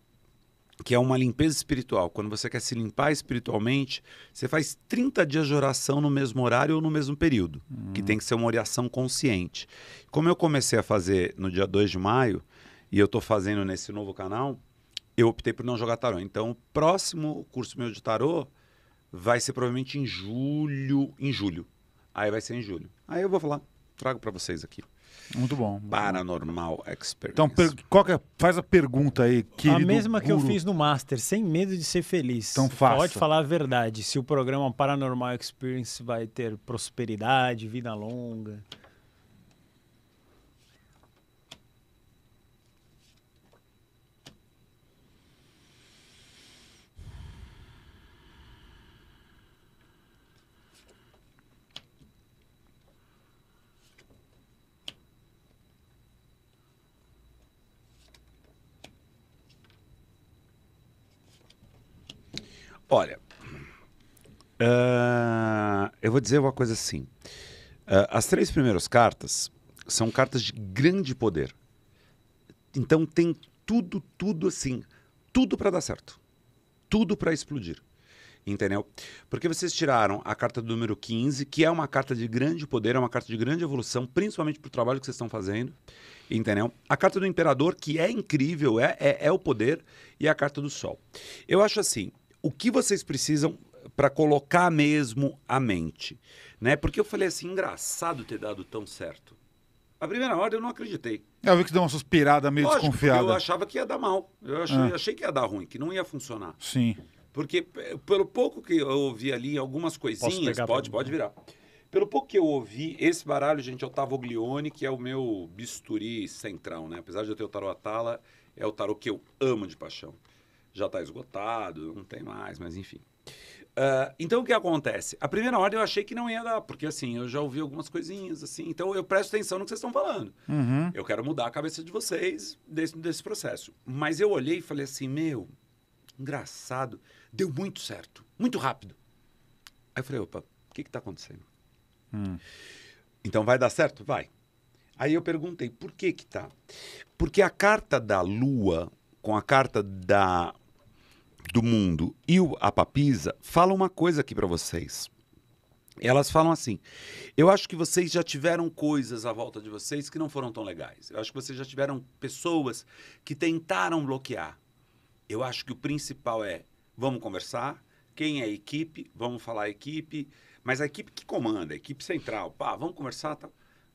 que é uma limpeza espiritual. Quando você quer se limpar espiritualmente, você faz 30 dias de oração no mesmo horário ou no mesmo período, hum. que tem que ser uma oração consciente. Como eu comecei a fazer no dia 2 de maio, e eu estou fazendo nesse novo canal, eu optei por não jogar tarô. Então, o próximo curso meu de tarô vai ser provavelmente em julho, em julho. Aí vai ser em julho. Aí eu vou falar, trago para vocês aqui. Muito bom. Paranormal Experience. Então, per, é, faz a pergunta aí, que A mesma que eu fiz no Master, sem medo de ser feliz. Então faça. Pode falar a verdade, se o programa Paranormal Experience vai ter prosperidade, vida longa. Olha, uh, eu vou dizer uma coisa assim. Uh, as três primeiras cartas são cartas de grande poder. Então tem tudo, tudo assim, tudo para dar certo, tudo para explodir. Entendeu? Porque vocês tiraram a carta do número 15, que é uma carta de grande poder, é uma carta de grande evolução, principalmente para o trabalho que vocês estão fazendo. Entendeu? A carta do imperador, que é incrível, é, é, é o poder, e a carta do sol. Eu acho assim, o que vocês precisam para colocar mesmo a mente, né? Porque eu falei assim, engraçado ter dado tão certo. A primeira hora eu não acreditei. É, eu vi que deu uma suspirada meio Lógico, desconfiada. Eu achava que ia dar mal. Eu achei, é. achei que ia dar ruim, que não ia funcionar. Sim. Porque pelo pouco que eu ouvi ali, algumas coisinhas, pode, pode virar. Pelo pouco que eu ouvi, esse baralho, gente, é o Tavoglione, que é o meu bisturi central, né? Apesar de eu ter o tarot Atala, é o tarot que eu amo de paixão já está esgotado, não tem mais, mas enfim. Uh, então o que acontece? A primeira ordem eu achei que não ia dar, porque assim, eu já ouvi algumas coisinhas, assim, então eu presto atenção no que vocês estão falando. Uhum. Eu quero mudar a cabeça de vocês desse, desse processo. Mas eu olhei e falei assim, meu, engraçado, deu muito certo, muito rápido. Aí eu falei, opa, o que está acontecendo? Hum. Então vai dar certo? Vai. Aí eu perguntei, por que que tá? Porque a carta da lua com a carta da do Mundo e o, a Papisa falam uma coisa aqui para vocês. Elas falam assim: eu acho que vocês já tiveram coisas à volta de vocês que não foram tão legais. Eu acho que vocês já tiveram pessoas que tentaram bloquear. Eu acho que o principal é: vamos conversar. Quem é a equipe? Vamos falar a equipe. Mas a equipe que comanda, a equipe central, pá, vamos conversar. Tá?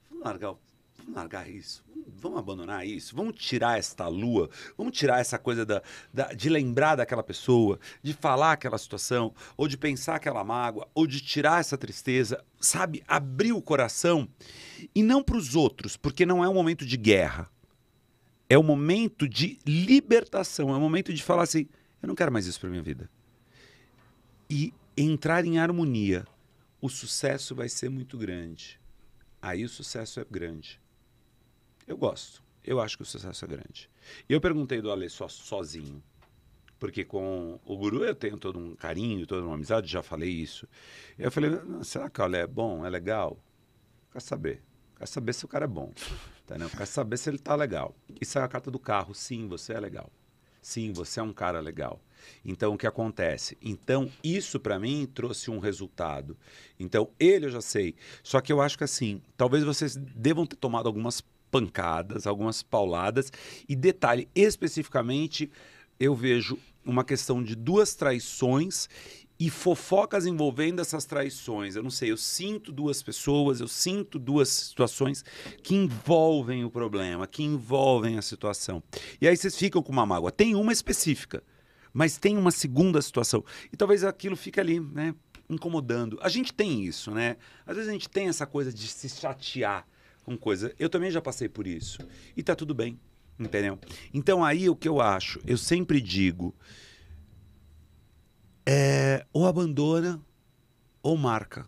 Vamos largar o vamos largar isso, vamos abandonar isso, vamos tirar esta lua, vamos tirar essa coisa da, da, de lembrar daquela pessoa, de falar aquela situação, ou de pensar aquela mágoa, ou de tirar essa tristeza, sabe? Abrir o coração e não para os outros, porque não é um momento de guerra. É um momento de libertação, é um momento de falar assim: eu não quero mais isso para minha vida. E entrar em harmonia, o sucesso vai ser muito grande. Aí o sucesso é grande. Eu gosto. Eu acho que o sucesso é grande. E eu perguntei do Ale só sozinho. Porque com o Guru eu tenho todo um carinho, toda uma amizade, já falei isso. E eu falei, será que o Ale é bom? É legal? Quer saber. Quer saber se o cara é bom. Tá, né? Quer saber se ele tá legal. E saiu a carta do carro. Sim, você é legal. Sim, você é um cara legal. Então, o que acontece? Então, isso para mim trouxe um resultado. Então, ele eu já sei. Só que eu acho que assim, talvez vocês devam ter tomado algumas pancadas, algumas pauladas. E detalhe, especificamente, eu vejo uma questão de duas traições e fofocas envolvendo essas traições. Eu não sei, eu sinto duas pessoas, eu sinto duas situações que envolvem o problema, que envolvem a situação. E aí vocês ficam com uma mágoa. Tem uma específica, mas tem uma segunda situação. E talvez aquilo fique ali, né? Incomodando. A gente tem isso, né? Às vezes a gente tem essa coisa de se chatear com coisa. Eu também já passei por isso. E tá tudo bem, entendeu? Então aí o que eu acho, eu sempre digo, é, ou abandona ou marca.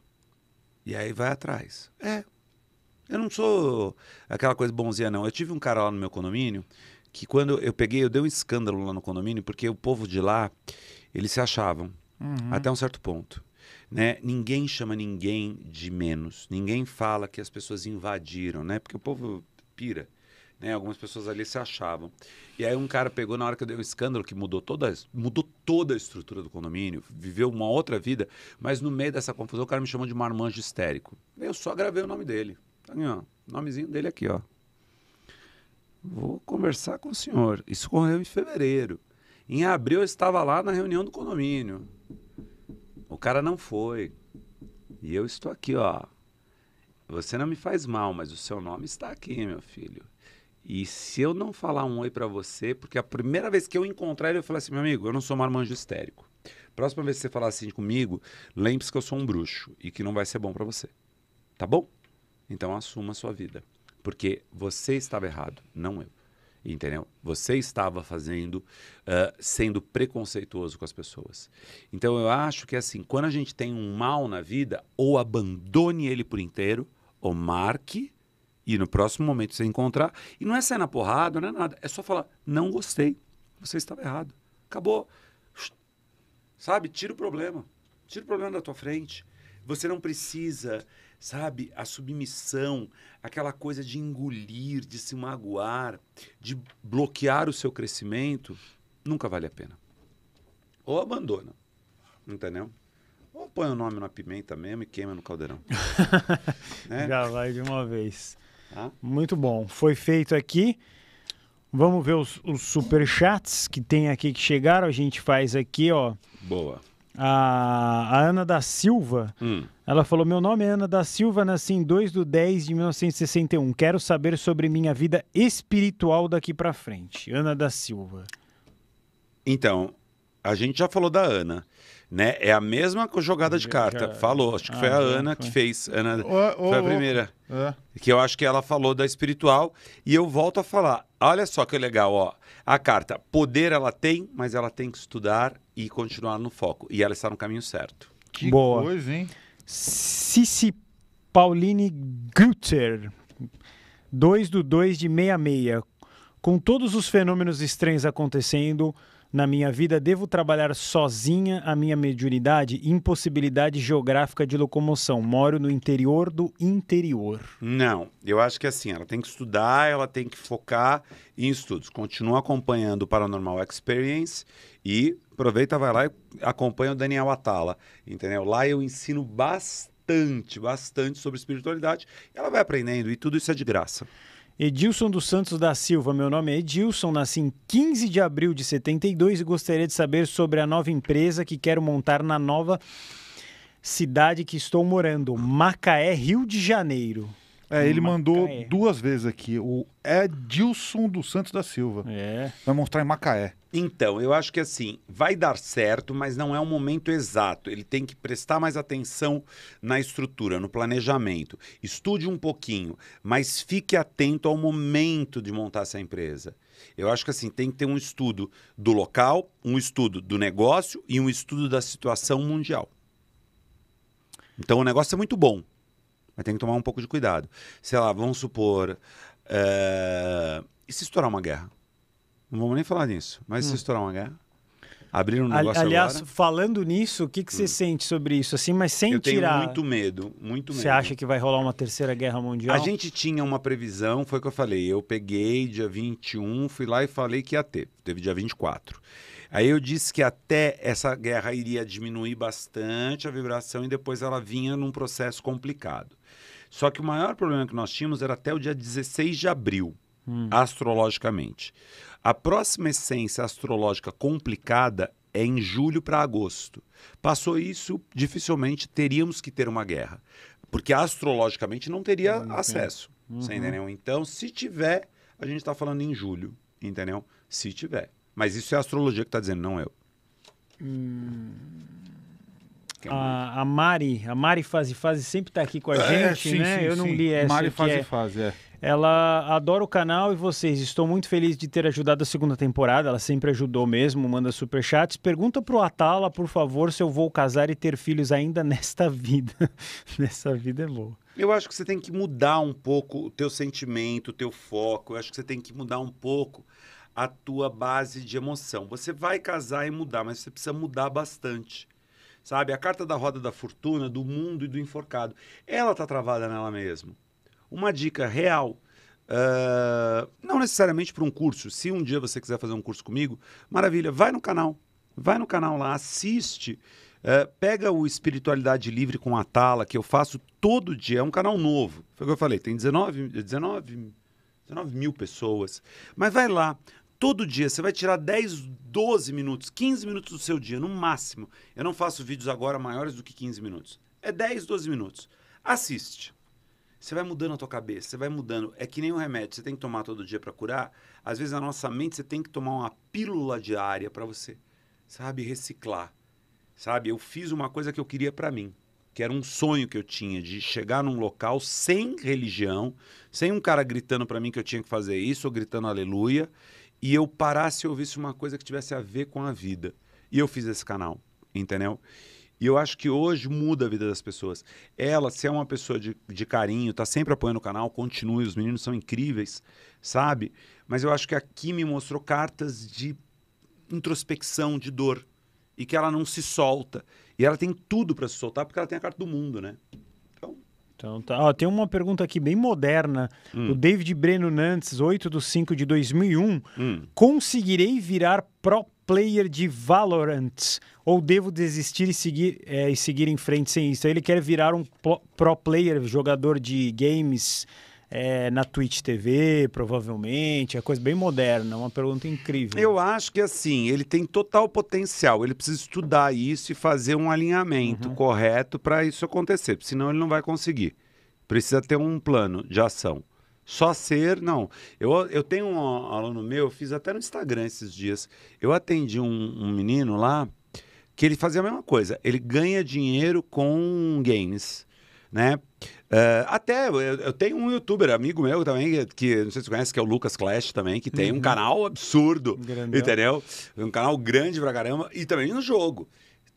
E aí vai atrás. É. Eu não sou aquela coisa bonzinha, não. Eu tive um cara lá no meu condomínio que quando eu peguei, eu dei um escândalo lá no condomínio, porque o povo de lá, eles se achavam uhum. até um certo ponto. Né? Ninguém chama ninguém de menos. Ninguém fala que as pessoas invadiram, né? Porque o povo pira. Né? Algumas pessoas ali se achavam. E aí um cara pegou na hora que eu dei um escândalo que mudou toda, mudou toda a estrutura do condomínio, viveu uma outra vida, mas no meio dessa confusão o cara me chamou de marmanjo histérico. Eu só gravei o nome dele. Tá aqui, ó. O nomezinho dele aqui, ó. Vou conversar com o senhor. Isso ocorreu em fevereiro. Em abril eu estava lá na reunião do condomínio. O cara não foi. E eu estou aqui, ó. Você não me faz mal, mas o seu nome está aqui, meu filho. E se eu não falar um oi para você, porque a primeira vez que eu encontrar ele, eu falar assim, meu amigo, eu não sou marmanjo histérico. Próxima vez que você falar assim comigo, lembre-se que eu sou um bruxo e que não vai ser bom para você. Tá bom? Então assuma a sua vida. Porque você estava errado, não eu entendeu? Você estava fazendo, uh, sendo preconceituoso com as pessoas. Então eu acho que assim, quando a gente tem um mal na vida, ou abandone ele por inteiro, ou marque e no próximo momento você encontrar. E não é sair na porrada, não é nada. É só falar, não gostei, você estava errado. Acabou. Sabe? Tira o problema. Tira o problema da tua frente. Você não precisa sabe? A submissão, aquela coisa de engolir, de se magoar, de bloquear o seu crescimento, nunca vale a pena. Ou abandona, entendeu? Ou põe o nome na pimenta mesmo e queima no caldeirão. é? Já vai de uma vez. Ah? Muito bom. Foi feito aqui. Vamos ver os, os superchats que tem aqui que chegaram. A gente faz aqui, ó. Boa a, a Ana da Silva, hum. ela falou: Meu nome é Ana da Silva, nasci em 2 de 10 de 1961. Quero saber sobre minha vida espiritual daqui para frente. Ana da Silva. Então, a gente já falou da Ana. Né? É a mesma jogada de carta. Falou, acho que foi ah, a Ana foi. que fez. Ana oh, oh, foi a primeira. Oh, que eu acho que ela falou da espiritual. E eu volto a falar. Olha só que legal, ó. A carta, poder ela tem, mas ela tem que estudar e continuar no foco. E ela está no caminho certo. Que Boa. coisa, hein? Cici Pauline Guter. 2 do 2 de 66. Com todos os fenômenos estranhos acontecendo, na minha vida, devo trabalhar sozinha a minha mediunidade impossibilidade geográfica de locomoção. Moro no interior do interior. Não, eu acho que assim, ela tem que estudar, ela tem que focar em estudos. Continua acompanhando o Paranormal Experience e aproveita, vai lá e acompanha o Daniel Atala, entendeu? Lá eu ensino bastante, bastante sobre espiritualidade. Ela vai aprendendo e tudo isso é de graça. Edilson dos Santos da Silva, meu nome é Edilson, nasci em 15 de abril de 72 e gostaria de saber sobre a nova empresa que quero montar na nova cidade que estou morando, Macaé, Rio de Janeiro. É, ele mandou duas vezes aqui. O Edilson dos Santos da Silva. É. Vai mostrar em Macaé. Então, eu acho que assim, vai dar certo, mas não é o momento exato. Ele tem que prestar mais atenção na estrutura, no planejamento. Estude um pouquinho, mas fique atento ao momento de montar essa empresa. Eu acho que assim, tem que ter um estudo do local, um estudo do negócio e um estudo da situação mundial. Então o negócio é muito bom. Mas tem que tomar um pouco de cuidado. Sei lá, vamos supor. Eh, e se estourar uma guerra? Não vamos nem falar nisso. Mas hum. se estourar uma guerra? Abrir um negócio Aliás, agora? falando nisso, o que, que você hum. sente sobre isso? Assim, mas sem Eu tirar... tenho muito medo, muito medo. Você acha que vai rolar uma terceira guerra mundial? A gente tinha uma previsão, foi o que eu falei. Eu peguei dia 21, fui lá e falei que ia ter. Teve dia 24. Aí eu disse que até essa guerra iria diminuir bastante a vibração e depois ela vinha num processo complicado. Só que o maior problema que nós tínhamos era até o dia 16 de abril, hum. astrologicamente. A próxima essência astrológica complicada é em julho para agosto. Passou isso, dificilmente teríamos que ter uma guerra, porque astrologicamente não teria não, não acesso. Uhum. Você entendeu? Então, se tiver, a gente está falando em julho, entendeu? Se tiver. Mas isso é a astrologia que está dizendo, não eu. Hum. É a, a Mari, a Mari Fase Fase sempre está aqui com a é, gente, sim, né? Sim, eu não li essa. Mari Fase é... Fase, é. Ela adora o canal e vocês. Estou muito feliz de ter ajudado a segunda temporada. Ela sempre ajudou mesmo, manda super chats. Pergunta pro Atala, por favor, se eu vou casar e ter filhos ainda nesta vida. Nessa vida é boa. Eu acho que você tem que mudar um pouco o teu sentimento, o teu foco. Eu acho que você tem que mudar um pouco a tua base de emoção. Você vai casar e mudar, mas você precisa mudar bastante sabe? A carta da roda da fortuna, do mundo e do enforcado. Ela está travada nela mesma. Uma dica real. Uh, não necessariamente para um curso. Se um dia você quiser fazer um curso comigo, maravilha, vai no canal. Vai no canal lá, assiste. Uh, pega o Espiritualidade Livre com a Tala, que eu faço todo dia. É um canal novo. Foi o que eu falei, tem 19, 19, 19 mil pessoas. Mas vai lá, todo dia. Você vai tirar 10, 12 minutos, 15 minutos do seu dia, no máximo. Eu não faço vídeos agora maiores do que 15 minutos. É 10, 12 minutos. Assiste. Você vai mudando a tua cabeça, você vai mudando. É que nem um remédio, você tem que tomar todo dia para curar. Às vezes, na nossa mente, você tem que tomar uma pílula diária para você, sabe, reciclar. Sabe, eu fiz uma coisa que eu queria para mim que era um sonho que eu tinha de chegar num local sem religião, sem um cara gritando para mim que eu tinha que fazer isso ou gritando aleluia, e eu parasse e ouvisse uma coisa que tivesse a ver com a vida. E eu fiz esse canal, entendeu? E eu acho que hoje muda a vida das pessoas. Ela, se é uma pessoa de, de carinho, tá sempre apoiando o canal, continue, os meninos são incríveis, sabe? Mas eu acho que aqui me mostrou cartas de introspecção, de dor. E que ela não se solta. E ela tem tudo para se soltar, porque ela tem a carta do mundo, né? Então tá. Ó, tem uma pergunta aqui bem moderna. Hum. O David Breno Nantes, 8 de 5 de 2001. Hum. Conseguirei virar pro player de Valorant? Ou devo desistir e seguir, é, e seguir em frente sem isso? Ele quer virar um pro player, jogador de games é, na Twitch TV, provavelmente. É coisa bem moderna, uma pergunta incrível. Eu acho que assim, ele tem total potencial. Ele precisa estudar isso e fazer um alinhamento uhum. correto para isso acontecer, senão ele não vai conseguir. Precisa ter um plano de ação. Só ser, não. Eu, eu tenho um aluno meu, fiz até no Instagram esses dias. Eu atendi um, um menino lá que ele fazia a mesma coisa. Ele ganha dinheiro com games né? Uh, até eu, eu, tenho um youtuber amigo meu também, que não sei se você conhece, que é o Lucas Clash também, que tem uhum. um canal absurdo, Grandão. entendeu? Um canal grande pra caramba, e também no jogo.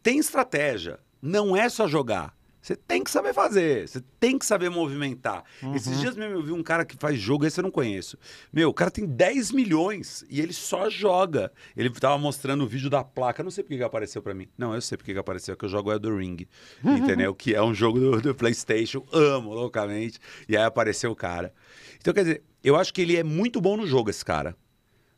Tem estratégia, não é só jogar. Você tem que saber fazer, você tem que saber movimentar. Uhum. Esses dias mesmo eu vi um cara que faz jogo, esse eu não conheço. Meu, o cara tem 10 milhões e ele só joga. Ele tava mostrando o vídeo da placa, não sei porque que apareceu para mim. Não, eu sei porque que apareceu, é que eu jogo Elden Ring, uhum. entendeu? Que é um jogo do, do PlayStation, amo loucamente. E aí apareceu o cara. Então, quer dizer, eu acho que ele é muito bom no jogo, esse cara.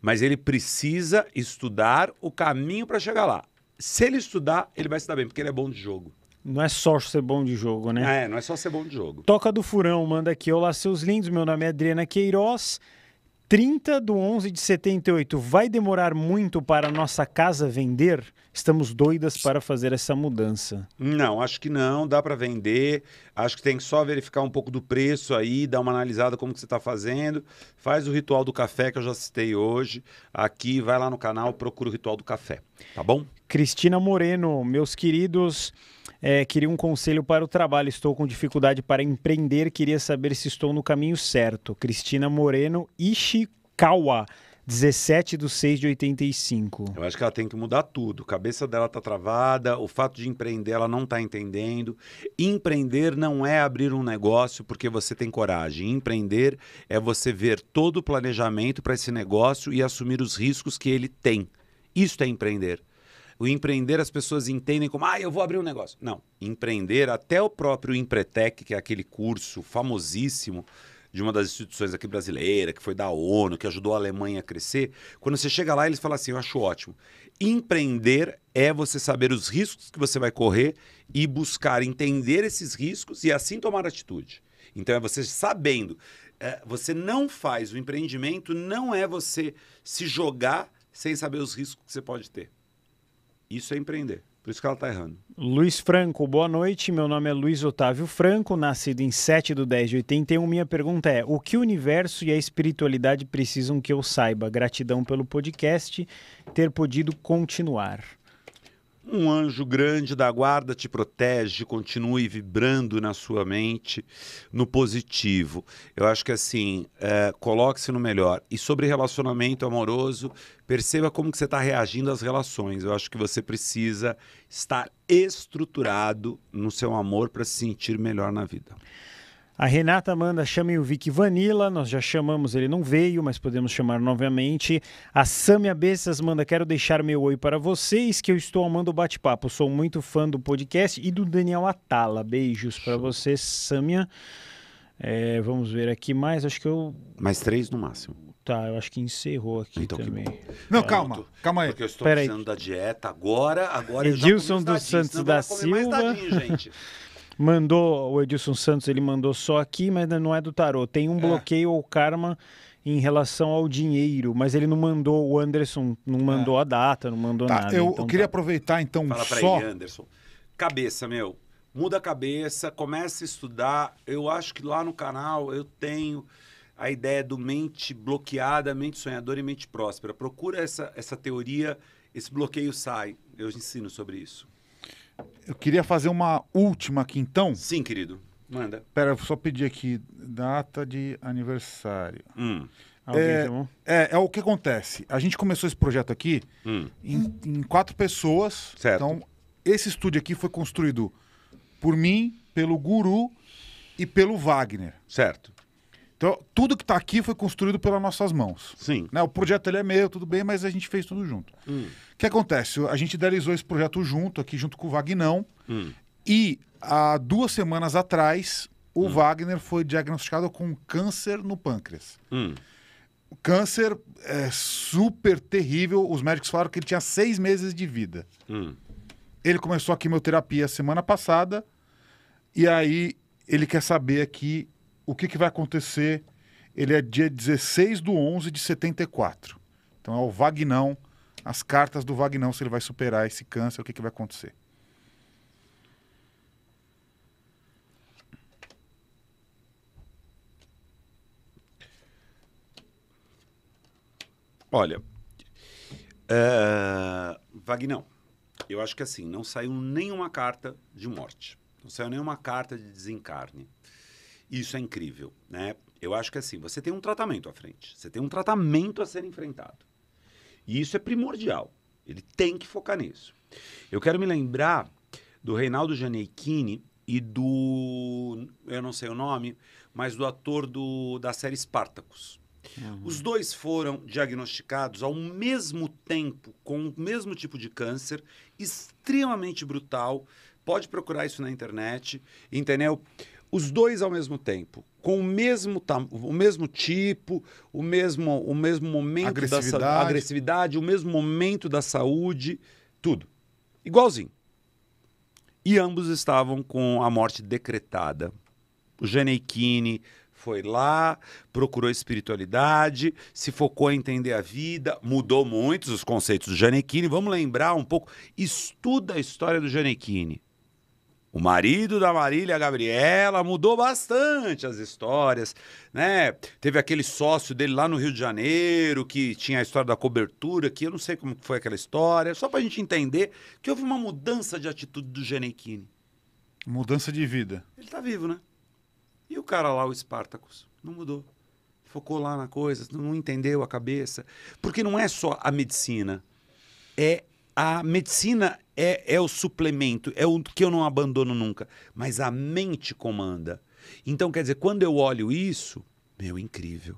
Mas ele precisa estudar o caminho para chegar lá. Se ele estudar, ele vai se dar bem, porque ele é bom de jogo. Não é só ser bom de jogo, né? É, não é só ser bom de jogo. Toca do Furão, manda aqui. Olá, seus lindos. Meu nome é Adriana Queiroz. 30 do 11 de 78. Vai demorar muito para a nossa casa vender? Estamos doidas para fazer essa mudança. Não, acho que não. Dá para vender. Acho que tem que só verificar um pouco do preço aí, dar uma analisada como que você está fazendo. Faz o ritual do café que eu já citei hoje. Aqui, vai lá no canal, procura o ritual do café. Tá bom? Cristina Moreno, meus queridos. É, queria um conselho para o trabalho. Estou com dificuldade para empreender. Queria saber se estou no caminho certo. Cristina Moreno Ishikawa. 17 de 6 de 85. Eu acho que ela tem que mudar tudo. A cabeça dela está travada, o fato de empreender ela não está entendendo. Empreender não é abrir um negócio porque você tem coragem. Empreender é você ver todo o planejamento para esse negócio e assumir os riscos que ele tem. Isso é empreender. O empreender as pessoas entendem como, ah, eu vou abrir um negócio. Não, empreender, até o próprio Empretec, que é aquele curso famosíssimo de uma das instituições aqui brasileira, que foi da ONU, que ajudou a Alemanha a crescer, quando você chega lá, eles falam assim, eu acho ótimo. Empreender é você saber os riscos que você vai correr e buscar entender esses riscos e assim tomar atitude. Então é você sabendo. É, você não faz o empreendimento, não é você se jogar sem saber os riscos que você pode ter. Isso é empreender. Por isso que ela está errando. Luiz Franco, boa noite. Meu nome é Luiz Otávio Franco, nascido em 7 do 10 de 81. Minha pergunta é: o que o universo e a espiritualidade precisam que eu saiba? Gratidão pelo podcast, ter podido continuar. Um anjo grande da guarda te protege, continue vibrando na sua mente no positivo. Eu acho que assim, é, coloque-se no melhor. E sobre relacionamento amoroso, perceba como que você está reagindo às relações. Eu acho que você precisa estar estruturado no seu amor para se sentir melhor na vida. A Renata manda, chame o Vic Vanilla, nós já chamamos, ele não veio, mas podemos chamar novamente. A Samia Bessas manda, quero deixar meu oi para vocês, que eu estou amando o bate-papo. Sou muito fã do podcast e do Daniel Atala. Beijos para você, Samia. É, vamos ver aqui mais, acho que eu... Mais três no máximo. Tá, eu acho que encerrou aqui então, também. Não, calma, tô... calma aí. Porque eu estou precisando aí. da dieta agora, agora Edilson dos Santos da Silva. Dadinho, mandou, o Edilson Santos, ele mandou só aqui, mas não é do tarô. Tem um é. bloqueio ou karma em relação ao dinheiro, mas ele não mandou, o Anderson não mandou é. a data, não mandou tá, nada. Eu, então, eu queria tá. aproveitar então Fala só... ele, Anderson. Cabeça, meu. Muda a cabeça, começa a estudar. Eu acho que lá no canal eu tenho a ideia do mente bloqueada, mente sonhadora e mente próspera. Procura essa, essa teoria, esse bloqueio sai. Eu ensino sobre isso. Eu queria fazer uma última aqui então. Sim, querido. Manda. Pera, eu só pedir aqui data de aniversário. Hum. é, é, é o que acontece. A gente começou esse projeto aqui hum. em, em, quatro pessoas. Certo. Então, esse estúdio aqui foi construído por mim, pelo Guru e pelo Wagner. Certo. Então, tudo que está aqui foi construído pelas nossas mãos. Sim. Né? O projeto ele é meu, tudo bem, mas a gente fez tudo junto. Hum. O hum. que acontece? A gente idealizou esse projeto junto, aqui junto com o Vagnão. Hum. E há duas semanas atrás, o hum. Wagner foi diagnosticado com câncer no pâncreas. Hum. Câncer é super terrível. Os médicos falaram que ele tinha seis meses de vida. Hum. Ele começou a quimioterapia semana passada. E aí ele quer saber aqui o que, que vai acontecer? Ele é dia 16 do 11 de 74. Então é o Vagnão, as cartas do Vagnão, se ele vai superar esse câncer, o que, que vai acontecer. Olha, uh, Vagnão, eu acho que assim, não saiu nenhuma carta de morte, não saiu nenhuma carta de desencarne. Isso é incrível, né? Eu acho que assim, você tem um tratamento à frente, você tem um tratamento a ser enfrentado. E isso é primordial. Ele tem que focar nisso. Eu quero me lembrar do Reinaldo Giannichini e do eu não sei o nome, mas do ator do, da série Spartacus. Uhum. Os dois foram diagnosticados ao mesmo tempo com o mesmo tipo de câncer, extremamente brutal. Pode procurar isso na internet, entendeu? os dois ao mesmo tempo, com o mesmo, o mesmo tipo, o mesmo, o mesmo momento agressividade. da agressividade, o mesmo momento da saúde, tudo. Igualzinho. E ambos estavam com a morte decretada. O Janequine foi lá, procurou espiritualidade, se focou em entender a vida, mudou muitos os conceitos do Janequine. Vamos lembrar um pouco, estuda a história do Janequine. O marido da Marília Gabriela mudou bastante as histórias, né? Teve aquele sócio dele lá no Rio de Janeiro que tinha a história da cobertura, que eu não sei como foi aquela história, só para a gente entender que houve uma mudança de atitude do Genequini. Mudança de vida. Ele está vivo, né? E o cara lá, o Spartacus, não mudou. Focou lá na coisa, não entendeu a cabeça. Porque não é só a medicina, é a medicina é, é o suplemento, é o que eu não abandono nunca, mas a mente comanda. Então, quer dizer, quando eu olho isso, meu, incrível,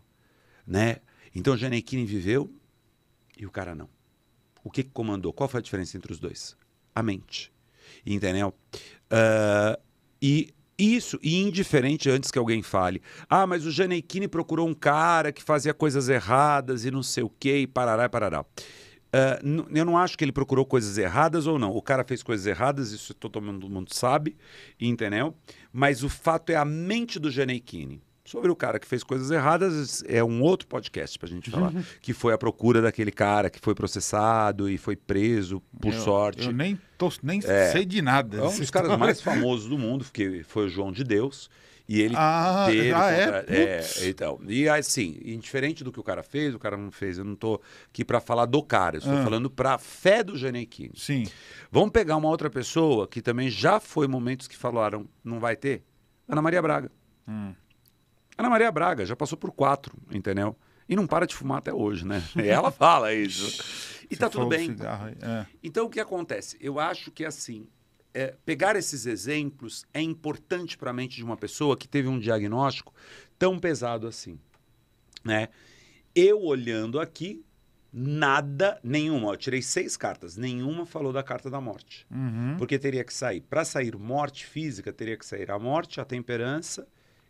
né? Então, Janequine viveu e o cara não. O que, que comandou? Qual foi a diferença entre os dois? A mente, entendeu? Uh, e isso, e indiferente antes que alguém fale. Ah, mas o Janequine procurou um cara que fazia coisas erradas e não sei o quê, e parará, e parará. Uh, eu não acho que ele procurou coisas erradas ou não. O cara fez coisas erradas, isso todo mundo sabe, entendeu? Mas o fato é a mente do Janequine. Sobre o cara que fez coisas erradas, é um outro podcast pra gente falar. que foi a procura daquele cara que foi processado e foi preso, por eu, sorte. Eu nem, tô, nem é, sei de nada. É um dos caras mais famosos do mundo, porque foi o João de Deus. E ele ah, teve. Ah, é? é então. E assim, indiferente do que o cara fez, o cara não fez. Eu não tô aqui para falar do cara, eu estou ah. falando para fé do Janequim. Sim. Vamos pegar uma outra pessoa que também já foi momentos que falaram, não vai ter? Ana Maria Braga. Hum. Ana Maria Braga já passou por quatro, entendeu? E não para de fumar até hoje, né? ela fala isso. E está tá tudo bem. Cigarro, é. Então o que acontece? Eu acho que assim, é, pegar esses exemplos é importante para a mente de uma pessoa que teve um diagnóstico tão pesado assim. Né? Eu olhando aqui, nada, nenhuma. Eu tirei seis cartas, nenhuma falou da carta da morte. Uhum. Porque teria que sair. Para sair morte física, teria que sair a morte, a temperança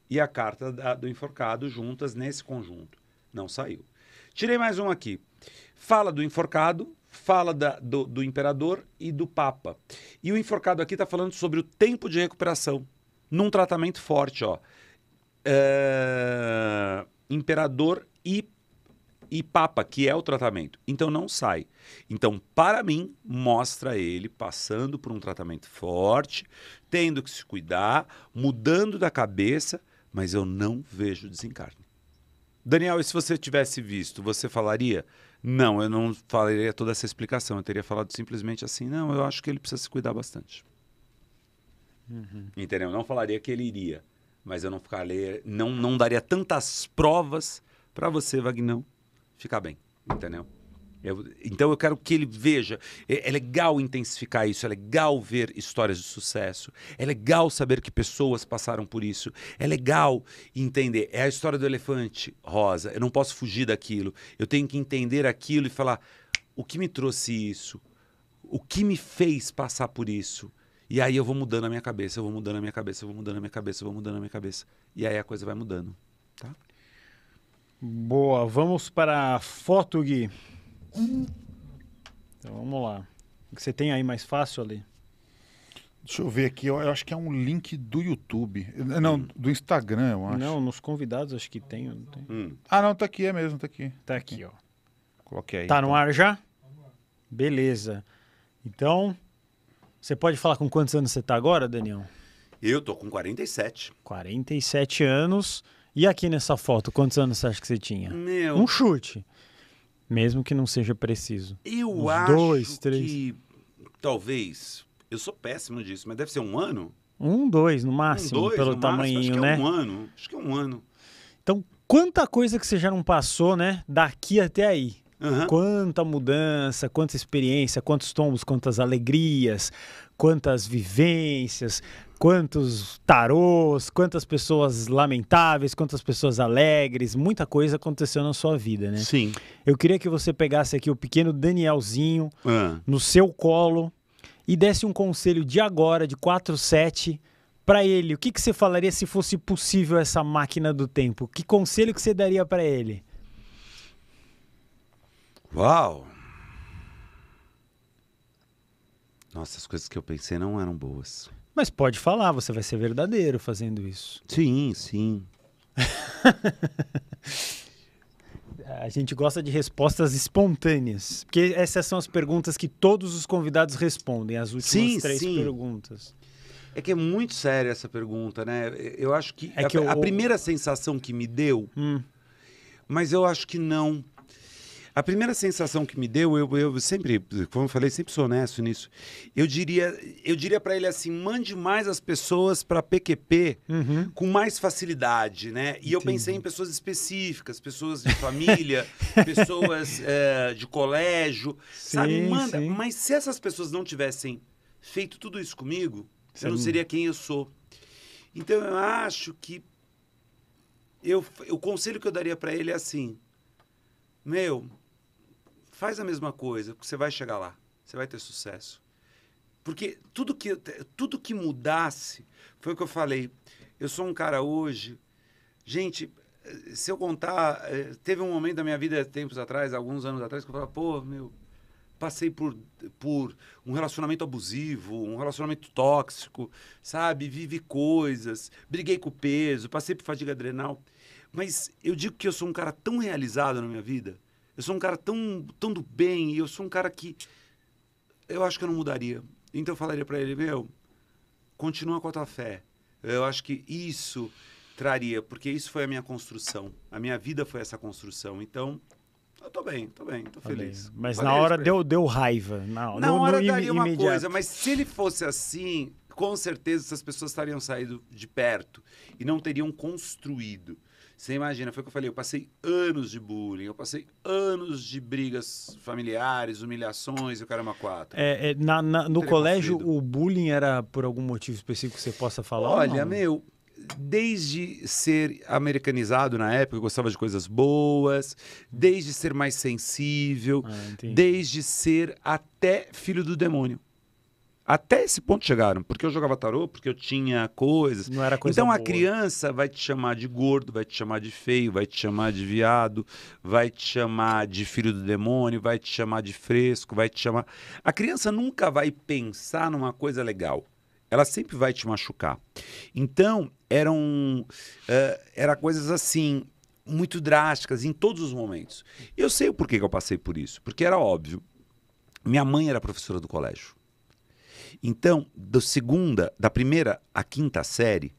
e a carta da, do enforcado juntas nesse conjunto. Não saiu. Tirei mais um aqui. Fala do enforcado, fala da, do, do, imperador e do papa. E o enforcado aqui está falando sobre o tempo de recuperação num tratamento forte, ó. É... imperador e e papa, que é o tratamento. Então não sai. Então, para mim, mostra ele passando por um tratamento forte, tendo que se cuidar, mudando da cabeça, mas eu não vejo desencarne. Daniel, e se você tivesse visto, você falaria? Não, eu não falaria toda essa explicação. Eu teria falado simplesmente assim: não, eu acho que ele precisa se cuidar bastante. Uhum. Entendeu? Eu não falaria que ele iria, mas eu não ficaria, não, não daria tantas provas para você, Vagnão, ficar bem. Entendeu? Eu, então eu quero que ele veja. É, é, legal intensificar isso, é legal ver histórias de sucesso, é legal saber que pessoas passaram por isso, é legal entender. É a história do elefante rosa, eu não posso fugir daquilo, eu tenho que entender aquilo e falar o que me trouxe isso, o que me fez passar por isso. E aí eu vou mudando a minha cabeça, eu vou mudando a minha cabeça, eu vou mudando a minha cabeça, eu vou mudando a minha cabeça. E aí a coisa vai mudando. Tá? Boa, vamos para a foto, Gui. Então vamos lá. O que você tem aí mais fácil ali? Deixa eu ver aqui, eu, eu acho que é um link do YouTube. Não, do Instagram, eu acho. Não, nos convidados acho que tem. Não tem. Hum. Ah, não, tá aqui, é mesmo, tá aqui. Tá aqui, ó. Coloquei aí. Tá então. no ar já? Beleza. Então, você pode falar com quantos anos você tá agora, Daniel? Eu tô com 47. 47 anos. E aqui nessa foto, quantos anos você acha que você tinha? Meu. Um chute. Mesmo que não seja preciso. Eu Uns acho dois, três. que talvez, eu sou péssimo disso, mas deve ser um ano? Um, dois, no máximo, um, dois, pelo tamanho, né? Acho que é né? um ano, acho que é um ano. Então, quanta coisa que você já não passou, né? Daqui até aí. Uhum. Quanta mudança, quanta experiência, quantos tombos, quantas alegrias, quantas vivências, quantos tarôs, quantas pessoas lamentáveis, quantas pessoas alegres, muita coisa aconteceu na sua vida, né? Sim. Eu queria que você pegasse aqui o pequeno Danielzinho ah. no seu colo e desse um conselho de agora, de 7, para ele. O que, que você falaria se fosse possível essa máquina do tempo? Que conselho que você daria para ele? Uau! Nossa, as coisas que eu pensei não eram boas. Mas pode falar, você vai ser verdadeiro fazendo isso. Sim, sim. a gente gosta de respostas espontâneas, porque essas são as perguntas que todos os convidados respondem, as últimas sim, três sim. perguntas. É que é muito séria essa pergunta, né? Eu acho que, é que a, eu... a, primeira sensação que me deu, hum. mas eu acho que não. A primeira sensação que me deu, eu, eu sempre, como eu falei, sempre sou honesto nisso. Eu diria, eu diria para ele assim, mande mais as pessoas para PQP uhum. com mais facilidade, né? E Entendi. eu pensei em pessoas específicas, pessoas de família, pessoas é, de colégio, sim, sabe? Manda. Sim. Mas se essas pessoas não tivessem feito tudo isso comigo, sim. eu não seria quem eu sou. Então eu acho que eu, o conselho que eu daria para ele é assim: meu, Faz a mesma coisa, porque você vai chegar lá. Você vai ter sucesso. Porque tudo que, tudo que mudasse, foi o que eu falei. Eu sou um cara hoje. Gente, eh, se eu contar. Eh, teve um momento da minha vida, tempos atrás, alguns anos atrás, que eu falava, pô, meu. Passei por, por um relacionamento abusivo, um relacionamento tóxico, sabe? Vivi coisas, briguei com peso, passei por fadiga adrenal. Mas eu digo que eu sou um cara tão realizado na minha vida eu sou um cara tão, tão do bem e eu sou um cara que. Eu acho que eu não mudaria. Então eu falaria para ele: meu, continua com a tua fé. Eu acho que isso traria, porque isso foi a minha construção. A minha vida foi essa construção. Então, eu tô bem, tô bem, tô feliz. Mas na hora deu, deu raiva. Na, na no, hora no daria uma imediato. coisa, mas se ele fosse assim, com certeza essas pessoas estariam saído de perto e não teriam construído. Você imagina, foi o que eu falei, eu passei anos de bullying, eu passei anos de brigas familiares, humilhações e o caramba quatro. É, é na, na, no colégio, o bullying era por algum motivo específico que você possa falar? Olha, meu, desde ser americanizado na época, eu gostava de coisas boas, desde ser mais sensível, ah, desde ser até filho do demônio. Até esse ponto chegaram, porque eu jogava tarô, porque eu tinha coisas. Não era coisa Então boa. a criança vai te chamar de gordo, vai te chamar de feio, vai te chamar de viado, vai te chamar de filho do demônio, vai te chamar de fresco, vai te chamar. A criança nunca vai pensar numa coisa legal. Ela sempre vai te machucar. Então, eram uh, era coisas assim muito drásticas em todos os momentos. Eu sei o porquê que eu passei por isso, porque era óbvio. Minha mãe era professora do colégio. Então, da segunda, da primeira à quinta série,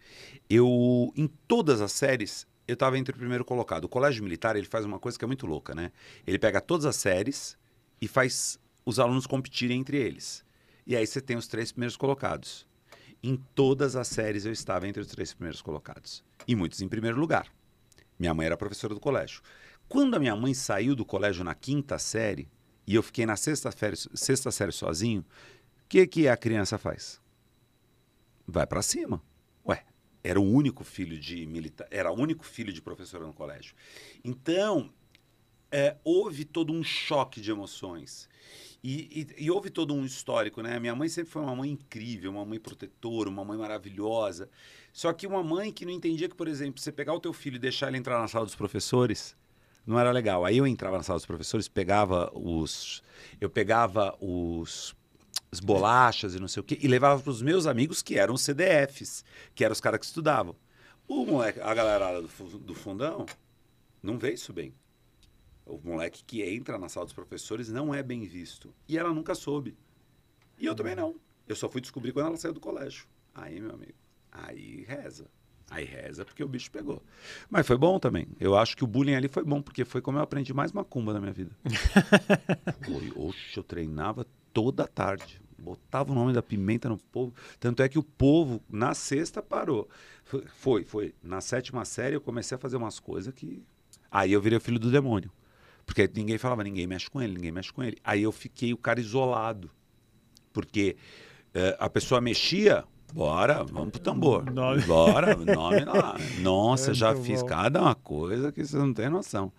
eu em todas as séries eu estava entre o primeiro colocado. O colégio militar ele faz uma coisa que é muito louca, né? Ele pega todas as séries e faz os alunos competirem entre eles. E aí você tem os três primeiros colocados. Em todas as séries eu estava entre os três primeiros colocados. E muitos em primeiro lugar. Minha mãe era professora do colégio. Quando a minha mãe saiu do colégio na quinta série e eu fiquei na sexta, férias, sexta série sozinho, que, que a criança faz? Vai para cima. Ué, era o único filho de militar, era o único filho de professora no colégio. Então, é, houve todo um choque de emoções. E, e, e, houve todo um histórico, né? Minha mãe sempre foi uma mãe incrível, uma mãe protetora, uma mãe maravilhosa. Só que uma mãe que não entendia que, por exemplo, você pegar o teu filho e deixar ele entrar na sala dos professores, não era legal. Aí eu entrava na sala dos professores, pegava os eu pegava os as bolachas e não sei o quê, e levava para os meus amigos que eram CDFs, que eram os caras que estudavam. O moleque, a galera do, do fundão não vê isso bem. O moleque que entra na sala dos professores não é bem visto. E ela nunca soube. E eu também não. Eu só fui descobrir quando ela saiu do colégio. Aí, meu amigo, aí reza. Aí reza porque o bicho pegou. Mas foi bom também. Eu acho que o bullying ali foi bom, porque foi como eu aprendi mais macumba na minha vida. Oxe, eu treinava toda tarde. Botava o nome da pimenta no povo. Tanto é que o povo, na sexta, parou. Foi, foi. Na sétima série, eu comecei a fazer umas coisas que. Aí eu virei o filho do demônio. Porque ninguém falava, ninguém mexe com ele, ninguém mexe com ele. Aí eu fiquei o cara isolado. Porque eh, a pessoa mexia, bora, vamos pro tambor. Nome. Bora, nome lá. É Nossa, é já fiz bom. cada uma coisa que vocês não têm noção.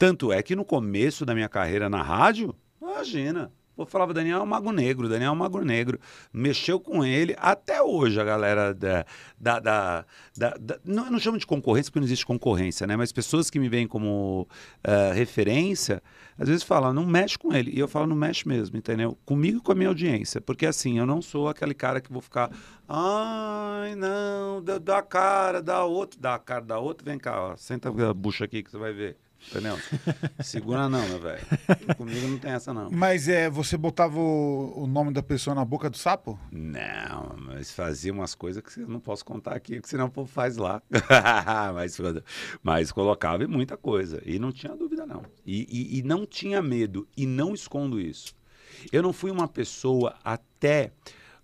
Tanto é que no começo da minha carreira na rádio, imagina. Eu falava, Daniel é um mago negro, Daniel é um mago negro. Mexeu com ele. Até hoje a galera da. da, da, da, da não, eu não chamo de concorrência, porque não existe concorrência, né? Mas pessoas que me veem como uh, referência, às vezes falam, não mexe com ele. E eu falo, não mexe mesmo, entendeu? Comigo e com a minha audiência. Porque assim, eu não sou aquele cara que vou ficar. Ai, não, dá, cara, dá outro, dá cara, dá outro. Vem cá, ó, senta a bucha aqui que você vai ver. Entendeu? Segura não, meu velho. Comigo não tem essa, não. Mas é, você botava o, o nome da pessoa na boca do sapo? Não, mas fazia umas coisas que eu não posso contar aqui, que senão o povo faz lá. mas, mas colocava muita coisa. E não tinha dúvida, não. E, e, e não tinha medo. E não escondo isso. Eu não fui uma pessoa até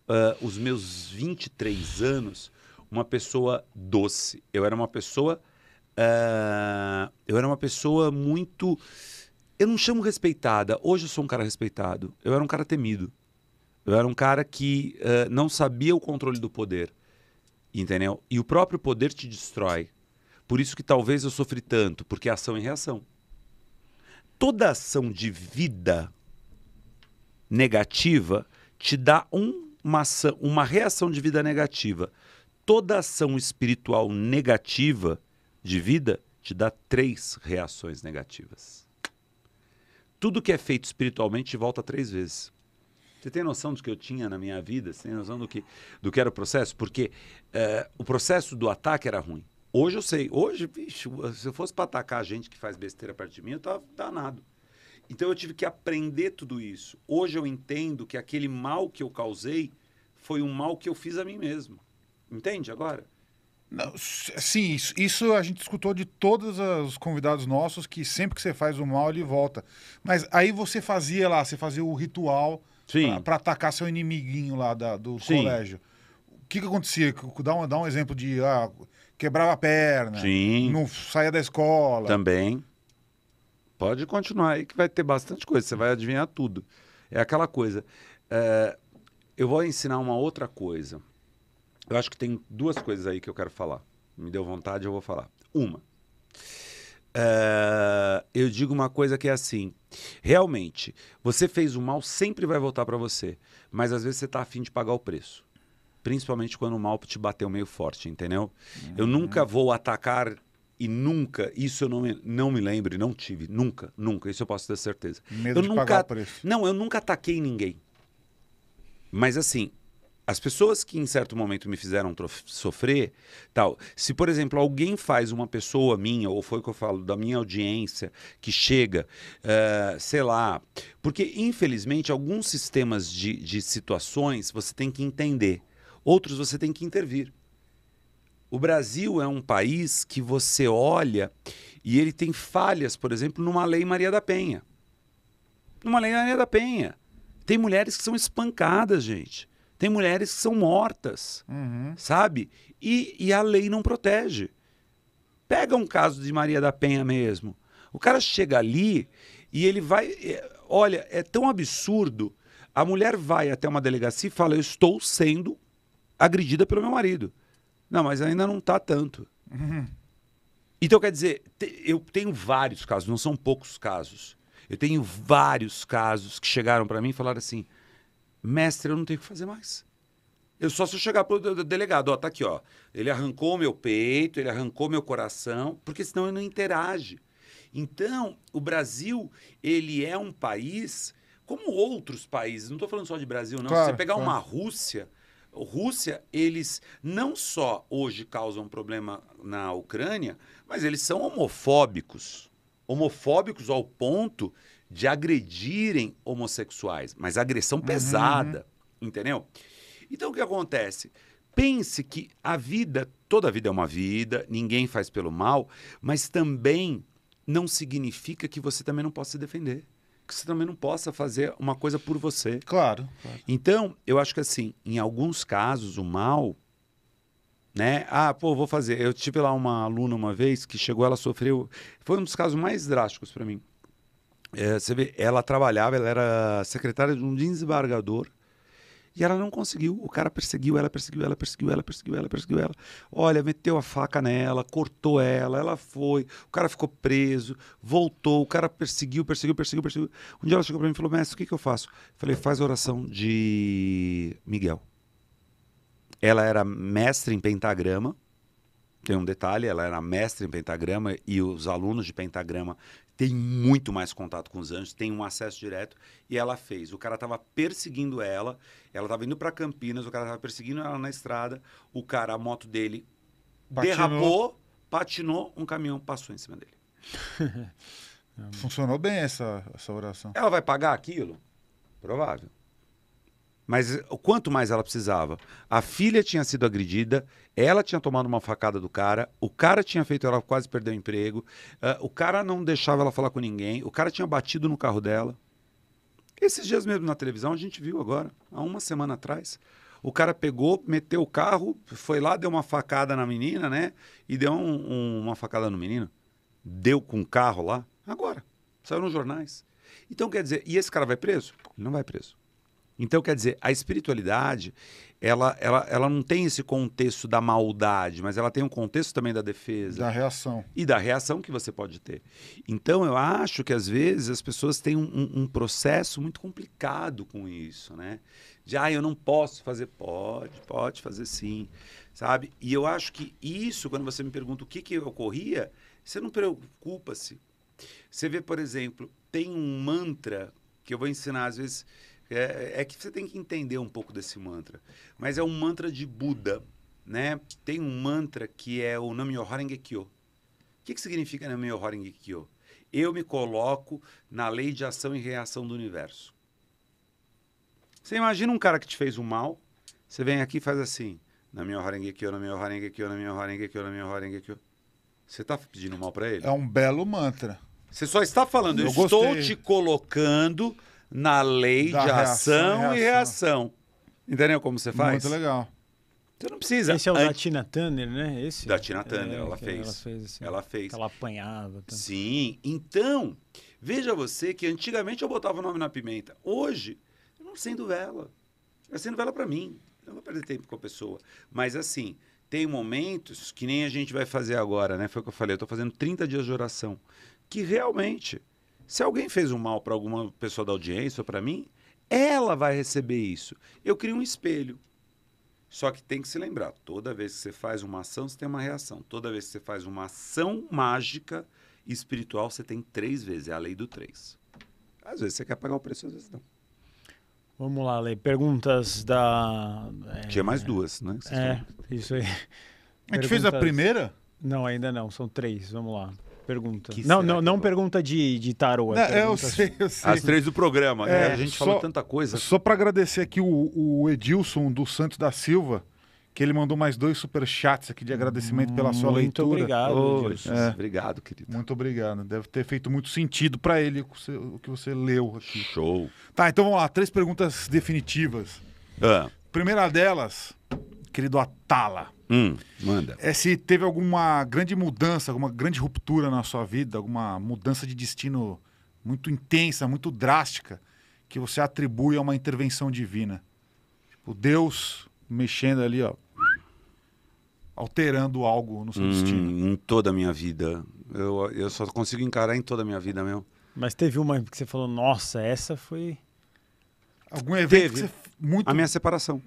uh, os meus 23 anos, uma pessoa doce. Eu era uma pessoa Uh, eu era uma pessoa muito. Eu não chamo respeitada. Hoje eu sou um cara respeitado. Eu era um cara temido. Eu era um cara que uh, não sabia o controle do poder. Entendeu? E o próprio poder te destrói. Por isso que talvez eu sofri tanto, porque é ação e reação. Toda ação de vida negativa te dá um, uma, ação, uma reação de vida negativa. Toda ação espiritual negativa de vida te dá três reações negativas. Tudo que é feito espiritualmente te volta três vezes. Você tem noção do que eu tinha na minha vida? Você tem noção do que, do que era o processo? Porque uh, o processo do ataque era ruim. Hoje eu sei. Hoje, bicho, se eu fosse para atacar a gente que faz besteira perto de mim, eu tava danado. Então eu tive que aprender tudo isso. Hoje eu entendo que aquele mal que eu causei foi um mal que eu fiz a mim mesmo. Entende agora? Não, sim, isso, isso, a gente escutou de todos os convidados nossos que sempre que você faz o mal, ele volta. Mas aí você fazia lá, você fazia o ritual para atacar seu inimiguinho lá da, do sim. colégio. O que, que acontecia? Dá um, dá um exemplo de ah, quebrava a perna, sim. não saía da escola. Também. Pode continuar aí que vai ter bastante coisa, você vai adivinhar tudo. É aquela coisa. É, eu vou ensinar uma outra coisa eu acho que tem duas coisas aí que eu quero falar. Me deu vontade, eu vou falar. Uma. Uh, eu digo uma coisa que é assim: realmente, você fez o mal, sempre vai voltar para você, mas às vezes você tá afim de pagar o preço, principalmente quando o mal te bateu meio forte, entendeu? Uhum. Eu nunca uhum. vou atacar e nunca, isso eu não me, não me lembro, não tive, nunca, nunca, isso eu posso ter certeza. Medo eu de nunca, pagar o preço. Não, eu nunca ataquei ninguém. Mas assim, as pessoas que em certo momento me fizeram sofrer, tal, se por exemplo alguém faz uma pessoa minha, ou foi o que eu falo, da minha audiência, que chega, uh, sei lá, porque infelizmente alguns sistemas de, de situações você tem que entender, outros você tem que intervir. O Brasil é um país que você olha e ele tem falhas, por exemplo, numa lei Maria da Penha. Numa lei Maria da Penha. Tem mulheres que são espancadas, gente. Tem mulheres que são mortas, uhum. sabe? E, e a lei não protege. Pega um caso de Maria da Penha mesmo. O cara chega ali e ele vai. É, olha, é tão absurdo. A mulher vai até uma delegacia e fala: Eu estou sendo agredida pelo meu marido. Não, mas ainda não está tanto. Uhum. Então, quer dizer, eu tenho vários casos, não são poucos casos. Eu tenho vários casos que chegaram para mim e falaram assim: mestre, eu não tenho que fazer mais. Eu só se eu chegar pro delegado, ó, tá aqui, ó. Ele arrancou meu peito, ele arrancou meu coração, porque senão ele não interage. Então, o Brasil, ele é um país como outros países, não estou falando só de Brasil, não. Claro, Se você pegar claro. uma Rússia, Rússia, eles não só hoje causam problema na Ucrânia, mas eles são homofóbicos. Homofóbicos ao ponto de agredirem homossexuais, mas agressão uhum. pesada, uhum. entendeu? Então o que acontece? Pense que a vida, toda vida é uma vida, ninguém faz pelo mal, mas também não significa que você também não possa se defender. Que você também não possa fazer uma coisa por você. Claro. claro. Então, eu acho que assim, em alguns casos, o mal, né? Ah, pô, vou fazer. Eu tive lá uma aluna uma vez que chegou, ela sofreu. Foi um dos casos mais drásticos para mim é, você vê, ela trabalhava, ela era secretária de um desembargador e ela não conseguiu. O cara perseguiu ela, perseguiu ela, perseguiu ela, perseguiu ela, perseguiu ela. Olha, meteu a faca nela, cortou ela, ela foi. O cara ficou preso, voltou. O cara perseguiu, perseguiu, perseguiu, perseguiu. Um dia ela chegou para mim e falou: Mestre, o que, que eu faço? Eu falei: Faz oração de Miguel. Ela era mestre em pentagrama. Tem um detalhe, ela era mestre em pentagrama e os alunos de pentagrama tem muito mais contato com os anjos, tem um acesso direto. E ela fez. O cara estava perseguindo ela, ela estava indo para Campinas, o cara estava perseguindo ela na estrada. O cara, a moto dele patinou. derrapou, patinou, um caminhão passou em cima dele. Funcionou bem essa, essa oração. Ela vai pagar aquilo? Provável. Mas eh, quanto mais ela precisava? A filha tinha sido agredida, ela tinha tomado uma facada do cara, o cara tinha feito ela quase perder o emprego, uh, o cara não deixava ela falar com ninguém, o cara tinha batido no carro dela. Esses dias mesmo na televisão, a gente viu agora, há uma semana atrás. O cara pegou, meteu o carro, foi lá, deu uma facada na menina, né? E deu um, um, uma facada no menino. Deu com o carro lá, agora. Saiu nos jornais. Então, quer dizer, e esse cara vai preso? Ele não vai preso. Então, quer dizer, a espiritualidade, ela, ela, ela não tem esse contexto da maldade, mas ela tem um contexto também da defesa. Da reação. E da reação que você pode ter. Então, eu acho que às vezes as pessoas têm um, um processo muito complicado com isso, né? De, ah, eu não posso fazer. Pode, pode fazer sim, sabe? E eu acho que isso, quando você me pergunta o que, que ocorria, você não preocupa-se. Você vê, por exemplo, tem um mantra que eu vou ensinar às vezes é, é que você tem que entender um pouco desse mantra. Mas é um mantra de Buda, né? Tem um mantra que é o myoho renge Kyo. O que, que significa myoho renge Kyo? Eu me coloco na lei de ação e reação do universo. Você imagina um cara que te fez o um mal, você vem aqui e faz assim, Namyo renge Kyo, Namyo renge Kyo, Namyo renge Kyo, Namyo renge Kyo. Você está pedindo mal para ele? É um belo mantra. Você só está falando, eu, eu estou te colocando na lei da de ação e reação. reação. Entendeu como você faz? Muito legal. Você não precisa. Esse é o An... da Tina Turner, né? Esse? Da Tina Turner, é, ela, fez. ela fez. Assim, ela fez. Ela apanhava. Sim. Então, veja você que antigamente eu botava o nome na pimenta. Hoje, eu não sendo vela. É sendo vela para mim. Eu não vou perder tempo com a pessoa. Mas assim, tem momentos que nem a gente vai fazer agora, né? Foi o que eu falei. Eu tô fazendo 30 dias de oração. Que realmente se alguém fez um mal para alguma pessoa da audiência ou para mim, ela vai receber isso. Eu crio um espelho. Só que tem que se lembrar, toda vez que você faz uma ação, você tem uma reação. Toda vez que você faz uma ação mágica espiritual, você tem três vezes, é a lei do três. Às vezes você quer pagar o preço, às vezes não. Vamos lá, Lei. Perguntas da... É, Tinha mais duas, né? É, isso aí. A gente fez a primeira? Não, ainda não. São três. Vamos lá. Pergunta. Que não, não, não pergunta de, de tarô. É, eu sei, eu sei. As três do programa. Né? É, a gente só, falou tanta coisa. Só para agradecer aqui o, o, Edilson do Santos da Silva, que ele mandou mais dois super chats aqui de agradecimento hum, pela sua muito leitura. Muito obrigado, oh, Edilson. É. Obrigado, querido. Muito obrigado. Deve ter feito muito sentido para ele o que, você, o que você leu aqui. Show. Tá, então vamos lá. Três perguntas definitivas. Ah. Primeira delas, querido Atala. Hum, manda. É se teve alguma grande mudança, alguma grande ruptura na sua vida, alguma mudança de destino muito intensa, muito drástica, que você atribui a uma intervenção divina. Tipo, Deus mexendo ali, ó, alterando algo no seu hum, destino. Em toda a minha vida. Eu, eu só consigo encarar em toda a minha vida mesmo. Mas teve uma que você falou, nossa, essa foi. Algum evento teve. que você. Muito... A minha separação.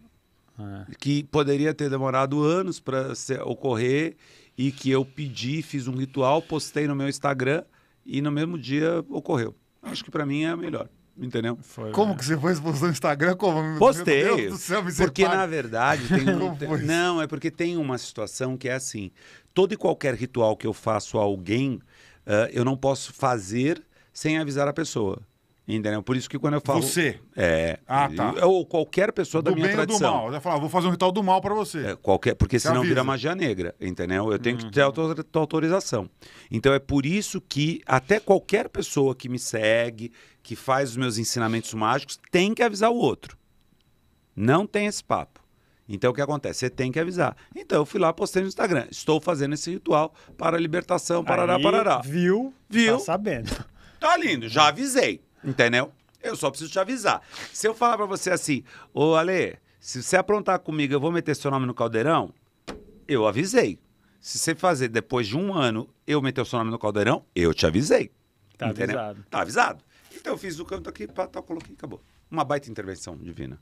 É. Que poderia ter demorado anos para ocorrer e que eu pedi, fiz um ritual, postei no meu Instagram e no mesmo dia ocorreu. Acho que para mim é melhor. Entendeu? Foi, como é. que você foi expulsar no Instagram? Como? Postei. Céu, porque, separe. na verdade, tem um. Não, é porque tem uma situação que é assim: todo e qualquer ritual que eu faço a alguém, uh, eu não posso fazer sem avisar a pessoa. Entendeu? Por isso que quando eu falo. Você. É. Ah, tá. Eu, ou qualquer pessoa do da minha bem tradição. Ou do mal. Já falar, vou fazer um ritual do mal para você. É, qualquer, porque senão avisa. vira magia negra, entendeu? Eu tenho uhum. que ter tua autorização. Então é por isso que até qualquer pessoa que me segue, que faz os meus ensinamentos mágicos, tem que avisar o outro. Não tem esse papo. Então o que acontece? Você tem que avisar. Então eu fui lá, postei no Instagram. Estou fazendo esse ritual para a libertação, parará, Aí, parará. Viu? Viu? Tá sabendo. Tá lindo, já avisei. Entendeu? Eu só preciso te avisar. Se eu falar para você assim, ô Ale, se você aprontar comigo, eu vou meter seu nome no caldeirão, eu avisei. Se você fazer depois de um ano, eu meter o seu nome no caldeirão, eu te avisei. Tá entendeu? avisado. Tá avisado. Então eu fiz o canto aqui, pá, tá, coloquei, acabou. Uma baita intervenção divina.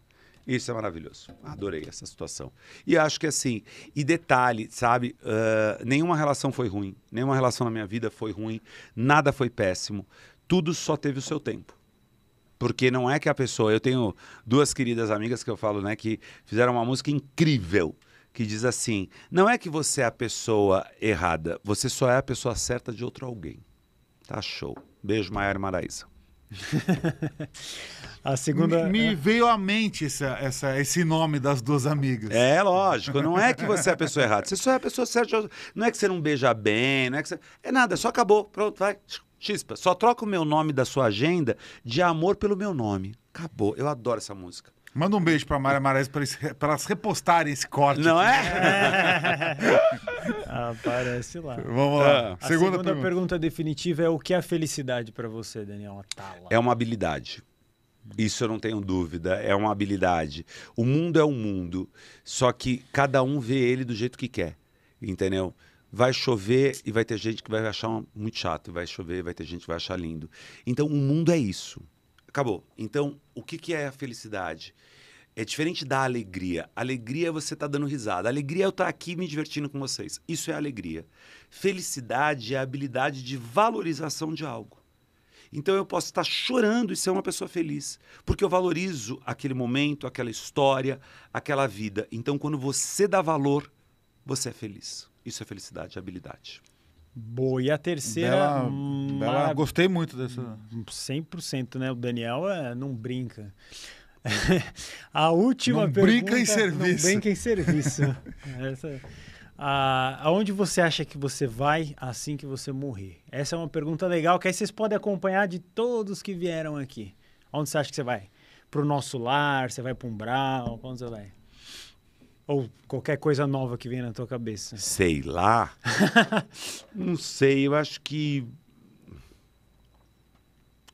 Isso é maravilhoso. Adorei essa situação. E acho que assim, e detalhe, sabe? Uh, nenhuma relação foi ruim. Nenhuma relação na minha vida foi ruim. Nada foi péssimo. Tudo só teve o seu tempo. Porque não é que a pessoa. Eu tenho duas queridas amigas que eu falo, né, que fizeram uma música incrível. Que diz assim: não é que você é a pessoa errada, você só é a pessoa certa de outro alguém. Tá show. Beijo, Maiara Maraísa. a segunda. Me, me, é. veio à mente essa, essa, esse nome das duas amigas. É, lógico. Não é que você é a pessoa errada. Você só é a pessoa certa. Não é que você não beija bem, não é que você. É nada, só acabou. Pronto, vai. Chispa, só troca o meu nome da sua agenda de amor pelo meu nome. Acabou. Eu adoro essa música. Manda um beijo pra Mara Marais pra, eles, pra elas repostarem esse corte. Não é? é. Aparece lá. Vamos lá. Ah, a segunda, pergunta. pergunta. definitiva é o que é a felicidade para você, Daniel Atala? É uma habilidade. Isso eu não tenho dúvida. É uma habilidade. O mundo é um mundo, só que cada um vê ele do jeito que quer. Entendeu? vai chover e vai ter gente que vai achar muito chato, vai chover e vai ter gente que vai achar lindo. Então, o mundo é isso. Acabou. Então, o que, que é a felicidade? É diferente da alegria. Alegria é você estar tá dando risada. Alegria é eu estar tá aqui me divertindo com vocês. Isso é alegria. Felicidade é a habilidade de valorização de algo. Então eu posso estar tá chorando e ser uma pessoa feliz, porque eu valorizo aquele momento, aquela história, aquela vida. Então quando você dá valor, você é feliz. Isso é felicidade, habilidade. Boa, e a terceira. Bela, bela, hum, gostei muito dessa. 100%, hum, né? O Daniel é, não brinca. a última não pergunta. Brinca em serviço. Não brinca em serviço. Essa, aonde você acha que você vai assim que você morrer? Essa é uma pergunta legal que aí vocês podem acompanhar de todos que vieram aqui. Aonde você acha que você vai? Para o nosso lar? Você vai para um brau? Onde você vai? Ou qualquer coisa nova que vem na tua cabeça? Sei lá. não sei, eu acho que.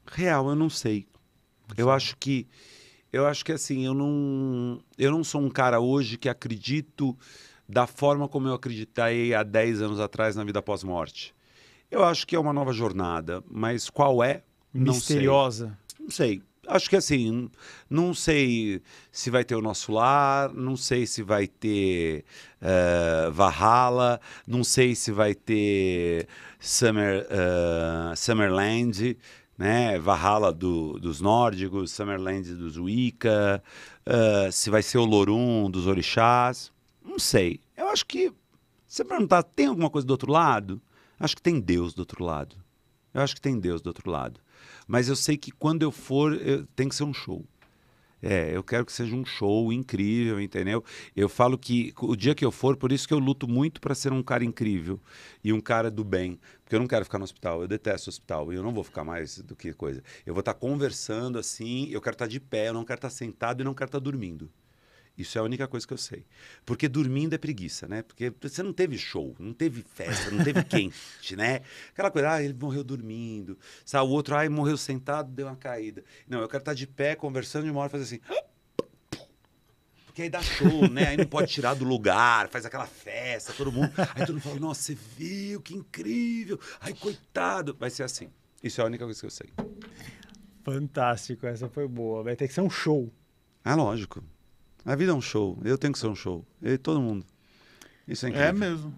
Real, eu não sei. Eu acho que. Eu acho que assim, eu não. Eu não sou um cara hoje que acredito da forma como eu acreditei há 10 anos atrás na vida pós-morte. Eu acho que é uma nova jornada, mas qual é? Misteriosa. Não sei. Não sei acho que assim, não sei se vai ter o nosso lar, não sei se vai ter uh, Valhalla, não sei se vai ter Summer, uh, Summerland, né? Valhalla do, dos nórdicos, Summerland dos Wicca, uh, se vai ser o Lorum dos Orixás, não sei. Eu acho que, se você perguntar, tem alguma coisa do outro lado? Acho que tem Deus do outro lado. Eu acho que tem Deus do outro lado. Mas eu sei que quando eu for, eu, tem que ser um show. É, eu quero que seja um show incrível, entendeu? Eu falo que o dia que eu for, por isso que eu luto muito para ser um cara incrível e um cara do bem. Porque eu não quero ficar no hospital, eu detesto hospital, e eu não vou ficar mais do que coisa. Eu vou estar tá conversando assim, eu quero estar tá de pé, eu não quero estar tá sentado e não quero estar tá dormindo. Isso é a única coisa que eu sei. Porque dormindo é preguiça, né? Porque você não teve show, não teve festa, não teve quente, né? Aquela coisa, ah, ele morreu dormindo. Sabe? O outro, ah, ele morreu sentado, deu uma caída. Não, eu quero estar de pé, conversando, e uma hora fazer assim... Porque aí dá show, né? Aí não pode tirar do lugar, faz aquela festa, todo mundo. Aí todo mundo fala, nossa, você viu, que incrível. Ai, coitado. Vai ser assim. Isso é a única coisa que eu sei. Fantástico, essa foi boa. Vai ter que ser um show. Ah, lógico. A vida é um show. Eu tenho que ser um show. E todo mundo. Isso é, é incrível. É mesmo.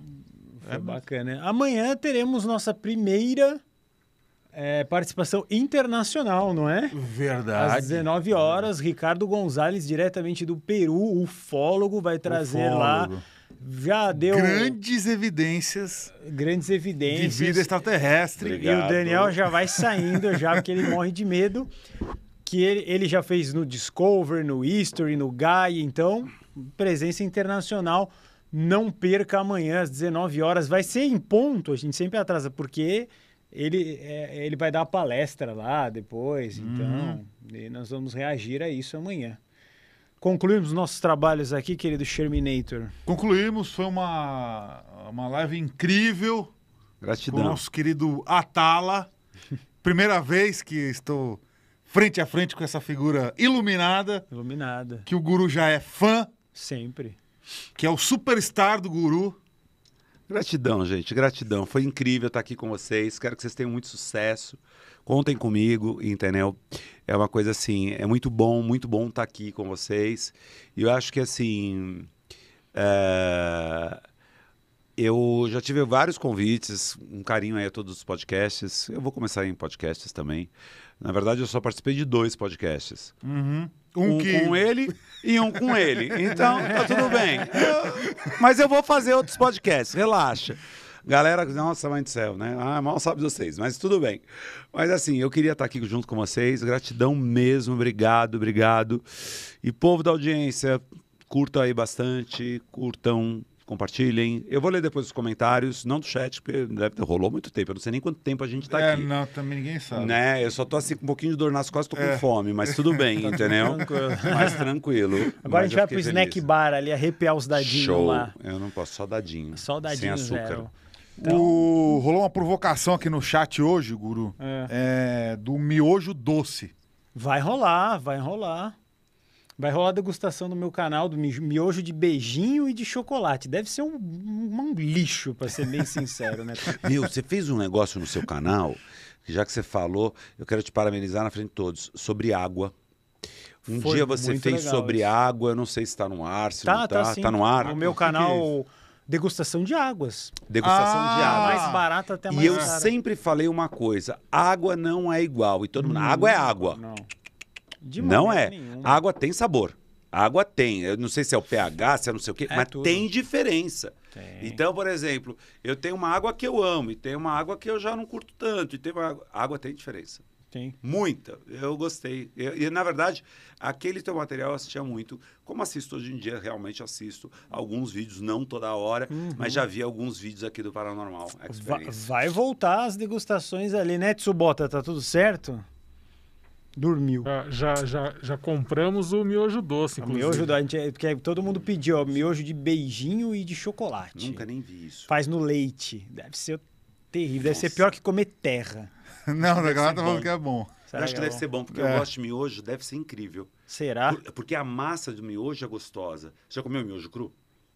Foi é bacana. Mesmo. Amanhã teremos nossa primeira é, participação internacional, não é? Verdade. Às 19 horas, Ricardo Gonzalez, diretamente do Peru, ufólogo, vai trazer ufólogo. lá já deu grandes evidências grandes evidências de vida extraterrestre Obrigado. e o Daniel já vai saindo já porque ele morre de medo que ele, ele já fez no Discover, no History, no Guy, então presença internacional. Não perca amanhã às 19 horas. Vai ser em ponto, a gente sempre atrasa, porque ele, é, ele vai dar a palestra lá depois, uhum. então e nós vamos reagir a isso amanhã. Concluímos nossos trabalhos aqui, querido Sherminator. Concluímos, foi uma, uma live incrível. Gratidão. Com o nosso querido Atala. Primeira vez que estou frente a frente com essa figura iluminada. Iluminada. Que o guru já é fã. Sempre. Que é o superstar do guru. Gratidão, gente, gratidão. Foi incrível estar aqui com vocês. Quero que vocês tenham muito sucesso. Contem comigo, entendeu? É uma coisa assim, é muito bom, muito bom estar aqui com vocês. E eu acho que assim. É... Eu já tive vários convites, um carinho aí a todos os podcasts. Eu vou começar em podcasts também. Na verdade, eu só participei de dois podcasts. Uhum. Um, um que... com ele e um com ele. Então, tá tudo bem. Mas eu vou fazer outros podcasts, relaxa. Galera, nossa, mãe do céu, né? Ah, mal sabe vocês, mas tudo bem. Mas assim, eu queria estar aqui junto com vocês. Gratidão mesmo, obrigado, obrigado. E povo da audiência, curtam aí bastante, curtam compartilhem. Eu vou ler depois os comentários, não do chat, porque deve ter, rolou muito tempo. Eu não sei nem quanto tempo a gente está é, aqui. Não, também ninguém sabe. Né? Eu só tô assim com um pouquinho de dor nas costas, tô com é. fome, mas tudo bem, entendeu? mais tranquilo. Agora a gente vai pro feliz. snack bar ali, arrepiar os dadinhos Show. lá. Eu não posso, só dadinho. Só dadinho. Sem açúcar. Zero. Então... O... Rolou uma provocação aqui no chat hoje, Guru, é. é do miojo doce. Vai rolar, vai rolar. Vai rolar degustação no meu canal do miojo de beijinho e de chocolate. Deve ser um, um, lixo, para ser bem sincero, né? Meu, você fez um negócio no seu canal, já que você falou, eu quero te parabenizar na frente de todos, sobre água. Um Foi dia você fez sobre isso. água, eu não sei se está no ar, se tá, não está. Está tá no ar. No meu é canal... Degustação de águas. Degustação ah, de águas. Mais barata até mais E eu cara. sempre falei uma coisa: água não é igual. E todo mundo. água é água. Não. De não é. A água tem sabor. A água tem. Eu não sei se é o pH, se é não sei o quê, é mas tudo. tem diferença. Tem. Então, por exemplo, eu tenho uma água que eu amo e tenho uma água que eu já não curto tanto. E tem uma... A água tem diferença. Tem. Muita. Eu gostei. Eu, e, na verdade, aquele teu material eu assistia muito. Como assisto hoje em dia, realmente assisto alguns vídeos, não toda hora, uhum. mas já vi alguns vídeos aqui do Paranormal. vai voltar as degustações ali, né, Tsubota? Tá tudo certo? Dormiu. Já, já, já, já, compramos o miojo doce, inclusive. O miojo doce, gente, é, porque todo mundo pediu, ó, miojo de beijinho e de chocolate. Nunca nem vi isso. Faz no leite. Deve ser terrível. Nossa. Deve ser pior que comer terra. Não, o galera tá falando que é bom. Será eu acho que, é deve bom? ser bom, porque é. eu gosto de miojo, deve ser incrível. Será? Por, porque a massa do miojo é gostosa. Você já comeu miojo cru?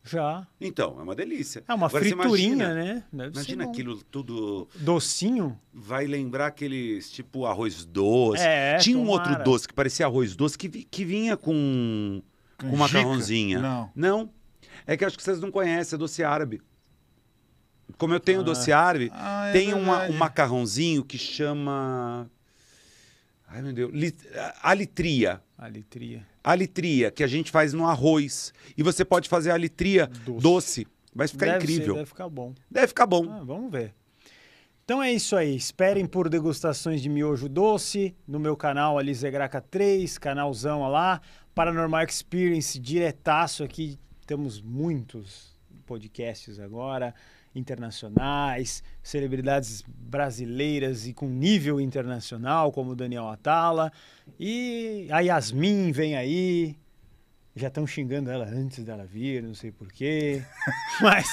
Já. Então, é uma delícia. É uma Agora, friturinha, imagina, né? Deve imagina aquilo tudo. Docinho? Vai lembrar aqueles tipo arroz doce. É, Tinha tomara. um outro doce que parecia arroz doce que, que vinha com, com macarrãozinha. Não. Não. É que acho que vocês não conhecem, é doce árabe. Como eu tenho ah. doce árabe, ah, é tem uma, um macarrãozinho que chama. Ai, meu Deus. Alitria. Alitria a litria que a gente faz no arroz. E você pode fazer a litria doce. doce. Vai ficar deve incrível. Ser, deve ficar bom. Deve ficar bom. Ah, vamos ver. Então é isso aí. Esperem por degustações de miojo doce no meu canal ali Graca 3, canalzão lá. Paranormal Experience diretaço aqui. Temos muitos podcasts agora internacionais, celebridades brasileiras e com nível internacional, como Daniel Atala. E a Yasmin vem aí. Já estão xingando ela antes dela vir, não sei porquê. Mas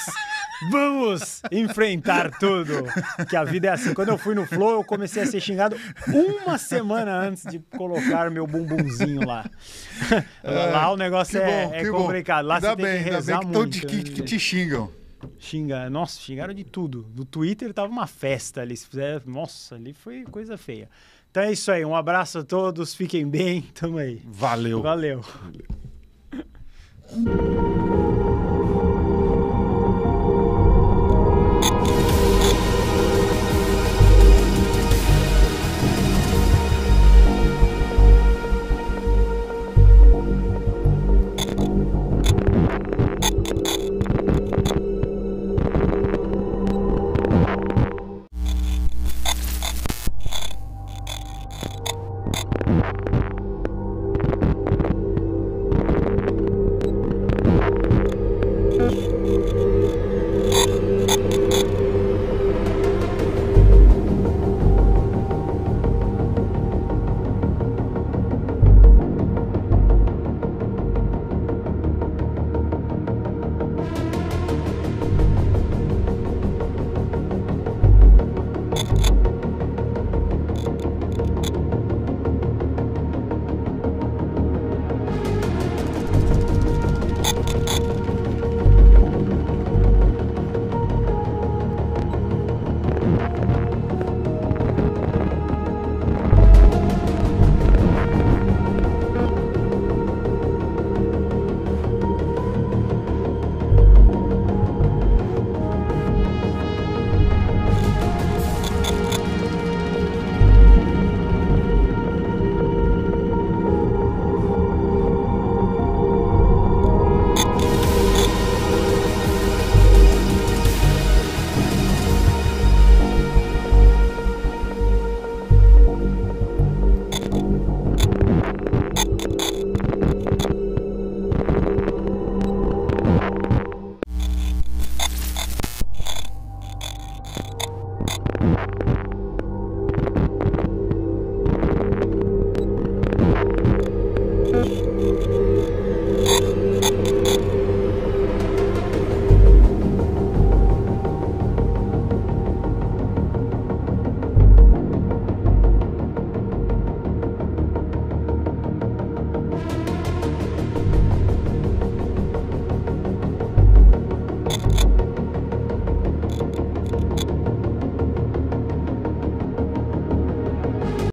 vamos enfrentar tudo. Que a vida é assim. Quando eu fui no Flow, eu comecei a ser xingado uma semana antes de colocar meu bumbumzinho lá. lá o negócio é, bom, é complicado. Lá você bem, tem que rezar ainda bem que muito. Tão de, que, né? que te xingam. Xinga, nossa, xingaram de tudo. no Twitter tava uma festa ali. Se fizer, nossa, ali foi coisa feia. Então é isso aí. Um abraço a todos, fiquem bem. Tamo aí. Valeu. Valeu. Valeu.